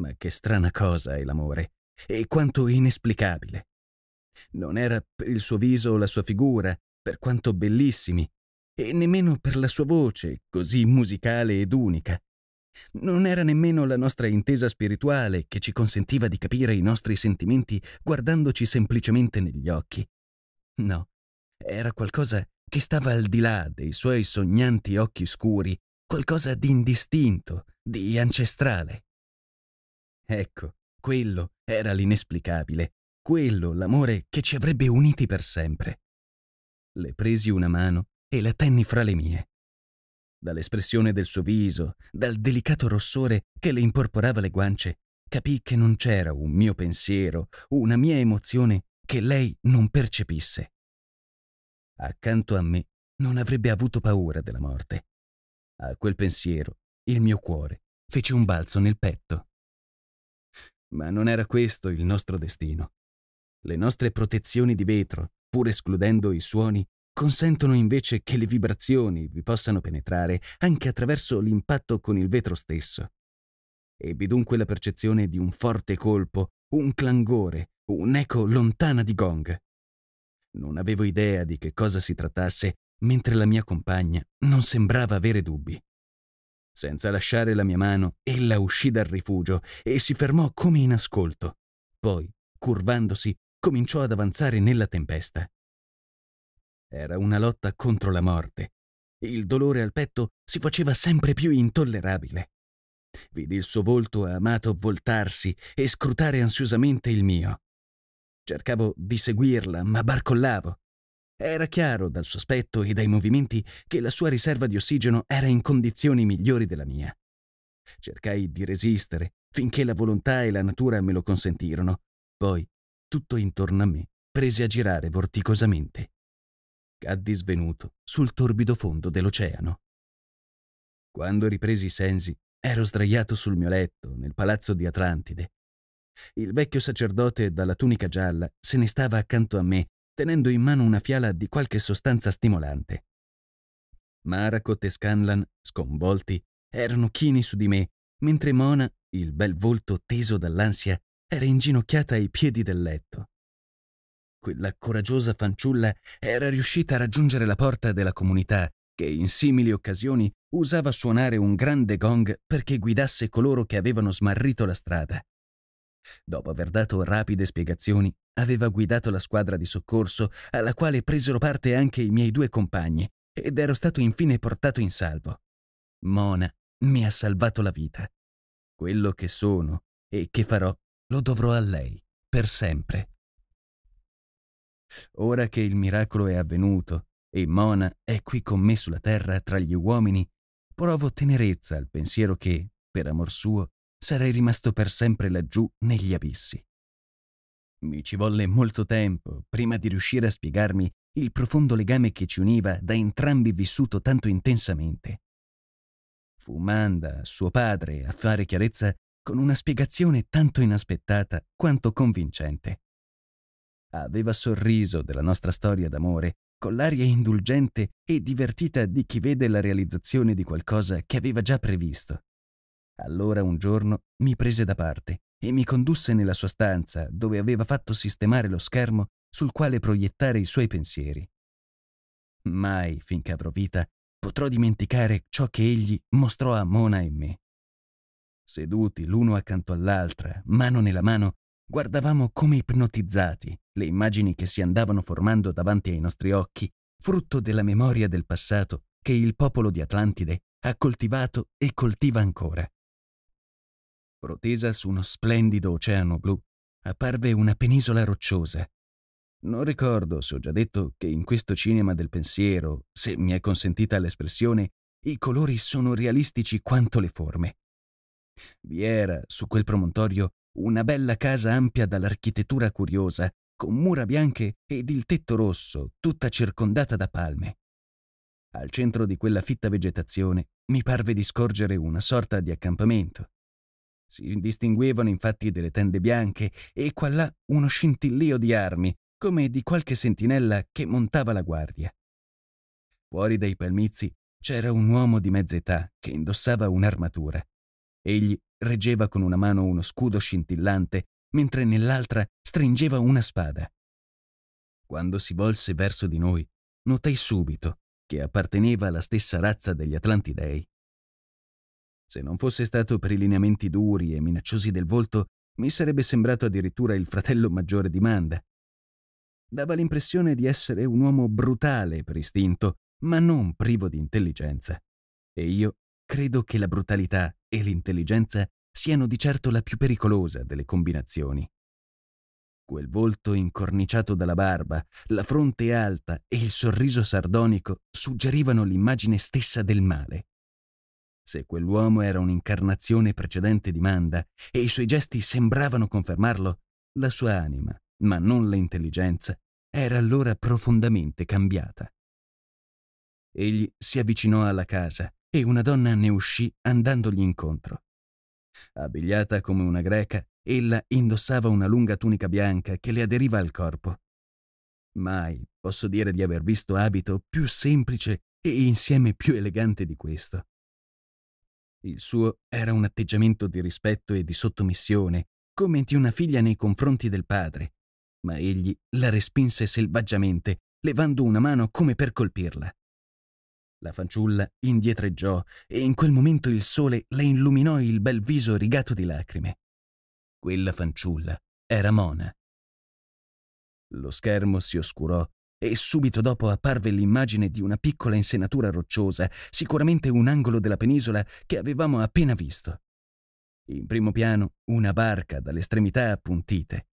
Ma che strana cosa è l'amore, e quanto inesplicabile. Non era per il suo viso o la sua figura, per quanto bellissimi, e nemmeno per la sua voce, così musicale ed unica, non era nemmeno la nostra intesa spirituale che ci consentiva di capire i nostri sentimenti guardandoci semplicemente negli occhi. No, era qualcosa che stava al di là dei suoi sognanti occhi scuri, qualcosa di indistinto, di ancestrale. Ecco, quello era l'inesplicabile, quello l'amore che ci avrebbe uniti per sempre. Le presi una mano e la tenni fra le mie. Dall'espressione del suo viso, dal delicato rossore che le imporporava le guance, capì che non c'era un mio pensiero, una mia emozione che lei non percepisse. Accanto a me non avrebbe avuto paura della morte. A quel pensiero il mio cuore fece un balzo nel petto. Ma non era questo il nostro destino. Le nostre protezioni di vetro, pur escludendo i suoni, consentono invece che le vibrazioni vi possano penetrare anche attraverso l'impatto con il vetro stesso. Ebbi dunque la percezione di un forte colpo, un clangore, un'eco lontana di gong. Non avevo idea di che cosa si trattasse, mentre la mia compagna non sembrava avere dubbi. Senza lasciare la mia mano, ella uscì dal rifugio e si fermò come in ascolto. Poi, curvandosi, cominciò ad avanzare nella tempesta. Era una lotta contro la morte. Il dolore al petto si faceva sempre più intollerabile. Vidi il suo volto amato voltarsi e scrutare ansiosamente il mio. Cercavo di seguirla, ma barcollavo. Era chiaro dal suo aspetto e dai movimenti che la sua riserva di ossigeno era in condizioni migliori della mia. Cercai di resistere finché la volontà e la natura me lo consentirono. Poi tutto intorno a me prese a girare vorticosamente addisvenuto sul torbido fondo dell'oceano. Quando ripresi i sensi, ero sdraiato sul mio letto nel palazzo di Atlantide. Il vecchio sacerdote dalla tunica gialla se ne stava accanto a me, tenendo in mano una fiala di qualche sostanza stimolante. Marakot e Scanlan, sconvolti, erano chini su di me, mentre Mona, il bel volto teso dall'ansia, era inginocchiata ai piedi del letto quella coraggiosa fanciulla era riuscita a raggiungere la porta della comunità che in simili occasioni usava suonare un grande gong perché guidasse coloro che avevano smarrito la strada. Dopo aver dato rapide spiegazioni, aveva guidato la squadra di soccorso alla quale presero parte anche i miei due compagni ed ero stato infine portato in salvo. Mona mi ha salvato la vita. Quello che sono e che farò lo dovrò a lei, per sempre ora che il miracolo è avvenuto e Mona è qui con me sulla terra tra gli uomini, provo tenerezza al pensiero che, per amor suo, sarei rimasto per sempre laggiù negli abissi. Mi ci volle molto tempo prima di riuscire a spiegarmi il profondo legame che ci univa da entrambi vissuto tanto intensamente. Fu Manda, suo padre, a fare chiarezza con una spiegazione tanto inaspettata quanto convincente aveva sorriso della nostra storia d'amore con l'aria indulgente e divertita di chi vede la realizzazione di qualcosa che aveva già previsto. Allora un giorno mi prese da parte e mi condusse nella sua stanza dove aveva fatto sistemare lo schermo sul quale proiettare i suoi pensieri. Mai, finché avrò vita, potrò dimenticare ciò che egli mostrò a Mona e me. Seduti l'uno accanto all'altra, mano nella mano, Guardavamo come ipnotizzati le immagini che si andavano formando davanti ai nostri occhi, frutto della memoria del passato che il popolo di Atlantide ha coltivato e coltiva ancora. Protesa su uno splendido oceano blu, apparve una penisola rocciosa. Non ricordo se ho già detto che in questo cinema del pensiero, se mi è consentita l'espressione, i colori sono realistici quanto le forme. Vi era, su quel promontorio, una bella casa ampia dall'architettura curiosa, con mura bianche ed il tetto rosso, tutta circondata da palme. Al centro di quella fitta vegetazione mi parve di scorgere una sorta di accampamento. Si distinguevano infatti delle tende bianche e qua là uno scintillio di armi, come di qualche sentinella che montava la guardia. Fuori dai palmizi c'era un uomo di mezza età che indossava un'armatura. Egli reggeva con una mano uno scudo scintillante, mentre nell'altra stringeva una spada. Quando si volse verso di noi, notai subito che apparteneva alla stessa razza degli Atlantidei. Se non fosse stato per i lineamenti duri e minacciosi del volto, mi sarebbe sembrato addirittura il fratello maggiore di Manda. Dava l'impressione di essere un uomo brutale per istinto, ma non privo di intelligenza. E io credo che la brutalità e l'intelligenza siano di certo la più pericolosa delle combinazioni. Quel volto incorniciato dalla barba, la fronte alta e il sorriso sardonico suggerivano l'immagine stessa del male. Se quell'uomo era un'incarnazione precedente di Manda e i suoi gesti sembravano confermarlo, la sua anima, ma non l'intelligenza, era allora profondamente cambiata. Egli si avvicinò alla casa e una donna ne uscì andandogli incontro. Abbigliata come una greca, ella indossava una lunga tunica bianca che le aderiva al corpo. Mai posso dire di aver visto abito più semplice e insieme più elegante di questo. Il suo era un atteggiamento di rispetto e di sottomissione, come di una figlia nei confronti del padre, ma egli la respinse selvaggiamente, levando una mano come per colpirla. La fanciulla indietreggiò e in quel momento il sole le illuminò il bel viso rigato di lacrime. Quella fanciulla era Mona. Lo schermo si oscurò e subito dopo apparve l'immagine di una piccola insenatura rocciosa, sicuramente un angolo della penisola che avevamo appena visto. In primo piano una barca dalle estremità appuntite.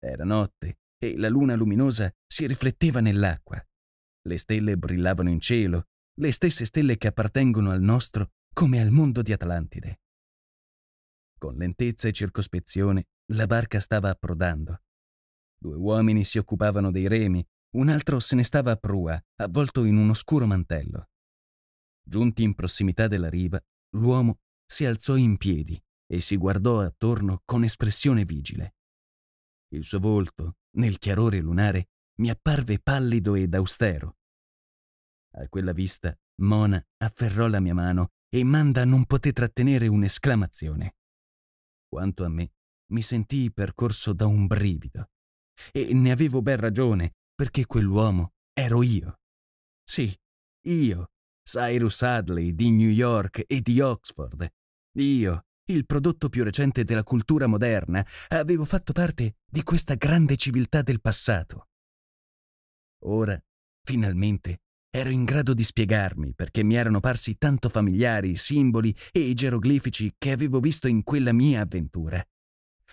Era notte e la luna luminosa si rifletteva nell'acqua. Le stelle brillavano in cielo le stesse stelle che appartengono al nostro come al mondo di Atlantide. Con lentezza e circospezione la barca stava approdando. Due uomini si occupavano dei remi, un altro se ne stava a prua, avvolto in un oscuro mantello. Giunti in prossimità della riva, l'uomo si alzò in piedi e si guardò attorno con espressione vigile. Il suo volto, nel chiarore lunare, mi apparve pallido ed austero, a quella vista, Mona afferrò la mia mano e Manda non poté trattenere un'esclamazione. Quanto a me, mi sentii percorso da un brivido. E ne avevo ben ragione, perché quell'uomo ero io. Sì, io, Cyrus Hadley di New York e di Oxford. Io, il prodotto più recente della cultura moderna, avevo fatto parte di questa grande civiltà del passato. Ora, finalmente, Ero in grado di spiegarmi perché mi erano parsi tanto familiari i simboli e i geroglifici che avevo visto in quella mia avventura.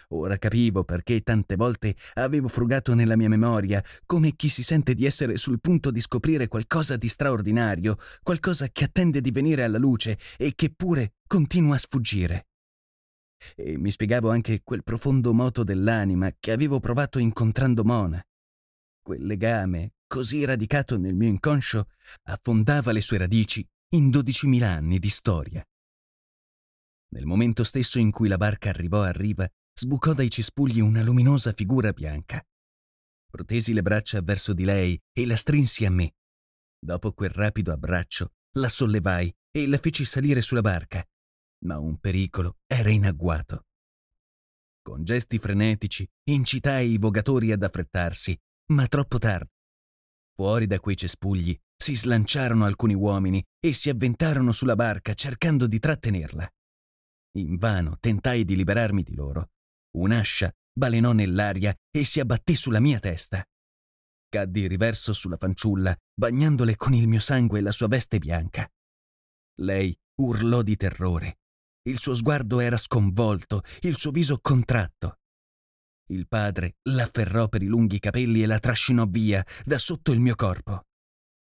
Ora capivo perché tante volte avevo frugato nella mia memoria, come chi si sente di essere sul punto di scoprire qualcosa di straordinario, qualcosa che attende di venire alla luce e che pure continua a sfuggire. E mi spiegavo anche quel profondo moto dell'anima che avevo provato incontrando Mona. Quel legame, così radicato nel mio inconscio, affondava le sue radici in 12.000 anni di storia. Nel momento stesso in cui la barca arrivò a riva, sbucò dai cespugli una luminosa figura bianca. Protesi le braccia verso di lei e la strinsi a me. Dopo quel rapido abbraccio, la sollevai e la feci salire sulla barca, ma un pericolo era in agguato. Con gesti frenetici incitai i vogatori ad affrettarsi, ma troppo tardi. Fuori da quei cespugli si slanciarono alcuni uomini e si avventarono sulla barca cercando di trattenerla. Invano tentai di liberarmi di loro. Un'ascia balenò nell'aria e si abbatté sulla mia testa. Caddi riverso sulla fanciulla, bagnandole con il mio sangue e la sua veste bianca. Lei urlò di terrore. Il suo sguardo era sconvolto, il suo viso contratto. Il padre l'afferrò per i lunghi capelli e la trascinò via da sotto il mio corpo.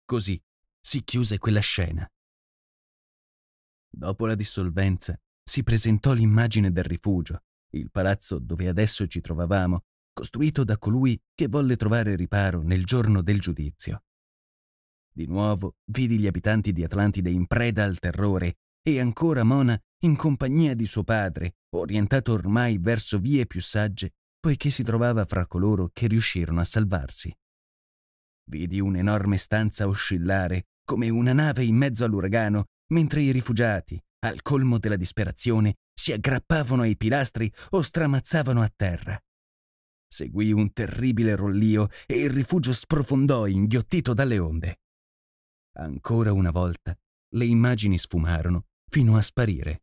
Così si chiuse quella scena. Dopo la dissolvenza si presentò l'immagine del rifugio, il palazzo dove adesso ci trovavamo, costruito da colui che volle trovare riparo nel giorno del giudizio. Di nuovo vidi gli abitanti di Atlantide in preda al terrore e ancora Mona in compagnia di suo padre, orientato ormai verso vie più sagge poiché si trovava fra coloro che riuscirono a salvarsi. Vidi un'enorme stanza oscillare come una nave in mezzo all'uragano, mentre i rifugiati, al colmo della disperazione, si aggrappavano ai pilastri o stramazzavano a terra. Seguì un terribile rollio e il rifugio sprofondò inghiottito dalle onde. Ancora una volta le immagini sfumarono fino a sparire.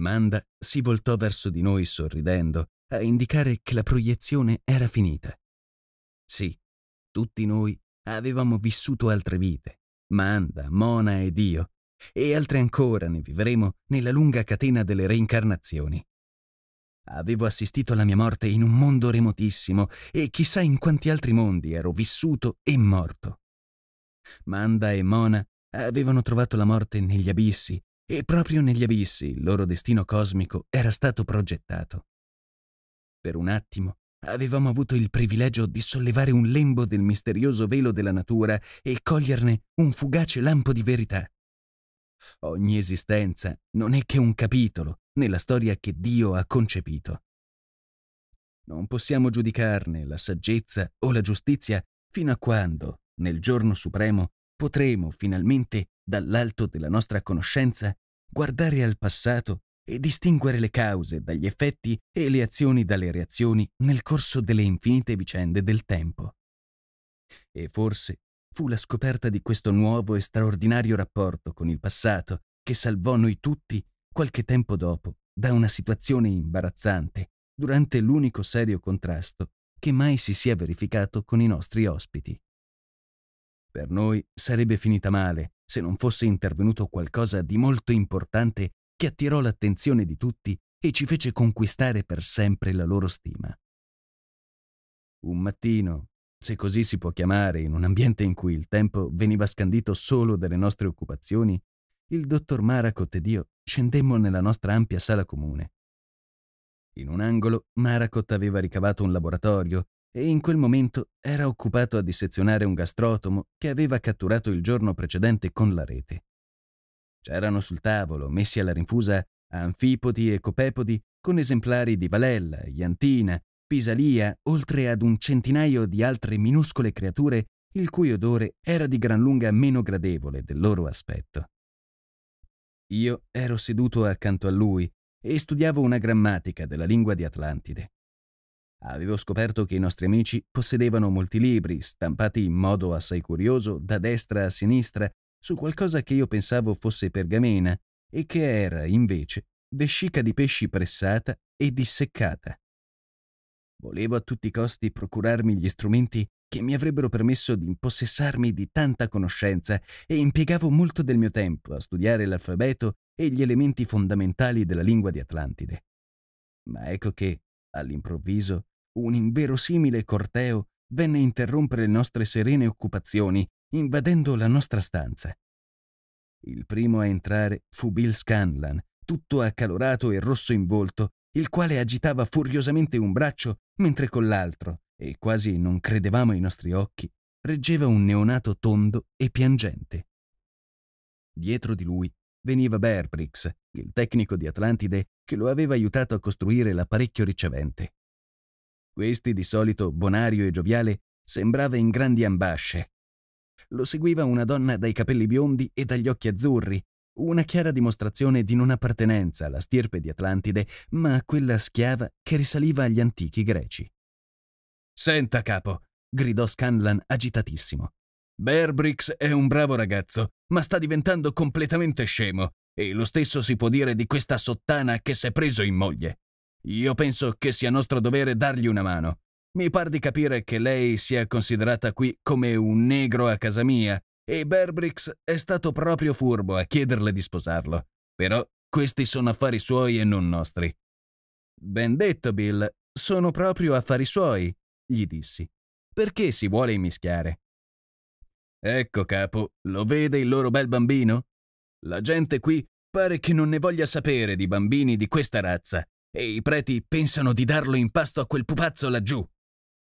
Manda si voltò verso di noi sorridendo, a indicare che la proiezione era finita. Sì, tutti noi avevamo vissuto altre vite, Manda, Mona ed io, e altre ancora ne vivremo nella lunga catena delle reincarnazioni. Avevo assistito alla mia morte in un mondo remotissimo e chissà in quanti altri mondi ero vissuto e morto. Manda e Mona avevano trovato la morte negli abissi e proprio negli abissi il loro destino cosmico era stato progettato. Per un attimo avevamo avuto il privilegio di sollevare un lembo del misterioso velo della natura e coglierne un fugace lampo di verità. Ogni esistenza non è che un capitolo nella storia che Dio ha concepito. Non possiamo giudicarne la saggezza o la giustizia fino a quando, nel giorno supremo, potremo finalmente, dall'alto della nostra conoscenza, guardare al passato e distinguere le cause dagli effetti e le azioni dalle reazioni nel corso delle infinite vicende del tempo. E forse fu la scoperta di questo nuovo e straordinario rapporto con il passato che salvò noi tutti qualche tempo dopo da una situazione imbarazzante durante l'unico serio contrasto che mai si sia verificato con i nostri ospiti. Per noi sarebbe finita male se non fosse intervenuto qualcosa di molto importante che attirò l'attenzione di tutti e ci fece conquistare per sempre la loro stima. Un mattino, se così si può chiamare, in un ambiente in cui il tempo veniva scandito solo dalle nostre occupazioni, il dottor Maracot ed io scendemmo nella nostra ampia sala comune. In un angolo Maracot aveva ricavato un laboratorio e in quel momento era occupato a dissezionare un gastrotomo che aveva catturato il giorno precedente con la rete. C'erano sul tavolo, messi alla rinfusa, anfipodi e copepodi con esemplari di valella, iantina, pisalia, oltre ad un centinaio di altre minuscole creature il cui odore era di gran lunga meno gradevole del loro aspetto. Io ero seduto accanto a lui e studiavo una grammatica della lingua di Atlantide. Avevo scoperto che i nostri amici possedevano molti libri, stampati in modo assai curioso da destra a sinistra, su qualcosa che io pensavo fosse pergamena e che era, invece, vescica di pesci pressata e disseccata. Volevo a tutti i costi procurarmi gli strumenti che mi avrebbero permesso di impossessarmi di tanta conoscenza e impiegavo molto del mio tempo a studiare l'alfabeto e gli elementi fondamentali della lingua di Atlantide. Ma ecco che, all'improvviso, un inverosimile corteo venne a interrompere le nostre serene occupazioni, invadendo la nostra stanza. Il primo a entrare fu Bill Scanlan, tutto accalorato e rosso in volto, il quale agitava furiosamente un braccio mentre con l'altro, e quasi non credevamo ai nostri occhi, reggeva un neonato tondo e piangente. Dietro di lui veniva Bearbrix, il tecnico di Atlantide che lo aveva aiutato a costruire l'apparecchio ricevente. Questi, di solito bonario e gioviale, sembrava in grandi ambasce. Lo seguiva una donna dai capelli biondi e dagli occhi azzurri, una chiara dimostrazione di non appartenenza alla stirpe di Atlantide, ma a quella schiava che risaliva agli antichi greci. Senta, capo, gridò Scanlan agitatissimo. Berbrix è un bravo ragazzo, ma sta diventando completamente scemo, e lo stesso si può dire di questa sottana che si è preso in moglie. Io penso che sia nostro dovere dargli una mano. Mi par di capire che lei sia considerata qui come un negro a casa mia e Berbrix è stato proprio furbo a chiederle di sposarlo. Però questi sono affari suoi e non nostri. Ben detto, Bill, sono proprio affari suoi, gli dissi. Perché si vuole immischiare? Ecco, capo, lo vede il loro bel bambino? La gente qui pare che non ne voglia sapere di bambini di questa razza e i preti pensano di darlo in pasto a quel pupazzo laggiù.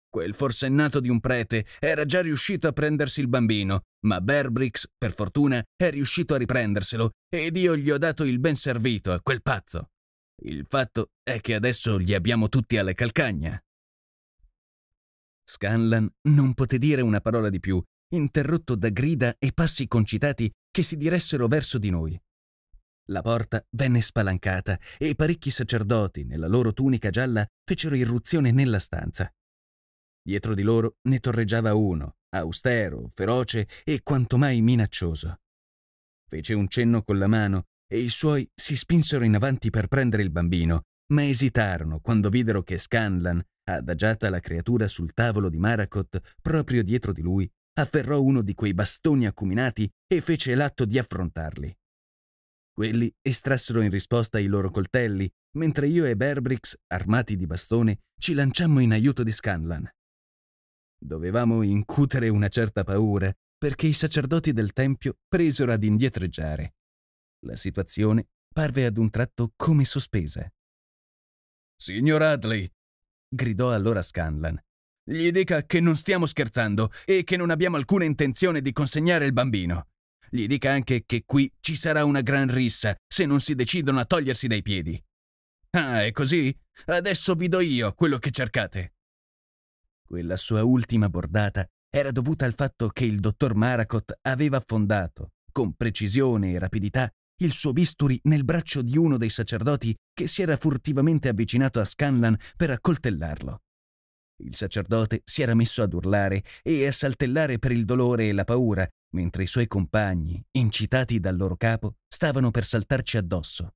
Quel forsennato di un prete era già riuscito a prendersi il bambino, ma Berbrix, per fortuna, è riuscito a riprenderselo ed io gli ho dato il ben servito a quel pazzo. Il fatto è che adesso gli abbiamo tutti alle calcagna. Scanlan non poté dire una parola di più, interrotto da grida e passi concitati che si diressero verso di noi. La porta venne spalancata e parecchi sacerdoti, nella loro tunica gialla, fecero irruzione nella stanza. Dietro di loro ne torreggiava uno, austero, feroce e quanto mai minaccioso. Fece un cenno con la mano e i suoi si spinsero in avanti per prendere il bambino, ma esitarono quando videro che Scanlan, adagiata la creatura sul tavolo di Maracot, proprio dietro di lui, afferrò uno di quei bastoni acuminati e fece l'atto di affrontarli. Quelli estrassero in risposta i loro coltelli, mentre io e Berbrix, armati di bastone, ci lanciammo in aiuto di Scanlan. Dovevamo incutere una certa paura, perché i sacerdoti del Tempio presero ad indietreggiare. La situazione parve ad un tratto come sospesa. Signor Adley, gridò allora Scanlan, gli dica che non stiamo scherzando e che non abbiamo alcuna intenzione di consegnare il bambino. Gli dica anche che qui ci sarà una gran rissa se non si decidono a togliersi dai piedi. Ah, è così? Adesso vi do io quello che cercate. Quella sua ultima bordata era dovuta al fatto che il dottor Maracot aveva affondato, con precisione e rapidità, il suo bisturi nel braccio di uno dei sacerdoti che si era furtivamente avvicinato a Scanlan per accoltellarlo. Il sacerdote si era messo ad urlare e a saltellare per il dolore e la paura, mentre i suoi compagni, incitati dal loro capo, stavano per saltarci addosso.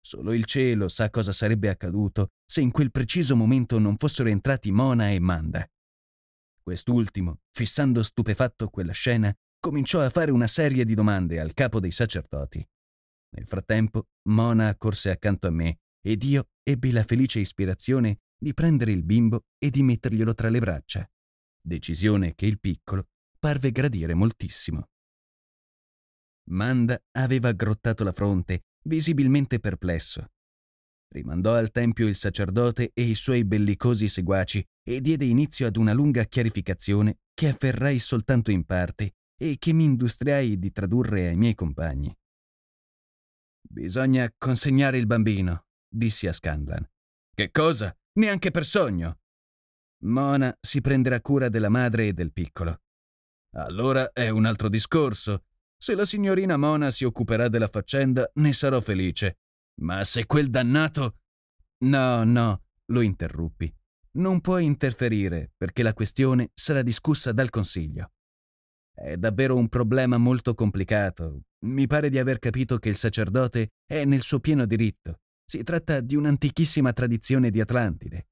Solo il cielo sa cosa sarebbe accaduto se in quel preciso momento non fossero entrati Mona e Manda. Quest'ultimo, fissando stupefatto quella scena, cominciò a fare una serie di domande al capo dei sacerdoti. Nel frattempo, Mona accorse accanto a me ed io ebbi la felice ispirazione di prendere il bimbo e di metterglielo tra le braccia, decisione che il piccolo parve gradire moltissimo. Manda aveva aggrottato la fronte, visibilmente perplesso. Rimandò al tempio il sacerdote e i suoi bellicosi seguaci e diede inizio ad una lunga chiarificazione che afferrai soltanto in parte e che mi industriai di tradurre ai miei compagni. Bisogna consegnare il bambino, dissi a Scanlan. Che cosa? Neanche per sogno! Mona si prenderà cura della madre e del piccolo. Allora è un altro discorso. Se la signorina Mona si occuperà della faccenda, ne sarò felice. Ma se quel dannato... No, no, lo interruppi. Non puoi interferire, perché la questione sarà discussa dal Consiglio. È davvero un problema molto complicato. Mi pare di aver capito che il sacerdote è nel suo pieno diritto. Si tratta di un'antichissima tradizione di Atlantide.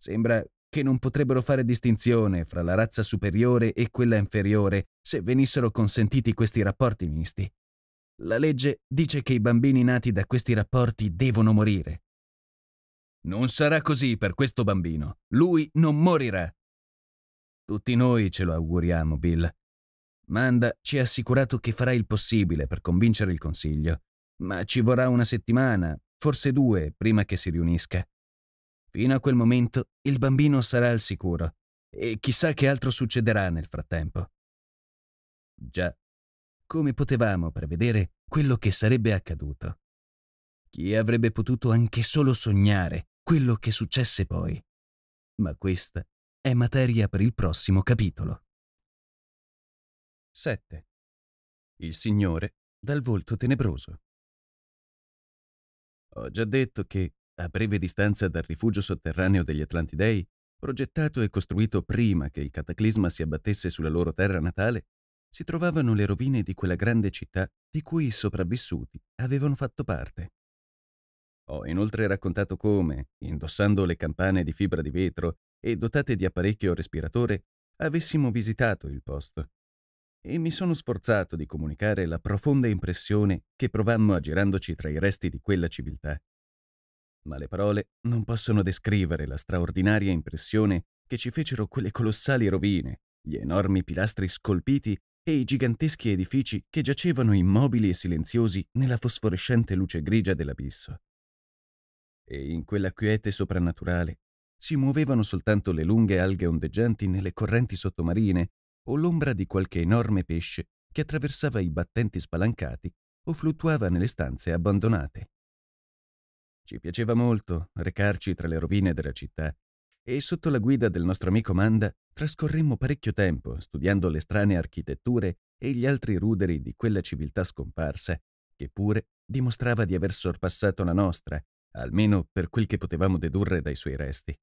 Sembra che non potrebbero fare distinzione fra la razza superiore e quella inferiore se venissero consentiti questi rapporti misti. La legge dice che i bambini nati da questi rapporti devono morire. Non sarà così per questo bambino. Lui non morirà. Tutti noi ce lo auguriamo, Bill. Manda ci ha assicurato che farà il possibile per convincere il Consiglio, ma ci vorrà una settimana, forse due, prima che si riunisca. Fino a quel momento il bambino sarà al sicuro e chissà che altro succederà nel frattempo. Già, come potevamo prevedere quello che sarebbe accaduto? Chi avrebbe potuto anche solo sognare quello che successe poi? Ma questa è materia per il prossimo capitolo. 7. Il Signore dal volto tenebroso. Ho già detto che a breve distanza dal rifugio sotterraneo degli Atlantidei, progettato e costruito prima che il cataclisma si abbattesse sulla loro terra natale, si trovavano le rovine di quella grande città di cui i sopravvissuti avevano fatto parte. Ho inoltre raccontato come, indossando le campane di fibra di vetro e dotate di apparecchio respiratore, avessimo visitato il posto. E mi sono sforzato di comunicare la profonda impressione che provammo aggirandoci tra i resti di quella civiltà ma le parole non possono descrivere la straordinaria impressione che ci fecero quelle colossali rovine, gli enormi pilastri scolpiti e i giganteschi edifici che giacevano immobili e silenziosi nella fosforescente luce grigia dell'abisso. E in quella quiete soprannaturale si muovevano soltanto le lunghe alghe ondeggianti nelle correnti sottomarine o l'ombra di qualche enorme pesce che attraversava i battenti spalancati o fluttuava nelle stanze abbandonate. Ci piaceva molto recarci tra le rovine della città e sotto la guida del nostro amico Manda trascorremmo parecchio tempo studiando le strane architetture e gli altri ruderi di quella civiltà scomparsa, che pure dimostrava di aver sorpassato la nostra, almeno per quel che potevamo dedurre dai suoi resti.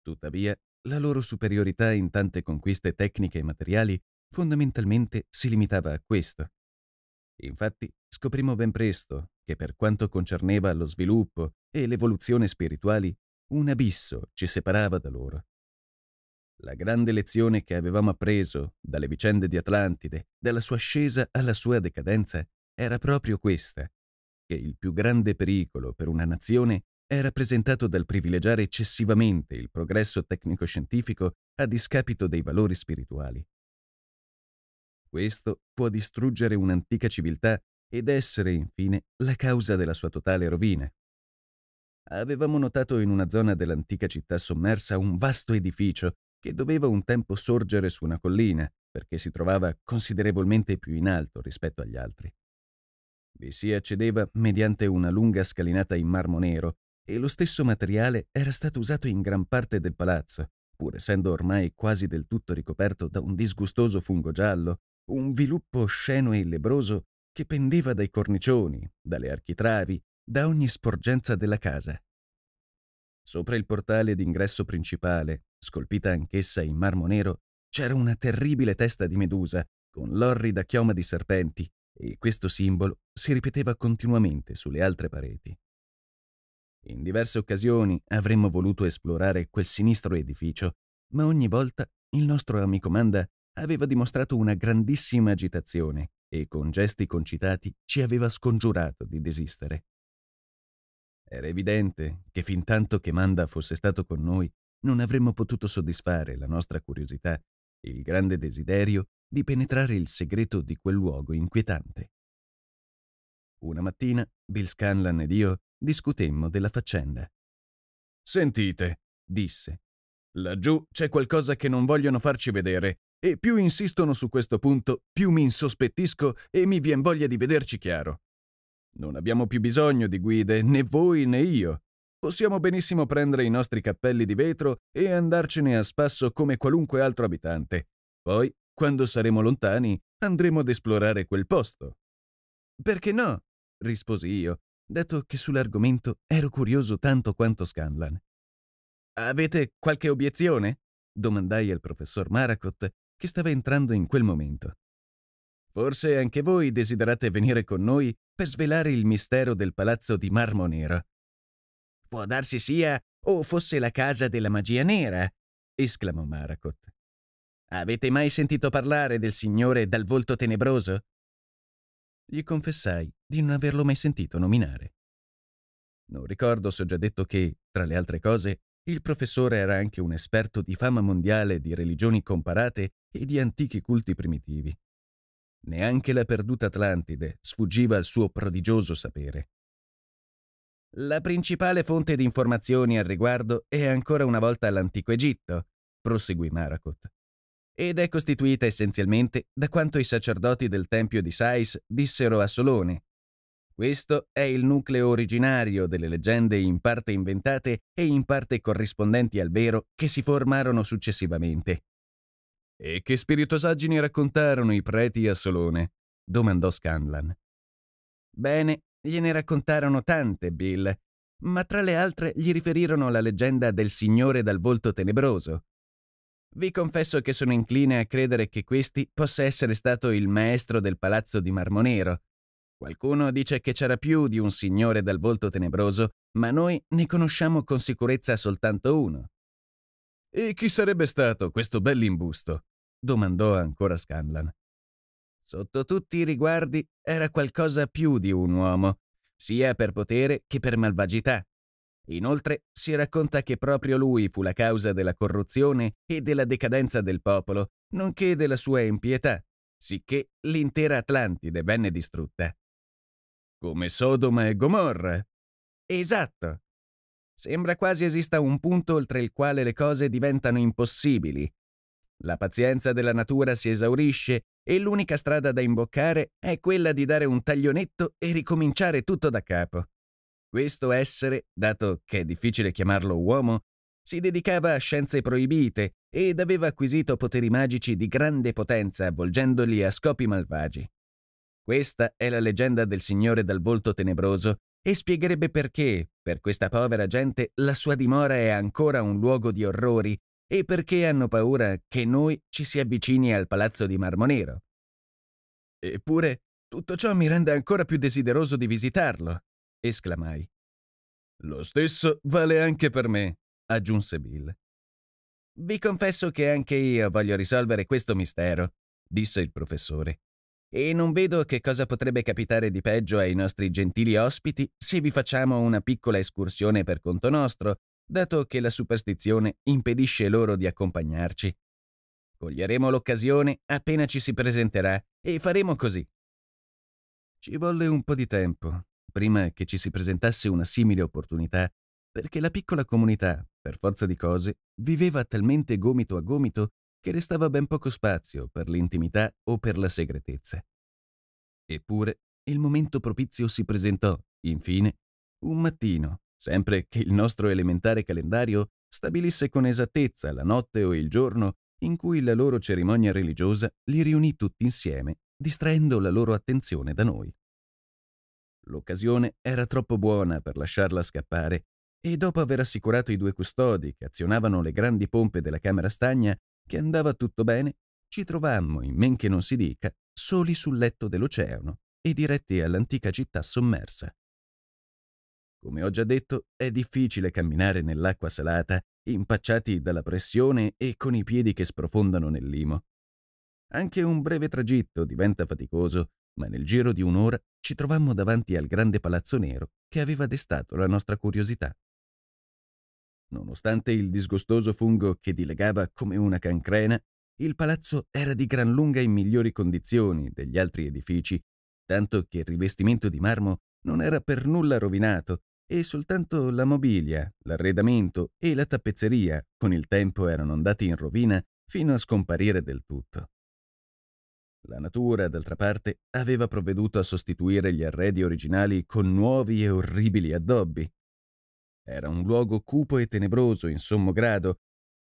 Tuttavia, la loro superiorità in tante conquiste tecniche e materiali fondamentalmente si limitava a questo, Infatti, scoprimo ben presto che per quanto concerneva lo sviluppo e l'evoluzione spirituali, un abisso ci separava da loro. La grande lezione che avevamo appreso dalle vicende di Atlantide, dalla sua ascesa alla sua decadenza, era proprio questa, che il più grande pericolo per una nazione è rappresentato dal privilegiare eccessivamente il progresso tecnico-scientifico a discapito dei valori spirituali. Questo può distruggere un'antica civiltà ed essere, infine, la causa della sua totale rovina. Avevamo notato in una zona dell'antica città sommersa un vasto edificio che doveva un tempo sorgere su una collina, perché si trovava considerevolmente più in alto rispetto agli altri. Vi si accedeva mediante una lunga scalinata in marmo nero e lo stesso materiale era stato usato in gran parte del palazzo, pur essendo ormai quasi del tutto ricoperto da un disgustoso fungo giallo un viluppo osceno e lebroso che pendeva dai cornicioni, dalle architravi, da ogni sporgenza della casa. Sopra il portale d'ingresso principale, scolpita anch'essa in marmo nero, c'era una terribile testa di medusa con l'orrida chioma di serpenti e questo simbolo si ripeteva continuamente sulle altre pareti. In diverse occasioni avremmo voluto esplorare quel sinistro edificio, ma ogni volta il nostro amico Manda aveva dimostrato una grandissima agitazione e con gesti concitati ci aveva scongiurato di desistere. Era evidente che fin tanto che Manda fosse stato con noi non avremmo potuto soddisfare la nostra curiosità e il grande desiderio di penetrare il segreto di quel luogo inquietante. Una mattina Bill Scanlan ed io discutemmo della faccenda. Sentite, disse, laggiù c'è qualcosa che non vogliono farci vedere e più insistono su questo punto, più mi insospettisco e mi vien voglia di vederci chiaro. Non abbiamo più bisogno di guide, né voi né io. Possiamo benissimo prendere i nostri cappelli di vetro e andarcene a spasso come qualunque altro abitante. Poi, quando saremo lontani, andremo ad esplorare quel posto. Perché no? risposi io, dato che sull'argomento ero curioso tanto quanto Scanlan. Avete qualche obiezione? domandai al professor Maracot, che stava entrando in quel momento. Forse anche voi desiderate venire con noi per svelare il mistero del palazzo di marmo nero. Può darsi sia o fosse la casa della magia nera, esclamò Maracot. Avete mai sentito parlare del signore dal volto tenebroso? Gli confessai di non averlo mai sentito nominare. Non ricordo se ho già detto che, tra le altre cose, il professore era anche un esperto di fama mondiale di religioni comparate e di antichi culti primitivi. Neanche la perduta Atlantide sfuggiva al suo prodigioso sapere. La principale fonte di informazioni al riguardo è ancora una volta l'antico Egitto, proseguì Marakot, ed è costituita essenzialmente da quanto i sacerdoti del Tempio di Sais dissero a Solone. Questo è il nucleo originario delle leggende in parte inventate e in parte corrispondenti al vero che si formarono successivamente. E che spiritosaggini raccontarono i preti a Solone? domandò Scanlan. Bene, gliene raccontarono tante, Bill, ma tra le altre gli riferirono la leggenda del Signore dal volto tenebroso. Vi confesso che sono incline a credere che questi possa essere stato il maestro del palazzo di Marmonero. Qualcuno dice che c'era più di un signore dal volto tenebroso, ma noi ne conosciamo con sicurezza soltanto uno. E chi sarebbe stato questo bell'imbusto? domandò ancora Scanlan. Sotto tutti i riguardi era qualcosa più di un uomo, sia per potere che per malvagità. Inoltre si racconta che proprio lui fu la causa della corruzione e della decadenza del popolo, nonché della sua impietà, sicché l'intera Atlantide venne distrutta. Come Sodoma e Gomorra. Esatto, Sembra quasi esista un punto oltre il quale le cose diventano impossibili. La pazienza della natura si esaurisce e l'unica strada da imboccare è quella di dare un taglionetto e ricominciare tutto da capo. Questo essere, dato che è difficile chiamarlo uomo, si dedicava a scienze proibite ed aveva acquisito poteri magici di grande potenza avvolgendoli a scopi malvagi. Questa è la leggenda del signore dal volto tenebroso e spiegherebbe perché, per questa povera gente, la sua dimora è ancora un luogo di orrori e perché hanno paura che noi ci si avvicini al palazzo di Marmo Nero. Eppure, tutto ciò mi rende ancora più desideroso di visitarlo, esclamai. Lo stesso vale anche per me, aggiunse Bill. Vi confesso che anche io voglio risolvere questo mistero, disse il professore e non vedo che cosa potrebbe capitare di peggio ai nostri gentili ospiti se vi facciamo una piccola escursione per conto nostro, dato che la superstizione impedisce loro di accompagnarci. Coglieremo l'occasione appena ci si presenterà e faremo così. Ci volle un po' di tempo prima che ci si presentasse una simile opportunità, perché la piccola comunità, per forza di cose, viveva talmente gomito a gomito che restava ben poco spazio per l'intimità o per la segretezza. Eppure il momento propizio si presentò, infine, un mattino, sempre che il nostro elementare calendario stabilisse con esattezza la notte o il giorno in cui la loro cerimonia religiosa li riunì tutti insieme, distraendo la loro attenzione da noi. L'occasione era troppo buona per lasciarla scappare e dopo aver assicurato i due custodi che azionavano le grandi pompe della camera stagna, che andava tutto bene, ci trovammo, in men che non si dica, soli sul letto dell'oceano e diretti all'antica città sommersa. Come ho già detto, è difficile camminare nell'acqua salata, impacciati dalla pressione e con i piedi che sprofondano nel limo. Anche un breve tragitto diventa faticoso, ma nel giro di un'ora ci trovammo davanti al grande palazzo nero che aveva destato la nostra curiosità. Nonostante il disgustoso fungo che dilegava come una cancrena, il palazzo era di gran lunga in migliori condizioni degli altri edifici, tanto che il rivestimento di marmo non era per nulla rovinato e soltanto la mobilia, l'arredamento e la tappezzeria con il tempo erano andati in rovina fino a scomparire del tutto. La natura, d'altra parte, aveva provveduto a sostituire gli arredi originali con nuovi e orribili addobbi, era un luogo cupo e tenebroso in sommo grado,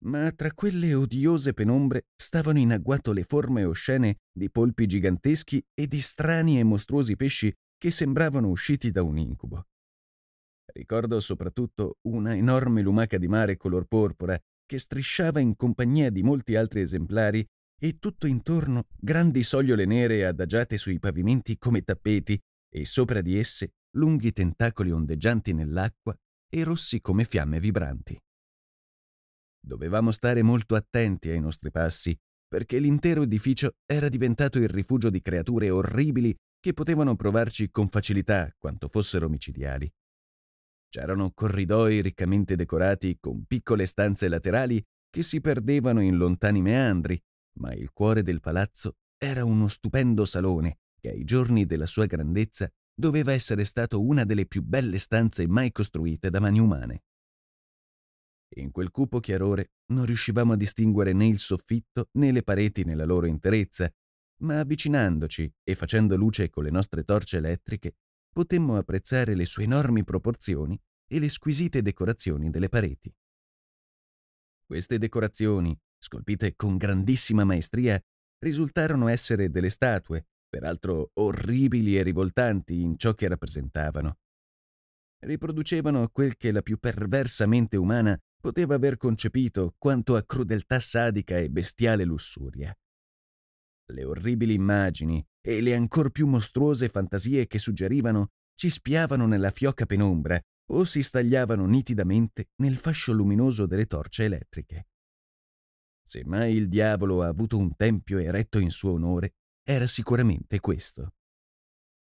ma tra quelle odiose penombre stavano in agguato le forme oscene di polpi giganteschi e di strani e mostruosi pesci che sembravano usciti da un incubo. Ricordo soprattutto una enorme lumaca di mare color porpora che strisciava in compagnia di molti altri esemplari e tutto intorno grandi sogliole nere adagiate sui pavimenti come tappeti e sopra di esse lunghi tentacoli ondeggianti nell'acqua e rossi come fiamme vibranti. Dovevamo stare molto attenti ai nostri passi, perché l'intero edificio era diventato il rifugio di creature orribili che potevano provarci con facilità quanto fossero micidiali. C'erano corridoi riccamente decorati con piccole stanze laterali che si perdevano in lontani meandri, ma il cuore del palazzo era uno stupendo salone che ai giorni della sua grandezza doveva essere stato una delle più belle stanze mai costruite da mani umane. In quel cupo chiarore non riuscivamo a distinguere né il soffitto né le pareti nella loro interezza, ma avvicinandoci e facendo luce con le nostre torce elettriche, potemmo apprezzare le sue enormi proporzioni e le squisite decorazioni delle pareti. Queste decorazioni, scolpite con grandissima maestria, risultarono essere delle statue peraltro orribili e rivoltanti in ciò che rappresentavano. Riproducevano quel che la più perversa mente umana poteva aver concepito quanto a crudeltà sadica e bestiale lussuria. Le orribili immagini e le ancor più mostruose fantasie che suggerivano ci spiavano nella fioca penombra o si stagliavano nitidamente nel fascio luminoso delle torce elettriche. Se mai il diavolo ha avuto un tempio eretto in suo onore, era sicuramente questo.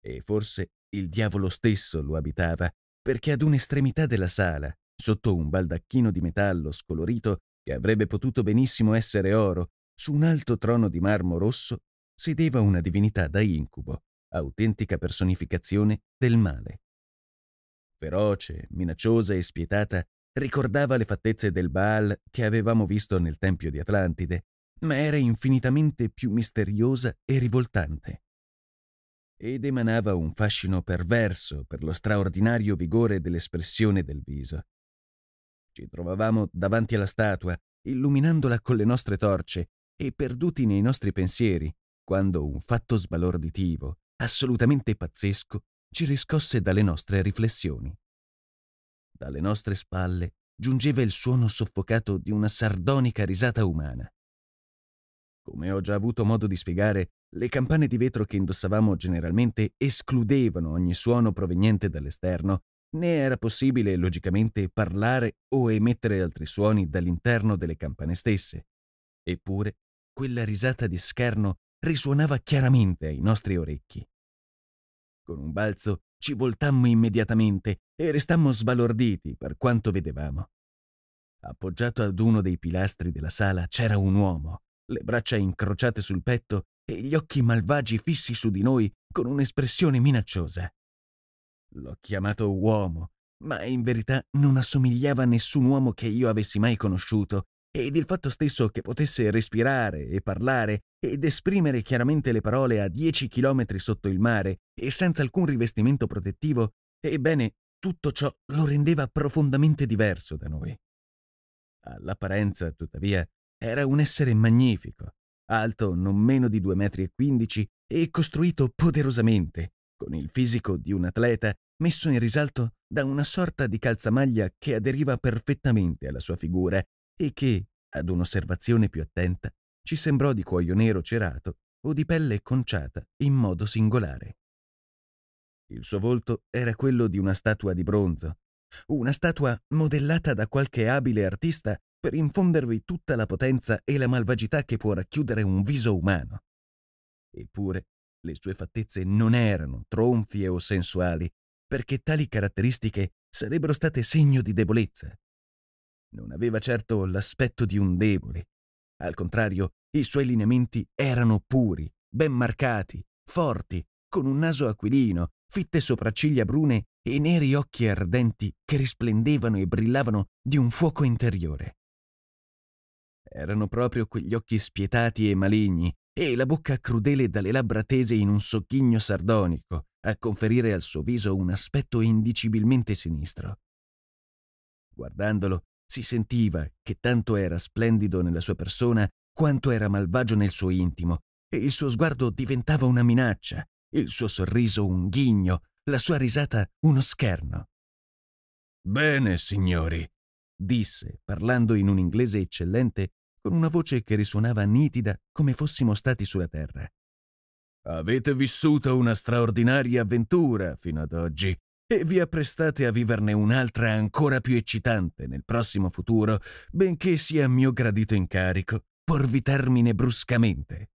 E forse il diavolo stesso lo abitava, perché ad un'estremità della sala, sotto un baldacchino di metallo scolorito che avrebbe potuto benissimo essere oro, su un alto trono di marmo rosso, sedeva una divinità da incubo, autentica personificazione del male. Feroce, minacciosa e spietata, ricordava le fattezze del Baal che avevamo visto nel Tempio di Atlantide ma era infinitamente più misteriosa e rivoltante. Ed emanava un fascino perverso per lo straordinario vigore dell'espressione del viso. Ci trovavamo davanti alla statua, illuminandola con le nostre torce e perduti nei nostri pensieri, quando un fatto sbalorditivo, assolutamente pazzesco, ci riscosse dalle nostre riflessioni. Dalle nostre spalle giungeva il suono soffocato di una sardonica risata umana. Come ho già avuto modo di spiegare, le campane di vetro che indossavamo generalmente escludevano ogni suono proveniente dall'esterno, né era possibile logicamente parlare o emettere altri suoni dall'interno delle campane stesse. Eppure, quella risata di scherno risuonava chiaramente ai nostri orecchi. Con un balzo ci voltammo immediatamente e restammo sbalorditi per quanto vedevamo. Appoggiato ad uno dei pilastri della sala c'era un uomo, le braccia incrociate sul petto e gli occhi malvagi fissi su di noi con un'espressione minacciosa. L'ho chiamato uomo, ma in verità non assomigliava a nessun uomo che io avessi mai conosciuto, ed il fatto stesso che potesse respirare e parlare ed esprimere chiaramente le parole a dieci chilometri sotto il mare e senza alcun rivestimento protettivo, ebbene, tutto ciò lo rendeva profondamente diverso da noi. All'apparenza, tuttavia, era un essere magnifico, alto non meno di 2,15 metri e costruito poderosamente, con il fisico di un atleta messo in risalto da una sorta di calzamaglia che aderiva perfettamente alla sua figura e che, ad un'osservazione più attenta, ci sembrò di cuoio nero cerato o di pelle conciata in modo singolare. Il suo volto era quello di una statua di bronzo, una statua modellata da qualche abile artista per infondervi tutta la potenza e la malvagità che può racchiudere un viso umano. Eppure, le sue fattezze non erano tronfie o sensuali, perché tali caratteristiche sarebbero state segno di debolezza. Non aveva certo l'aspetto di un debole. Al contrario, i suoi lineamenti erano puri, ben marcati, forti, con un naso aquilino, fitte sopracciglia brune e neri occhi ardenti che risplendevano e brillavano di un fuoco interiore. Erano proprio quegli occhi spietati e maligni e la bocca crudele dalle labbra tese in un sogghigno sardonico a conferire al suo viso un aspetto indicibilmente sinistro. Guardandolo, si sentiva che tanto era splendido nella sua persona quanto era malvagio nel suo intimo, e il suo sguardo diventava una minaccia, il suo sorriso un ghigno, la sua risata uno scherno. Bene, signori, disse, parlando in un inglese eccellente con una voce che risuonava nitida come fossimo stati sulla terra. Avete vissuto una straordinaria avventura fino ad oggi e vi apprestate a viverne un'altra ancora più eccitante nel prossimo futuro, benché sia mio gradito incarico porvi termine bruscamente.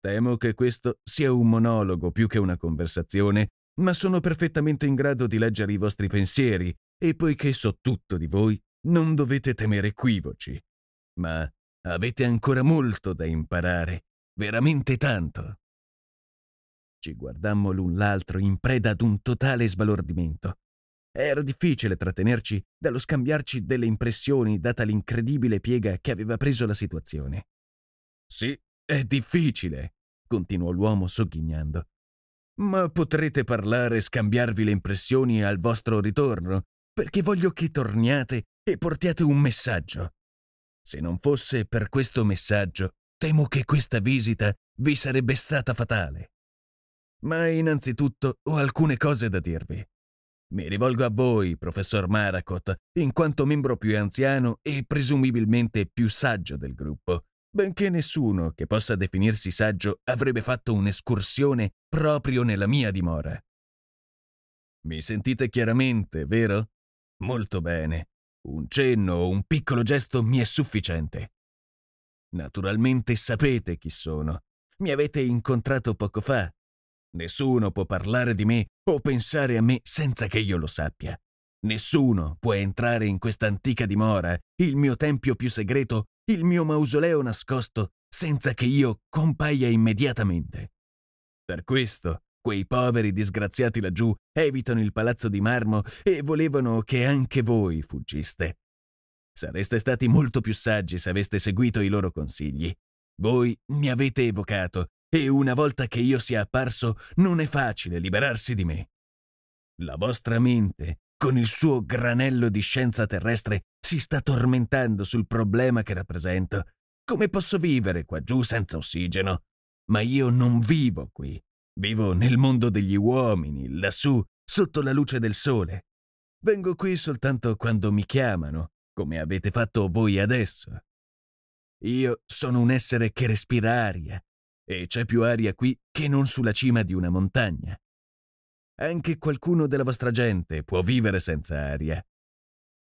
Temo che questo sia un monologo più che una conversazione, ma sono perfettamente in grado di leggere i vostri pensieri e poiché so tutto di voi, non dovete temere equivoci ma avete ancora molto da imparare, veramente tanto. Ci guardammo l'un l'altro in preda ad un totale sbalordimento. Era difficile trattenerci dallo scambiarci delle impressioni data l'incredibile piega che aveva preso la situazione. Sì, è difficile, continuò l'uomo sogghignando. Ma potrete parlare e scambiarvi le impressioni al vostro ritorno, perché voglio che torniate e portiate un messaggio. Se non fosse per questo messaggio, temo che questa visita vi sarebbe stata fatale. Ma innanzitutto ho alcune cose da dirvi. Mi rivolgo a voi, professor Maracot, in quanto membro più anziano e presumibilmente più saggio del gruppo, benché nessuno che possa definirsi saggio avrebbe fatto un'escursione proprio nella mia dimora. Mi sentite chiaramente, vero? Molto bene. Un cenno o un piccolo gesto mi è sufficiente. Naturalmente sapete chi sono. Mi avete incontrato poco fa. Nessuno può parlare di me o pensare a me senza che io lo sappia. Nessuno può entrare in questa antica dimora, il mio tempio più segreto, il mio mausoleo nascosto, senza che io compaia immediatamente. Per questo Quei poveri disgraziati laggiù evitano il palazzo di marmo e volevano che anche voi fuggiste. Sareste stati molto più saggi se aveste seguito i loro consigli. Voi mi avete evocato e una volta che io sia apparso non è facile liberarsi di me. La vostra mente, con il suo granello di scienza terrestre, si sta tormentando sul problema che rappresento. Come posso vivere qua giù senza ossigeno? Ma io non vivo qui. Vivo nel mondo degli uomini, lassù, sotto la luce del sole. Vengo qui soltanto quando mi chiamano, come avete fatto voi adesso. Io sono un essere che respira aria, e c'è più aria qui che non sulla cima di una montagna. Anche qualcuno della vostra gente può vivere senza aria.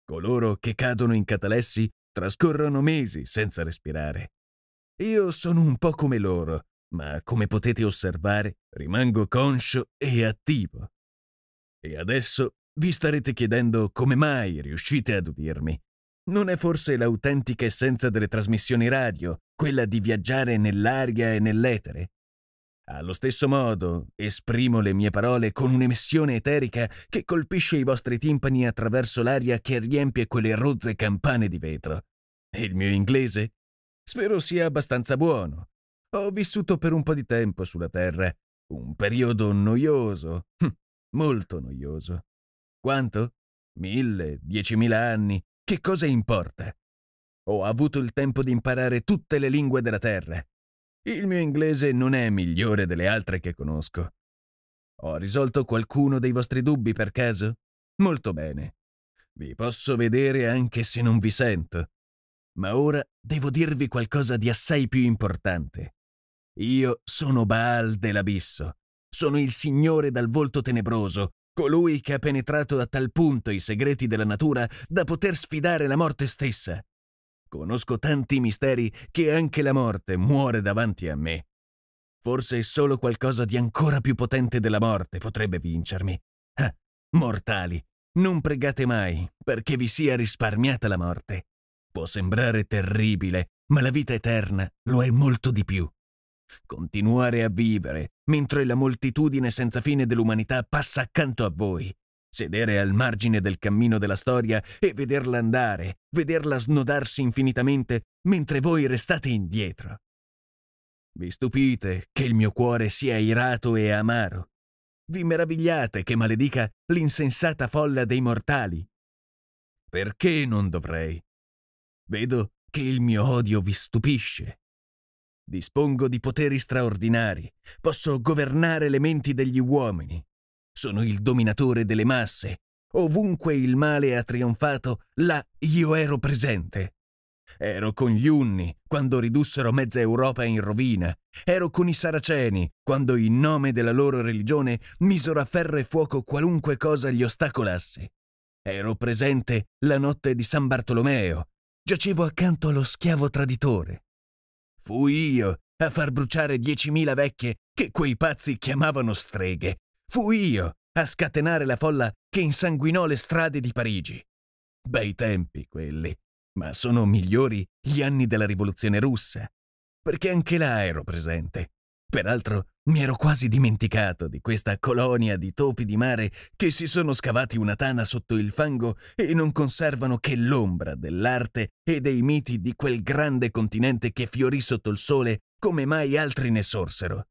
Coloro che cadono in catalessi trascorrono mesi senza respirare. Io sono un po' come loro, ma come potete osservare rimango conscio e attivo. E adesso vi starete chiedendo come mai riuscite ad udirmi. Non è forse l'autentica essenza delle trasmissioni radio, quella di viaggiare nell'aria e nell'etere? Allo stesso modo, esprimo le mie parole con un'emissione eterica che colpisce i vostri timpani attraverso l'aria che riempie quelle rozze campane di vetro. E il mio inglese? Spero sia abbastanza buono, ho vissuto per un po' di tempo sulla Terra, un periodo noioso, hm, molto noioso. Quanto? Mille, diecimila anni, che cosa importa? Ho avuto il tempo di imparare tutte le lingue della Terra. Il mio inglese non è migliore delle altre che conosco. Ho risolto qualcuno dei vostri dubbi per caso? Molto bene. Vi posso vedere anche se non vi sento. Ma ora devo dirvi qualcosa di assai più importante. Io sono Baal dell'abisso, sono il Signore dal volto tenebroso, colui che ha penetrato a tal punto i segreti della natura da poter sfidare la morte stessa. Conosco tanti misteri che anche la morte muore davanti a me. Forse solo qualcosa di ancora più potente della morte potrebbe vincermi. Ah, mortali, non pregate mai perché vi sia risparmiata la morte. Può sembrare terribile, ma la vita eterna lo è molto di più. Continuare a vivere, mentre la moltitudine senza fine dell'umanità passa accanto a voi. Sedere al margine del cammino della storia e vederla andare, vederla snodarsi infinitamente, mentre voi restate indietro. Vi stupite che il mio cuore sia irato e amaro. Vi meravigliate che maledica l'insensata folla dei mortali. Perché non dovrei? Vedo che il mio odio vi stupisce. Dispongo di poteri straordinari, posso governare le menti degli uomini. Sono il dominatore delle masse. Ovunque il male ha trionfato, là io ero presente. Ero con gli Unni quando ridussero mezza Europa in rovina. Ero con i Saraceni quando, in nome della loro religione, misero a ferro e fuoco qualunque cosa gli ostacolasse. Ero presente la notte di San Bartolomeo. Giacevo accanto allo schiavo traditore. Fui io a far bruciare diecimila vecchie che quei pazzi chiamavano streghe. Fui io a scatenare la folla che insanguinò le strade di Parigi. Bei tempi quelli, ma sono migliori gli anni della rivoluzione russa, perché anche là ero presente. Peraltro, mi ero quasi dimenticato di questa colonia di topi di mare che si sono scavati una tana sotto il fango e non conservano che l'ombra dell'arte e dei miti di quel grande continente che fiorì sotto il sole come mai altri ne sorsero.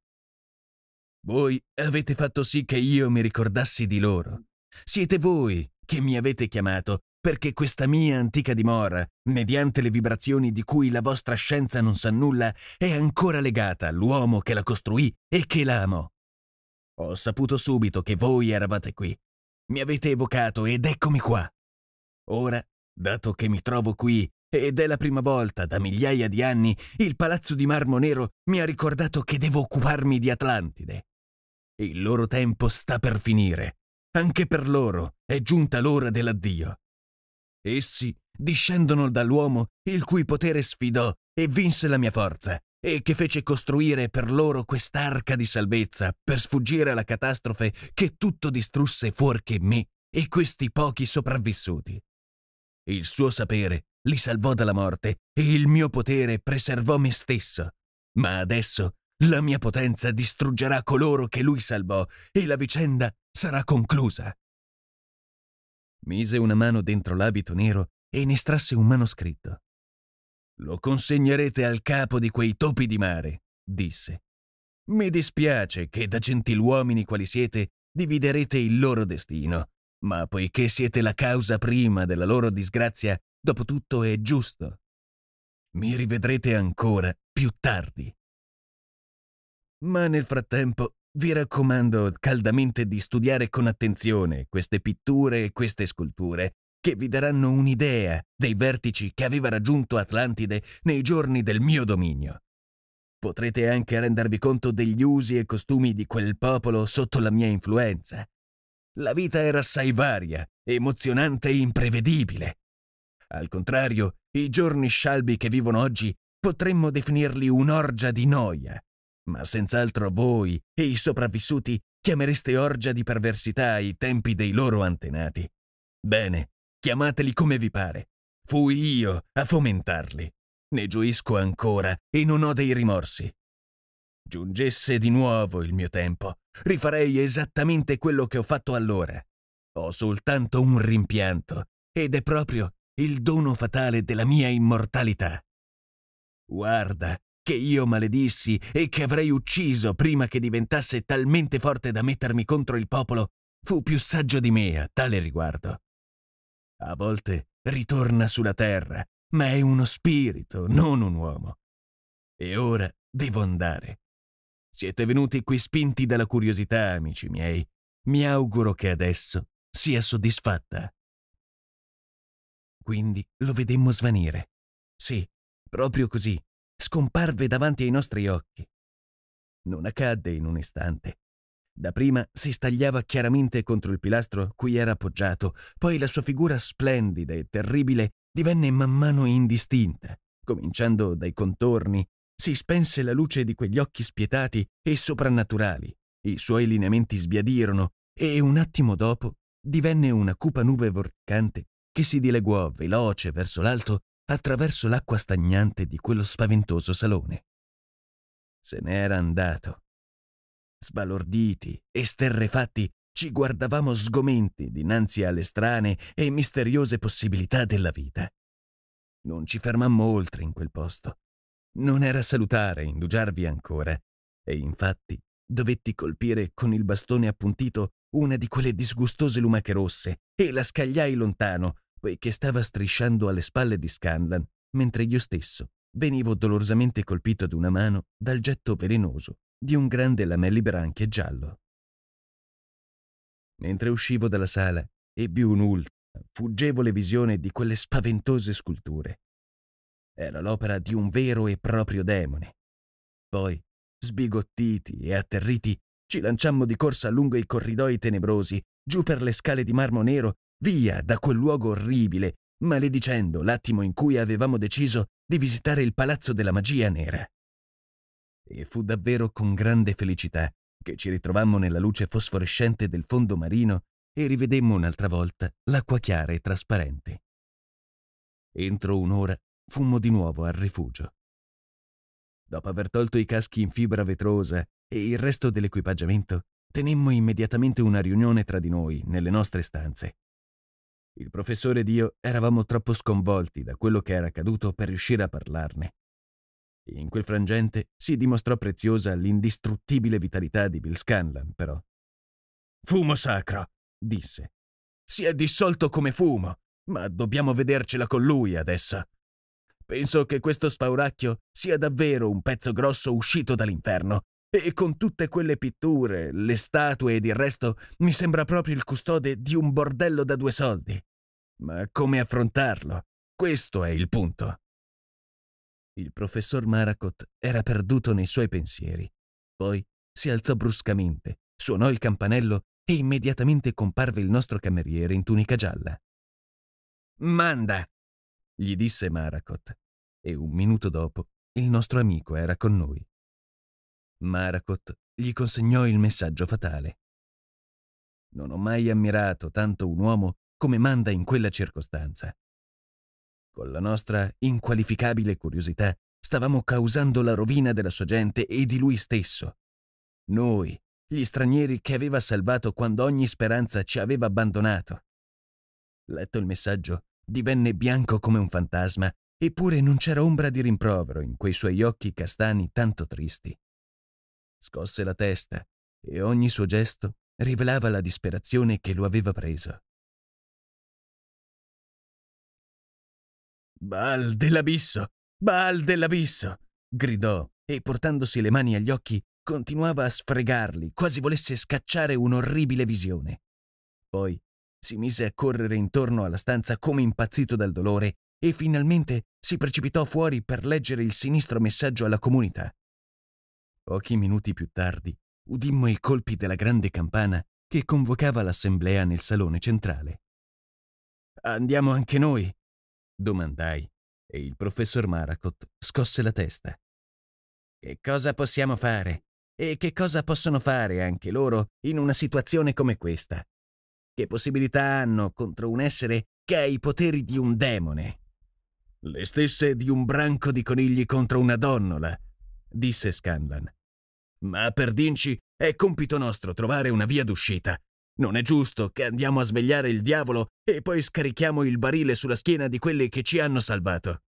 Voi avete fatto sì che io mi ricordassi di loro. Siete voi che mi avete chiamato perché questa mia antica dimora, mediante le vibrazioni di cui la vostra scienza non sa nulla, è ancora legata all'uomo che la costruì e che l'amo. Ho saputo subito che voi eravate qui. Mi avete evocato ed eccomi qua. Ora, dato che mi trovo qui, ed è la prima volta da migliaia di anni, il palazzo di marmo nero mi ha ricordato che devo occuparmi di Atlantide. Il loro tempo sta per finire. Anche per loro è giunta l'ora dell'addio. Essi discendono dall'uomo il cui potere sfidò e vinse la mia forza, e che fece costruire per loro quest'arca di salvezza per sfuggire alla catastrofe che tutto distrusse fuorché me e questi pochi sopravvissuti. Il suo sapere li salvò dalla morte e il mio potere preservò me stesso. Ma adesso la mia potenza distruggerà coloro che lui salvò e la vicenda sarà conclusa. Mise una mano dentro l'abito nero e ne strasse un manoscritto. Lo consegnerete al capo di quei topi di mare, disse. Mi dispiace che da gentiluomini quali siete dividerete il loro destino, ma poiché siete la causa prima della loro disgrazia, dopo tutto è giusto. Mi rivedrete ancora più tardi. Ma nel frattempo vi raccomando caldamente di studiare con attenzione queste pitture e queste sculture, che vi daranno un'idea dei vertici che aveva raggiunto Atlantide nei giorni del mio dominio. Potrete anche rendervi conto degli usi e costumi di quel popolo sotto la mia influenza. La vita era assai varia, emozionante e imprevedibile. Al contrario, i giorni scialbi che vivono oggi potremmo definirli un'orgia di noia, ma senz'altro voi e i sopravvissuti chiamereste orgia di perversità ai tempi dei loro antenati. Bene, chiamateli come vi pare. Fui io a fomentarli. Ne gioisco ancora e non ho dei rimorsi. Giungesse di nuovo il mio tempo, rifarei esattamente quello che ho fatto allora. Ho soltanto un rimpianto, ed è proprio il dono fatale della mia immortalità. Guarda che io maledissi e che avrei ucciso prima che diventasse talmente forte da mettermi contro il popolo, fu più saggio di me a tale riguardo. A volte ritorna sulla terra, ma è uno spirito, non un uomo. E ora devo andare. Siete venuti qui spinti dalla curiosità, amici miei. Mi auguro che adesso sia soddisfatta. Quindi lo vedemmo svanire. Sì, proprio così, scomparve davanti ai nostri occhi. Non accadde in un istante. Dapprima si stagliava chiaramente contro il pilastro cui era appoggiato, poi la sua figura splendida e terribile divenne man mano indistinta, cominciando dai contorni, si spense la luce di quegli occhi spietati e soprannaturali, i suoi lineamenti sbiadirono e un attimo dopo divenne una cupa nube vorticante che si dileguò veloce verso l'alto attraverso l'acqua stagnante di quello spaventoso salone. Se n'era andato. Sbalorditi, esterrefatti, ci guardavamo sgomenti dinanzi alle strane e misteriose possibilità della vita. Non ci fermammo oltre in quel posto. Non era salutare indugiarvi ancora, e infatti dovetti colpire con il bastone appuntito una di quelle disgustose lumache rosse e la scagliai lontano, Dunaway che stava strisciando alle spalle di Scanlan, mentre io stesso venivo dolorosamente colpito ad una mano dal getto velenoso di un grande lamellibranche anche giallo. Mentre uscivo dalla sala, ebbi un'ultima, fuggevole visione di quelle spaventose sculture. Era l'opera di un vero e proprio demone. Poi, sbigottiti e atterriti, ci lanciammo di corsa lungo i corridoi tenebrosi, giù per le scale di marmo nero via da quel luogo orribile, maledicendo l'attimo in cui avevamo deciso di visitare il palazzo della magia nera. E fu davvero con grande felicità che ci ritrovammo nella luce fosforescente del fondo marino e rivedemmo un'altra volta l'acqua chiara e trasparente. Entro un'ora fummo di nuovo al rifugio. Dopo aver tolto i caschi in fibra vetrosa e il resto dell'equipaggiamento, tenemmo immediatamente una riunione tra di noi nelle nostre stanze. Il professore ed io eravamo troppo sconvolti da quello che era accaduto per riuscire a parlarne. In quel frangente si dimostrò preziosa l'indistruttibile vitalità di Bill Scanlan, però. Fumo sacro, disse. Si è dissolto come fumo, ma dobbiamo vedercela con lui adesso. Penso che questo spauracchio sia davvero un pezzo grosso uscito dall'inferno e con tutte quelle pitture, le statue ed il resto, mi sembra proprio il custode di un bordello da due soldi. Ma come affrontarlo? Questo è il punto. Il professor Maracot era perduto nei suoi pensieri. Poi si alzò bruscamente, suonò il campanello e immediatamente comparve il nostro cameriere in tunica gialla. Manda! gli disse Maracot, e un minuto dopo il nostro amico era con noi. Maracot gli consegnò il messaggio fatale. Non ho mai ammirato tanto un uomo come Manda in quella circostanza. Con la nostra inqualificabile curiosità stavamo causando la rovina della sua gente e di lui stesso. Noi, gli stranieri che aveva salvato quando ogni speranza ci aveva abbandonato. Letto il messaggio, divenne bianco come un fantasma, eppure non c'era ombra di rimprovero in quei suoi occhi castani tanto tristi scosse la testa e ogni suo gesto rivelava la disperazione che lo aveva preso. Bal dell'abisso! Bal dell'abisso! gridò e portandosi le mani agli occhi continuava a sfregarli, quasi volesse scacciare un'orribile visione. Poi si mise a correre intorno alla stanza come impazzito dal dolore e finalmente si precipitò fuori per leggere il sinistro messaggio alla comunità. Pochi minuti più tardi udimmo i colpi della grande campana che convocava l'assemblea nel salone centrale. Andiamo anche noi? domandai e il professor Maracot scosse la testa. Che cosa possiamo fare? E che cosa possono fare anche loro in una situazione come questa? Che possibilità hanno contro un essere che ha i poteri di un demone? Le stesse di un branco di conigli contro una donnola, disse Scanlan. Ma per Dinci è compito nostro trovare una via d'uscita. Non è giusto che andiamo a svegliare il diavolo e poi scarichiamo il barile sulla schiena di quelli che ci hanno salvato.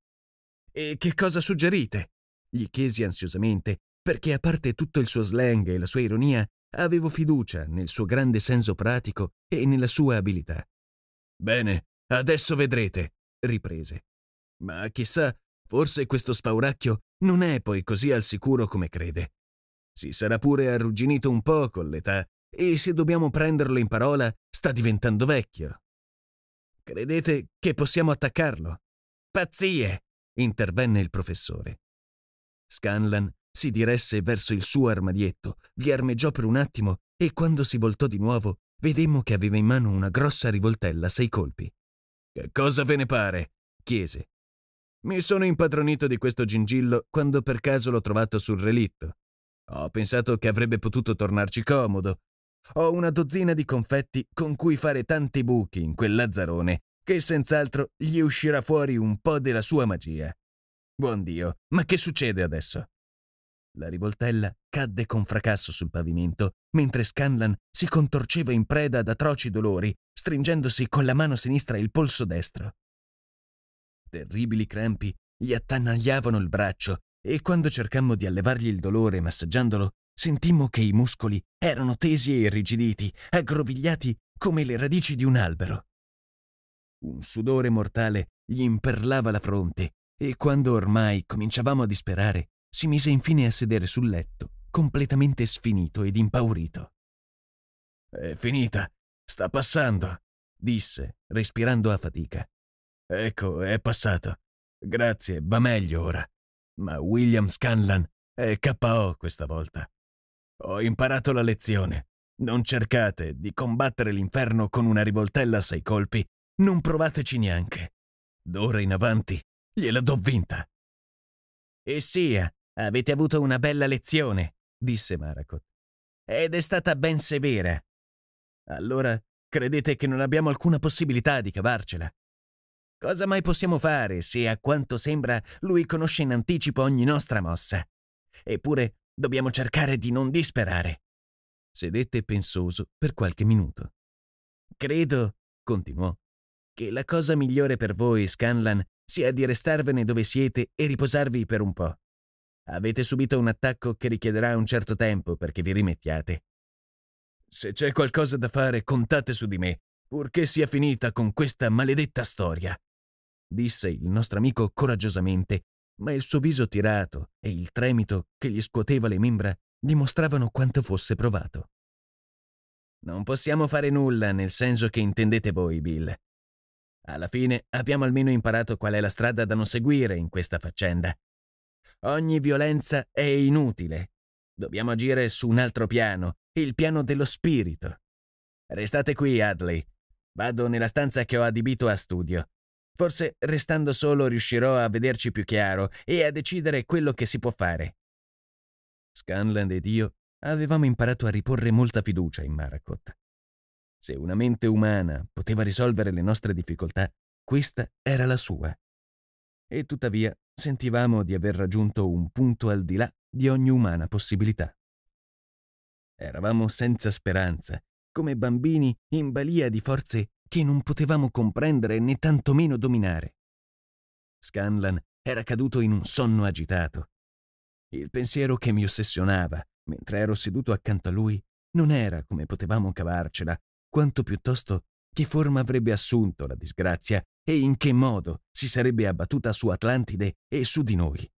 E che cosa suggerite? gli chiesi ansiosamente, perché a parte tutto il suo slang e la sua ironia, avevo fiducia nel suo grande senso pratico e nella sua abilità. Bene, adesso vedrete, riprese. Ma chissà Forse questo spauracchio non è poi così al sicuro come crede. Si sarà pure arrugginito un po' con l'età e se dobbiamo prenderlo in parola sta diventando vecchio. Credete che possiamo attaccarlo? Pazzie! intervenne il professore. Scanlan si diresse verso il suo armadietto, vi armeggiò per un attimo e quando si voltò di nuovo vedemmo che aveva in mano una grossa rivoltella a sei colpi. Che cosa ve ne pare? chiese. Mi sono impadronito di questo gingillo quando per caso l'ho trovato sul relitto. Ho pensato che avrebbe potuto tornarci comodo. Ho una dozzina di confetti con cui fare tanti buchi in quel lazzarone che senz'altro gli uscirà fuori un po' della sua magia. Buon Dio, ma che succede adesso? La rivoltella cadde con fracasso sul pavimento, mentre Scanlan si contorceva in preda ad atroci dolori, stringendosi con la mano sinistra il polso destro. Terribili crampi gli attanagliavano il braccio e quando cercammo di allevargli il dolore massaggiandolo, sentimmo che i muscoli erano tesi e irrigiditi, aggrovigliati come le radici di un albero. Un sudore mortale gli imperlava la fronte e quando ormai cominciavamo a disperare, si mise infine a sedere sul letto, completamente sfinito ed impaurito. È finita, sta passando, disse, respirando a fatica. Ecco, è passato. Grazie, va meglio ora. Ma William Scanlan è KO questa volta. Ho imparato la lezione. Non cercate di combattere l'inferno con una rivoltella a sei colpi, non provateci neanche. D'ora in avanti gliela do vinta. E sia, avete avuto una bella lezione, disse Maracot. Ed è stata ben severa. Allora, credete che non abbiamo alcuna possibilità di cavarcela? Cosa mai possiamo fare se, a quanto sembra, lui conosce in anticipo ogni nostra mossa? Eppure dobbiamo cercare di non disperare. Sedette pensoso per qualche minuto. Credo, continuò, che la cosa migliore per voi, Scanlan, sia di restarvene dove siete e riposarvi per un po'. Avete subito un attacco che richiederà un certo tempo perché vi rimettiate. Se c'è qualcosa da fare, contate su di me, purché sia finita con questa maledetta storia disse il nostro amico coraggiosamente, ma il suo viso tirato e il tremito che gli scuoteva le membra dimostravano quanto fosse provato. Non possiamo fare nulla nel senso che intendete voi, Bill. Alla fine abbiamo almeno imparato qual è la strada da non seguire in questa faccenda. Ogni violenza è inutile. Dobbiamo agire su un altro piano, il piano dello spirito. Restate qui, Adley. Vado nella stanza che ho adibito a studio. Forse restando solo riuscirò a vederci più chiaro e a decidere quello che si può fare. Scanlan ed io avevamo imparato a riporre molta fiducia in Marakot. Se una mente umana poteva risolvere le nostre difficoltà, questa era la sua. E tuttavia sentivamo di aver raggiunto un punto al di là di ogni umana possibilità. Eravamo senza speranza, come bambini in balia di forze che non potevamo comprendere né tantomeno dominare. Scanlan era caduto in un sonno agitato. Il pensiero che mi ossessionava mentre ero seduto accanto a lui non era come potevamo cavarcela, quanto piuttosto che forma avrebbe assunto la disgrazia e in che modo si sarebbe abbattuta su Atlantide e su di noi.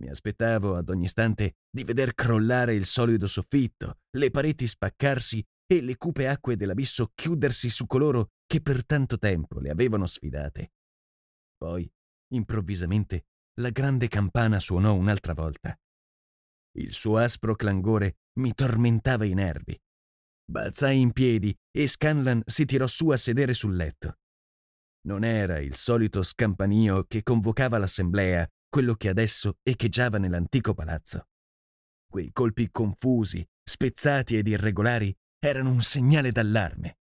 Mi aspettavo ad ogni istante di veder crollare il solido soffitto, le pareti spaccarsi e le cupe acque dell'abisso chiudersi su coloro che per tanto tempo le avevano sfidate. Poi, improvvisamente, la grande campana suonò un'altra volta. Il suo aspro clangore mi tormentava i nervi. Balzai in piedi e Scanlan si tirò su a sedere sul letto. Non era il solito scampanio che convocava l'assemblea, quello che adesso echeggiava nell'antico palazzo. Quei colpi confusi, spezzati ed irregolari erano un segnale d'allarme.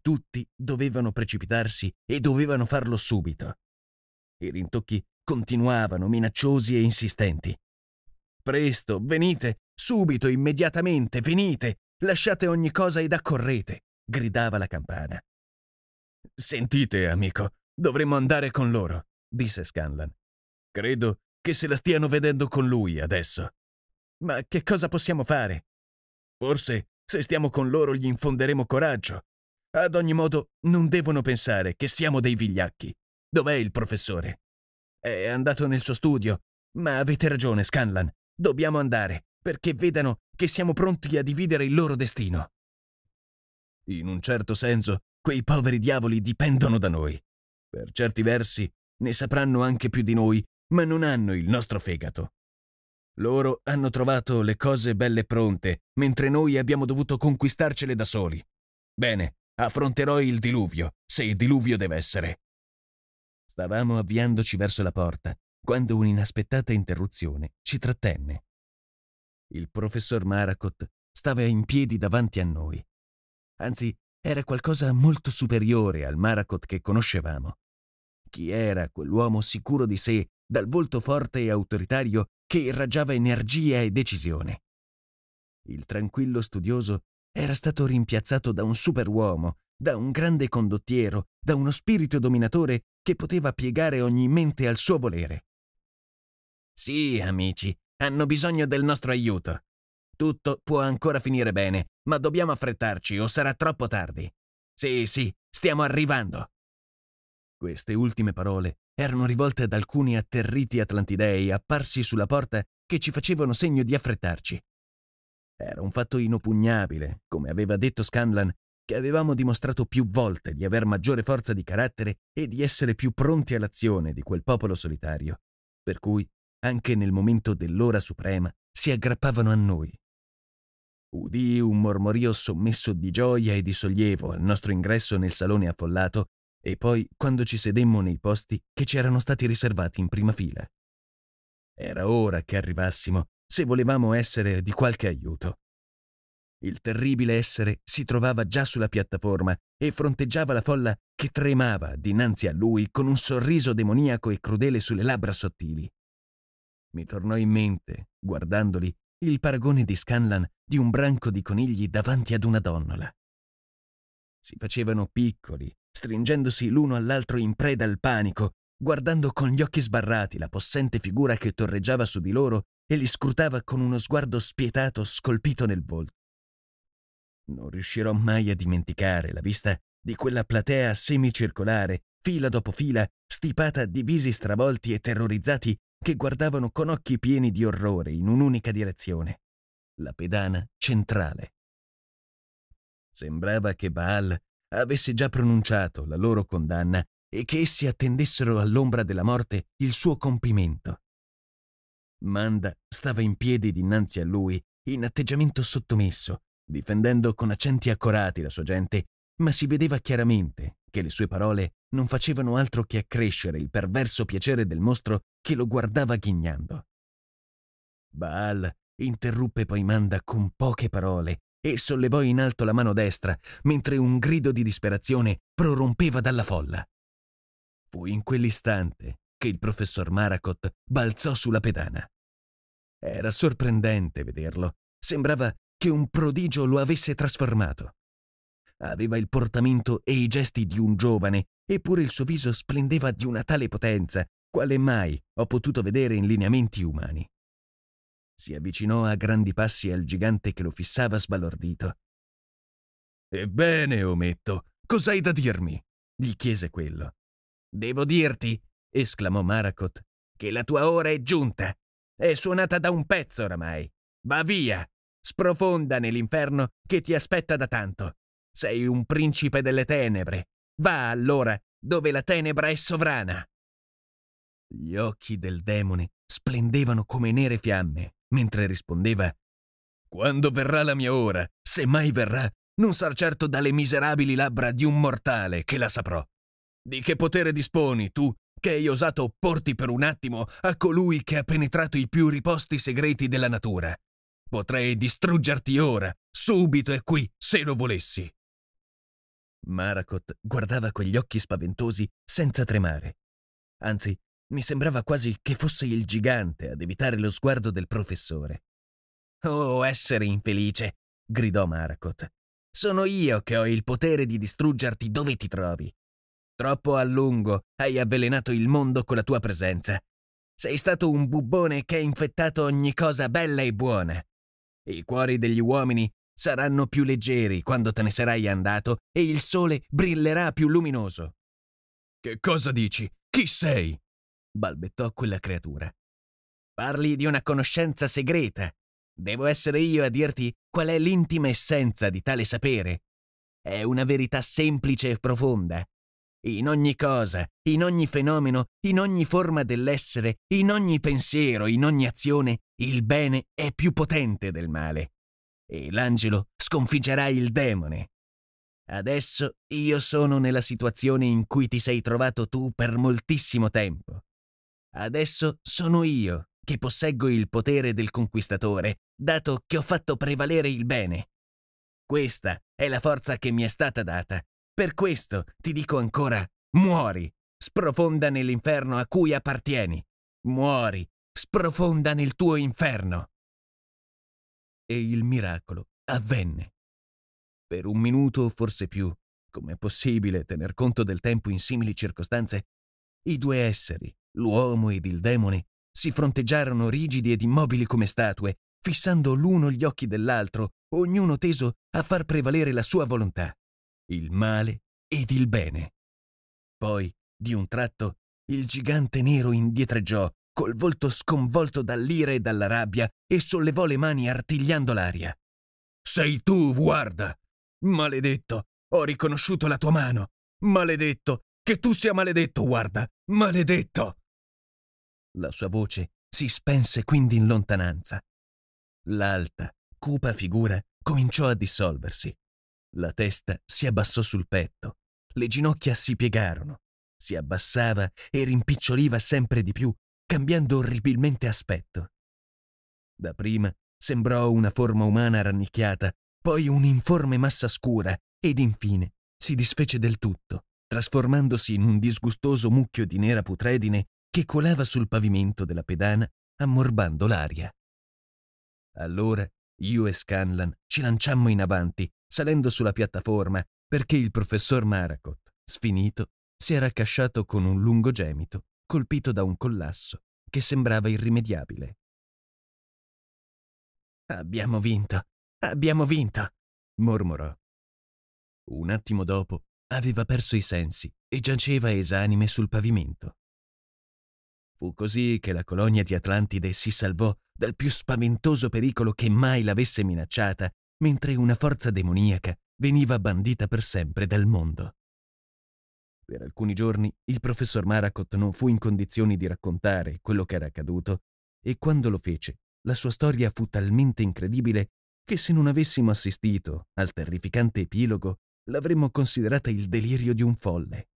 Tutti dovevano precipitarsi e dovevano farlo subito. I rintocchi continuavano minacciosi e insistenti. Presto, venite, subito, immediatamente, venite, lasciate ogni cosa ed accorrete, gridava la campana. Sentite, amico, dovremmo andare con loro, disse Scanlan. Credo che se la stiano vedendo con lui adesso. Ma che cosa possiamo fare? Forse se stiamo con loro gli infonderemo coraggio. Ad ogni modo, non devono pensare che siamo dei vigliacchi. Dov'è il professore? È andato nel suo studio. Ma avete ragione, Scanlan. Dobbiamo andare, perché vedano che siamo pronti a dividere il loro destino. In un certo senso, quei poveri diavoli dipendono da noi. Per certi versi, ne sapranno anche più di noi, ma non hanno il nostro fegato. Loro hanno trovato le cose belle pronte, mentre noi abbiamo dovuto conquistarcele da soli. Bene, affronterò il diluvio, se il diluvio deve essere. Stavamo avviandoci verso la porta, quando un'inaspettata interruzione ci trattenne. Il professor Maracot stava in piedi davanti a noi. Anzi, era qualcosa molto superiore al Maracot che conoscevamo. Chi era quell'uomo sicuro di sé, dal volto forte e autoritario che irraggiava energia e decisione. Il tranquillo studioso era stato rimpiazzato da un superuomo, da un grande condottiero, da uno spirito dominatore che poteva piegare ogni mente al suo volere. Sì, amici, hanno bisogno del nostro aiuto. Tutto può ancora finire bene, ma dobbiamo affrettarci o sarà troppo tardi. Sì, sì, stiamo arrivando. Queste ultime parole erano rivolte ad alcuni atterriti atlantidei apparsi sulla porta che ci facevano segno di affrettarci. Era un fatto inoppugnabile, come aveva detto Scanlan, che avevamo dimostrato più volte di aver maggiore forza di carattere e di essere più pronti all'azione di quel popolo solitario, per cui, anche nel momento dell'ora suprema, si aggrappavano a noi. Udì un mormorio sommesso di gioia e di sollievo al nostro ingresso nel salone affollato e poi quando ci sedemmo nei posti che ci erano stati riservati in prima fila. Era ora che arrivassimo se volevamo essere di qualche aiuto. Il terribile essere si trovava già sulla piattaforma e fronteggiava la folla che tremava dinanzi a lui con un sorriso demoniaco e crudele sulle labbra sottili. Mi tornò in mente, guardandoli, il paragone di Scanlan di un branco di conigli davanti ad una donnola. Si facevano piccoli, stringendosi l'uno all'altro in preda al panico, guardando con gli occhi sbarrati la possente figura che torreggiava su di loro e li scrutava con uno sguardo spietato scolpito nel volto. Non riuscirò mai a dimenticare la vista di quella platea semicircolare, fila dopo fila, stipata di visi stravolti e terrorizzati che guardavano con occhi pieni di orrore in un'unica direzione, la pedana centrale. Sembrava che Baal avesse già pronunciato la loro condanna e che essi attendessero all'ombra della morte il suo compimento. Manda stava in piedi dinanzi a lui, in atteggiamento sottomesso, difendendo con accenti accorati la sua gente, ma si vedeva chiaramente che le sue parole non facevano altro che accrescere il perverso piacere del mostro che lo guardava ghignando. Baal interruppe poi Manda con poche parole e sollevò in alto la mano destra, mentre un grido di disperazione prorompeva dalla folla. Fu in quell'istante che il professor Maracot balzò sulla pedana. Era sorprendente vederlo. Sembrava che un prodigio lo avesse trasformato. Aveva il portamento e i gesti di un giovane, eppure il suo viso splendeva di una tale potenza quale mai ho potuto vedere in lineamenti umani si avvicinò a grandi passi al gigante che lo fissava sbalordito. Ebbene, ometto, cos'hai da dirmi? gli chiese quello. Devo dirti, esclamò Maracot, che la tua ora è giunta. È suonata da un pezzo oramai. Va via! Sprofonda nell'inferno che ti aspetta da tanto. Sei un principe delle tenebre. Va allora dove la tenebra è sovrana. Gli occhi del demone splendevano come nere fiamme mentre rispondeva Quando verrà la mia ora, se mai verrà, non sarà certo dalle miserabili labbra di un mortale che la saprò. Di che potere disponi tu, che hai osato opporti per un attimo a colui che ha penetrato i più riposti segreti della natura? Potrei distruggerti ora, subito e qui, se lo volessi. Maracot guardava quegli occhi spaventosi senza tremare. Anzi, mi sembrava quasi che fosse il gigante ad evitare lo sguardo del professore. Oh, essere infelice! gridò Marcot. Sono io che ho il potere di distruggerti dove ti trovi. Troppo a lungo hai avvelenato il mondo con la tua presenza. Sei stato un bubbone che ha infettato ogni cosa bella e buona. I cuori degli uomini saranno più leggeri quando te ne sarai andato e il sole brillerà più luminoso. Che cosa dici? Chi sei? balbettò quella creatura. Parli di una conoscenza segreta. Devo essere io a dirti qual è l'intima essenza di tale sapere. È una verità semplice e profonda. In ogni cosa, in ogni fenomeno, in ogni forma dell'essere, in ogni pensiero, in ogni azione, il bene è più potente del male. E l'angelo sconfiggerà il demone. Adesso io sono nella situazione in cui ti sei trovato tu per moltissimo tempo. Adesso sono io che posseggo il potere del conquistatore, dato che ho fatto prevalere il bene. Questa è la forza che mi è stata data. Per questo ti dico ancora, muori, sprofonda nell'inferno a cui appartieni. Muori, sprofonda nel tuo inferno. E il miracolo avvenne. Per un minuto o forse più, com'è possibile tener conto del tempo in simili circostanze, i due esseri L'uomo ed il demone si fronteggiarono rigidi ed immobili come statue, fissando l'uno gli occhi dell'altro, ognuno teso a far prevalere la sua volontà, il male ed il bene. Poi, di un tratto, il gigante nero indietreggiò, col volto sconvolto dall'ira e dalla rabbia, e sollevò le mani artigliando l'aria. Sei tu, guarda! Maledetto! Ho riconosciuto la tua mano! Maledetto! Che tu sia maledetto, guarda! Maledetto! La sua voce si spense quindi in lontananza. L'alta, cupa figura cominciò a dissolversi. La testa si abbassò sul petto, le ginocchia si piegarono, si abbassava e rimpiccioliva sempre di più, cambiando orribilmente aspetto. Da prima sembrò una forma umana rannicchiata, poi un'informe massa scura ed infine si disfece del tutto, trasformandosi in un disgustoso mucchio di nera putredine che colava sul pavimento della pedana ammorbando l'aria. Allora io e Scanlan ci lanciammo in avanti, salendo sulla piattaforma, perché il professor Maracot, sfinito, si era accasciato con un lungo gemito, colpito da un collasso che sembrava irrimediabile. Abbiamo vinto, abbiamo vinto, mormorò. Un attimo dopo aveva perso i sensi e giaceva esanime sul pavimento. Fu così che la colonia di Atlantide si salvò dal più spaventoso pericolo che mai l'avesse minacciata, mentre una forza demoniaca veniva bandita per sempre dal mondo. Per alcuni giorni il professor Maracott non fu in condizioni di raccontare quello che era accaduto e quando lo fece la sua storia fu talmente incredibile che se non avessimo assistito al terrificante epilogo l'avremmo considerata il delirio di un folle.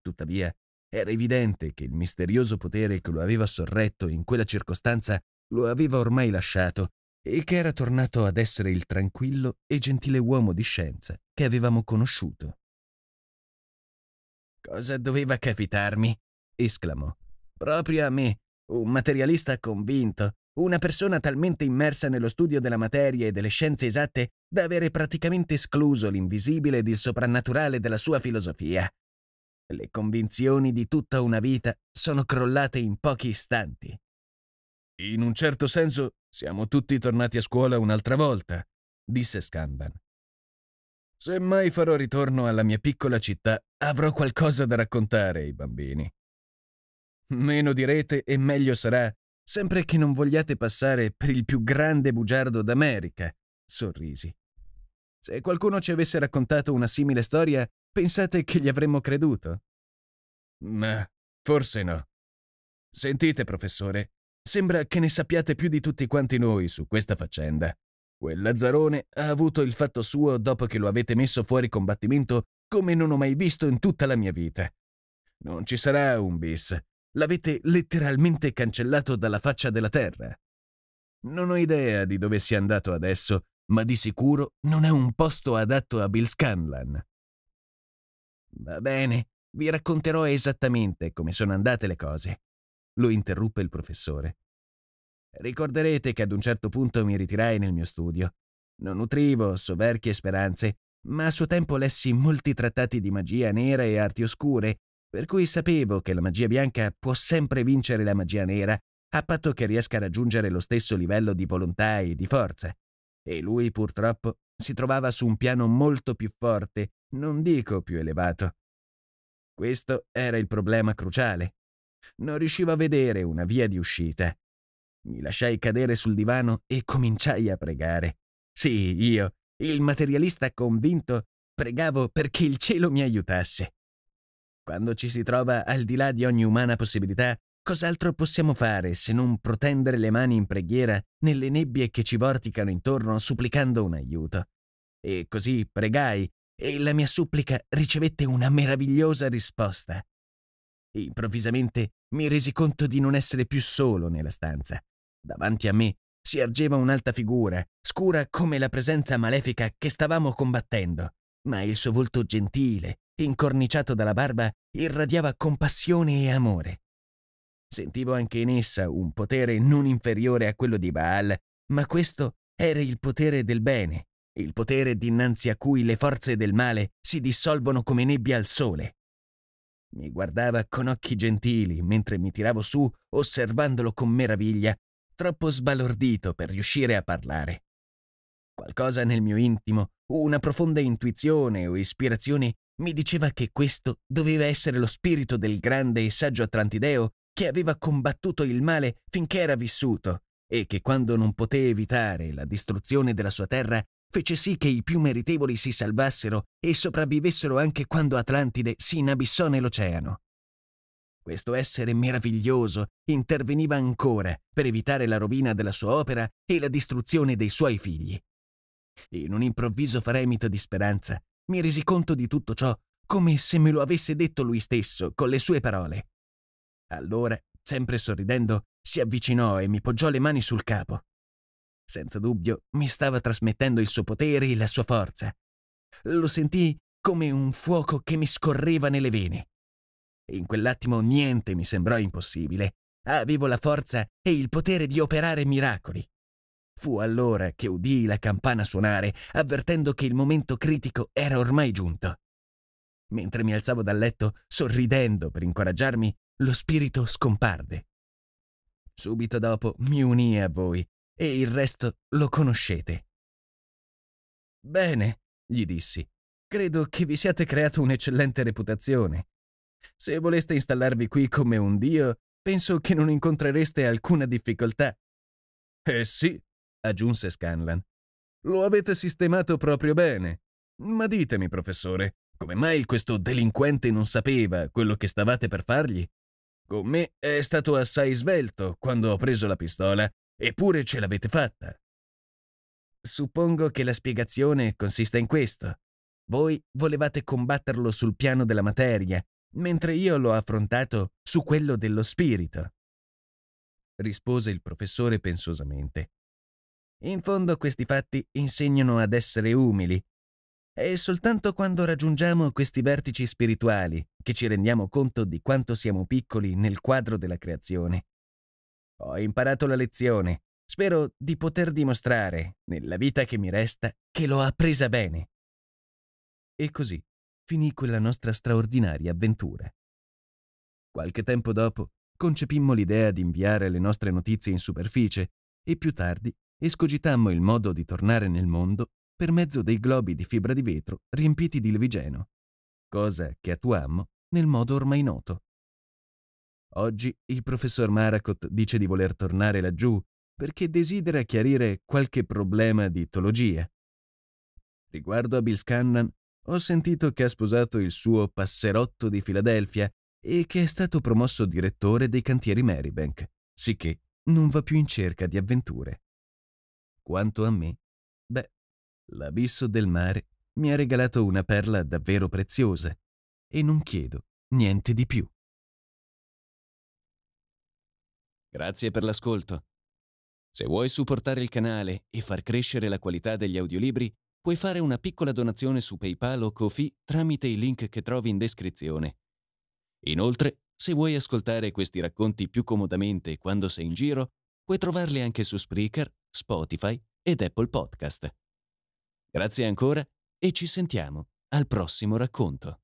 Tuttavia, era evidente che il misterioso potere che lo aveva sorretto in quella circostanza lo aveva ormai lasciato e che era tornato ad essere il tranquillo e gentile uomo di scienza che avevamo conosciuto. Cosa doveva capitarmi? esclamò. Proprio a me, un materialista convinto, una persona talmente immersa nello studio della materia e delle scienze esatte da avere praticamente escluso l'invisibile ed il soprannaturale dalla sua filosofia le convinzioni di tutta una vita sono crollate in pochi istanti. In un certo senso siamo tutti tornati a scuola un'altra volta, disse Scanban. Se mai farò ritorno alla mia piccola città, avrò qualcosa da raccontare ai bambini. Meno direte e meglio sarà, sempre che non vogliate passare per il più grande bugiardo d'America, sorrisi. Se qualcuno ci avesse raccontato una simile storia, Pensate che gli avremmo creduto? Ma forse no. Sentite, professore, sembra che ne sappiate più di tutti quanti noi su questa faccenda. Quel Lazzarone ha avuto il fatto suo dopo che lo avete messo fuori combattimento come non ho mai visto in tutta la mia vita. Non ci sarà un bis. L'avete letteralmente cancellato dalla faccia della terra. Non ho idea di dove sia andato adesso, ma di sicuro non è un posto adatto a Bill Scanlan. Va bene, vi racconterò esattamente come sono andate le cose, lo interruppe il professore. Ricorderete che ad un certo punto mi ritirai nel mio studio. Non nutrivo soverchie speranze, ma a suo tempo lessi molti trattati di magia nera e arti oscure, per cui sapevo che la magia bianca può sempre vincere la magia nera, a patto che riesca a raggiungere lo stesso livello di volontà e di forza. E lui purtroppo si trovava su un piano molto più forte non dico più elevato. Questo era il problema cruciale. Non riuscivo a vedere una via di uscita. Mi lasciai cadere sul divano e cominciai a pregare. Sì, io, il materialista convinto, pregavo perché il cielo mi aiutasse. Quando ci si trova al di là di ogni umana possibilità, cos'altro possiamo fare se non protendere le mani in preghiera nelle nebbie che ci vorticano intorno supplicando un aiuto? E così pregai e la mia supplica ricevette una meravigliosa risposta. Improvvisamente mi resi conto di non essere più solo nella stanza. Davanti a me si ergeva un'alta figura, scura come la presenza malefica che stavamo combattendo, ma il suo volto gentile, incorniciato dalla barba, irradiava compassione e amore. Sentivo anche in essa un potere non inferiore a quello di Baal, ma questo era il potere del bene, il potere dinanzi a cui le forze del male si dissolvono come nebbia al sole. Mi guardava con occhi gentili mentre mi tiravo su, osservandolo con meraviglia, troppo sbalordito per riuscire a parlare. Qualcosa nel mio intimo, una profonda intuizione o ispirazione, mi diceva che questo doveva essere lo spirito del grande e saggio Atlantideo che aveva combattuto il male finché era vissuto e che quando non poté evitare la distruzione della sua terra fece sì che i più meritevoli si salvassero e sopravvivessero anche quando Atlantide si inabissò nell'oceano. Questo essere meraviglioso interveniva ancora per evitare la rovina della sua opera e la distruzione dei suoi figli. In un improvviso fremito di speranza, mi resi conto di tutto ciò come se me lo avesse detto lui stesso con le sue parole. Allora, sempre sorridendo, si avvicinò e mi poggiò le mani sul capo. Senza dubbio mi stava trasmettendo il suo potere e la sua forza. Lo sentii come un fuoco che mi scorreva nelle vene. In quell'attimo niente mi sembrò impossibile. Avevo la forza e il potere di operare miracoli. Fu allora che udii la campana suonare, avvertendo che il momento critico era ormai giunto. Mentre mi alzavo dal letto, sorridendo per incoraggiarmi, lo spirito scomparve. Subito dopo mi unii a voi e il resto lo conoscete. Bene, gli dissi, credo che vi siate creato un'eccellente reputazione. Se voleste installarvi qui come un dio, penso che non incontrereste alcuna difficoltà. Eh sì, aggiunse Scanlan. Lo avete sistemato proprio bene. Ma ditemi, professore, come mai questo delinquente non sapeva quello che stavate per fargli? Con me è stato assai svelto quando ho preso la pistola Eppure ce l'avete fatta. Suppongo che la spiegazione consista in questo. Voi volevate combatterlo sul piano della materia, mentre io l'ho affrontato su quello dello spirito. Rispose il professore pensosamente. In fondo questi fatti insegnano ad essere umili. È soltanto quando raggiungiamo questi vertici spirituali che ci rendiamo conto di quanto siamo piccoli nel quadro della creazione ho imparato la lezione. Spero di poter dimostrare, nella vita che mi resta, che l'ho appresa bene. E così finì quella nostra straordinaria avventura. Qualche tempo dopo concepimmo l'idea di inviare le nostre notizie in superficie e più tardi escogitammo il modo di tornare nel mondo per mezzo dei globi di fibra di vetro riempiti di levigeno, cosa che attuammo nel modo ormai noto. Oggi il professor Maracot dice di voler tornare laggiù perché desidera chiarire qualche problema di teologia. Riguardo a Bill Scannan, ho sentito che ha sposato il suo passerotto di Filadelfia e che è stato promosso direttore dei cantieri Marybank, sicché non va più in cerca di avventure. Quanto a me, beh, l'abisso del mare mi ha regalato una perla davvero preziosa e non chiedo niente di più. Grazie per l'ascolto. Se vuoi supportare il canale e far crescere la qualità degli audiolibri, puoi fare una piccola donazione su PayPal o Kofi tramite i link che trovi in descrizione. Inoltre, se vuoi ascoltare questi racconti più comodamente quando sei in giro, puoi trovarli anche su Spreaker, Spotify ed Apple Podcast. Grazie ancora e ci sentiamo al prossimo racconto.